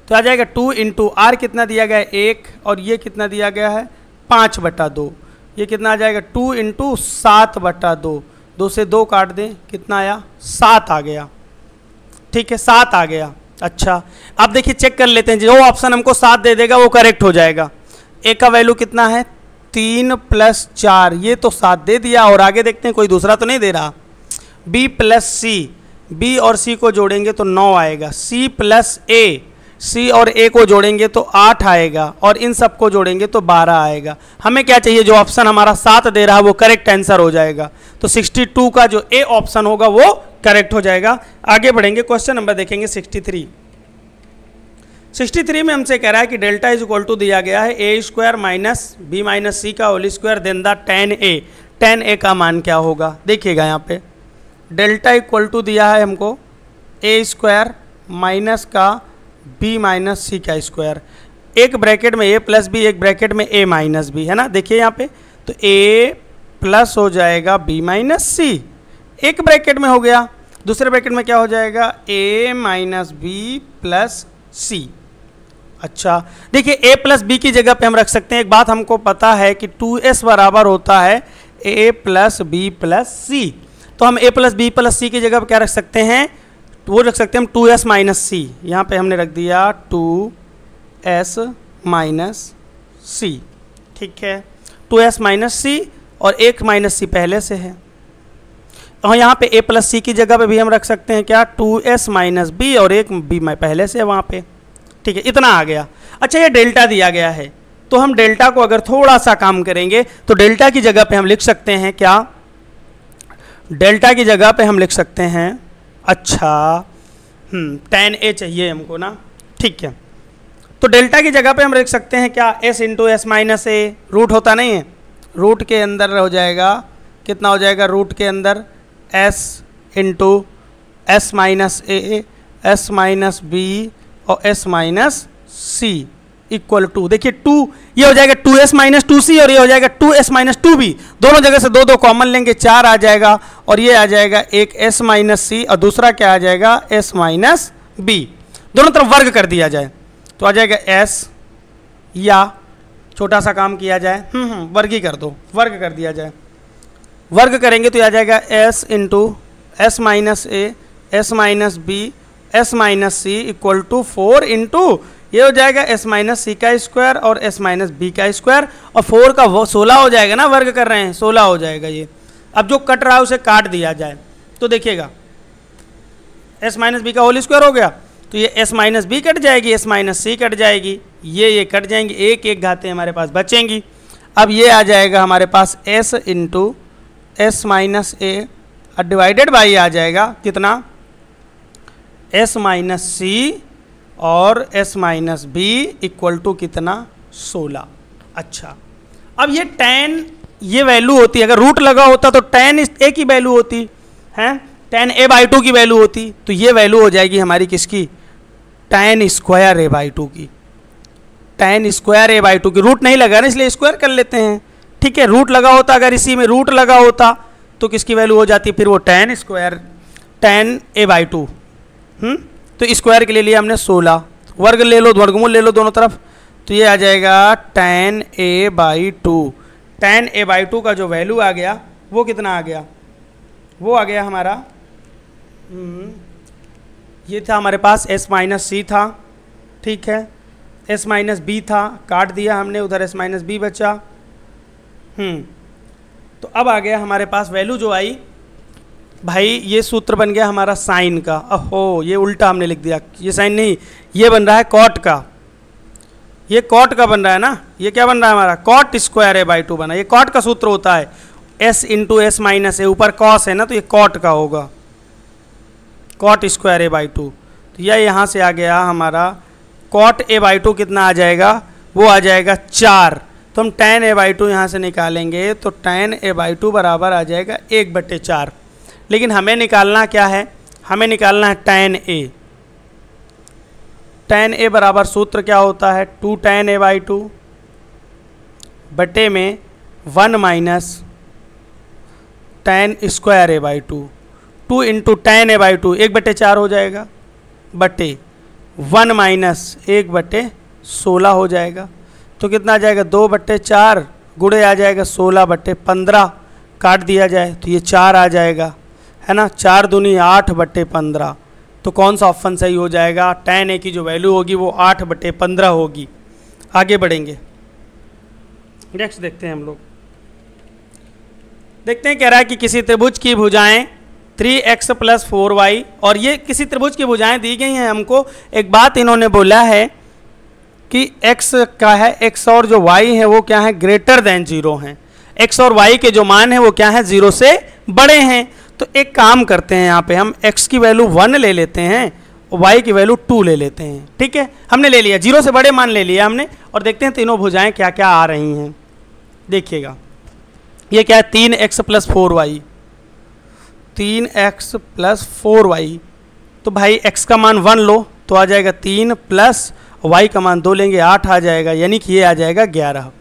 तो आ जाएगा टू इंटू आर कितना दिया गया है एक और ये कितना दिया गया है पाँच बटा दो ये कितना आ जाएगा टू इंटू सात बटा दो दो से दो काट दें कितना आया सात आ गया ठीक है सात आ गया अच्छा अब देखिए चेक कर लेते हैं जो ऑप्शन हमको सात दे देगा वो करेक्ट हो जाएगा ए का वैल्यू कितना है तीन प्लस चार ये तो सात दे दिया और आगे देखते हैं कोई दूसरा तो नहीं दे रहा बी प्लस सी बी और सी को जोड़ेंगे तो नौ आएगा सी प्लस ए सी और ए को जोड़ेंगे तो आठ आएगा और इन सब को जोड़ेंगे तो बारह आएगा हमें क्या चाहिए जो ऑप्शन हमारा सात दे रहा है वो करेक्ट आंसर हो जाएगा तो सिक्सटी टू का जो ए ऑप्शन होगा वो करेक्ट हो जाएगा आगे बढ़ेंगे क्वेश्चन नंबर देखेंगे सिक्सटी थ्री सिक्सटी थ्री में हमसे कह रहा है कि डेल्टा इज इक्वल टू दिया गया है ए स्क्वायर माइनस बी माइनस सी का whole square then the tan a tan a का मान क्या होगा देखिएगा यहाँ पे डेल्टा इक्वल टू दिया है हमको ए स्क्वायर माइनस का बी माइनस सी का स्क्वायर एक ब्रैकेट में ए प्लस बी एक ब्रैकेट में ए माइनस बी है ना देखिए यहाँ पे तो ए प्लस हो जाएगा बी माइनस सी एक ब्रैकेट में हो गया दूसरे ब्रैकेट में क्या हो जाएगा ए माइनस बी प्लस सी अच्छा देखिए ए प्लस बी की जगह पे हम रख सकते हैं एक बात हमको पता है कि टू एस बराबर होता है ए प्लस बी प्लस सी तो हम ए प्लस बी प्लस सी की जगह पर क्या रख सकते हैं वो रख सकते हैं हम टू एस माइनस सी यहाँ पर हमने रख दिया टू एस माइनस सी ठीक है टू एस माइनस सी और एक माइनस सी पहले से है और यहाँ पे ए प्लस सी की जगह पे भी हम रख सकते हैं क्या टू एस माइनस बी और एक बी मैं पहले से है वहाँ पे ठीक है इतना आ गया अच्छा ये डेल्टा दिया गया है तो हम डेल्टा को अगर थोड़ा सा काम करेंगे तो डेल्टा की जगह पे हम लिख सकते हैं क्या डेल्टा की जगह पे हम लिख सकते हैं अच्छा टेन हम्म, ए चाहिए हमको ना ठीक है तो डेल्टा की जगह पे हम लिख सकते हैं क्या s into S minus a root होता नहीं है रूट के अंदर हो जाएगा कितना हो जाएगा रूट के अंदर s into S minus A S minus B और S minus c equal to देखिए टू ये हो जाएगा टू एस माइनस टू सी और ये हो जाएगा two S minus two b दोनों जगह से दो दो कॉमन लेंगे चार आ जाएगा और ये आ जाएगा एक एस माइनस सी और दूसरा क्या आ जाएगा एस माइनस बी दोनों तरफ वर्ग कर दिया जाए तो आ जाएगा एस या छोटा सा काम किया जाए हम्म, हम्म, वर्ग ही कर दो वर्ग कर दिया जाए वर्ग करेंगे तो आ जाएगा S into S minus A S minus B S minus c equal to four into ये हो जाएगा एस माइनस सी का स्क्वायर और एस माइनस बी का स्क्वायर और फोर का वो सोलह हो जाएगा ना वर्ग कर रहे हैं सोलह हो जाएगा ये अब जो कट रहा है उसे काट दिया जाए तो देखिएगा एस माइनस बी का होल स्क्वायर हो गया तो ये एस माइनस बी कट जाएगी एस माइनस सी कट जाएगी ये ये कट जाएंगी एक एक घाते हमारे पास बचेंगी अब ये आ जाएगा हमारे पास s into S minus A divided by आ जाएगा कितना एस माइनस सी और s minus B equal to कितना 16 अच्छा अब ये tan ये वैल्यू होती है अगर रूट लगा होता तो tan ए की वैल्यू होती है tan ए बाई टू की वैल्यू होती तो ये वैल्यू हो जाएगी हमारी किसकी tan square A by two की tan square A by two की रूट नहीं लगा ना इसलिए स्क्वायर कर लेते हैं ठीक है रूट लगा होता अगर इसी में रूट लगा होता तो किसकी वैल्यू हो जाती फिर वो tan square tan A by two तो स्क्वायर के लिए लिया हमने सोलह वर्ग ले लो वर्गमूल ले लो दोनों तरफ तो ये आ जाएगा tan A by two tan A by two का जो वैल्यू आ गया वो कितना आ गया वो आ गया हमारा हम्म, ये था हमारे पास s माइनस सी था ठीक है s माइनस बी था काट दिया हमने उधर s माइनस बी बचा हम्म। तो अब आ गया हमारे पास वैल्यू जो आई भाई ये सूत्र बन गया हमारा साइन का अहो ये उल्टा हमने लिख दिया ये साइन नहीं ये बन रहा है कॉट का ये कॉट का बन रहा है ना ये क्या बन रहा है हमारा कॉट स्क्वायर है बाई टू बना ये कॉट का सूत्र होता है s into S minus a ऊपर कॉस है ना तो ये कॉट का होगा cot square A by two तो यह यहाँ से आ गया हमारा कॉट ए बाई टू कितना आ जाएगा वो आ जाएगा चार तो हम टेन ए बाई टू यहाँ से निकालेंगे तो टेन ए बाई टू बराबर आ जाएगा एक बट्टे चार लेकिन हमें निकालना क्या है हमें निकालना है टैन ए टैन ए बराबर सूत्र क्या होता है two tan a by two बटे में one minus tan square A by two two into tan a by two एक बटे चार हो जाएगा बटे वन माइनस एक बटे सोलह हो जाएगा तो कितना आ जाएगा दो बटे चार गुड़े आ जाएगा सोलह बटे पंद्रह काट दिया जाए तो ये चार आ जाएगा है ना चार दुनी आठ बटे पंद्रह तो कौन सा ऑप्शन सही हो जाएगा टेन ए की जो वैल्यू होगी वो आठ बटे पंद्रह होगी आगे बढ़ेंगे नेक्स्ट देखते हैं हम लोग देखते हैं कह रहा है कि किसी त्रिभुज की भुजाएं three x plus four y और ये किसी त्रिभुज की भुजाएं दी गई हैं हमको एक बात इन्होंने बोला है कि x का है x और जो y है वो क्या है ग्रेटर देन जीरो हैं x और y के जो मान है वो क्या है जीरो से बड़े हैं तो एक काम करते हैं यहाँ पे हम x की वैल्यू वन ले लेते हैं और y की वैल्यू टू ले लेते हैं ठीक है हमने ले लिया जीरो से बड़े मान ले लिया हमने और देखते हैं तीनों भुजाएं क्या क्या आ रही हैं देखिएगा ये क्या है तीन एक्स प्लस फोर वाई तीन एक्स प्लस फोर वाई तो भाई x का मान वन लो तो आ जाएगा तीन प्लस वाई का मान दो लेंगे आठ आ जाएगा यानी कि ये आ जाएगा ग्यारह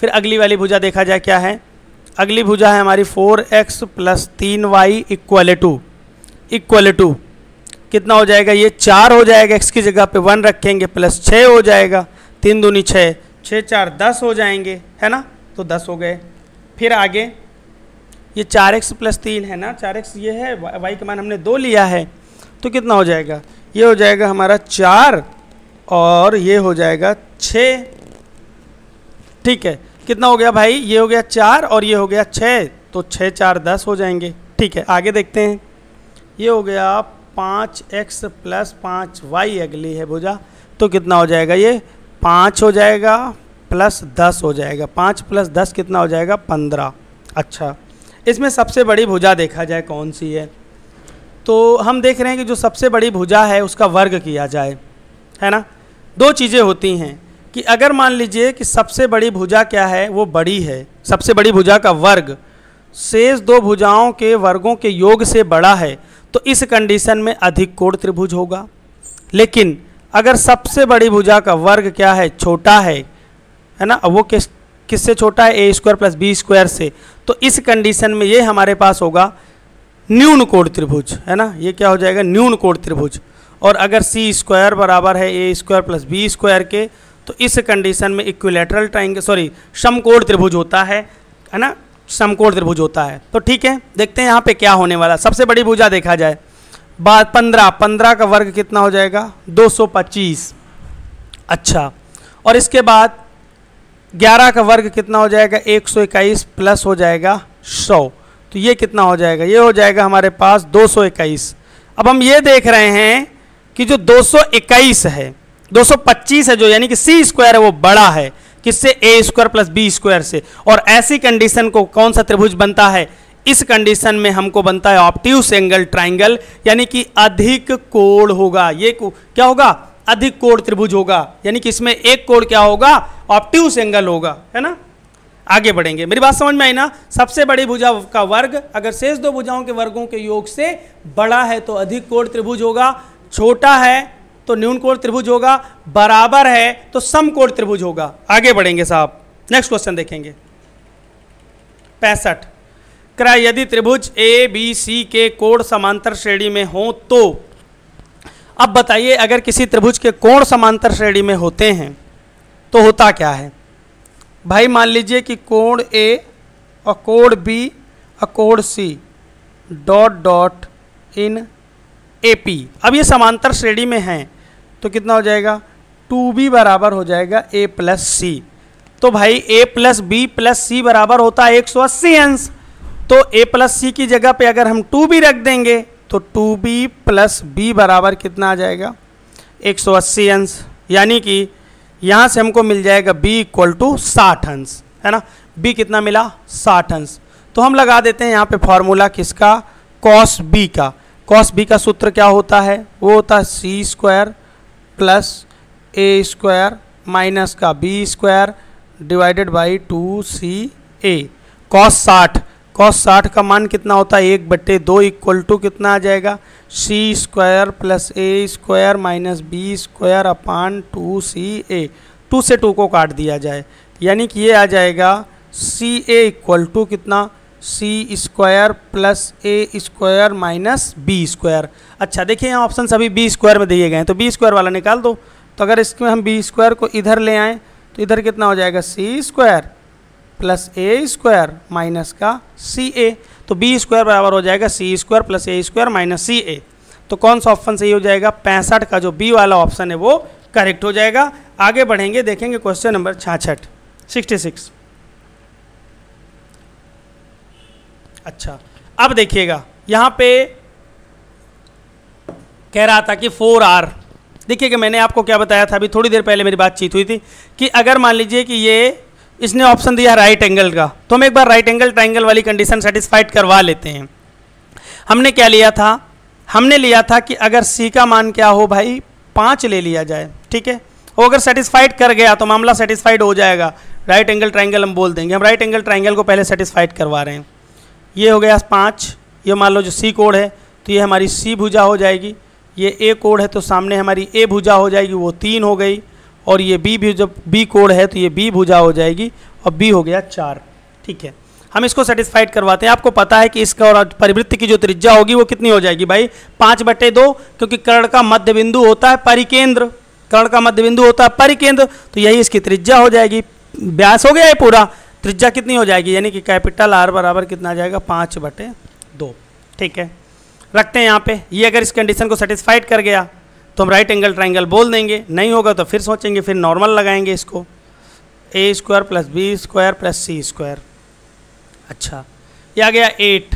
फिर अगली वाली भुजा देखा जाए क्या है अगली भुजा है हमारी फोर एक्स प्लस तीन y equal to equal to कितना हो जाएगा ये चार हो जाएगा एक्स की जगह पे वन रखेंगे प्लस छः हो जाएगा तीन दूनी छः छः चार दस हो जाएंगे है ना तो दस हो गए फिर आगे ये चार एक्स प्लस तीन है ना चार एक्स ये है वाई के मान हमने दो लिया है तो कितना हो जाएगा ये हो जाएगा हमारा चार और ये हो जाएगा छः ठीक है कितना हो गया भाई ये हो गया चार और ये हो गया छः तो छः चार दस हो जाएंगे ठीक है आगे देखते हैं ये हो गया पाँच एक्स प्लस पाँच वाई अगली है भुजा तो कितना हो जाएगा ये पाँच हो जाएगा प्लस दस हो जाएगा पाँच प्लस दस कितना हो जाएगा पंद्रह अच्छा इसमें सबसे बड़ी भुजा देखा जाए कौन सी है तो हम देख रहे हैं कि जो सबसे बड़ी भुजा है उसका वर्ग किया जाए है ना दो चीज़ें होती हैं कि अगर मान लीजिए कि सबसे बड़ी भुजा क्या है वो बड़ी है सबसे बड़ी भुजा का वर्ग शेष दो भुजाओं के वर्गों के योग से बड़ा है तो इस कंडीशन में अधिक कोण त्रिभुज होगा लेकिन अगर सबसे बड़ी भुजा का वर्ग क्या है छोटा है है ना वो किस किससे छोटा है ए स्क्वायर प्लस बी स्क्वायर से तो इस कंडीशन में ये हमारे पास होगा न्यून कोण त्रिभुज है ना ये क्या हो जाएगा न्यून कोण त्रिभुज और अगर सी स्क्वायर बराबर है ए स्क्वायर प्लस बी स्क्वायर के तो इस कंडीशन में इक्विलेटरल ट्राइंग सॉरी समकोण त्रिभुज होता है है ना समकोण त्रिभुज होता है तो ठीक है देखते हैं यहाँ पे क्या होने वाला सबसे बड़ी भुजा देखा जाए बात पंद्रह पंद्रह का वर्ग कितना हो जाएगा पच्चीस अच्छा और इसके बाद ग्यारह का वर्ग कितना हो जाएगा इक्कीस प्लस हो जाएगा सौ तो ये कितना हो जाएगा ये हो जाएगा हमारे पास इक्कीस अब हम ये देख रहे हैं कि जो 221 है 225 है जो यानी कि सी स्क्वायर है वो बड़ा है किससे a square plus B square से और ऐसी कंडीशन को कौन सा त्रिभुज बनता है इस कंडीशन में हमको बनता है ऑप्टिव एंगल ट्राइंगल यानी कि अधिक कोण होगा ये क्या होगा अधिक कोण त्रिभुज होगा यानी कि इसमें एक कोण क्या होगा ऑप्टिव एंगल होगा है ना आगे बढ़ेंगे मेरी बात समझ में आई ना सबसे बड़ी भुजा का वर्ग अगर शेष दो भुजाओं के वर्गों के योग से बड़ा है तो अधिक कोण त्रिभुज होगा छोटा है तो न्यून कोण त्रिभुज होगा बराबर है तो सम कोण त्रिभुज होगा आगे बढ़ेंगे साहब नेक्स्ट क्वेश्चन देखेंगे पैंसठ क्रा यदि त्रिभुज ए बी सी के कोण समांतर श्रेणी में हो तो अब बताइए अगर किसी त्रिभुज के कोण समांतर श्रेणी में होते हैं तो होता क्या है भाई मान लीजिए कि कोण ए और कोण बी और कोण C dot dot in A P अब ये समांतर श्रेणी में हैं तो कितना हो जाएगा टू बी बराबर हो जाएगा ए प्लस सी तो भाई ए प्लस बी प्लस सी बराबर होता है एक सौ अस्सी अंश तो ए प्लस सी की जगह पे अगर हम टू बी रख देंगे तो टू बी प्लस बी बराबर कितना आ जाएगा एक सौ अस्सी अंश यानी कि यहाँ से हमको मिल जाएगा b इक्वल टू साठ अंश है ना b कितना मिला साठ अंश तो हम लगा देते हैं यहाँ पे फॉर्मूला किसका cos b का cos b का सूत्र क्या होता है वो होता है सी स्क्वायर प्लस ए स्क्वायर माइनस का B square divided by two C a cos साठ कॉस साठ का मान कितना होता है एक बट्टे दो इक्वल टू कितना आ जाएगा सी square plus A square minus B square upon two C a two से टू को काट दिया जाए यानी कि ये आ जाएगा सी ए इक्वल टू कितना सी स्क्वायर प्लस ए स्क्वायर माइनस बी स्क्वायर अच्छा देखिए यहाँ ऑप्शन सभी बी स्क्वायर में दिए गए हैं तो बी स्क्वायर वाला निकाल दो तो अगर इसमें हम बी स्क्वायर को इधर ले आएँ तो इधर कितना हो जाएगा सी स्क्वायर प्लस ए स्क्वायर माइनस का सी ए तो बी स्क्वायर बराबर हो जाएगा सी स्क्वायर प्लस ए स्क्वायर माइनस सी ए तो कौन सा ऑप्शन सही हो जाएगा पैंसठ का जो बी वाला ऑप्शन है वो करेक्ट हो जाएगा आगे बढ़ेंगे देखेंगे क्वेश्चन नंबर छाछठ सिक्सटी सिक्स अच्छा अब देखिएगा यहाँ पे कह रहा था कि फोर आर देखिए कि मैंने आपको क्या बताया था अभी थोड़ी देर पहले मेरी बातचीत हुई थी कि अगर मान लीजिए कि ये इसने ऑप्शन दिया राइट एंगल का तो हम एक बार राइट एंगल ट्राइंगल वाली कंडीशन सेटिस्फाइड करवा लेते हैं हमने क्या लिया था हमने लिया था कि अगर सी का मान क्या हो भाई पाँच ले लिया जाए ठीक है वो अगर सेटिस्फाइड कर गया तो मामला सेटिस्फाइड हो जाएगा राइट एंगल ट्राइंगल हम बोल देंगे हम राइट एंगल ट्राइंगल को पहले सेटिस्फाइड करवा रहे हैं ये हो गया पाँच ये मान लो जो सी कोड है तो ये हमारी सी भुजा हो जाएगी ये ए कोड है तो सामने हमारी ए भुजा हो जाएगी वो तीन हो गई और ये बी भी जब बी कोड है तो ये बी भुजा हो जाएगी और बी हो गया चार ठीक है हम इसको सेटिस्फाइड करवाते हैं आपको पता है कि इसका और परिवृत्ति की जो त्रिज्या होगी वो कितनी हो जाएगी भाई पाँच बटे दो क्योंकि कर्ण का मध्य बिंदु होता है परिकेंद्र कर्ण का मध्य बिंदु होता है परिकेंद्र तो यही इसकी त्रिज्या हो जाएगी ब्यास हो गया है पूरा त्रिज्या कितनी हो जाएगी यानी कि कैपिटल आर बराबर कितना आ जाएगा पाँच बटे दो ठीक है रखते हैं यहाँ पे ये अगर इस कंडीशन को सेटिस्फाइड कर गया तो हम राइट एंगल ट्राइंगल बोल देंगे नहीं होगा तो फिर सोचेंगे फिर नॉर्मल लगाएंगे इसको a square plus B square plus C square अच्छा यह आ गया एट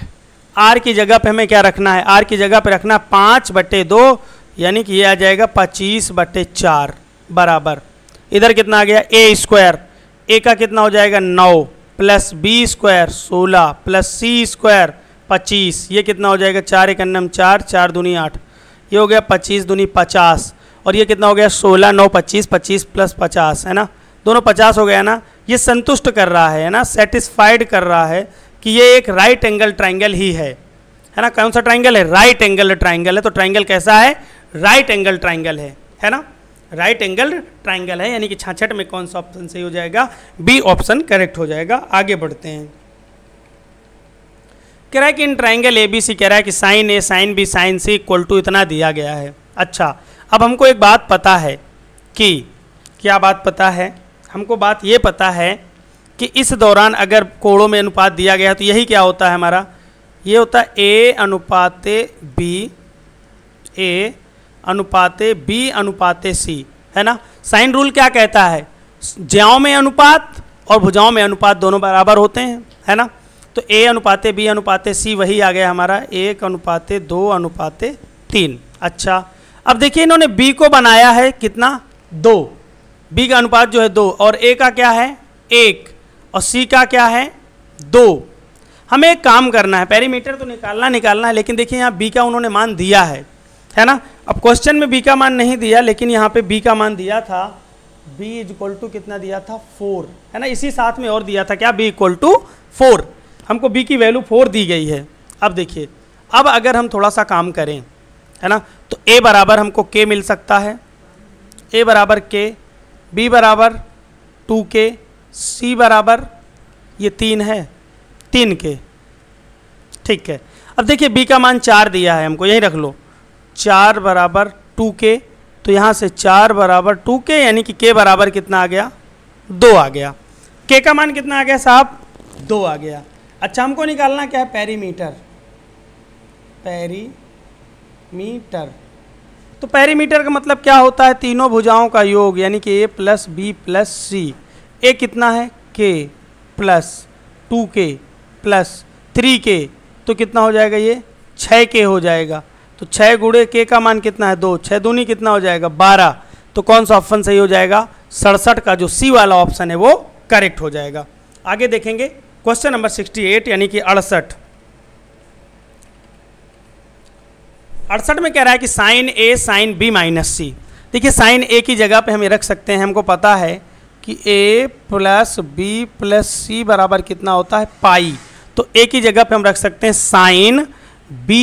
आर की जगह पे हमें क्या रखना है आर की जगह पे रखना है पाँच बटे दो यानी कि ये आ जाएगा पच्चीस बटे चार बराबर इधर कितना आ गया ए स्क्वायर ए का कितना हो जाएगा नौ प्लस बी स्क्वायर सोलह प्लस सी स्क्वायर पच्चीस ये कितना हो जाएगा चार एक अन्नम चार चार दूनी आठ ये हो गया पच्चीस दूनी पचास और ये कितना हो गया सोलह नौ पच्चीस पच्चीस प्लस पचास है ना दोनों पचास हो गया ना ये संतुष्ट कर रहा है ना सेटिस्फाइड कर रहा है कि ये एक राइट एंगल ट्राइंगल ही है है ना कौन सा ट्राइंगल है राइट एंगल ट्राइंगल है तो ट्राइंगल कैसा है राइट एंगल ट्राइंगल है है ना राइट एंगल ट्राइंगल है यानी कि छाछठ में कौन सा ऑप्शन सही हो जाएगा बी ऑप्शन करेक्ट हो जाएगा आगे बढ़ते हैं कह रहा है कि in triangle A B C कह रहा है कि sin A sine B sign C equal to इतना दिया गया है अच्छा अब हमको एक बात पता है कि क्या बात पता है हमको बात ये पता है कि इस दौरान अगर कोड़ों में अनुपात दिया गया तो यही क्या होता है हमारा ये होता है ए अनुपात बी ए अनुपात बी अनुपात सी है ना साइन रूल क्या कहता है ज्याओं में अनुपात और भुजाओं में अनुपात दोनों बराबर होते हैं है ना तो ए अनुपाते बी अनुपाते सी वही आ गया हमारा एक अनुपाते दो अनुपाते तीन अच्छा अब देखिए इन्होंने बी को बनाया है कितना दो बी का अनुपात जो है दो और ए का क्या है एक और सी का क्या है दो हमें एक काम करना है पैरीमीटर तो निकालना निकालना है लेकिन देखिए यहाँ बी का उन्होंने मान दिया है है ना अब क्वेश्चन में बी का मान नहीं दिया लेकिन यहाँ पे बी का मान दिया था बी इज इक्वल टू कितना दिया था फोर है ना इसी साथ में और दिया था क्या बी इक्वल टू फोर हमको बी की वैल्यू फोर दी गई है अब देखिए अब अगर हम थोड़ा सा काम करें है ना तो ए बराबर हमको के मिल सकता है ए बराबर के बी बराबर टू के सी बराबर ये तीन है तीन के ठीक है अब देखिए बी का मान चार दिया है हमको यही रख लो चार बराबर टू के तो यहाँ से चार बराबर टू के यानी कि के बराबर कितना आ गया दो आ गया के का मान कितना आ गया साहब दो आ गया अच्छा हमको निकालना क्या है पैरीमीटर पैरीमीटर तो पैरीमीटर का मतलब क्या होता है तीनों भुजाओं का योग यानी कि ए plus B plus C a कितना है k plus two k plus three k तो कितना हो जाएगा ये छः के हो जाएगा तो छः गुड़े के का मान कितना है दो छः दूनी कितना हो जाएगा बारह तो कौन सा ऑप्शन सही हो जाएगा सड़सठ का जो सी वाला ऑप्शन है वो करेक्ट हो जाएगा आगे देखेंगे क्वेश्चन नंबर 68 यानी कि अड़सठ अड़सठ में कह रहा है कि साइन ए साइन बी माइनस सी देखिए साइन ए की जगह पे हम ये रख सकते हैं हमको पता है कि ए प्लस बी प्लस सी बराबर कितना होता है पाई तो ए की जगह पे हम रख सकते हैं sin b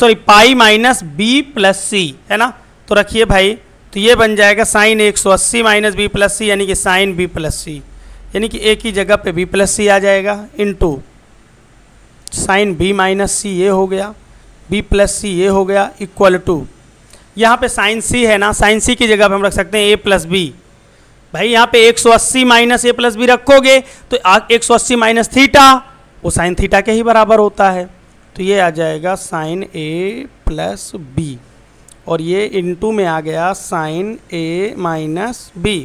sorry pi minus b plus सी है ना तो रखिए भाई तो ये बन जाएगा साइन एक सौ अस्सी माइनस बी प्लस सी यानी कि साइन बी प्लस सी यानी कि ए की जगह पे बी प्लस सी आ जाएगा into sin b minus c ये हो गया बी प्लस सी ये हो गया इक्वल टू यहाँ पे साइन सी है ना साइन सी की जगह पे हम रख सकते हैं ए प्लस बी भाई यहाँ पे 180 सौ अस्सी माइनस ए प्लस बी रखोगे तो एक सौ अस्सी माइनस तो थीटा वो साइन थीटा के ही बराबर होता है तो ये आ जाएगा साइन ए प्लस बी और ये इंटू में आ गया साइन ए माइनस बी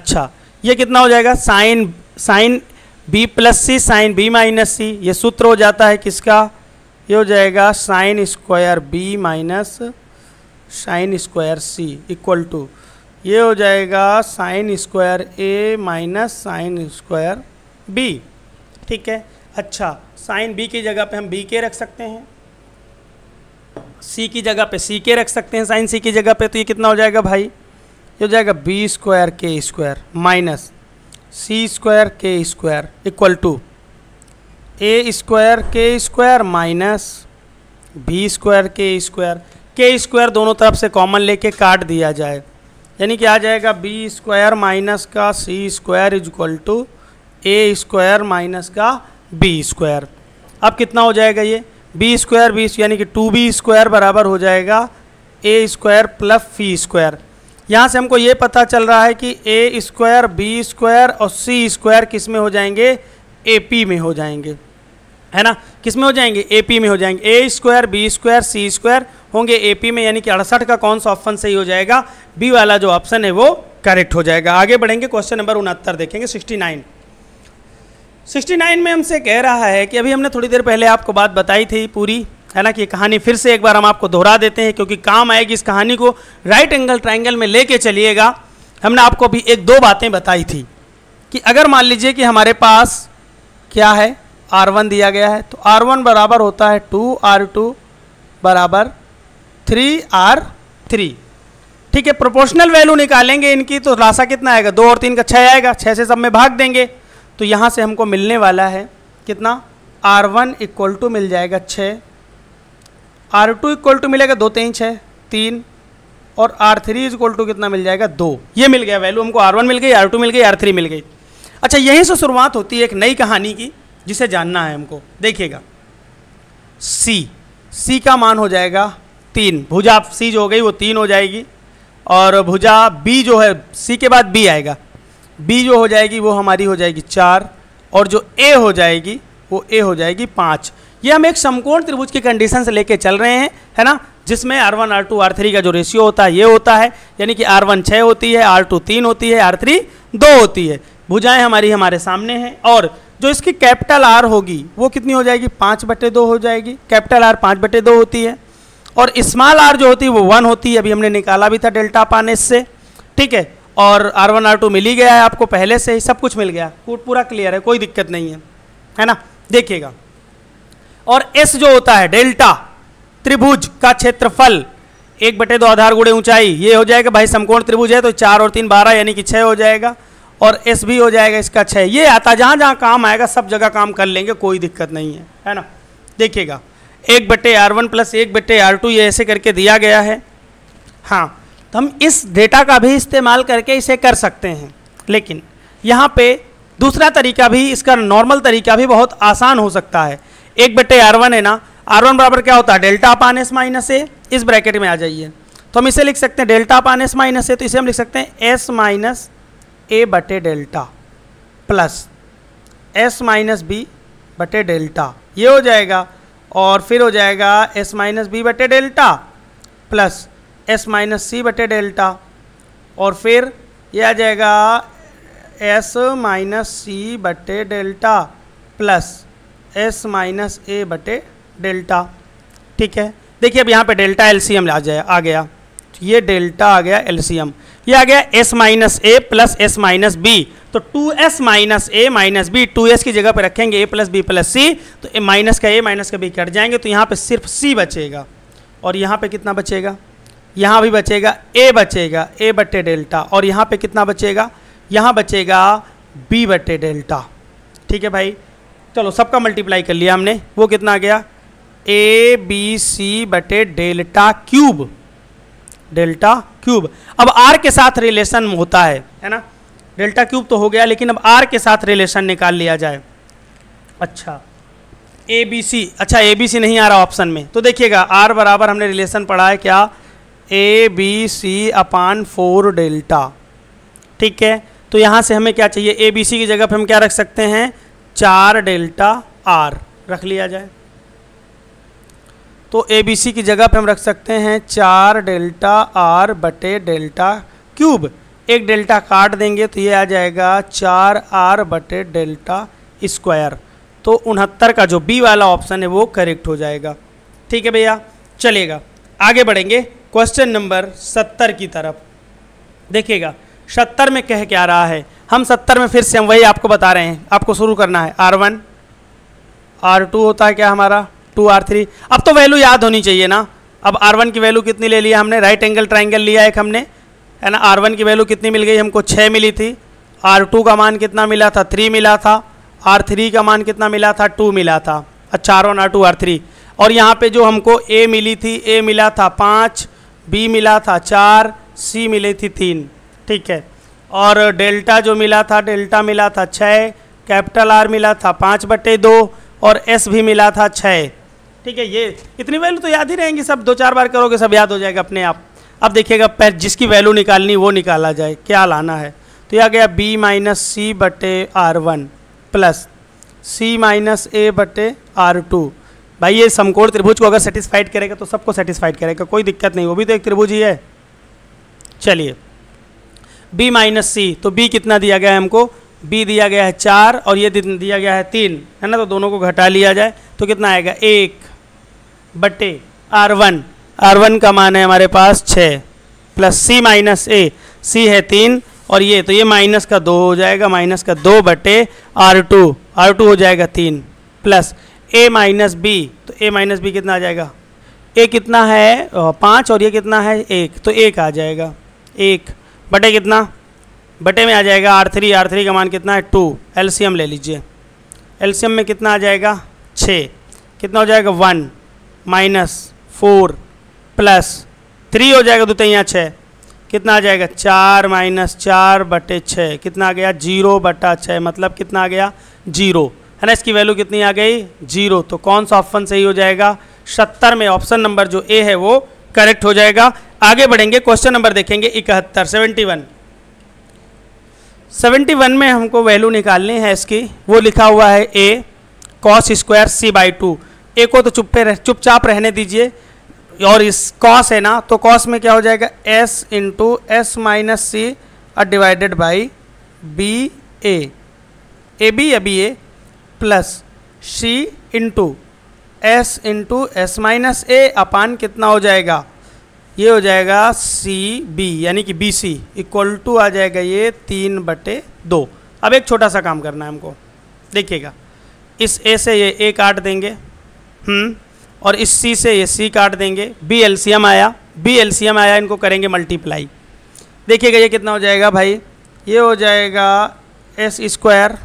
अच्छा ये कितना हो जाएगा sin sin B plus c sin b minus c ये सूत्र हो जाता है किसका ये हो जाएगा sin square b minus sin square c equal to ये हो जाएगा sin square a minus sin square b ठीक है अच्छा साइन बी की जगह पे हम बी के रख सकते हैं सी की जगह पे सी के रख सकते हैं साइन सी की जगह पे तो ये कितना हो जाएगा भाई हो जाएगा B square k square minus C square k square equal to A square k square minus B square k square k square दोनों तरफ से कॉमन लेके काट दिया जाए यानी कि आ जाएगा बी स्क्वायर माइनस का सी square is equal to A square minus का बी स्क्वायर अब कितना हो जाएगा ये बी स्क्वायर बी यानी कि टू बी स्क्वायर बराबर हो जाएगा ए स्क्वायर प्लस फी स्क्वायर यहाँ से हमको ये पता चल रहा है कि ए स्क्वायर बी स्क्वायर और सी स्क्वायर किस में हो जाएंगे ए पी में हो जाएंगे है ना किस में हो जाएंगे ए पी में हो जाएंगे a square B square C square होंगे ए पी में यानी कि अड़सठ का कौन सा ऑप्शन सही हो जाएगा बी वाला जो ऑप्शन है वो करेक्ट हो जाएगा आगे बढ़ेंगे क्वेश्चन नंबर उनहत्तर देखेंगे सिक्सटी नाइन सिक्सटी नाइन में हमसे कह रहा है कि अभी हमने थोड़ी देर पहले आपको बात बताई थी पूरी है ना कि कहानी फिर से एक बार हम आपको दोहरा देते हैं क्योंकि काम आएगी इस कहानी को राइट एंगल ट्राइंगल में लेके चलिएगा हमने आपको अभी एक दो बातें बताई थी कि अगर मान लीजिए कि हमारे पास क्या है आर वन दिया गया है तो आर वन बराबर होता है टू आर टू बराबर थ्री आर थ्री ठीक है प्रोपोर्शनल वैल्यू निकालेंगे इनकी तो राशा कितना आएगा दो और तीन का छः आएगा छः से सब में भाग देंगे तो यहाँ से हमको मिलने वाला है कितना आर वन इक्वल टू मिल जाएगा छः आर टू इक्वल टू मिलेगा दो तीन छः तीन और r three is equal to कितना मिल जाएगा दो ये मिल गया वैल्यू हमको आर वन मिल गई आर टू मिल गई आर थ्री मिल गई अच्छा यहीं से शुरुआत होती है एक नई कहानी की जिसे जानना है हमको देखिएगा सी सी का मान हो जाएगा तीन भुजा सी जो हो गई वो तीन हो जाएगी और भुजा बी जो है सी के बाद बी आएगा बी जो हो जाएगी वो हमारी हो जाएगी चार और जो ए हो जाएगी वो ए हो जाएगी पाँच ये हम एक समकोण त्रिभुज की कंडीशन से लेके चल रहे हैं है ना जिसमें r one are two are three का जो रेशियो होता है ये होता है यानी कि आर वन छः होती है आर टू तीन होती है आर थ्री दो होती है भुजाएं हमारी हमारे सामने हैं और जो इसकी कैपिटल आर होगी वो कितनी हो जाएगी पाँच बटे दो हो जाएगी कैपिटल आर पाँच बटे दो होती है और स्मॉल आर जो होती है वो वन होती है अभी हमने निकाला भी था डेल्टा पाने से ठीक है और आर वन आर टू मिल ही गया है आपको पहले से ही सब कुछ मिल गया कोट पूरा क्लियर है कोई दिक्कत नहीं है है ना देखिएगा और एस जो होता है डेल्टा त्रिभुज का क्षेत्रफल एक बटे दो आधार गुड़े ऊंचाई ये हो जाएगा भाई समकोण त्रिभुज है तो चार और तीन बारह यानी कि छः हो जाएगा और एस भी हो जाएगा इसका छः ये आता जहाँ जहाँ काम आएगा सब जगह काम कर लेंगे कोई दिक्कत नहीं है है ना देखिएगा एक बटे आर वन प्लस एक बटे आर टू ये ऐसे करके दिया गया है हाँ तो हम इस डेटा का भी इस्तेमाल करके इसे कर सकते हैं लेकिन यहाँ पे दूसरा तरीका भी इसका नॉर्मल तरीका भी बहुत आसान हो सकता है एक बटे आर वन है ना आर वन बराबर क्या होता है delta upon S minus a इस ब्रैकेट में आ जाइए तो हम इसे लिख सकते हैं डेल्टा अपान एस माइनस ए तो इसे हम लिख सकते हैं एस माइनस ए बटे delta plus S minus B बटे डेल्टा ये हो जाएगा और फिर हो जाएगा एस माइनस बी बटे डेल्टा प्लस एस माइनस सी बटे डेल्टा और फिर ये आ जाएगा एस माइनस सी बटे डेल्टा प्लस एस माइनस ए बटे डेल्टा ठीक है देखिए अब यहाँ पे डेल्टा एलसीएम आ जाए आ गया ये डेल्टा आ गया एलसीएम ये आ गया एस माइनस ए प्लस एस माइनस बी तो टू एस माइनस ए माइनस बी टू एस की जगह पर रखेंगे ए प्लस बी प्लस सी तो ए माइनस का ए माइनस का बी कट जाएंगे तो यहाँ पे सिर्फ सी बचेगा और यहाँ पे कितना बचेगा यहाँ भी बचेगा ए बचेगा ए बटे डेल्टा और यहाँ पे कितना बचेगा यहाँ बचेगा बी बटे डेल्टा ठीक है भाई चलो सबका मल्टीप्लाई कर लिया हमने वो कितना आ गया ए बी सी बटे डेल्टा क्यूब डेल्टा क्यूब अब आर के साथ रिलेशन होता है है ना डेल्टा क्यूब तो हो गया लेकिन अब आर के साथ रिलेशन निकाल लिया जाए अच्छा ए बी सी अच्छा ए बी सी नहीं आ रहा ऑप्शन में तो देखिएगा आर बराबर हमने रिलेशन पढ़ा है क्या A B C upon four delta ठीक है तो यहाँ से हमें क्या चाहिए ए बी सी की जगह पर हम क्या रख सकते हैं चार डेल्टा आर रख लिया जाए तो ए बी सी की जगह पे हम रख सकते हैं चार डेल्टा आर बटे डेल्टा क्यूब एक डेल्टा काट देंगे तो ये आ जाएगा चार आर बटे डेल्टा स्क्वायर तो उनहत्तर का जो बी वाला ऑप्शन है वो करेक्ट हो जाएगा ठीक है भैया चलेगा आगे बढ़ेंगे क्वेश्चन नंबर सत्तर की तरफ देखिएगा सत्तर में कह क्या रहा है हम सत्तर में फिर से हम वही आपको बता रहे हैं आपको शुरू करना है आर वन आर टू होता है क्या हमारा टू आर थ्री अब तो वैल्यू याद होनी चाहिए ना अब आर वन की वैल्यू कितनी ले लिया हमने राइट एंगल ट्राइंगल लिया एक हमने है ना आर वन की वैल्यू कितनी मिल गई हमको छः मिली थी आर टू का मान कितना मिला था थ्री मिला था आर थ्री का मान कितना मिला था टू मिला था अच्छा R one are two are three और यहाँ पे जो हमको ए मिली थी ए मिला था पाँच बी मिला था चार सी मिली थी तीन ठीक है और डेल्टा जो मिला था डेल्टा मिला था छः कैपिटल आर मिला था पाँच बटे दो और एस भी मिला था छः ठीक है ये इतनी वैल्यू तो याद ही रहेंगी सब दो चार बार करोगे सब याद हो जाएगा अपने आप अब देखिएगा पैर जिसकी वैल्यू निकालनी वो निकाला जाए क्या लाना है तो यह आ गया बी माइनस सी बटे आर वन प्लस सी माइनस ए बटे आर टू भाई ये समकोण त्रिभुज को अगर सेटिस्फाइड करेगा तो सबको सेटिस्फाइड करेगा कोई दिक्कत नहीं वो भी तो एक त्रिभुज ही है चलिए बी माइनस सी तो बी कितना दिया गया है हमको बी दिया गया है चार और ये दिया गया है तीन है ना तो दोनों को घटा लिया जाए तो कितना आएगा एक बटे आर वन आर वन का मान है हमारे पास छः प्लस सी माइनस ए सी है तीन और ये तो ये माइनस का दो हो जाएगा माइनस का दो बटे आर टू आर टू हो जाएगा तीन प्लस ए माइनस बी तो ए माइनस बी कितना आ जाएगा ए कितना है पाँच और ये कितना है एक तो एक आ जाएगा एक बटे कितना बटे में आ जाएगा आर थ्री आर थ्री का मान कितना है टू एलसीएम ले लीजिए एलसीएम में कितना आ जाएगा छः कितना हो जाएगा one minus four plus three हो जाएगा दो तो तैयार छः कितना आ जाएगा चार माइनस चार बटे छः कितना आ गया जीरो बटा छः मतलब कितना आ गया जीरो है ना इसकी वैल्यू कितनी आ गई जीरो तो कौन सा ऑप्शन सही हो जाएगा सत्तर में ऑप्शन नंबर जो ए है वो करेक्ट हो जाएगा आगे बढ़ेंगे क्वेश्चन नंबर देखेंगे इकहत्तर सेवेंटी वन सेवेंटी वन में हमको वैल्यू निकालनी है इसकी वो लिखा हुआ है A cos square C by two A को तो चुप्पे रह चुपचाप रहने दीजिए और इस कॉस है ना तो कॉस में क्या हो जाएगा एस इंटू एस माइनस सी और divided by B A A B या B A plus C into S into S minus A upon कितना हो जाएगा ये हो जाएगा सी बी यानी कि बी सी इक्वल टू आ जाएगा ये तीन बटे दो अब एक छोटा सा काम करना है हमको देखिएगा इस ए से ये ए काट देंगे हम्म। और इस सी से ये सी काट देंगे बी एलसीएम आया बी एलसीएम आया इनको करेंगे मल्टीप्लाई देखिएगा ये कितना हो जाएगा भाई ये हो जाएगा एस स्क्वायर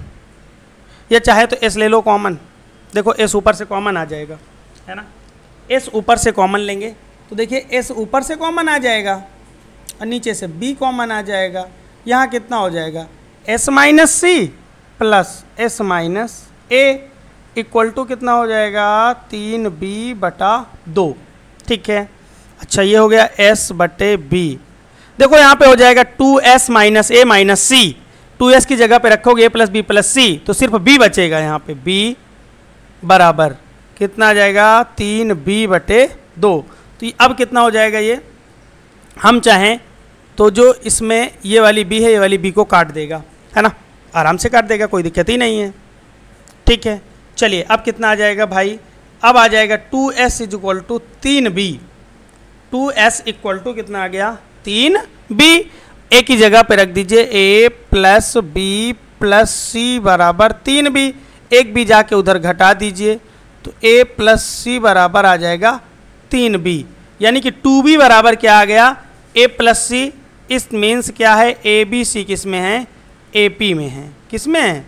या चाहे तो एस ले लो कॉमन देखो एस ऊपर से कॉमन आ जाएगा है ना एस ऊपर से कॉमन लेंगे तो देखिए एस ऊपर से कॉमन आ जाएगा और नीचे से बी कॉमन आ जाएगा यहाँ कितना हो जाएगा S minus C plus S minus A equal to कितना हो जाएगा तीन बी बटा दो ठीक है अच्छा ये हो गया एस बटे बी देखो यहाँ पे हो जाएगा टू एस माइनस ए माइनस सी टू एस की जगह पे रखोगे ए प्लस बी प्लस सी तो सिर्फ बी बचेगा यहाँ पे बी बराबर कितना आ जाएगा तीन बी बटे दो तो अब कितना हो जाएगा ये हम चाहें तो जो इसमें ये वाली बी है ये वाली बी को काट देगा है ना आराम से काट देगा कोई दिक्कत ही नहीं है ठीक है चलिए अब कितना आ जाएगा भाई अब आ जाएगा two S is equal to तीन B two S equal to कितना आ गया तीन बी एक ही जगह पर रख दीजिए ए प्लस बी प्लस सी बराबर तीन बी एक बी जाके उधर घटा दीजिए तो ए प्लस सी बराबर आ जाएगा तीन बी यानी कि टू बी बराबर क्या आ गया ए प्लस सी इस मीन्स क्या है ए बी सी किस में है ए पी में है किस में है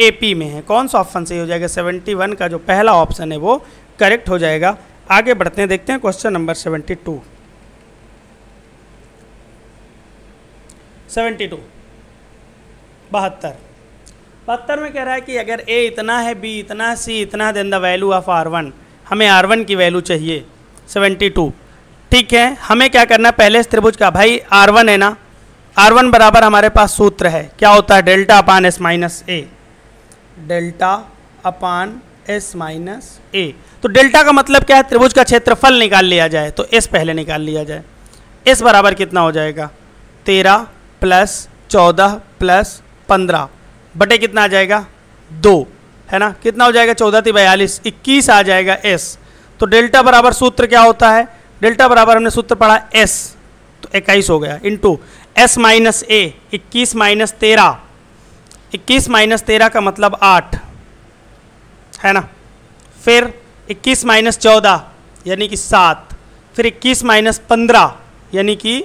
ए पी में है कौन सा ऑप्शन सही हो जाएगा सेवेंटी वन का जो पहला ऑप्शन है वो करेक्ट हो जाएगा आगे बढ़ते हैं देखते हैं question number seventy two seventy two बहत्तर बहत्तर में कह रहा है कि अगर ए इतना है बी इतना है सी इतना है then the value of R one हमें आर वन की वैल्यू चाहिए सेवेंटी टू ठीक है हमें क्या करना है पहले इस त्रिभुज का भाई आर वन है ना आर वन बराबर हमारे पास सूत्र है क्या होता है delta upon S minus A delta upon S minus ए तो डेल्टा का मतलब क्या है त्रिभुज का क्षेत्रफल निकाल लिया जाए तो एस पहले निकाल लिया जाए एस बराबर कितना हो जाएगा तेरह प्लस चौदह प्लस पंद्रह बटे कितना आ जाएगा दो है ना कितना हो जाएगा चौदह थी बयालीस इक्कीस आ जाएगा एस तो डेल्टा बराबर सूत्र क्या होता है डेल्टा बराबर हमने सूत्र पढ़ा एस तो इक्कीस हो गया इंटू एस माइनस ए इक्कीस माइनस तेरह इक्कीस माइनस तेरह का मतलब आठ है ना फिर इक्कीस माइनस चौदह यानी कि सात फिर इक्कीस माइनस पंद्रह यानी कि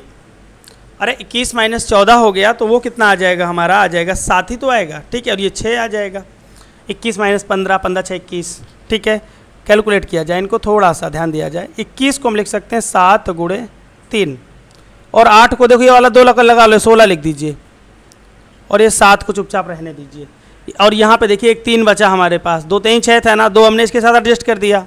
अरे इक्कीस माइनस चौदह हो गया तो वो कितना आ जाएगा हमारा आ जाएगा सात ही तो आएगा ठीक है और ये छः आ जाएगा इक्कीस माइनस पंद्रह पंद्रह छः इक्कीस ठीक है कैलकुलेट किया जाए इनको थोड़ा सा ध्यान दिया जाए इक्कीस को हम लिख सकते हैं सात गुड़े तीन और आठ को देखो ये वाला दो लकड़ लगा लो सोलह लिख दीजिए और ये सात को चुपचाप रहने दीजिए और यहाँ पे देखिए एक तीन बचा हमारे पास दो तीन तो छः था ना दो हमने इसके साथ एडजस्ट कर दिया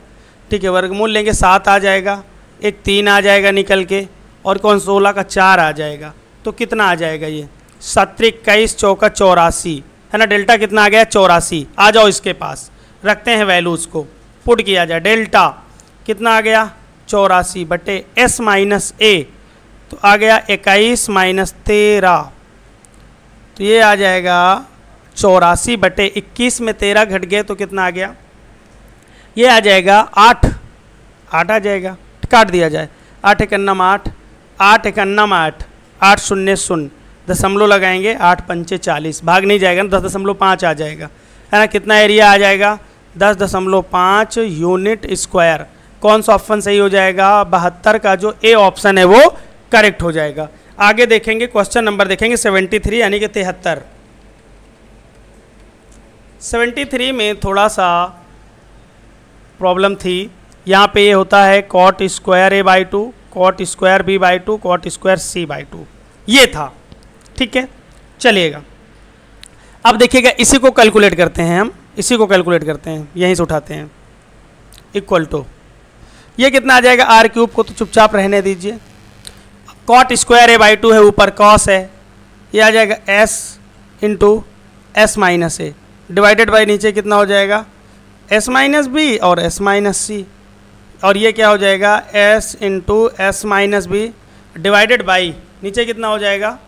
ठीक है वर्गमूल लेंगे सात आ जाएगा एक तीन आ जाएगा निकल के और कौन सोलह का चार आ जाएगा तो कितना आ जाएगा ये सत्र इक्कीस चौका चौरासी है ना डेल्टा कितना आ गया चौरासी आ जाओ इसके पास रखते हैं वैल्यूज़ को पुट किया जाए डेल्टा कितना आ गया चौरासी बटे एस माइनस ए तो आ गया इक्कीस माइनस तेरह तो ये आ जाएगा चौरासी बटे इक्कीस में तेरह घट गए तो कितना आ गया ये आ जाएगा आठ आठ आ जाएगा काट दिया जाए आठ एक नम आठ आठ इक्न्नम आठ आठ शून्य शून्य दशमलव लगाएंगे आठ पंचे चालीस भाग नहीं जाएगा ना दस दशमलव पाँच आ जाएगा है ना कितना एरिया आ जाएगा दस दशमलव पाँच यूनिट स्क्वायर कौन सा ऑप्शन सही हो जाएगा बहत्तर का जो ए ऑप्शन है वो करेक्ट हो जाएगा आगे देखेंगे क्वेश्चन नंबर देखेंगे सेवेंटी थ्री यानी कि तिहत्तर सेवेंटी थ्री में थोड़ा सा प्रॉब्लम थी यहाँ पे ये होता है cot square A by two cot square B by two cot square C by two ये था ठीक है चलिएगा अब देखिएगा इसी को कैलकुलेट करते हैं हम इसी को कैलकुलेट करते हैं यहीं से उठाते हैं इक्वल टू ये कितना आ जाएगा आर क्यूब को तो चुपचाप रहने दीजिए cot square A by two है ऊपर कॉस है ये आ जाएगा S into S minus A divided by नीचे कितना हो जाएगा एस माइनस बी और एस माइनस सी और ये क्या हो जाएगा S into S minus B divided by नीचे कितना हो जाएगा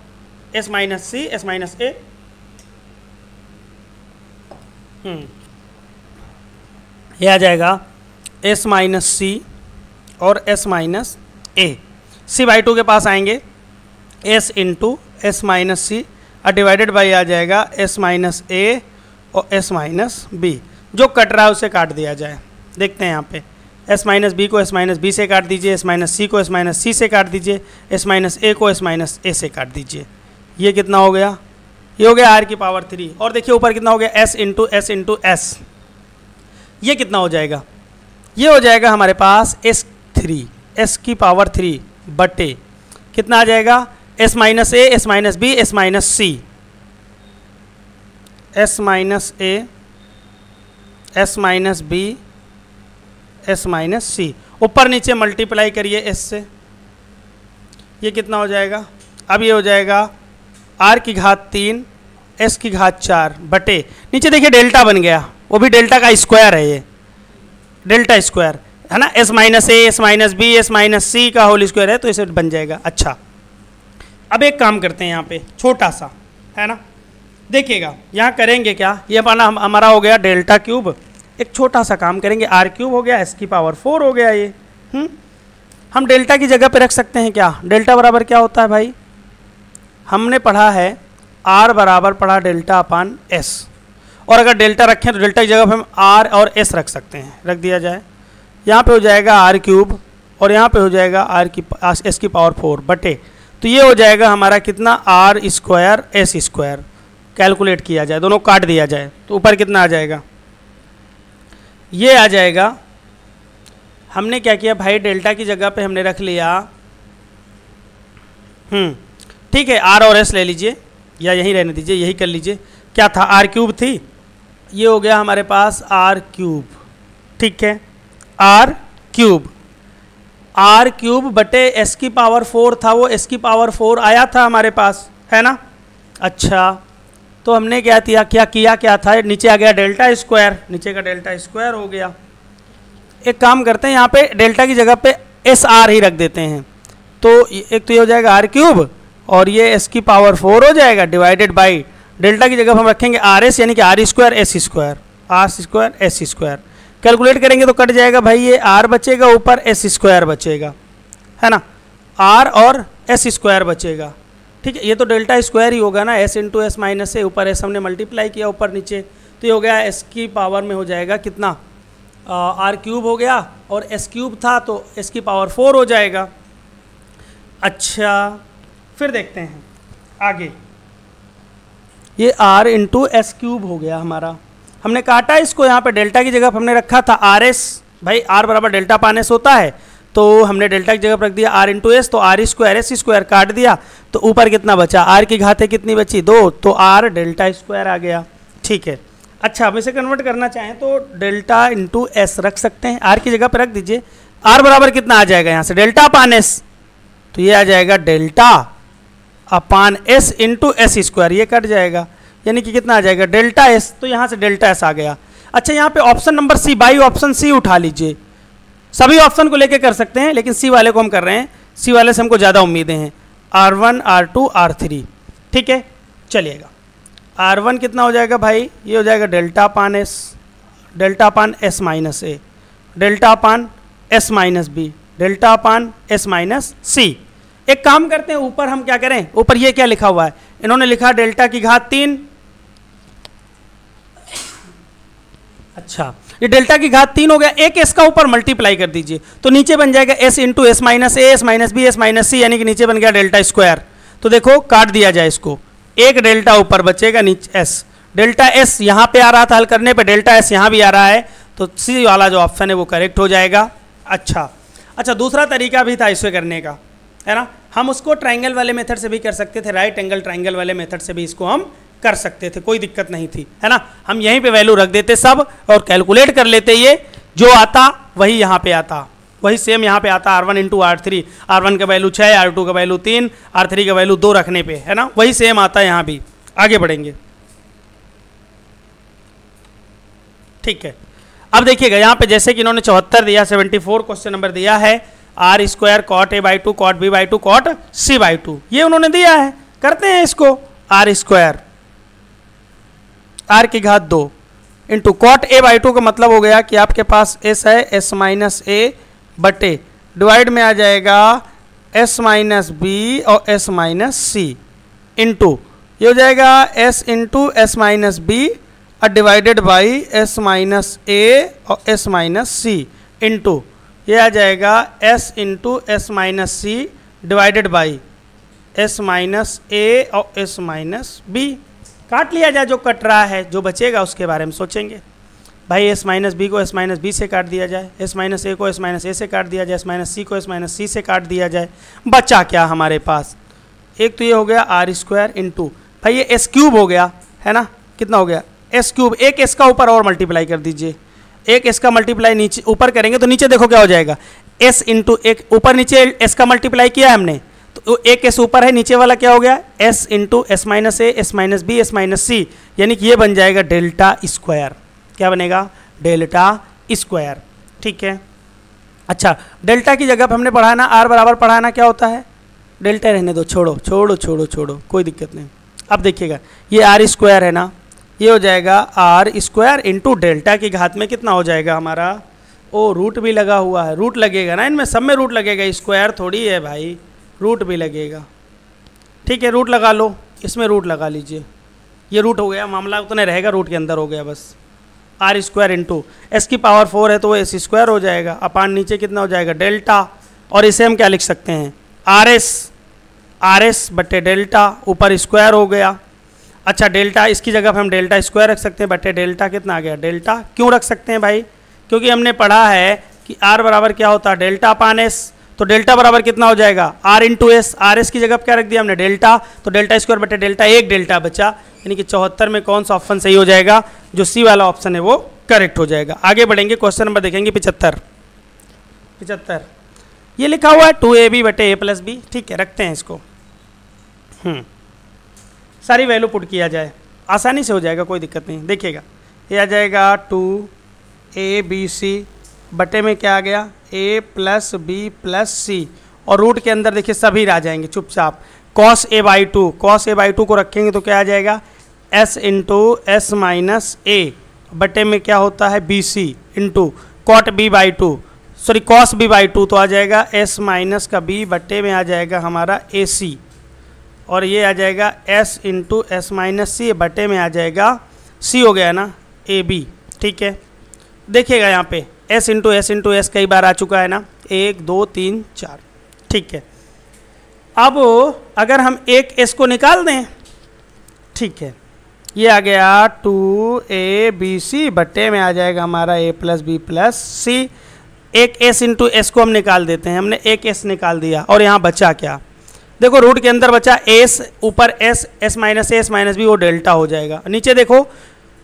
S minus C S minus A ये आ जाएगा एस माइनस सी और S minus A C by two के पास आएंगे एस इंटू एस माइनस सी और डिवाइडेड बाई आ जाएगा एस माइनस ए और एस माइनस बी जो कट रहा है उसे काट दिया जाए देखते हैं यहाँ पे एस माइनस बी को एस माइनस बी से काट दीजिए एस माइनस सी को एस माइनस सी से काट दीजिए एस माइनस ए को एस माइनस ए से काट दीजिए ये कितना हो गया ये हो गया आर की पावर थ्री और देखिए ऊपर कितना हो गया S into S into S ये कितना हो जाएगा ये हो जाएगा हमारे पास एस थ्री एस की पावर थ्री बटे कितना आ जाएगा S minus A S minus B S minus C S minus A S minus B S minus सी ऊपर नीचे मल्टीप्लाई करिए एस से ये कितना हो जाएगा अब ये हो जाएगा आर की घात तीन एस की घात चार बटे नीचे देखिए डेल्टा बन गया वो भी डेल्टा का स्क्वायर है ये डेल्टा स्क्वायर है ना S minus A S minus B S minus सी का होल स्क्वायर है तो इसे बन जाएगा अच्छा अब एक काम करते हैं यहाँ पे छोटा सा है ना देखिएगा यहाँ करेंगे क्या ये हमारा हम, हमारा हो गया डेल्टा क्यूब एक छोटा सा काम करेंगे आर क्यूब हो गया एस की पावर फोर हो गया ये हुँ? हम्म? हम डेल्टा की जगह पे रख सकते हैं क्या डेल्टा बराबर क्या होता है भाई हमने पढ़ा है आर बराबर पढ़ा डेल्टा अपान एस और अगर डेल्टा रखें तो डेल्टा की जगह पर हम आर और एस रख सकते हैं रख दिया जाए यहाँ पर हो जाएगा आर क्यूब और यहाँ पर हो जाएगा आर की एस की पावर फोर बटे तो ये हो जाएगा हमारा कितना R square S square calculate किया जाए दोनों काट दिया जाए तो ऊपर कितना आ जाएगा ये आ जाएगा हमने क्या किया भाई डेल्टा की जगह पे हमने रख लिया हम्म, ठीक है आर और एस ले लीजिए या यहीं रहने दीजिए यही कर लीजिए क्या था आर क्यूब थी ये हो गया हमारे पास आर क्यूब ठीक है आर क्यूब आर क्यूब बटे एस की पावर फोर था वो एस की पावर फोर आया था हमारे पास है ना अच्छा तो हमने क्या किया क्या किया क्या था नीचे आ गया डेल्टा स्क्वायर नीचे का डेल्टा स्क्वायर हो गया एक काम करते हैं यहाँ पे डेल्टा की जगह पे एस आर ही रख देते हैं तो एक तो ये हो जाएगा आर क्यूब और ये एस की पावर फोर हो जाएगा डिवाइडेड बाई डेल्टा की जगह हम रखेंगे आर एस यानी कि R square S square R square S square calculate करेंगे तो कट जाएगा भाई ये आर बचेगा ऊपर एस स्क्वायर बचेगा है ना आर और एस स्क्वायर बचेगा ठीक है ये तो डेल्टा स्क्वायर ही होगा ना एस इंटू एस माइनस है ऊपर एस हमने मल्टीप्लाई किया ऊपर नीचे तो ये हो गया एस की पावर में हो जाएगा कितना आर क्यूब हो गया और एस क्यूब था तो एस की पावर फोर हो जाएगा अच्छा फिर देखते हैं आगे ये आर इंटू एस क्यूब हो गया हमारा हमने काटा इसको यहाँ पे डेल्टा की जगह हमने रखा था आर एस भाई आर बराबर डेल्टा पानेस होता है तो हमने डेल्टा की जगह पर रख दिया आर इंटू एस तो आर स्क्वायर एस स्क्वायर काट दिया तो ऊपर कितना बचा आर की घाते कितनी बची दो तो आर डेल्टा स्क्वायर आ गया ठीक है अच्छा आप इसे कन्वर्ट करना चाहें तो डेल्टा इंटू एस रख सकते हैं आर की जगह पर रख दीजिए आर बराबर कितना आ जाएगा यहाँ से डेल्टा अपान एस तो ये आ जाएगा delta upon S into S square ये कट जाएगा यानी कि कितना आ जाएगा डेल्टा एस तो यहाँ से डेल्टा एस आ गया अच्छा यहाँ पे option number C by option C उठा लीजिए सभी ऑप्शन को लेके कर सकते हैं लेकिन सी वाले को हम कर रहे हैं सी वाले से हमको ज़्यादा उम्मीदें हैं R one are two are three ठीक है चलिएगा आर वन कितना हो जाएगा भाई ये हो जाएगा delta upon S delta upon S minus A delta upon S minus B delta upon S minus C एक काम करते हैं ऊपर हम क्या करें ऊपर ये क्या लिखा हुआ है इन्होंने लिखा डेल्टा की घात तीन अच्छा ये डेल्टा की घात तीन हो गया एक एस का ऊपर मल्टीप्लाई कर दीजिए तो नीचे बन जाएगा S into S minus A S minus B S minus C यानी कि नीचे बन गया डेल्टा स्क्वायर तो देखो काट दिया जाए इसको एक डेल्टा ऊपर बचेगा नीचे एस डेल्टा एस यहाँ पे आ रहा था हल करने पे डेल्टा एस यहाँ भी आ रहा है तो सी वाला जो ऑप्शन है वो करेक्ट हो जाएगा अच्छा अच्छा दूसरा तरीका भी था इसे करने का है ना हम उसको ट्राइंगल वाले मेथड से भी कर सकते थे राइट एंगल ट्राइंगल वाले मेथड से भी इसको हम कर सकते थे कोई दिक्कत नहीं थी है ना हम यहीं पे वैल्यू रख देते सब और कैलकुलेट कर लेते ये जो आता वही यहाँ पे आता वही सेम यहाँ पे आता R one into R three R one का वैल्यू छः आर टू का वैल्यू तीन आर थ्री का वैल्यू दो रखने पे है ना वही सेम आता है यहाँ भी आगे बढ़ेंगे ठीक है अब देखिएगा यहाँ पे जैसे कि इन्होंने चौहत्तर दिया सेवेंटी फोर क्वेश्चन नंबर दिया है R square cot A by two cot B by two cot C by two ये उन्होंने दिया है करते हैं इसको आर स्क्वायर आर की घात दो into cot A by two का मतलब हो गया कि आपके पास एस है एस माइनस ए बटे डिवाइड में आ जाएगा एस माइनस बी और एस माइनस सी इंटू ये हो जाएगा S into S minus B और डिवाइडेड बाई एस माइनस ए और एस माइनस सी इंटू ये आ जाएगा S into S minus C divided by S minus ए और एस माइनस बी काट लिया जाए जो कट रहा है जो बचेगा उसके बारे में सोचेंगे भाई एस माइनस बी को एस माइनस बी से काट दिया जाए एस माइनस ए को एस माइनस ए से काट दिया जाए एस माइनस सी को एस माइनस सी से काट दिया जाए बचा क्या हमारे पास एक तो ये हो गया आर स्क्वायर इंटू भाई ये एस क्यूब हो गया है ना कितना हो गया एस क्यूब एक एस का ऊपर और मल्टीप्लाई कर दीजिए एक एस का मल्टीप्लाई नीचे ऊपर करेंगे तो नीचे देखो क्या हो जाएगा एस इंटू एक ऊपर नीचे एस का मल्टीप्लाई किया हमने तो ए के ऊपर है नीचे वाला क्या हो गया S into S minus A S minus B S minus C यानी कि ये बन जाएगा डेल्टा स्क्वायर क्या बनेगा डेल्टा स्क्वायर ठीक है अच्छा डेल्टा की जगह पर हमने पढ़ाना आर बराबर पढ़ाना क्या होता है डेल्टा रहने दो छोड़ो छोड़ो छोड़ो छोड़ो कोई दिक्कत नहीं अब देखिएगा ये आर स्क्वायर है ना ये हो जाएगा आर स्क्वायर इंटू डेल्टा की घात में कितना हो जाएगा हमारा ओ रूट भी लगा हुआ है रूट लगेगा ना इनमें सब में रूट लगेगा स्क्वायर थोड़ी है भाई रूट भी लगेगा ठीक है रूट लगा लो इसमें रूट लगा लीजिए ये रूट हो गया मामला उतना रहेगा रूट के अंदर हो गया बस आर स्क्वायर इंटू एस की पावर फोर है तो वो एस स्क्वायर हो जाएगा अपान नीचे कितना हो जाएगा डेल्टा और इसे हम क्या लिख सकते हैं आर एस आर एस बटे डेल्टा ऊपर स्क्वायर हो गया अच्छा डेल्टा इसकी जगह पर हम डेल्टा स्क्वायर रख सकते हैं बटे डेल्टा कितना आ गया डेल्टा क्यों रख सकते हैं भाई क्योंकि हमने पढ़ा है कि आर बराबर क्या होता है डेल्टा अपान एस तो डेल्टा बराबर कितना हो जाएगा R into S R S की जगह क्या रख दिया हमने डेल्टा तो डेल्टा स्क्वायर बटे डेल्टा एक डेल्टा बचा यानी कि चौहत्तर में कौन सा ऑप्शन सही हो जाएगा जो सी वाला ऑप्शन है वो करेक्ट हो जाएगा आगे बढ़ेंगे क्वेश्चन नंबर देखेंगे पिचहत्तर पिचहत्तर ये लिखा हुआ है टू ए बी बटे ए प्लस बी ठीक है रखते हैं इसको हम्म। सारी वैल्यू पुट किया जाए आसानी से हो जाएगा कोई दिक्कत नहीं देखिएगा ये आ जाएगा टू ए बी सी बटे में क्या आ गया ए प्लस बी प्लस सी और रूट के अंदर देखिए सभी आ जाएंगे चुपचाप cos A by two cos A by two को रखेंगे तो क्या आ जाएगा एस इंटू एस माइनस ए बटे में क्या होता है B C into cot B by two sorry cos B by two तो आ जाएगा एस माइनस का बी बटे में आ जाएगा हमारा ए सी और ये आ जाएगा एस इंटू एस माइनस सी बटे में आ जाएगा सी हो गया ना ए बी ठीक है देखिएगा यहाँ पे S into S into S कई बार आ चुका है ना एक दो तीन चार ठीक है अब अगर हम एक एस को निकाल दें ठीक है ये आ गया टू ए बी सी बट्टे में आ जाएगा हमारा A plus B plus C एक एस इंटू एस को हम निकाल देते हैं हमने एक एस निकाल दिया और यहाँ बचा क्या देखो रूट के अंदर बचा एस ऊपर S S minus S minus B वो डेल्टा हो जाएगा नीचे देखो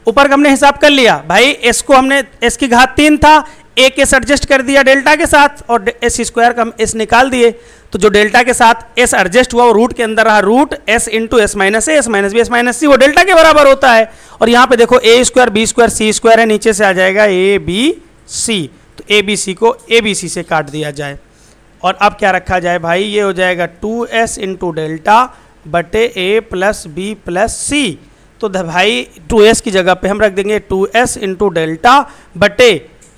ऊपर का हमने हिसाब कर लिया भाई एस को हमने एस की घात तीन था ए के एडजस्ट कर दिया डेल्टा के साथ और एस स्क्वायर का हम एस निकाल दिए तो जो डेल्टा के साथ एस एडजस्ट हुआ वो रूट के अंदर रहा root S into S minus S minus B S minus C वो डेल्टा के बराबर होता है और यहाँ पे देखो A square B square C square है नीचे से आ जाएगा ए बी सी तो ए बी सी को ए बी सी से काट दिया जाए और अब क्या रखा जाए भाई ये हो जाएगा टू एस इंटू डेल्टा बटे ए प्लस बी प्लस सी तो भाई 2s की जगह पे हम रख देंगे 2s एस इंटू डेल्टा बटे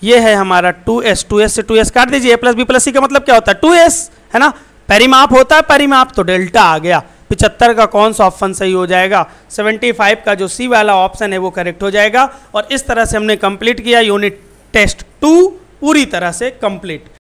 ये है हमारा 2s 2s से 2s काट दीजिए प्लस बी प्लस सी का मतलब क्या होता है 2s है ना परिमाप होता है परिमाप तो डेल्टा आ गया पिछहत्तर का कौन सा ऑप्शन सही हो जाएगा 75 का जो सी वाला ऑप्शन है वो करेक्ट हो जाएगा और इस तरह से हमने कंप्लीट किया यूनिट टेस्ट टू पूरी तरह से कंप्लीट